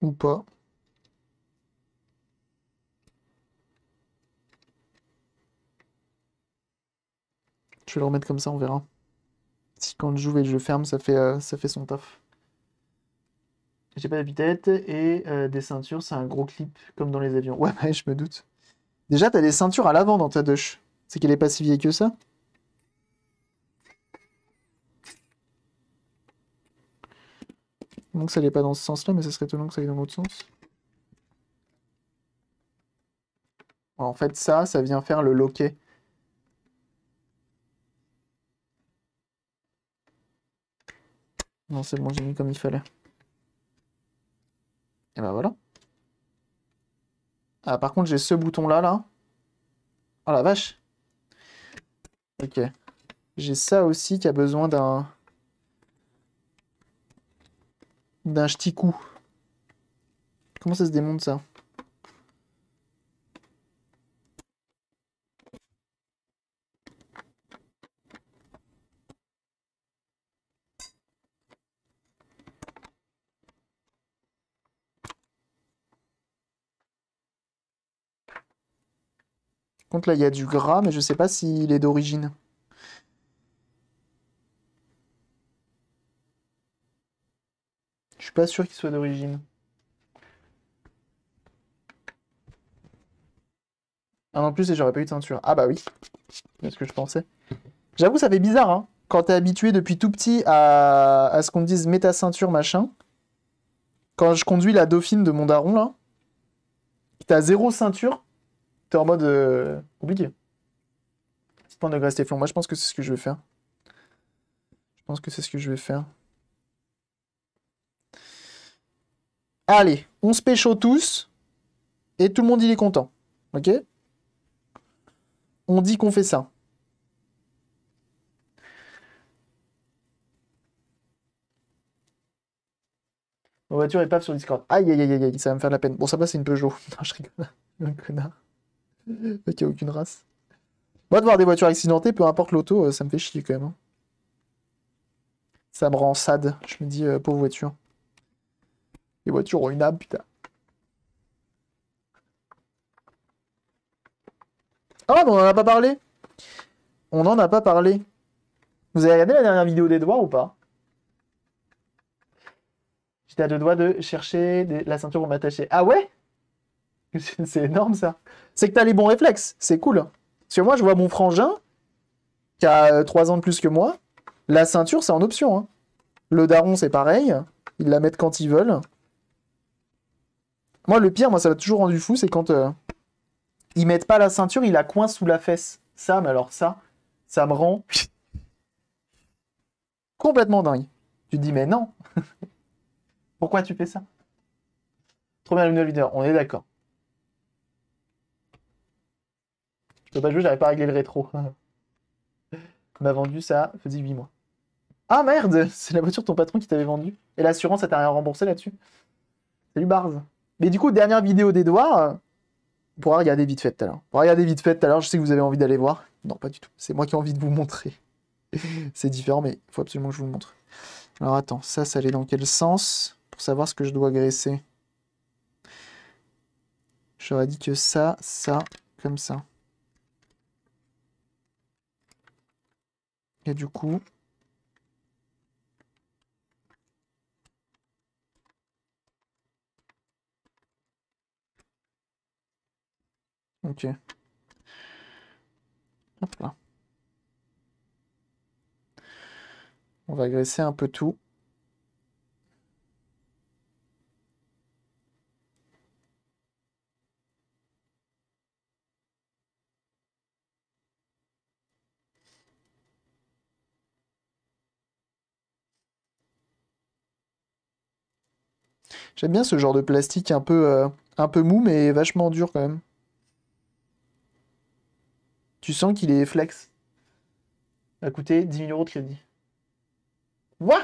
ou pas. Je vais le remettre comme ça, on verra. Si quand je joue et je ferme, ça fait, euh, ça fait son taf. J'ai pas d'habitette et euh, des ceintures, c'est un gros clip comme dans les avions. Ouais, ouais, je me doute. Déjà, t'as des ceintures à l'avant dans ta douche. C'est qu'elle est pas si vieille que ça. Donc ça n'est pas dans ce sens-là, mais ça serait long que ça aille dans l'autre sens. En fait, ça, ça vient faire le loquet. Non, c'est bon, j'ai mis comme il fallait. Et ben voilà. Ah, par contre, j'ai ce bouton-là, là. Oh la vache Ok. J'ai ça aussi qui a besoin d'un... d'un ch'ticou. Comment ça se démonte ça contre là il y a du gras mais je sais pas s'il est d'origine. suis pas sûr qu'il soit d'origine. Ah non plus et j'aurais pas eu de ceinture. Ah bah oui, c'est ce que je pensais. J'avoue, ça fait bizarre, hein. Quand t'es habitué depuis tout petit à, ce qu'on dise mets ta ceinture, machin. Quand je conduis la dauphine de mon daron, là, t'as zéro ceinture, t'es en mode euh, compliqué. point de graisse Moi, je pense que c'est ce que je vais faire. Je pense que c'est ce que je vais faire. Allez, on se pécho tous. Et tout le monde, il est content. OK On dit qu'on fait ça. Ma voiture est pas sur Discord. Aïe, aïe, aïe, aïe, ça va me faire la peine. Bon, ça va, c'est une Peugeot. Non, je rigole. Un connard. a aucune race. Moi, de voir des voitures accidentées, peu importe l'auto, euh, ça me fait chier quand même. Hein. Ça me rend sad. Je me dis, euh, pauvre voiture voitures ont une âme, putain. Ah, on n'en a pas parlé On n'en a pas parlé. Vous avez regardé la dernière vidéo des doigts ou pas J'étais à deux doigts de chercher la ceinture pour m'attacher. Ah ouais C'est énorme ça. C'est que t'as les bons réflexes, c'est cool. Parce que moi, je vois mon frangin, qui a euh, trois ans de plus que moi. La ceinture, c'est en option. Hein. Le daron, c'est pareil. Ils la mettent quand ils veulent. Moi, le pire, moi, ça m'a toujours rendu fou, c'est quand euh, ils mettent pas la ceinture, il la coin sous la fesse. Ça, mais alors ça, ça me rend complètement dingue. Tu te dis, mais non Pourquoi tu fais ça Trop bien, le leader, on est d'accord. Je peux pas jouer, j'avais pas réglé le rétro. on m'a vendu ça, faisait 8 mois. Ah merde C'est la voiture de ton patron qui t'avait vendu. Et l'assurance, elle t'a rien remboursé là-dessus Salut Barz mais du coup, dernière vidéo d'Edouard, on pourra regarder vite fait tout à l'heure. On pourra regarder vite fait tout à l'heure, je sais que vous avez envie d'aller voir. Non, pas du tout. C'est moi qui ai envie de vous montrer. c'est différent, mais il faut absolument que je vous montre. Alors attends, ça, ça allait dans quel sens Pour savoir ce que je dois graisser. J'aurais dit que ça, ça, comme ça. Et du coup, Ok. On va graisser un peu tout. J'aime bien ce genre de plastique un peu, euh, un peu mou mais vachement dur quand même sens qu'il est flex. a coûté 10 000 euros de crédit. What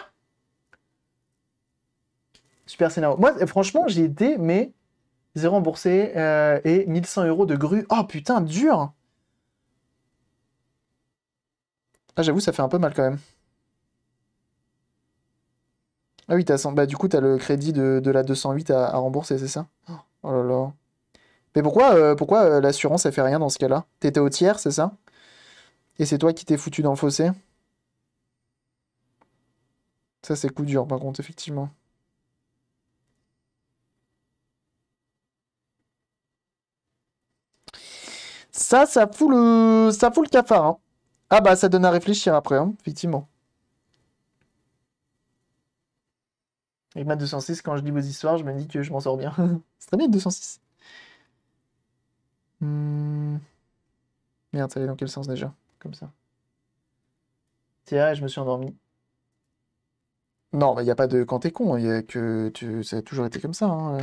Super scénario. Moi, franchement, j'ai été, mais j'ai remboursé euh, et 1100 euros de grue. Oh putain, dur Ah, j'avoue, ça fait un peu mal quand même. Ah oui, as, bah, du coup, tu as le crédit de, la 208 à, rembourser, c'est ça oh là là. Mais pourquoi, euh, euh, l'assurance, elle fait rien dans ce cas-là T'étais au tiers, c'est ça Et c'est toi qui t'es foutu dans le fossé Ça, c'est coup dur, par contre, effectivement. Ça, ça fout le, ça fout le cafard. Hein. Ah bah, ça donne à réfléchir après, hein, effectivement. Avec ma 206, quand je lis vos histoires, je me dis que je m'en sors bien. c'est très bien, 206. Hmm. Merde, ça dans quel sens déjà Comme ça. Tiens, je me suis endormi. Non, il n'y a pas de quand t'es con, il y a que tu... ça a toujours été comme ça. Hein, euh.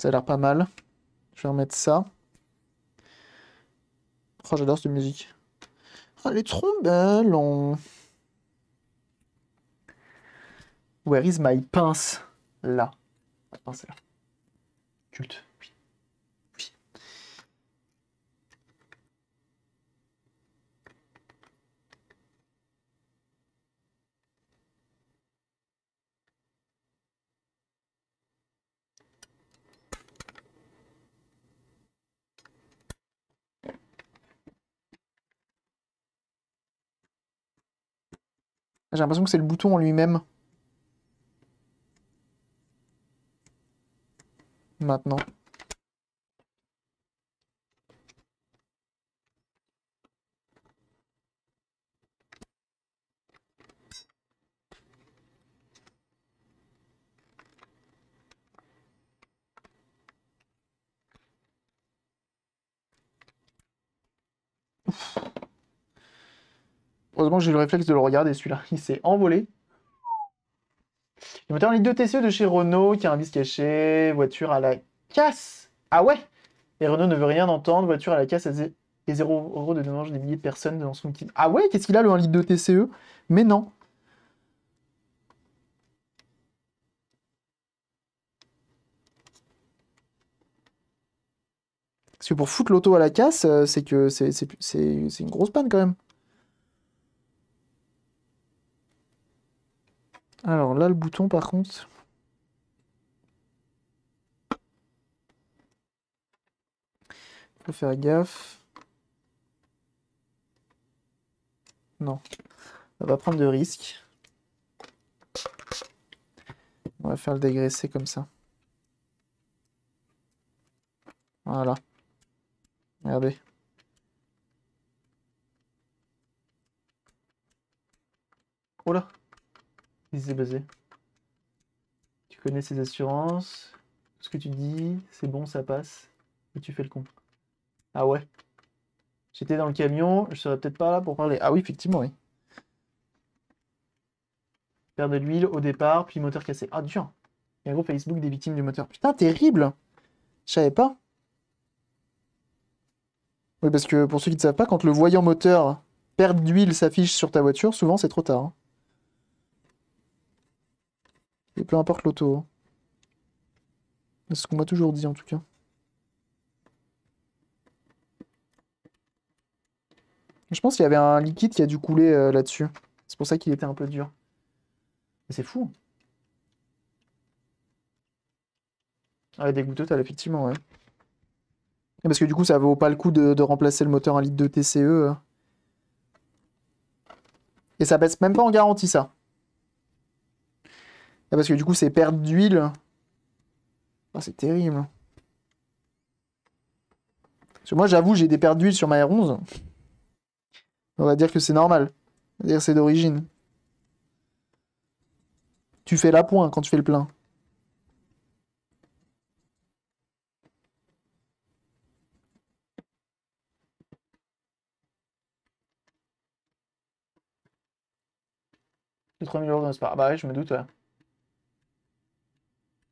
Ça a l'air pas mal. Je vais remettre ça. Oh, j'adore cette musique. Elle ah, les trop belle. Where is my pince Là. La pince est là. Culte. J'ai l'impression que c'est le bouton en lui-même. Maintenant. Heureusement, j'ai eu le réflexe de le regarder, celui-là. Il s'est envolé. Le moteur un lit de TCE de chez Renault, qui a un vice caché, voiture à la casse. Ah ouais Et Renault ne veut rien entendre, voiture à la casse et 0 euros de dommage des milliers de personnes dans son kit. Ah ouais Qu'est-ce qu'il a le 1 litre de TCE Mais non Parce que pour foutre l'auto à la casse, euh, c'est que c'est une grosse panne quand même. Alors là, le bouton, par contre. Faut faire gaffe. Non. On va prendre de risques. On va faire le dégraisser comme ça. Voilà. Regardez. Oh là il s'est Tu connais ses assurances Tout ce que tu dis, c'est bon, ça passe. Mais tu fais le con. Ah ouais J'étais dans le camion, je serais peut-être pas là pour parler. Ah oui, effectivement, oui. Perte de l'huile au départ, puis moteur cassé. Ah dur Il y a un Facebook des victimes du moteur. Putain, terrible Je savais pas. Oui, parce que pour ceux qui ne savent pas, quand le voyant moteur perte d'huile s'affiche sur ta voiture, souvent c'est trop tard. Hein. Et peu importe l'auto. Hein. C'est ce qu'on m'a toujours dit en tout cas. Je pense qu'il y avait un liquide qui a dû couler euh, là-dessus. C'est pour ça qu'il était un peu dur. Mais C'est fou. Ah, des gouttes total, effectivement, ouais. parce que du coup, ça vaut pas le coup de, remplacer le moteur 1 litre de TCE. Euh. Et ça baisse même pas en garantie, ça. Ah, parce que du coup, c'est perte d'huile. Ah, c'est terrible. Parce que moi, j'avoue, j'ai des pertes d'huile sur ma R11. On va dire que c'est normal. On va dire que c'est d'origine. Tu fais la pointe quand tu fais le plein. euros, c'est pas... Ah, bah ouais, je me doute, ouais.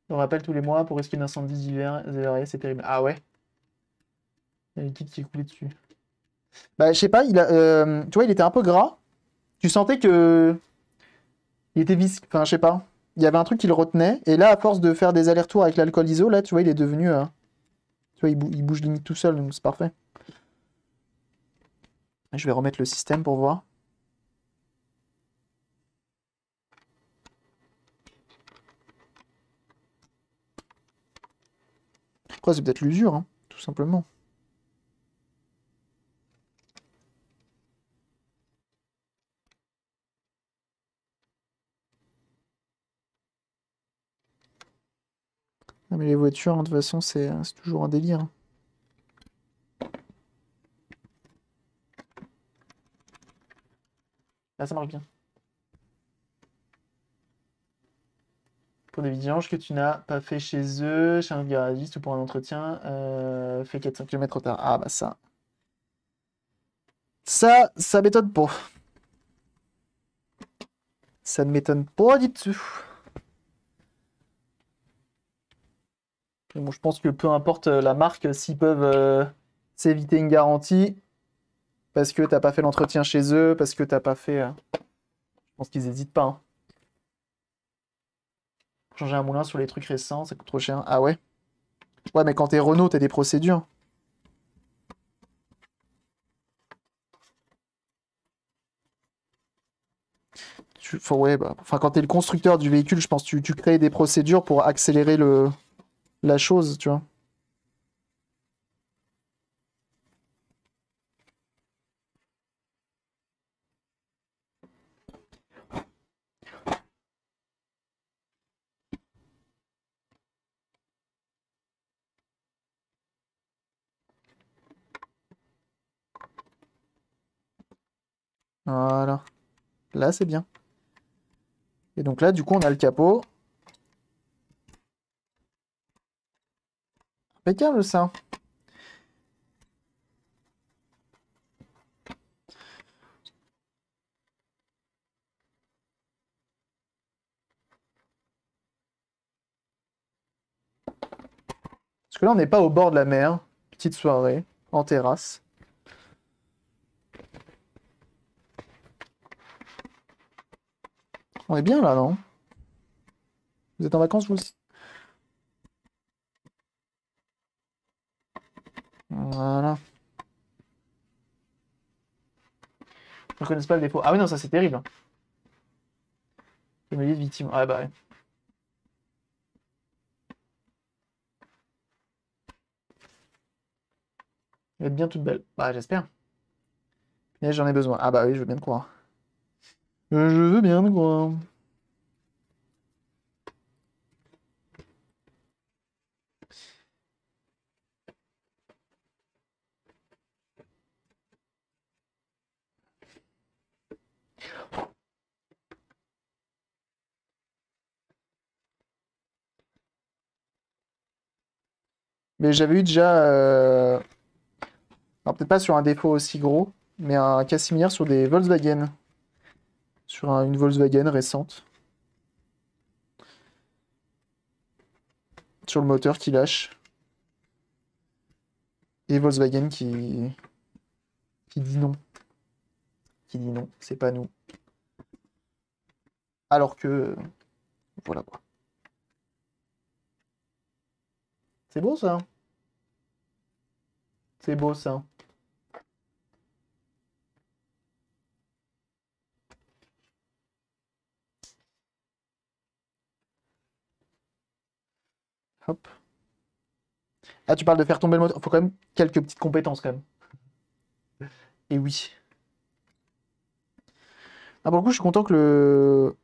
On rappelle tous les mois pour risquer d'incendie d'hiver, c'est terrible. Ah ouais Il y a liquide qui est coulé dessus. Bah, je sais pas, il a, euh, tu vois, il était un peu gras. Tu sentais que. Il était visque Enfin, je sais pas. Il y avait un truc qui le retenait. Et là, à force de faire des allers-retours avec l'alcool iso, là, tu vois, il est devenu. Euh, tu vois, il, il bouge limite tout seul, donc c'est parfait. Je vais remettre le système pour voir. c'est peut-être l'usure, hein, tout simplement. mais les voitures, hein, de toute façon, c'est hein, toujours un délire. Là, ah, ça marche bien. des vidanges que tu n'as pas fait chez eux, chez un garagiste ou pour un entretien, euh, fait 400 km au tard. Ah bah ça. Ça, ça m'étonne pas. Ça ne m'étonne pas du tout. je pense que peu importe euh, la marque, euh, s'ils peuvent s'éviter une garantie, parce que t'as pas fait l'entretien chez eux, parce que t'as pas fait... Je pense qu'ils hésitent pas. Hein. Changer un moulin sur les trucs récents, ça coûte trop cher. Ah ouais Ouais, mais quand t'es Renault, t'as des procédures. Tu... Enfin, ouais, bah... enfin, quand t'es le constructeur du véhicule, je pense tu, tu crées des procédures pour accélérer le... la chose, tu vois. Voilà. Là, c'est bien. Et donc là, du coup, on a le capot. Impeccable, ça. Parce que là, on n'est pas au bord de la mer. Petite soirée, en terrasse. On est bien là, non Vous êtes en vacances vous aussi Voilà. ne connais pas le défaut. Ah oui, non, ça c'est terrible. Hein. je me de victime. Ah bah oui. Elle va être bien toute belle. Bah j'espère. J'en ai besoin. Ah bah oui, je veux bien te croire. Euh, je veux bien, quoi. Mais j'avais eu déjà, euh, peut-être pas sur un défaut aussi gros, mais un cas similaire sur des Volkswagen sur une Volkswagen récente. Sur le moteur qui lâche. Et Volkswagen qui, qui dit non. Qui dit non, c'est pas nous. Alors que. Voilà quoi. C'est beau ça. C'est beau ça. Hop. Ah, tu parles de faire tomber le moteur. il Faut quand même quelques petites compétences, quand même. Et oui. Ah, pour le coup, je suis content que le...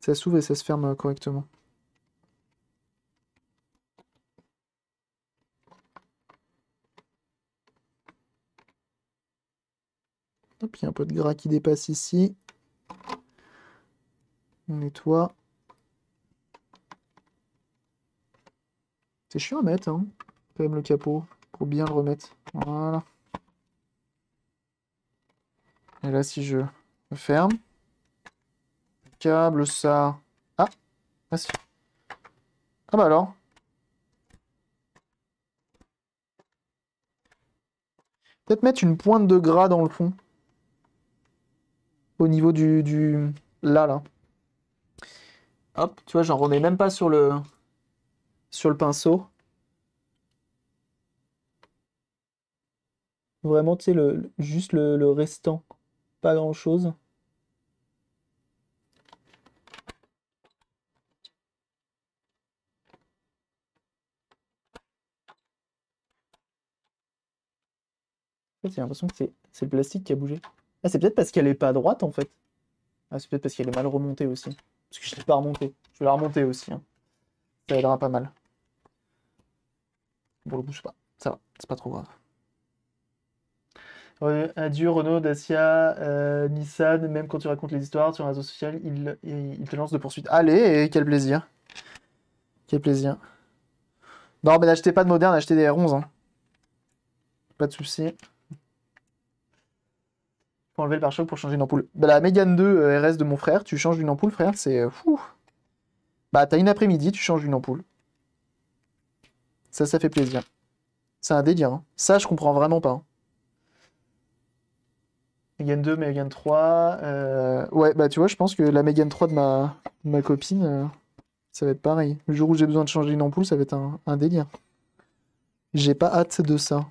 Ça s'ouvre et ça se ferme correctement. Hop, il y a un peu de gras qui dépasse ici. On nettoie. Je chiant à mettre, hein. quand même, le capot, pour bien le remettre. Voilà. Et là, si je ferme, câble, ça... Ah, ah, ah bah alors Peut-être mettre une pointe de gras dans le fond. Au niveau du... du... Là, là. Hop, tu vois, j'en remets même pas sur le sur le pinceau. Vraiment, tu sais, le, juste le, restant. Pas grand-chose. j'ai l'impression que c'est le plastique qui a bougé. Ah, c'est peut-être parce qu'elle est pas droite, en fait. Ah, c'est peut-être parce qu'elle est mal remontée aussi. Parce que je l'ai pas remontée. Je vais la remonter aussi. Hein. Ça aidera pas mal. Pour le coup, je pas. Ça va, c'est pas trop grave. adieu Renault, Dacia, euh, Nissan, même quand tu racontes les histoires sur un réseau social, il, te lance de poursuite. Allez, quel plaisir. Quel plaisir. Non, mais n'achetez pas de moderne, achetez des R11. Hein. Pas de soucis. Pour enlever le pare-choc pour changer une ampoule. Bah, la Mégane 2 euh, RS de mon frère, tu changes une ampoule, frère, c'est euh, fou. Bah, t'as une après-midi, tu changes une ampoule. Ça, ça fait plaisir. C'est un délire. Hein. Ça, je comprends vraiment pas. 2, hein. Megan 3. Euh, ouais, bah tu vois, je pense que la Megan 3 de ma, ma copine, euh, ça va être pareil. Le jour où j'ai besoin de changer une ampoule, ça va être un, délire. J'ai pas hâte de ça.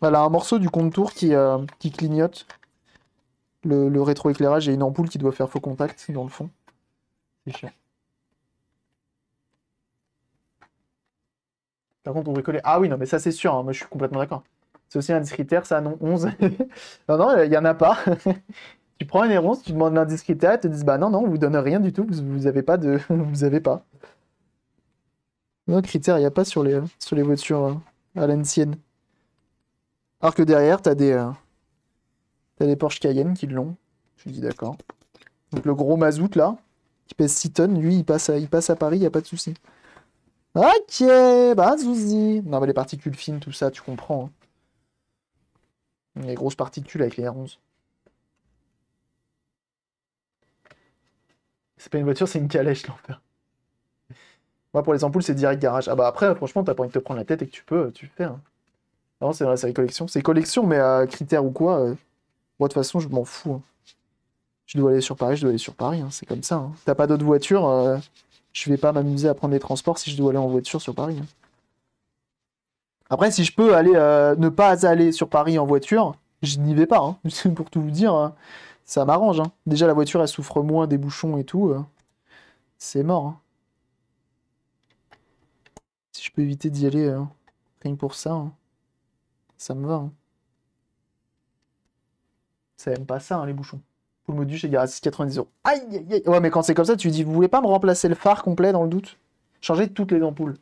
Voilà, un morceau du contour qui, euh, qui clignote le, rétroéclairage et une ampoule qui doit faire faux contact dans le fond. C'est chiant. Par contre, on coller... Ah oui, non, mais ça, c'est sûr. Hein. Moi, je suis complètement d'accord. C'est aussi un critère, ça, non 11. non, non, il n'y en a pas. tu prends une erreur, tu demandes l'indice critère, ils te disent bah non, non, on vous donne rien du tout, vous, n'avez avez pas de. vous avez pas. Non, critère, il n'y a pas sur les, sur les voitures hein, à l'ancienne. Alors que derrière, tu as des. Euh, T'as des Porsche Cayenne qui l'ont. Je dis d'accord. Donc le gros mazout là, qui pèse 6 tonnes, lui il passe à, il passe à Paris, il a pas de souci. Ok, bah zouzi. Non mais les particules fines, tout ça, tu comprends. Hein. Les grosses particules avec les R11. C'est pas une voiture, c'est une calèche l'enfer. Moi pour les ampoules c'est direct garage. Ah bah après franchement t'as pas envie de te prendre la tête et que tu peux, tu le fais. Hein. Non c'est dans la série collection, C'est collection mais à critères ou quoi euh, moi, de toute façon, je m'en fous. Hein. Je dois aller sur Paris, je dois aller sur Paris. Hein. C'est comme ça. Hein. T'as pas d'autre voiture, euh, je vais pas m'amuser à prendre les transports si je dois aller en voiture sur Paris. Hein. Après, si je peux aller, euh, ne pas aller sur Paris en voiture, je n'y vais pas. Pour tout vous dire, ça m'arrange. Déjà, la voiture, elle souffre moins des bouchons et tout. Euh, c'est mort. Si je peux éviter d'y aller, rien que pour ça, ça me va. Ça aime pas ça, hein, les bouchons. Pour le modus, chez à 6,90 euros. Aïe, aïe, aïe. Ouais, mais quand c'est comme ça, tu dis, vous voulez pas me remplacer le phare complet dans le doute Changer toutes les ampoules.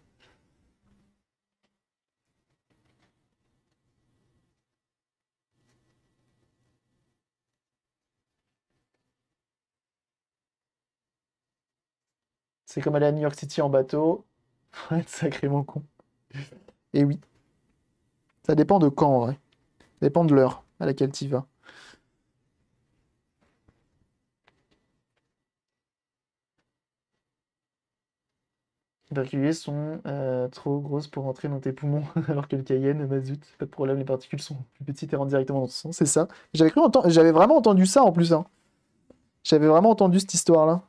C'est comme aller à New York City en bateau. Faut être sacrément con. Et oui. Ça dépend de quand, en vrai. Ça dépend de l'heure à laquelle tu vas. Les particules sont euh, trop grosses pour entrer dans tes poumons, alors que le Cayenne, ma zut, pas de problème, les particules sont plus petites et rentrent directement dans ton sang, c'est ça. J'avais cru j'avais vraiment entendu ça en plus. Hein. J'avais vraiment entendu cette histoire-là.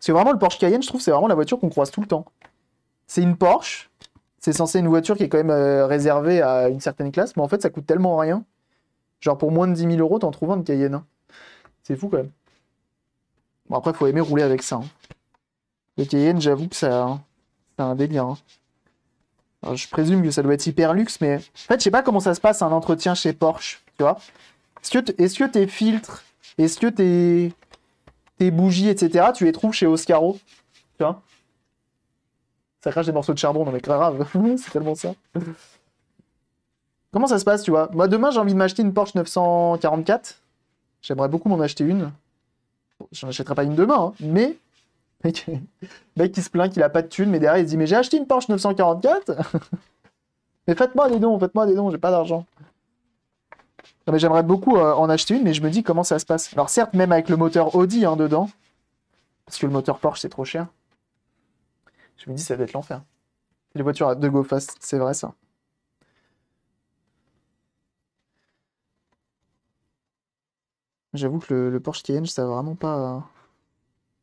C'est vraiment, le Porsche Cayenne, je trouve, c'est vraiment la voiture qu'on croise tout le temps. C'est une Porsche, c'est censé une voiture qui est quand même euh, réservée à une certaine classe, mais en fait, ça coûte tellement rien. Genre, pour moins de 10 000 euros, t'en trouves un de Cayenne. Hein. C'est fou quand même. Bon, après, faut aimer rouler avec ça. Hein. Le j'avoue que ça, c'est un délire. Hein. je présume que ça doit être hyper luxe, mais en fait, je sais pas comment ça se passe un entretien chez Porsche, tu vois. Est-ce que, tes filtres, est-ce que tes, bougies, etc., tu les trouves chez Oscaro Tu vois Ça crache des morceaux de charbon, non mais grave, c'est tellement ça. Comment ça se passe, tu vois Moi, demain, j'ai envie de m'acheter une Porsche 944. J'aimerais beaucoup m'en acheter une j'en achèterai pas une demain, hein. mais mec, qui se plaint qu'il a pas de thunes, mais derrière il se dit mais j'ai acheté une Porsche 944 Mais faites-moi des dons, faites-moi des dons, j'ai pas d'argent. Non mais j'aimerais beaucoup euh, en acheter une, mais je me dis comment ça se passe. Alors certes, même avec le moteur Audi hein, dedans, parce que le moteur Porsche c'est trop cher. Je me dis ça va être l'enfer. Les voitures à deux go fast, c'est vrai ça. J'avoue que le, Porsche Cayenne, ça vraiment pas.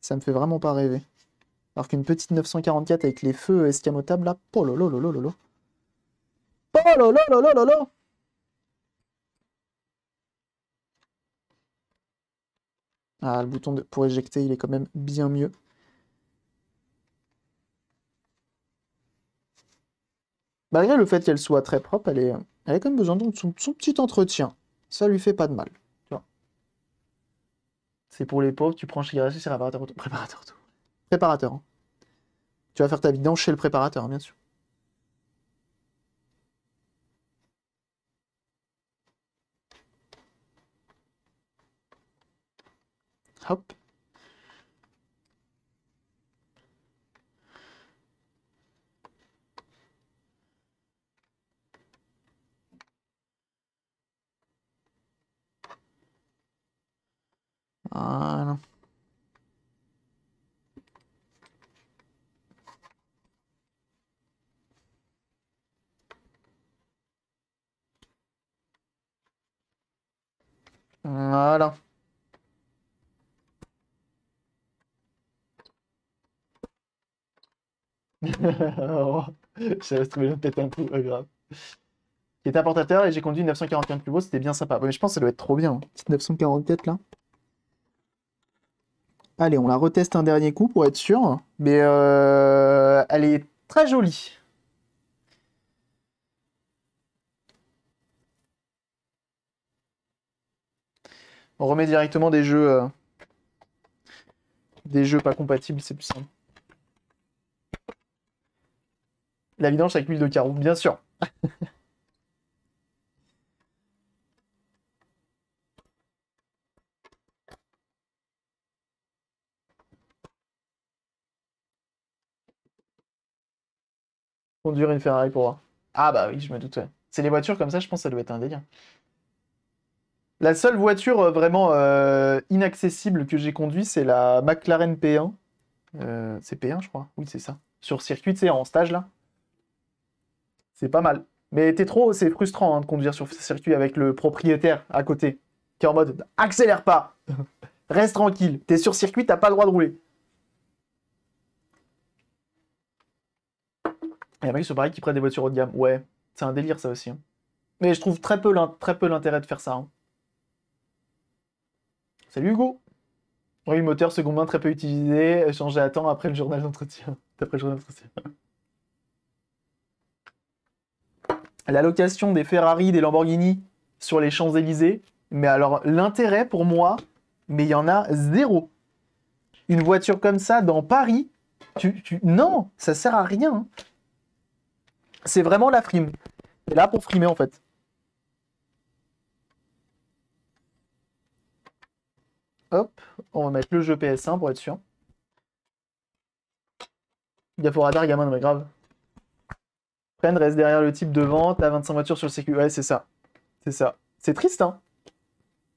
Ça me fait vraiment pas rêver. Alors qu'une petite 944 avec les feux escamotables là, lolo, lolo. Ah, le bouton de, pour éjecter, il est quand même bien mieux. Malgré le fait qu'elle soit très propre, elle, est, elle a quand même besoin de son, son petit entretien. Ça lui fait pas de mal. C'est pour les pauvres, tu prends chez Shigarashi, c'est réparateur Préparateur Préparateur. Hein. Tu vas faire ta vidange chez le préparateur, bien sûr. Hop. Voilà. Voilà. se trouver peut-être un peu grave. Qui est importateur et j'ai conduit une 941 plus beau, c'était bien sympa. Oui, mais je pense que ça doit être trop bien. Hein. 944 là. Allez, on la reteste un dernier coup pour être sûr. Mais euh, elle est très jolie. On remet directement des jeux, euh, des jeux pas compatibles, c'est plus simple. La vidange avec l'huile de carreau, bien sûr. Conduire une Ferrari pour voir. Ah bah oui, je me doute. C'est les voitures comme ça, je pense ça doit être un délire. La seule voiture euh, vraiment euh, inaccessible que j'ai conduite, c'est la McLaren P1. Euh, c'est P1, je crois. Oui, c'est ça. Sur circuit, c'est en stage là. C'est pas mal. Mais t'es trop, c'est frustrant hein, de conduire sur circuit avec le propriétaire à côté, qui est en mode accélère pas, reste tranquille, t'es sur circuit, t'as pas le droit de rouler. Il y a des mecs, c'est pareil, qui prennent des voitures haut de gamme. Ouais, c'est un délire, ça aussi. Hein. Mais je trouve très peu l'intérêt de faire ça. Hein. Salut Hugo Oui, moteur secondaire main très peu utilisé, changé à temps après le journal d'entretien. D'après le journal d'entretien. La location des Ferrari, des Lamborghini sur les Champs-Élysées. Mais alors, l'intérêt pour moi, mais il y en a zéro. Une voiture comme ça dans Paris, non, ça sert à rien. Hein. C'est vraiment la frime. C'est là pour frimer en fait. Hop, on va mettre le jeu PS1 pour être sûr. Gaffe radar, gamin, mais grave. Prenne, reste derrière le type devant, t'as 25 voitures sur le CQ. Ouais, c'est ça. C'est ça. C'est triste, hein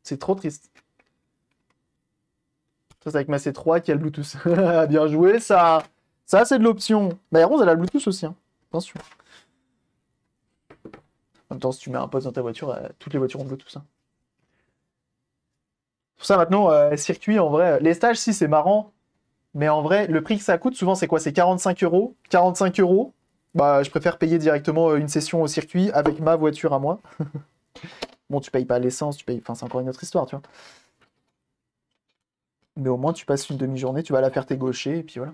C'est trop triste. Ça, c'est avec ma C3 qui a le Bluetooth. Bien joué, ça Ça, c'est de l'option. Bah, rose elle a le Bluetooth aussi, hein. Attention. En même temps, si tu mets un poste dans ta voiture, euh, toutes les voitures ont tout ça. Hein. Pour ça, maintenant, euh, circuit, en vrai, euh, les stages, si, c'est marrant. Mais en vrai, le prix que ça coûte, souvent, c'est quoi C'est 45 euros. 45 euros, bah, je préfère payer directement une session au circuit avec ma voiture à moi. bon, tu payes pas l'essence, tu payes. Enfin, c'est encore une autre histoire, tu vois. Mais au moins, tu passes une demi-journée, tu vas la faire tes gauchers, et puis voilà.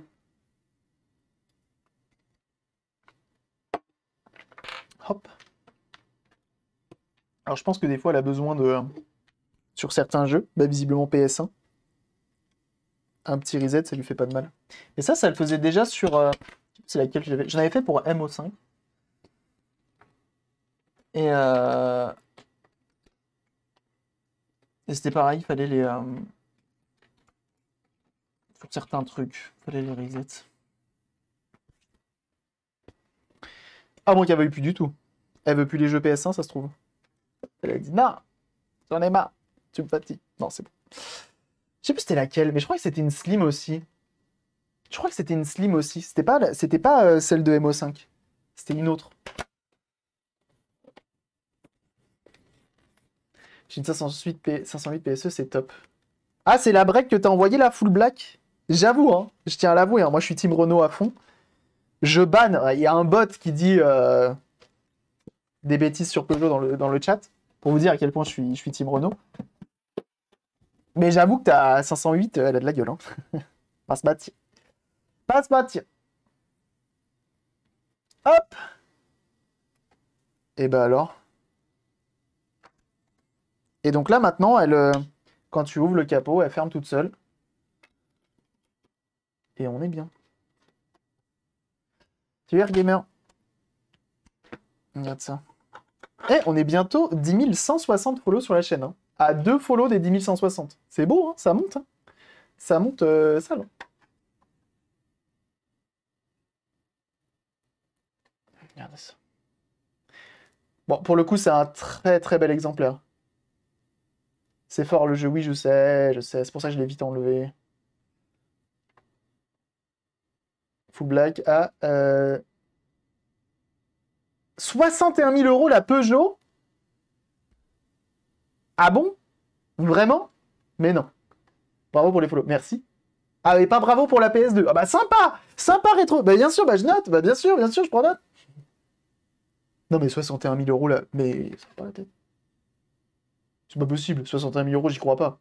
Hop. Alors je pense que des fois elle a besoin de, sur certains jeux, bah, visiblement PS1, un petit reset, ça lui fait pas de mal. Et ça, ça le faisait déjà sur, euh, c'est laquelle j'avais, j'en avais fait pour MO5. Et, euh... Et c'était pareil, il fallait les, pour euh, certains trucs, il fallait les resets. Ah bon, qu'elle veuille plus du tout. Elle veut plus les jeux PS1, ça se trouve. Elle a dit non, j'en ai marre, tu me fatigues. Non, c'est bon. Je sais plus c'était laquelle, mais je crois que c'était une Slim aussi. Je crois que c'était une Slim aussi. C'était pas, c'était pas euh, celle de MO5. C'était une autre. J'ai une 508, P... 508 PSE, c'est top. Ah, c'est la break que t'as envoyé la full black J'avoue, hein, je tiens à l'avouer. Hein. moi, je suis Team Renault à fond je banne. Il y a un bot qui dit euh, des bêtises sur Peugeot dans le, chat pour vous dire à quel point je suis, je suis team Renault. Mais j'avoue que ta 508, euh, elle a de la gueule. Hein. Pas se bâtir. Pas Hop Et bah ben alors. Et donc là maintenant, elle, euh, quand tu ouvres le capot, elle ferme toute seule. Et on est bien. Gamer. Regarde ça. Eh, on est bientôt 10 160 follow sur la chaîne. Hein. À deux follow des 10 160. C'est beau, hein ça monte. Hein. ça monte euh, ça. ça. Bon, pour le coup, c'est un très très bel exemplaire. C'est fort le jeu, oui, je sais, je sais. C'est pour ça que je l'ai vite enlevé. Full Black à 61 euh, 000 euros la Peugeot. Ah bon Vraiment Mais non. Bravo pour les follow. Merci. Ah, et pas bravo pour la PS2. Ah bah sympa Sympa rétro Bah bien sûr, bah je note. Bah bien sûr, bien sûr, je prends note. Non mais 61 000 euros là, mais ça va pas la tête. C'est pas possible, 61 000 euros, j'y crois pas.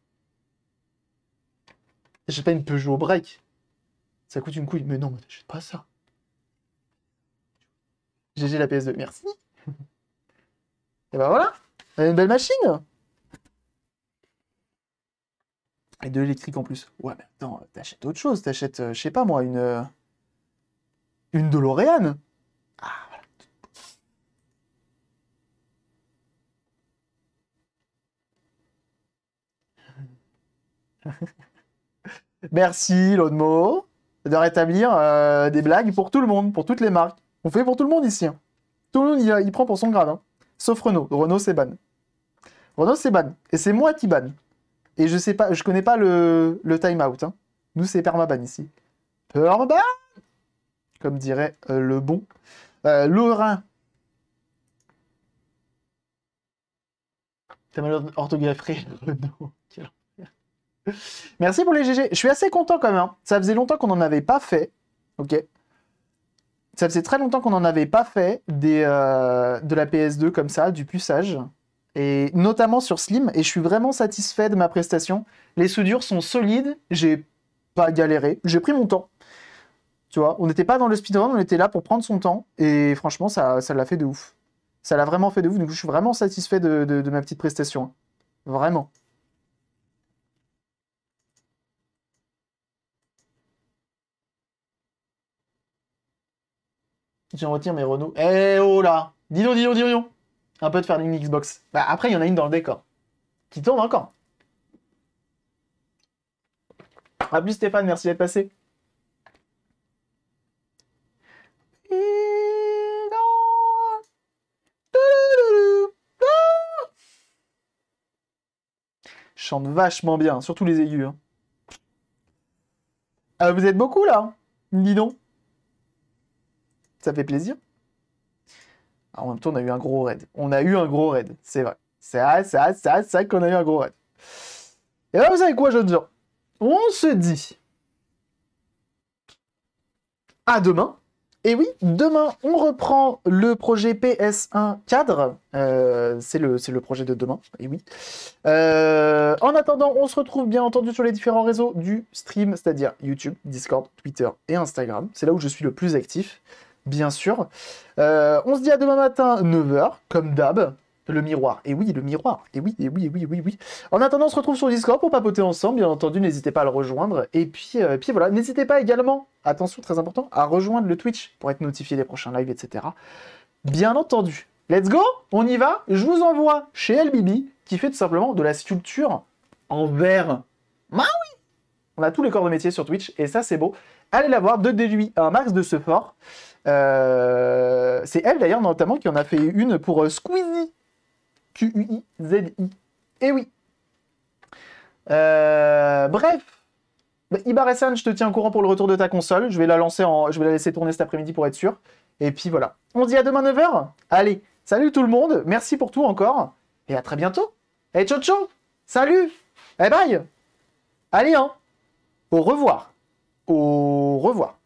J'ai pas une Peugeot break. Ça coûte une couille. Mais non, mais t'achètes pas ça. GG la PS2, merci. Et ben voilà, une belle machine. Et de l'électrique en plus. Ouais, mais attends, t'achètes autre chose. T'achètes, euh, je sais pas moi, une. une euh, une DeLorean. Ah, voilà. Merci, Lodmo de rétablir euh, des blagues pour tout le monde, pour toutes les marques. On fait pour tout le monde ici. Hein. Tout le monde, il, prend pour son grade. Hein. Sauf Renault. Renault, c'est ban. Renault, c'est ban. Et c'est moi qui ban. Et je sais pas, je connais pas le, le timeout. Hein. Nous, c'est permaban ici. Permaban Comme dirait euh, le bon. Euh, Lorrain. T'as mal orthographié Merci pour les GG. Je suis assez content quand même. Hein. Ça faisait longtemps qu'on n'en avait pas fait. Ok. Ça faisait très longtemps qu'on n'en avait pas fait euh, de la PS2 comme ça, du puçage. Et notamment sur Slim. Et je suis vraiment satisfait de ma prestation. Les soudures sont solides. J'ai pas galéré. J'ai pris mon temps. Tu vois, on n'était pas dans le speedrun, on était là pour prendre son temps. Et franchement, ça l'a fait de ouf. Ça l'a vraiment fait de ouf. Donc je suis vraiment satisfait de ma petite prestation. Vraiment. J'en retire mes Renault. Eh oh là Dis donc, dis donc, dis donc Un peu de faire une Xbox. Bah, après, il y en a une dans le décor. Qui tourne encore. A ah, plus Stéphane, merci d'être passé. Chante vachement bien, surtout les aigus. Hein. Ah, vous êtes beaucoup là Dis donc. Ça fait plaisir. Ah, en même temps, on a eu un gros raid. On a eu un gros raid, c'est vrai. C'est vrai, c'est vrai, c'est vrai, qu'on a eu un gros raid. Et là, vous savez quoi, veux dire, On se dit à demain. Et oui, demain, on reprend le projet PS1 cadre. Euh, c'est le, le, projet de demain, et oui. Euh, en attendant, on se retrouve bien entendu sur les différents réseaux du stream, c'est-à-dire YouTube, Discord, Twitter et Instagram. C'est là où je suis le plus actif bien sûr. Euh, on se dit à demain matin, 9h, comme d'hab. Le miroir. Et oui, le miroir. Et oui, et oui, et oui, oui, oui. En attendant, on se retrouve sur Discord pour papoter ensemble. Bien entendu, n'hésitez pas à le rejoindre. Et puis, euh, puis voilà, n'hésitez pas également, attention, très important, à rejoindre le Twitch pour être notifié des prochains lives, etc. Bien entendu. Let's go On y va Je vous envoie chez LBB, qui fait tout simplement de la sculpture en verre. Maoui On a tous les corps de métier sur Twitch, et ça, c'est beau. Allez la voir, de lui un max de ce fort. Euh, c'est elle d'ailleurs notamment qui en a fait une pour euh, Squeezie. Q-U-I-Z-I. Eh oui. Euh, bref. Bah, je te tiens au courant pour le retour de ta console. Je vais la lancer en... Je vais la laisser tourner cet après-midi pour être sûr. Et puis voilà. On se dit à demain 9h Allez, salut tout le monde. Merci pour tout encore. Et à très bientôt. Et eh, ciao ciao. Salut. Et eh, bye. Allez, hein. Au revoir. Au revoir.